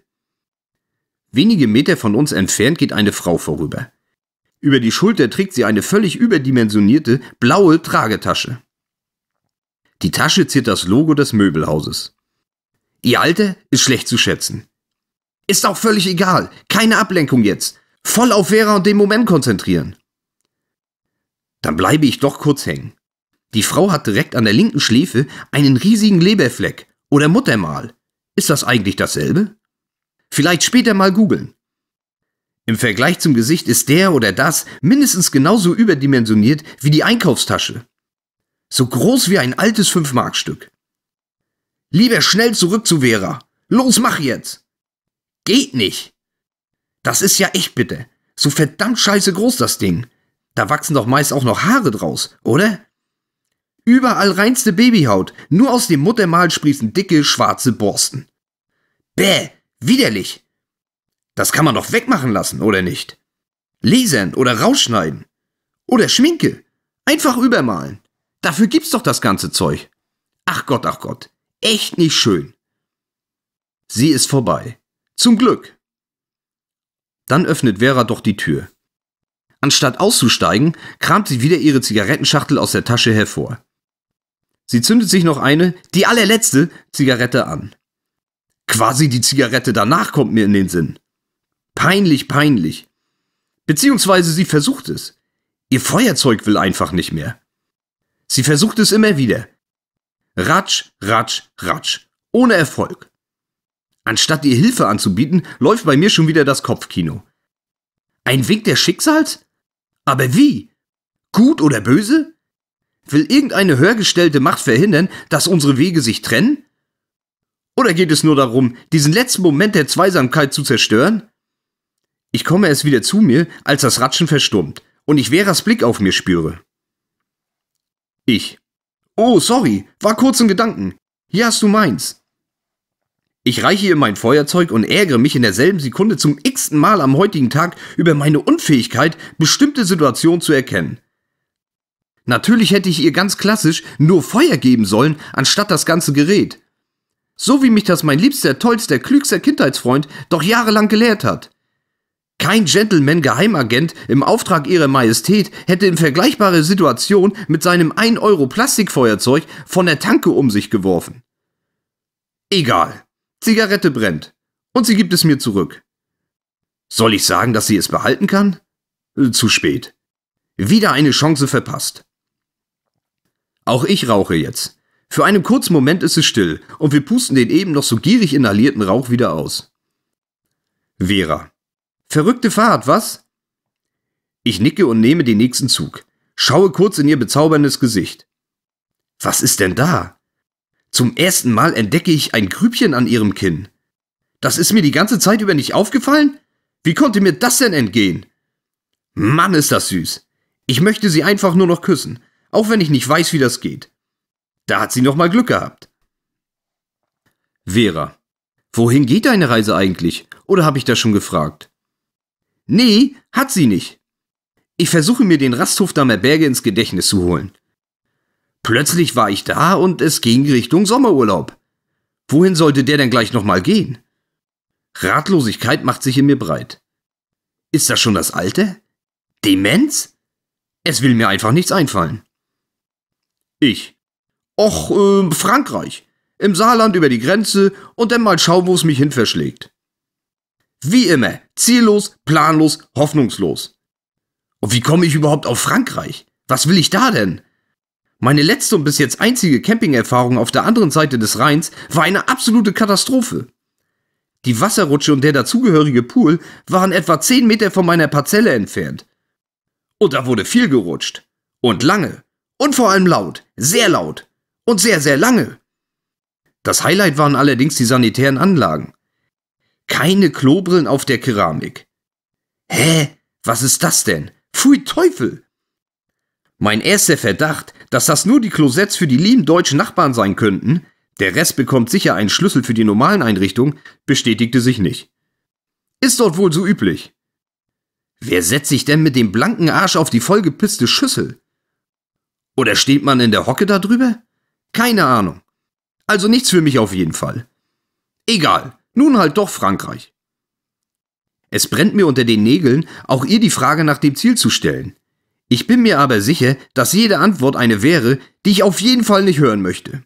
Wenige Meter von uns entfernt geht eine Frau vorüber. Über die Schulter trägt sie eine völlig überdimensionierte blaue Tragetasche. Die Tasche ziert das Logo des Möbelhauses. Ihr Alter ist schlecht zu schätzen. Ist auch völlig egal. Keine Ablenkung jetzt. Voll auf Vera und den Moment konzentrieren. Dann bleibe ich doch kurz hängen. Die Frau hat direkt an der linken Schläfe einen riesigen Leberfleck oder Muttermal. Ist das eigentlich dasselbe? Vielleicht später mal googeln. Im Vergleich zum Gesicht ist der oder das mindestens genauso überdimensioniert wie die Einkaufstasche. So groß wie ein altes Fünfmarkstück. Lieber schnell zurück zu Vera. Los, mach jetzt! Geht nicht! Das ist ja echt bitte. So verdammt scheiße groß das Ding. Da wachsen doch meist auch noch Haare draus, oder? Überall reinste Babyhaut, nur aus dem Muttermal sprießen dicke, schwarze Borsten. Bäh, widerlich! Das kann man doch wegmachen lassen, oder nicht? Lasern oder rausschneiden. Oder Schminke. Einfach übermalen. Dafür gibt's doch das ganze Zeug. Ach Gott, ach Gott. Echt nicht schön. Sie ist vorbei. Zum Glück. Dann öffnet Vera doch die Tür. Anstatt auszusteigen, kramt sie wieder ihre Zigarettenschachtel aus der Tasche hervor. Sie zündet sich noch eine, die allerletzte, Zigarette an. Quasi die Zigarette danach kommt mir in den Sinn. Peinlich, peinlich. Beziehungsweise sie versucht es. Ihr Feuerzeug will einfach nicht mehr. Sie versucht es immer wieder. Ratsch, ratsch, ratsch. Ohne Erfolg. Anstatt ihr Hilfe anzubieten, läuft bei mir schon wieder das Kopfkino. Ein Weg des Schicksals? Aber wie? Gut oder böse? Will irgendeine höhergestellte Macht verhindern, dass unsere Wege sich trennen? Oder geht es nur darum, diesen letzten Moment der Zweisamkeit zu zerstören? Ich komme es wieder zu mir, als das Ratschen verstummt und ich Veras Blick auf mir spüre. Ich. Oh, sorry, war kurz in Gedanken. Hier hast du meins. Ich reiche ihr mein Feuerzeug und ärgere mich in derselben Sekunde zum x-ten Mal am heutigen Tag über meine Unfähigkeit, bestimmte Situationen zu erkennen. Natürlich hätte ich ihr ganz klassisch nur Feuer geben sollen, anstatt das ganze Gerät. So wie mich das mein liebster, tollster, klügster Kindheitsfreund doch jahrelang gelehrt hat. Kein Gentleman-Geheimagent im Auftrag Ihrer Majestät hätte in vergleichbare Situation mit seinem 1-Euro-Plastikfeuerzeug von der Tanke um sich geworfen. Egal. Zigarette brennt. Und sie gibt es mir zurück. Soll ich sagen, dass sie es behalten kann? Zu spät. Wieder eine Chance verpasst. Auch ich rauche jetzt. Für einen kurzen Moment ist es still und wir pusten den eben noch so gierig inhalierten Rauch wieder aus. Vera. Verrückte Fahrt, was? Ich nicke und nehme den nächsten Zug, schaue kurz in ihr bezauberndes Gesicht. Was ist denn da? Zum ersten Mal entdecke ich ein Grübchen an ihrem Kinn. Das ist mir die ganze Zeit über nicht aufgefallen? Wie konnte mir das denn entgehen? Mann, ist das süß. Ich möchte sie einfach nur noch küssen, auch wenn ich nicht weiß, wie das geht. Da hat sie noch mal Glück gehabt. Vera, wohin geht deine Reise eigentlich? Oder habe ich das schon gefragt? Nee, hat sie nicht. Ich versuche mir den Rasthofdamer Berge ins Gedächtnis zu holen. Plötzlich war ich da und es ging Richtung Sommerurlaub. Wohin sollte der denn gleich nochmal gehen? Ratlosigkeit macht sich in mir breit. Ist das schon das Alte? Demenz? Es will mir einfach nichts einfallen. Ich. Och, äh, Frankreich. Im Saarland über die Grenze und dann mal schau, wo es mich hin verschlägt. Wie immer, ziellos, planlos, hoffnungslos. Und wie komme ich überhaupt auf Frankreich? Was will ich da denn? Meine letzte und bis jetzt einzige Campingerfahrung auf der anderen Seite des Rheins war eine absolute Katastrophe. Die Wasserrutsche und der dazugehörige Pool waren etwa 10 Meter von meiner Parzelle entfernt. Und da wurde viel gerutscht. Und lange. Und vor allem laut. Sehr laut. Und sehr, sehr lange. Das Highlight waren allerdings die sanitären Anlagen. Keine Klobrillen auf der Keramik. Hä? Was ist das denn? Pfui Teufel! Mein erster Verdacht, dass das nur die Klosetts für die lieben deutschen Nachbarn sein könnten, der Rest bekommt sicher einen Schlüssel für die normalen Einrichtungen, bestätigte sich nicht. Ist dort wohl so üblich. Wer setzt sich denn mit dem blanken Arsch auf die vollgepisste Schüssel? Oder steht man in der Hocke da drüber? Keine Ahnung. Also nichts für mich auf jeden Fall. Egal, nun halt doch Frankreich. Es brennt mir unter den Nägeln, auch ihr die Frage nach dem Ziel zu stellen. Ich bin mir aber sicher, dass jede Antwort eine wäre, die ich auf jeden Fall nicht hören möchte.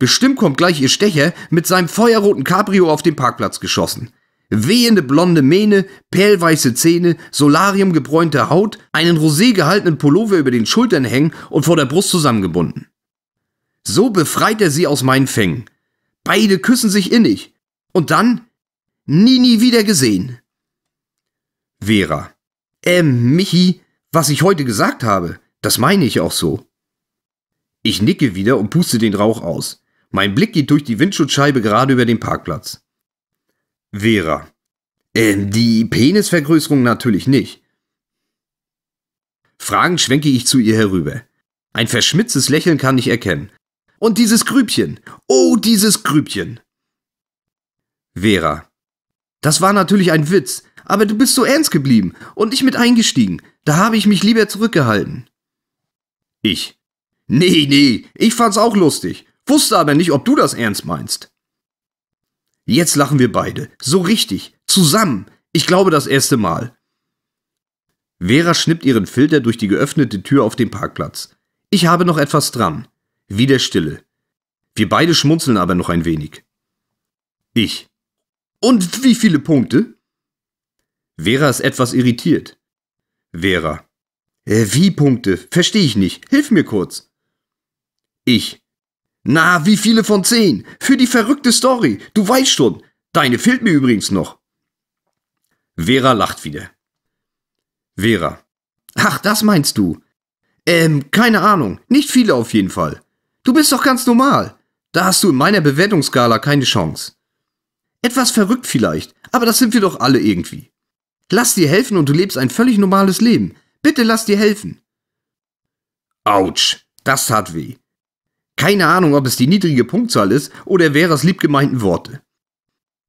Bestimmt kommt gleich ihr Stecher mit seinem feuerroten Cabrio auf den Parkplatz geschossen. Wehende blonde Mähne, perlweiße Zähne, solariumgebräunte Haut, einen rosé gehaltenen Pullover über den Schultern hängen und vor der Brust zusammengebunden. So befreit er sie aus meinen Fängen. Beide küssen sich innig, und dann nie, nie wieder gesehen. Vera. Ähm, Michi, was ich heute gesagt habe, das meine ich auch so. Ich nicke wieder und puste den Rauch aus. Mein Blick geht durch die Windschutzscheibe gerade über den Parkplatz. Vera. Ähm, die Penisvergrößerung natürlich nicht. Fragend schwenke ich zu ihr herüber. Ein verschmitztes Lächeln kann ich erkennen. Und dieses Grübchen. Oh, dieses Grübchen. Vera. Das war natürlich ein Witz, aber du bist so ernst geblieben und nicht mit eingestiegen. Da habe ich mich lieber zurückgehalten. Ich. Nee, nee, ich fand's auch lustig. Wusste aber nicht, ob du das ernst meinst. Jetzt lachen wir beide. So richtig. Zusammen. Ich glaube das erste Mal. Vera schnippt ihren Filter durch die geöffnete Tür auf den Parkplatz. Ich habe noch etwas dran. Wieder Stille. Wir beide schmunzeln aber noch ein wenig. Ich. Und wie viele Punkte? Vera ist etwas irritiert. Vera. Äh, wie Punkte? Verstehe ich nicht. Hilf mir kurz. Ich. Na, wie viele von zehn? Für die verrückte Story. Du weißt schon. Deine fehlt mir übrigens noch. Vera lacht wieder. Vera. Ach, das meinst du. Ähm, keine Ahnung. Nicht viele auf jeden Fall. Du bist doch ganz normal. Da hast du in meiner Bewertungsskala keine Chance. Etwas verrückt vielleicht, aber das sind wir doch alle irgendwie. Lass dir helfen und du lebst ein völlig normales Leben. Bitte lass dir helfen. Autsch, das tat weh. Keine Ahnung, ob es die niedrige Punktzahl ist oder Veras liebgemeinten Worte.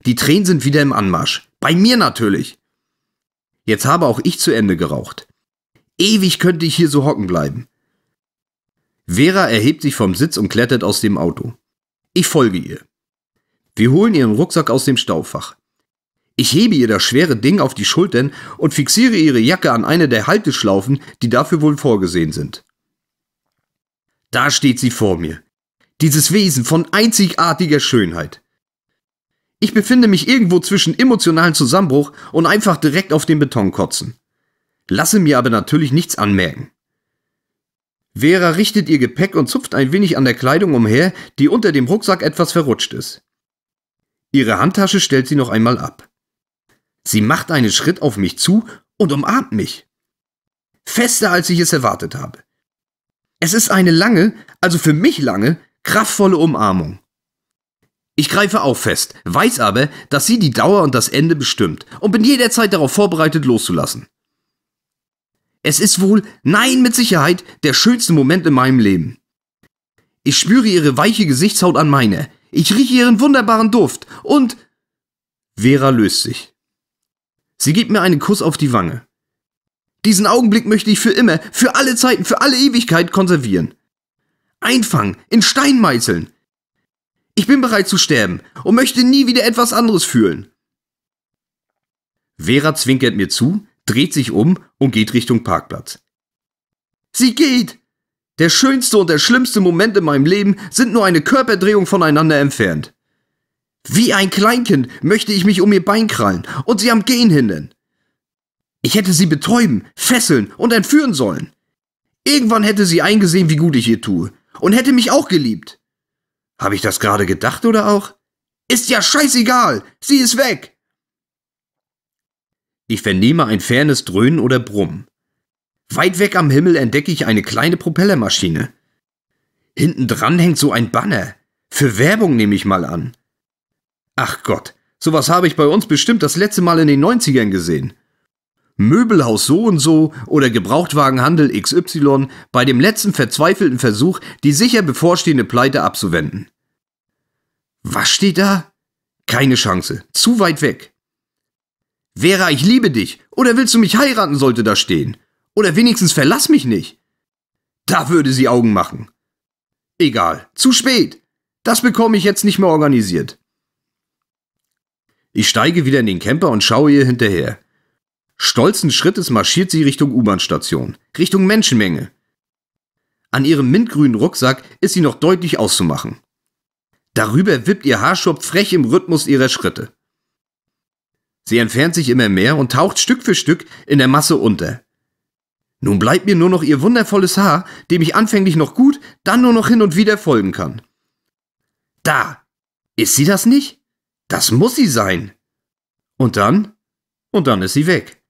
Die Tränen sind wieder im Anmarsch. Bei mir natürlich. Jetzt habe auch ich zu Ende geraucht. Ewig könnte ich hier so hocken bleiben. Vera erhebt sich vom Sitz und klettert aus dem Auto. Ich folge ihr. Wir holen ihren Rucksack aus dem Staufach. Ich hebe ihr das schwere Ding auf die Schultern und fixiere ihre Jacke an eine der Halteschlaufen, die dafür wohl vorgesehen sind. Da steht sie vor mir. Dieses Wesen von einzigartiger Schönheit. Ich befinde mich irgendwo zwischen emotionalen Zusammenbruch und einfach direkt auf den Beton kotzen. Lasse mir aber natürlich nichts anmerken. Vera richtet ihr Gepäck und zupft ein wenig an der Kleidung umher, die unter dem Rucksack etwas verrutscht ist. Ihre Handtasche stellt sie noch einmal ab. Sie macht einen Schritt auf mich zu und umarmt mich. Fester, als ich es erwartet habe. Es ist eine lange, also für mich lange, kraftvolle Umarmung. Ich greife auch fest, weiß aber, dass sie die Dauer und das Ende bestimmt und bin jederzeit darauf vorbereitet, loszulassen. Es ist wohl, nein, mit Sicherheit, der schönste Moment in meinem Leben. Ich spüre ihre weiche Gesichtshaut an meiner, ich rieche ihren wunderbaren Duft und. Vera löst sich. Sie gibt mir einen Kuss auf die Wange. Diesen Augenblick möchte ich für immer, für alle Zeiten, für alle Ewigkeit konservieren. Einfangen, in Stein meißeln. Ich bin bereit zu sterben und möchte nie wieder etwas anderes fühlen. Vera zwinkert mir zu, dreht sich um und geht Richtung Parkplatz. Sie geht! Der schönste und der schlimmste Moment in meinem Leben sind nur eine Körperdrehung voneinander entfernt. Wie ein Kleinkind möchte ich mich um ihr Bein krallen und sie am Gehen hindern. Ich hätte sie betäuben, fesseln und entführen sollen. Irgendwann hätte sie eingesehen, wie gut ich ihr tue und hätte mich auch geliebt. Habe ich das gerade gedacht oder auch? Ist ja scheißegal, sie ist weg. Ich vernehme ein fernes Dröhnen oder Brummen. Weit weg am Himmel entdecke ich eine kleine Propellermaschine. Hinten dran hängt so ein Banner. Für Werbung nehme ich mal an. Ach Gott, sowas habe ich bei uns bestimmt das letzte Mal in den 90ern gesehen. Möbelhaus so und so oder Gebrauchtwagenhandel XY bei dem letzten verzweifelten Versuch, die sicher bevorstehende Pleite abzuwenden. Was steht da? Keine Chance. Zu weit weg. Vera, ich liebe dich. Oder willst du mich heiraten, sollte da stehen. Oder wenigstens verlass mich nicht. Da würde sie Augen machen. Egal, zu spät. Das bekomme ich jetzt nicht mehr organisiert. Ich steige wieder in den Camper und schaue ihr hinterher. Stolzen Schrittes marschiert sie Richtung U-Bahn-Station, Richtung Menschenmenge. An ihrem mintgrünen Rucksack ist sie noch deutlich auszumachen. Darüber wippt ihr Haarschopf frech im Rhythmus ihrer Schritte. Sie entfernt sich immer mehr und taucht Stück für Stück in der Masse unter. Nun bleibt mir nur noch ihr wundervolles Haar, dem ich anfänglich noch gut, dann nur noch hin und wieder folgen kann. Da! Ist sie das nicht? Das muss sie sein! Und dann? Und dann ist sie weg.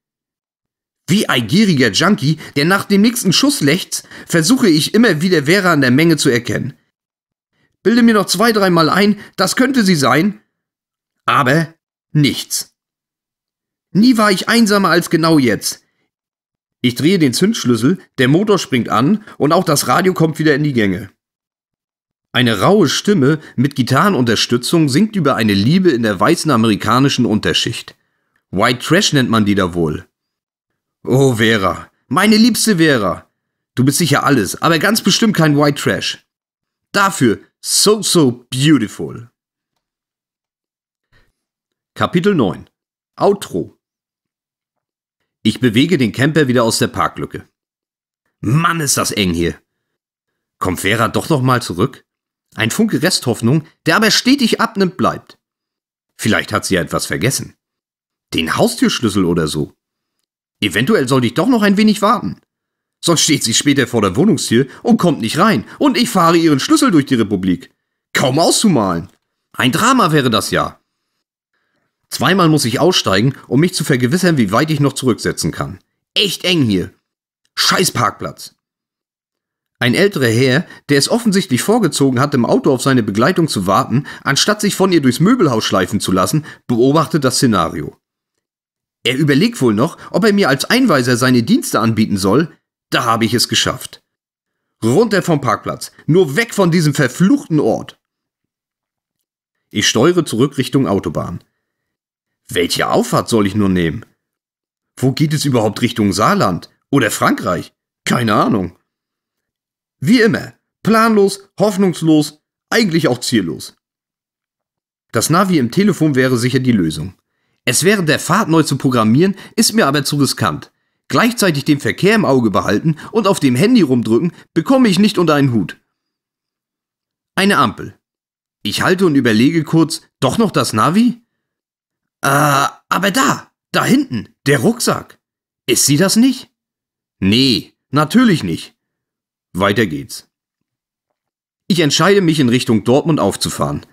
Wie ein gieriger Junkie, der nach dem nächsten Schuss lechzt, versuche ich immer wieder Vera an der Menge zu erkennen. Bilde mir noch zwei, dreimal ein, das könnte sie sein. Aber nichts. Nie war ich einsamer als genau jetzt. Ich drehe den Zündschlüssel, der Motor springt an und auch das Radio kommt wieder in die Gänge. Eine raue Stimme mit Gitarrenunterstützung singt über eine Liebe in der weißen amerikanischen Unterschicht. White Trash nennt man die da wohl. Oh, Vera, meine liebste Vera. Du bist sicher alles, aber ganz bestimmt kein White Trash. Dafür so, so beautiful. Kapitel 9 Outro ich bewege den Camper wieder aus der Parklücke. Mann, ist das eng hier. Kommt Vera doch noch mal zurück? Ein Funke Resthoffnung, der aber stetig abnimmt, bleibt. Vielleicht hat sie ja etwas vergessen. Den Haustürschlüssel oder so. Eventuell sollte ich doch noch ein wenig warten. Sonst steht sie später vor der Wohnungstür und kommt nicht rein und ich fahre ihren Schlüssel durch die Republik. Kaum auszumalen. Ein Drama wäre das ja. Zweimal muss ich aussteigen, um mich zu vergewissern, wie weit ich noch zurücksetzen kann. Echt eng hier. Scheiß Parkplatz. Ein älterer Herr, der es offensichtlich vorgezogen hat, im Auto auf seine Begleitung zu warten, anstatt sich von ihr durchs Möbelhaus schleifen zu lassen, beobachtet das Szenario. Er überlegt wohl noch, ob er mir als Einweiser seine Dienste anbieten soll. Da habe ich es geschafft. Runter vom Parkplatz, nur weg von diesem verfluchten Ort. Ich steuere zurück Richtung Autobahn. Welche Auffahrt soll ich nur nehmen? Wo geht es überhaupt Richtung Saarland oder Frankreich? Keine Ahnung. Wie immer, planlos, hoffnungslos, eigentlich auch ziellos. Das Navi im Telefon wäre sicher die Lösung. Es während der Fahrt neu zu programmieren, ist mir aber zu riskant. Gleichzeitig den Verkehr im Auge behalten und auf dem Handy rumdrücken, bekomme ich nicht unter einen Hut. Eine Ampel. Ich halte und überlege kurz, doch noch das Navi? Äh, aber da, da hinten, der Rucksack. Ist sie das nicht? Nee, natürlich nicht. Weiter geht's. Ich entscheide mich in Richtung Dortmund aufzufahren.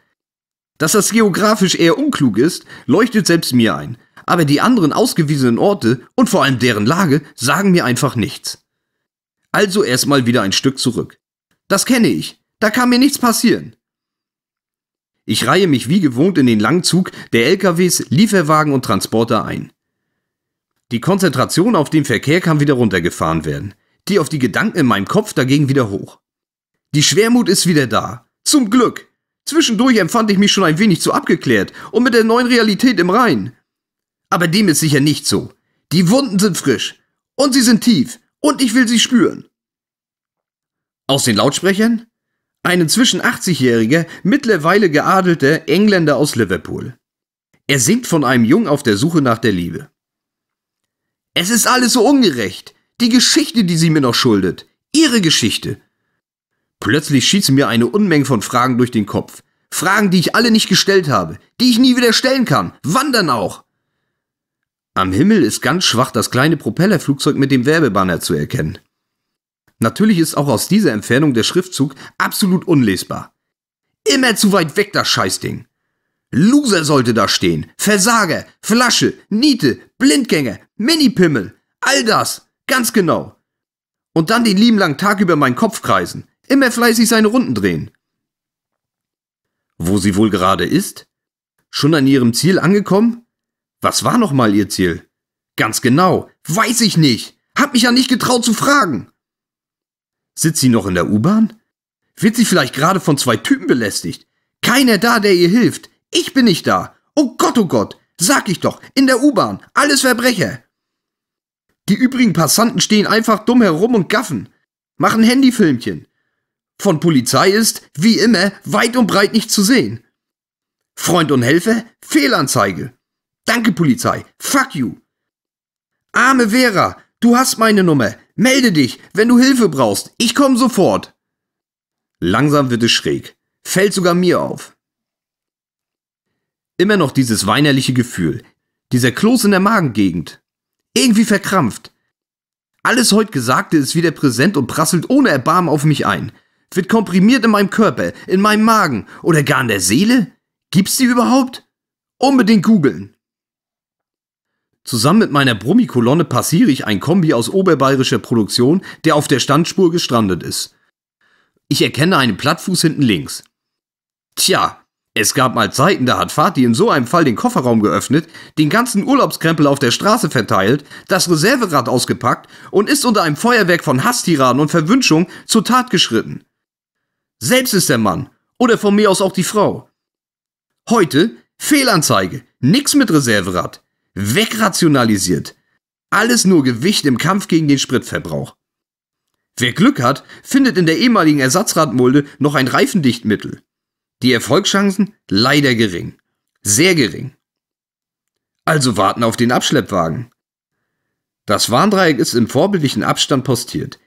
Dass das geografisch eher unklug ist, leuchtet selbst mir ein, aber die anderen ausgewiesenen Orte und vor allem deren Lage sagen mir einfach nichts. Also erstmal wieder ein Stück zurück. Das kenne ich, da kann mir nichts passieren. Ich reihe mich wie gewohnt in den Langzug der LKWs, Lieferwagen und Transporter ein. Die Konzentration auf den Verkehr kann wieder runtergefahren werden, die auf die Gedanken in meinem Kopf dagegen wieder hoch. Die Schwermut ist wieder da. Zum Glück. Zwischendurch empfand ich mich schon ein wenig zu abgeklärt und mit der neuen Realität im Rein. Aber dem ist sicher nicht so. Die Wunden sind frisch. Und sie sind tief. Und ich will sie spüren. Aus den Lautsprechern? ein inzwischen 80-jähriger, mittlerweile geadelter Engländer aus Liverpool. Er singt von einem Jungen auf der Suche nach der Liebe. Es ist alles so ungerecht. Die Geschichte, die sie mir noch schuldet. Ihre Geschichte. Plötzlich schießen mir eine Unmenge von Fragen durch den Kopf. Fragen, die ich alle nicht gestellt habe, die ich nie wieder stellen kann. Wann dann auch? Am Himmel ist ganz schwach das kleine Propellerflugzeug mit dem Werbebanner zu erkennen. Natürlich ist auch aus dieser Entfernung der Schriftzug absolut unlesbar. Immer zu weit weg das Scheißding. Loser sollte da stehen. Versager, Flasche, Niete, Blindgänger, Minipimmel. All das. Ganz genau. Und dann den lieben langen Tag über meinen Kopf kreisen. Immer fleißig seine Runden drehen. Wo sie wohl gerade ist? Schon an ihrem Ziel angekommen? Was war nochmal ihr Ziel? Ganz genau. Weiß ich nicht. Hab mich ja nicht getraut zu fragen. Sitzt sie noch in der U-Bahn? Wird sie vielleicht gerade von zwei Typen belästigt? Keiner da, der ihr hilft. Ich bin nicht da. Oh Gott, oh Gott. Sag ich doch. In der U-Bahn. Alles Verbrecher. Die übrigen Passanten stehen einfach dumm herum und gaffen. Machen Handyfilmchen. Von Polizei ist, wie immer, weit und breit nicht zu sehen. Freund und Helfer? Fehlanzeige. Danke, Polizei. Fuck you. Arme Vera, du hast meine Nummer. Melde dich, wenn du Hilfe brauchst. Ich komme sofort. Langsam wird es schräg. Fällt sogar mir auf. Immer noch dieses weinerliche Gefühl. Dieser Kloß in der Magengegend. Irgendwie verkrampft. Alles heute Gesagte ist wieder präsent und prasselt ohne Erbarmen auf mich ein. Wird komprimiert in meinem Körper, in meinem Magen oder gar in der Seele? Gibt's die überhaupt? Unbedingt googeln. Zusammen mit meiner Brummikolonne passiere ich ein Kombi aus oberbayerischer Produktion, der auf der Standspur gestrandet ist. Ich erkenne einen Plattfuß hinten links. Tja, es gab mal Zeiten, da hat Fatih in so einem Fall den Kofferraum geöffnet, den ganzen Urlaubskrempel auf der Straße verteilt, das Reserverad ausgepackt und ist unter einem Feuerwerk von Hasstiraden und Verwünschung zur Tat geschritten. Selbst ist der Mann oder von mir aus auch die Frau. Heute Fehlanzeige, nix mit Reserverad wegrationalisiert. Alles nur Gewicht im Kampf gegen den Spritverbrauch. Wer Glück hat, findet in der ehemaligen Ersatzradmulde noch ein Reifendichtmittel. Die Erfolgschancen leider gering. Sehr gering. Also warten auf den Abschleppwagen. Das Warndreieck ist im vorbildlichen Abstand postiert.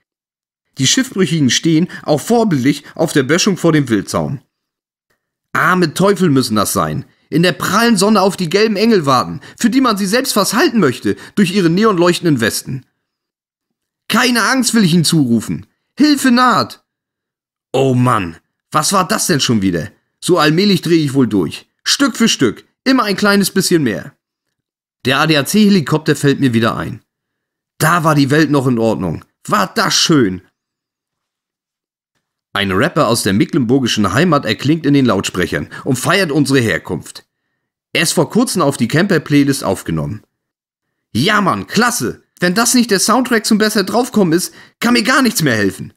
Die Schiffbrüchigen stehen auch vorbildlich auf der Böschung vor dem Wildzaun. Arme Teufel müssen das sein, in der prallen Sonne auf die gelben Engel warten, für die man sie selbst fast halten möchte, durch ihre neonleuchtenden Westen. Keine Angst will ich ihnen zurufen. Hilfe naht. Oh Mann, was war das denn schon wieder? So allmählich drehe ich wohl durch. Stück für Stück, immer ein kleines bisschen mehr. Der ADAC-Helikopter fällt mir wieder ein. Da war die Welt noch in Ordnung. War das schön. Ein Rapper aus der mecklenburgischen Heimat erklingt in den Lautsprechern und feiert unsere Herkunft. Er ist vor kurzem auf die Camper-Playlist aufgenommen. Ja, Mann, klasse! Wenn das nicht der Soundtrack zum besser draufkommen ist, kann mir gar nichts mehr helfen.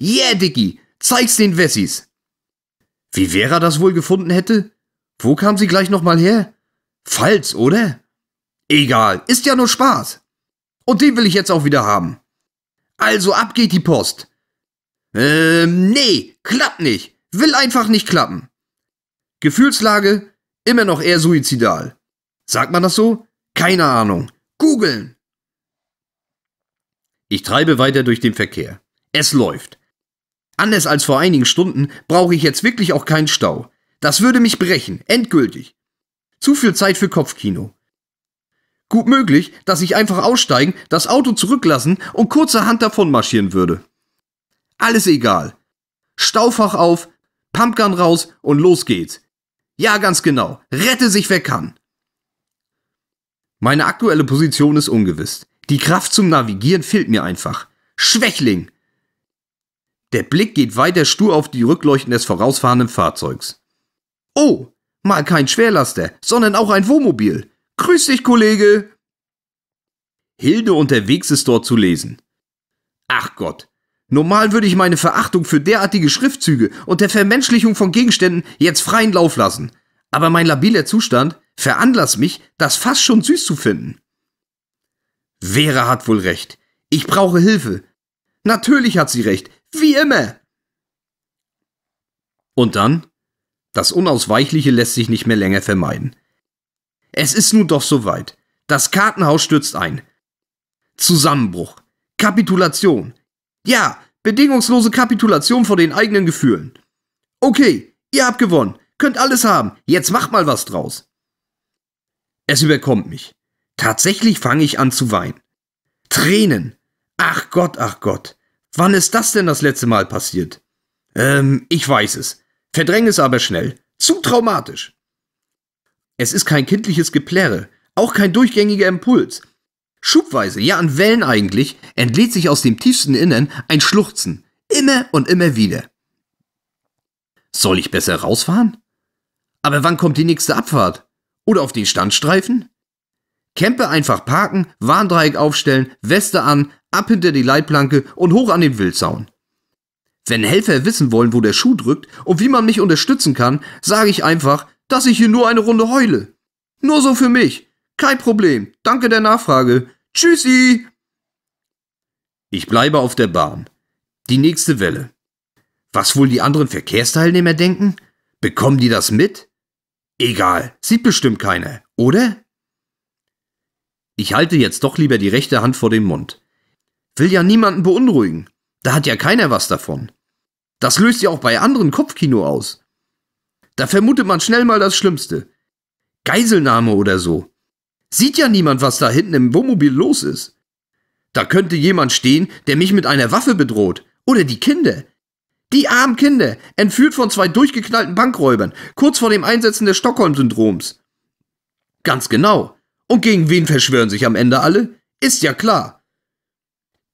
Yeah, Dicky, zeig's den Wessis! Wie Vera das wohl gefunden hätte? Wo kam sie gleich nochmal her? Falls, oder? Egal, ist ja nur Spaß. Und den will ich jetzt auch wieder haben. Also ab geht die Post. Ähm, nee, klappt nicht. Will einfach nicht klappen. Gefühlslage immer noch eher suizidal. Sagt man das so? Keine Ahnung. Googeln! Ich treibe weiter durch den Verkehr. Es läuft. Anders als vor einigen Stunden brauche ich jetzt wirklich auch keinen Stau. Das würde mich brechen, endgültig. Zu viel Zeit für Kopfkino. Gut möglich, dass ich einfach aussteigen, das Auto zurücklassen und kurzerhand davonmarschieren würde. Alles egal. Staufach auf, Pumpgun raus und los geht's. Ja, ganz genau. Rette sich, wer kann. Meine aktuelle Position ist ungewiss. Die Kraft zum Navigieren fehlt mir einfach. Schwächling! Der Blick geht weiter stur auf die Rückleuchten des vorausfahrenden Fahrzeugs. Oh, mal kein Schwerlaster, sondern auch ein Wohnmobil. Grüß dich, Kollege! Hilde unterwegs ist dort zu lesen. Ach Gott, Normal würde ich meine Verachtung für derartige Schriftzüge und der Vermenschlichung von Gegenständen jetzt freien Lauf lassen. Aber mein labiler Zustand veranlasst mich, das fast schon süß zu finden. Vera hat wohl recht. Ich brauche Hilfe. Natürlich hat sie recht. Wie immer. Und dann? Das Unausweichliche lässt sich nicht mehr länger vermeiden. Es ist nun doch soweit. Das Kartenhaus stürzt ein. Zusammenbruch. Kapitulation. Ja, bedingungslose Kapitulation vor den eigenen Gefühlen. Okay, ihr habt gewonnen, könnt alles haben, jetzt macht mal was draus. Es überkommt mich. Tatsächlich fange ich an zu weinen. Tränen. Ach Gott, ach Gott. Wann ist das denn das letzte Mal passiert? Ähm, ich weiß es. Verdräng es aber schnell. Zu traumatisch. Es ist kein kindliches Geplärre, auch kein durchgängiger Impuls. Schubweise, ja an Wellen eigentlich, entlädt sich aus dem tiefsten Innern ein Schluchzen, immer und immer wieder. Soll ich besser rausfahren? Aber wann kommt die nächste Abfahrt? Oder auf den Standstreifen? Camper einfach parken, Warndreieck aufstellen, Weste an, ab hinter die Leitplanke und hoch an den Wildzaun. Wenn Helfer wissen wollen, wo der Schuh drückt und wie man mich unterstützen kann, sage ich einfach, dass ich hier nur eine Runde heule. Nur so für mich, kein Problem. Danke der Nachfrage. Tschüssi! Ich bleibe auf der Bahn. Die nächste Welle. Was wohl die anderen Verkehrsteilnehmer denken? Bekommen die das mit? Egal, sieht bestimmt keiner, oder? Ich halte jetzt doch lieber die rechte Hand vor dem Mund. Will ja niemanden beunruhigen. Da hat ja keiner was davon. Das löst ja auch bei anderen Kopfkino aus. Da vermutet man schnell mal das Schlimmste. Geiselnahme oder so. Sieht ja niemand, was da hinten im Wohnmobil los ist. Da könnte jemand stehen, der mich mit einer Waffe bedroht. Oder die Kinder. Die armen Kinder, entführt von zwei durchgeknallten Bankräubern, kurz vor dem Einsetzen des Stockholm-Syndroms. Ganz genau. Und gegen wen verschwören sich am Ende alle? Ist ja klar.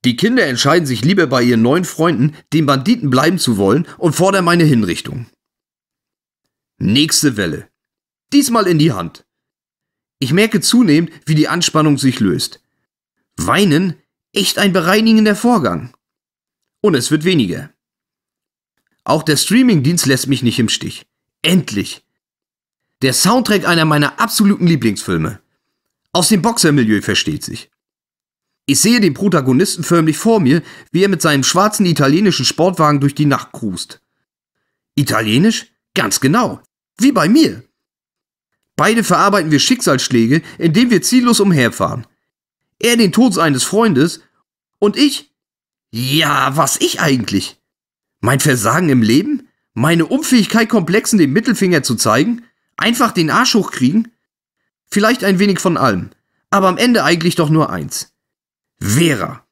Die Kinder entscheiden sich lieber bei ihren neuen Freunden, den Banditen bleiben zu wollen und fordern meine Hinrichtung. Nächste Welle. Diesmal in die Hand. Ich merke zunehmend, wie die Anspannung sich löst. Weinen? Echt ein bereinigender Vorgang. Und es wird weniger. Auch der Streamingdienst lässt mich nicht im Stich. Endlich! Der Soundtrack einer meiner absoluten Lieblingsfilme. Aus dem Boxermilieu versteht sich. Ich sehe den Protagonisten förmlich vor mir, wie er mit seinem schwarzen italienischen Sportwagen durch die Nacht grust. Italienisch? Ganz genau. Wie bei mir. Beide verarbeiten wir Schicksalsschläge, indem wir ziellos umherfahren. Er den Tod seines Freundes und ich? Ja, was ich eigentlich? Mein Versagen im Leben? Meine Unfähigkeit, Komplexen den Mittelfinger zu zeigen? Einfach den Arsch hochkriegen? Vielleicht ein wenig von allem, aber am Ende eigentlich doch nur eins. Vera.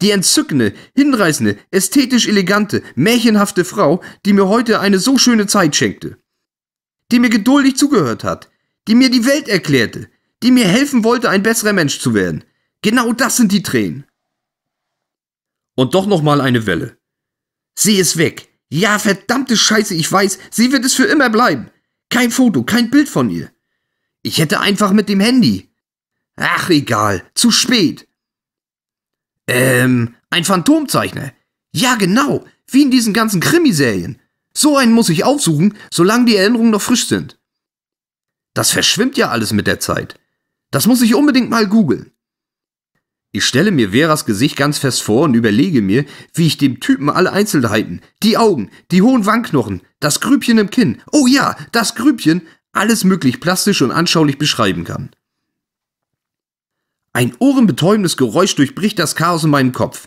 Die entzückende, hinreißende, ästhetisch elegante, märchenhafte Frau, die mir heute eine so schöne Zeit schenkte. Die mir geduldig zugehört hat, die mir die Welt erklärte, die mir helfen wollte, ein besserer Mensch zu werden. Genau das sind die Tränen. Und doch nochmal eine Welle. Sie ist weg. Ja, verdammte Scheiße, ich weiß, sie wird es für immer bleiben. Kein Foto, kein Bild von ihr. Ich hätte einfach mit dem Handy. Ach, egal, zu spät. Ähm, ein Phantomzeichner. Ja, genau, wie in diesen ganzen Krimiserien. So einen muss ich aufsuchen, solange die Erinnerungen noch frisch sind. Das verschwimmt ja alles mit der Zeit. Das muss ich unbedingt mal googeln. Ich stelle mir Veras Gesicht ganz fest vor und überlege mir, wie ich dem Typen alle Einzelheiten, die Augen, die hohen Wangenknochen, das Grübchen im Kinn, oh ja, das Grübchen, alles möglich plastisch und anschaulich beschreiben kann. Ein ohrenbetäubendes Geräusch durchbricht das Chaos in meinem Kopf.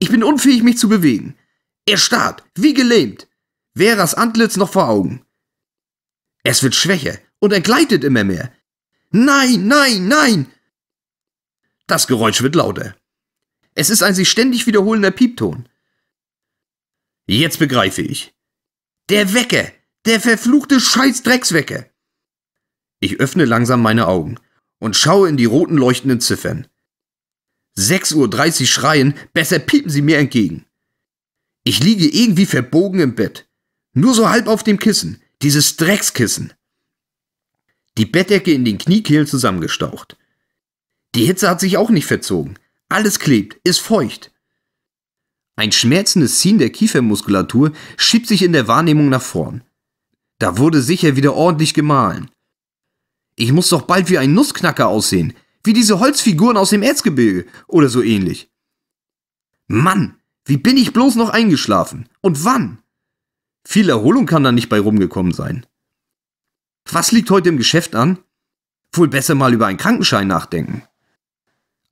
Ich bin unfähig, mich zu bewegen. Er starrt, wie gelähmt. Veras Antlitz noch vor Augen. Es wird schwächer, und er gleitet immer mehr. Nein, nein, nein! Das Geräusch wird lauter. Es ist ein sich ständig wiederholender Piepton. Jetzt begreife ich. Der Wecker! Der verfluchte Scheißdreckswecker! Ich öffne langsam meine Augen und schaue in die roten leuchtenden Ziffern. 6.30 Uhr schreien, besser piepen sie mir entgegen. Ich liege irgendwie verbogen im Bett. Nur so halb auf dem Kissen, dieses Dreckskissen die Bettdecke in den Kniekehlen zusammengestaucht. Die Hitze hat sich auch nicht verzogen. Alles klebt, ist feucht. Ein schmerzendes Ziehen der Kiefermuskulatur schiebt sich in der Wahrnehmung nach vorn. Da wurde sicher wieder ordentlich gemahlen. Ich muss doch bald wie ein Nussknacker aussehen, wie diese Holzfiguren aus dem Erzgebirge oder so ähnlich. Mann, wie bin ich bloß noch eingeschlafen? Und wann? Viel Erholung kann da nicht bei rumgekommen sein. Was liegt heute im Geschäft an? Wohl besser mal über einen Krankenschein nachdenken.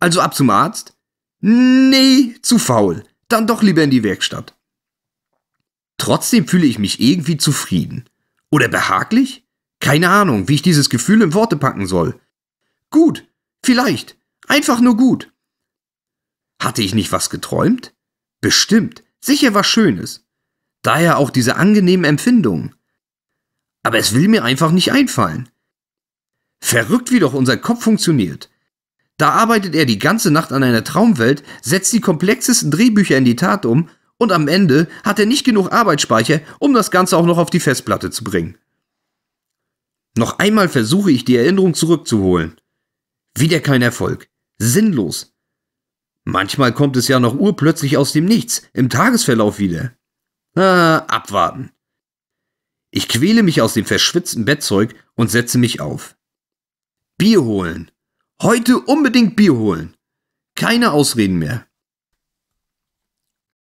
Also ab zum Arzt? Nee, zu faul. Dann doch lieber in die Werkstatt. Trotzdem fühle ich mich irgendwie zufrieden. Oder behaglich? Keine Ahnung, wie ich dieses Gefühl in Worte packen soll. Gut, vielleicht, einfach nur gut. Hatte ich nicht was geträumt? Bestimmt, sicher was Schönes. Daher auch diese angenehmen Empfindungen. Aber es will mir einfach nicht einfallen. Verrückt, wie doch unser Kopf funktioniert. Da arbeitet er die ganze Nacht an einer Traumwelt, setzt die komplexesten Drehbücher in die Tat um und am Ende hat er nicht genug Arbeitsspeicher, um das Ganze auch noch auf die Festplatte zu bringen. Noch einmal versuche ich die Erinnerung zurückzuholen. Wieder kein Erfolg. Sinnlos. Manchmal kommt es ja noch urplötzlich aus dem Nichts, im Tagesverlauf wieder. Na, ah, abwarten. Ich quäle mich aus dem verschwitzten Bettzeug und setze mich auf. Bier holen. Heute unbedingt Bier holen. Keine Ausreden mehr.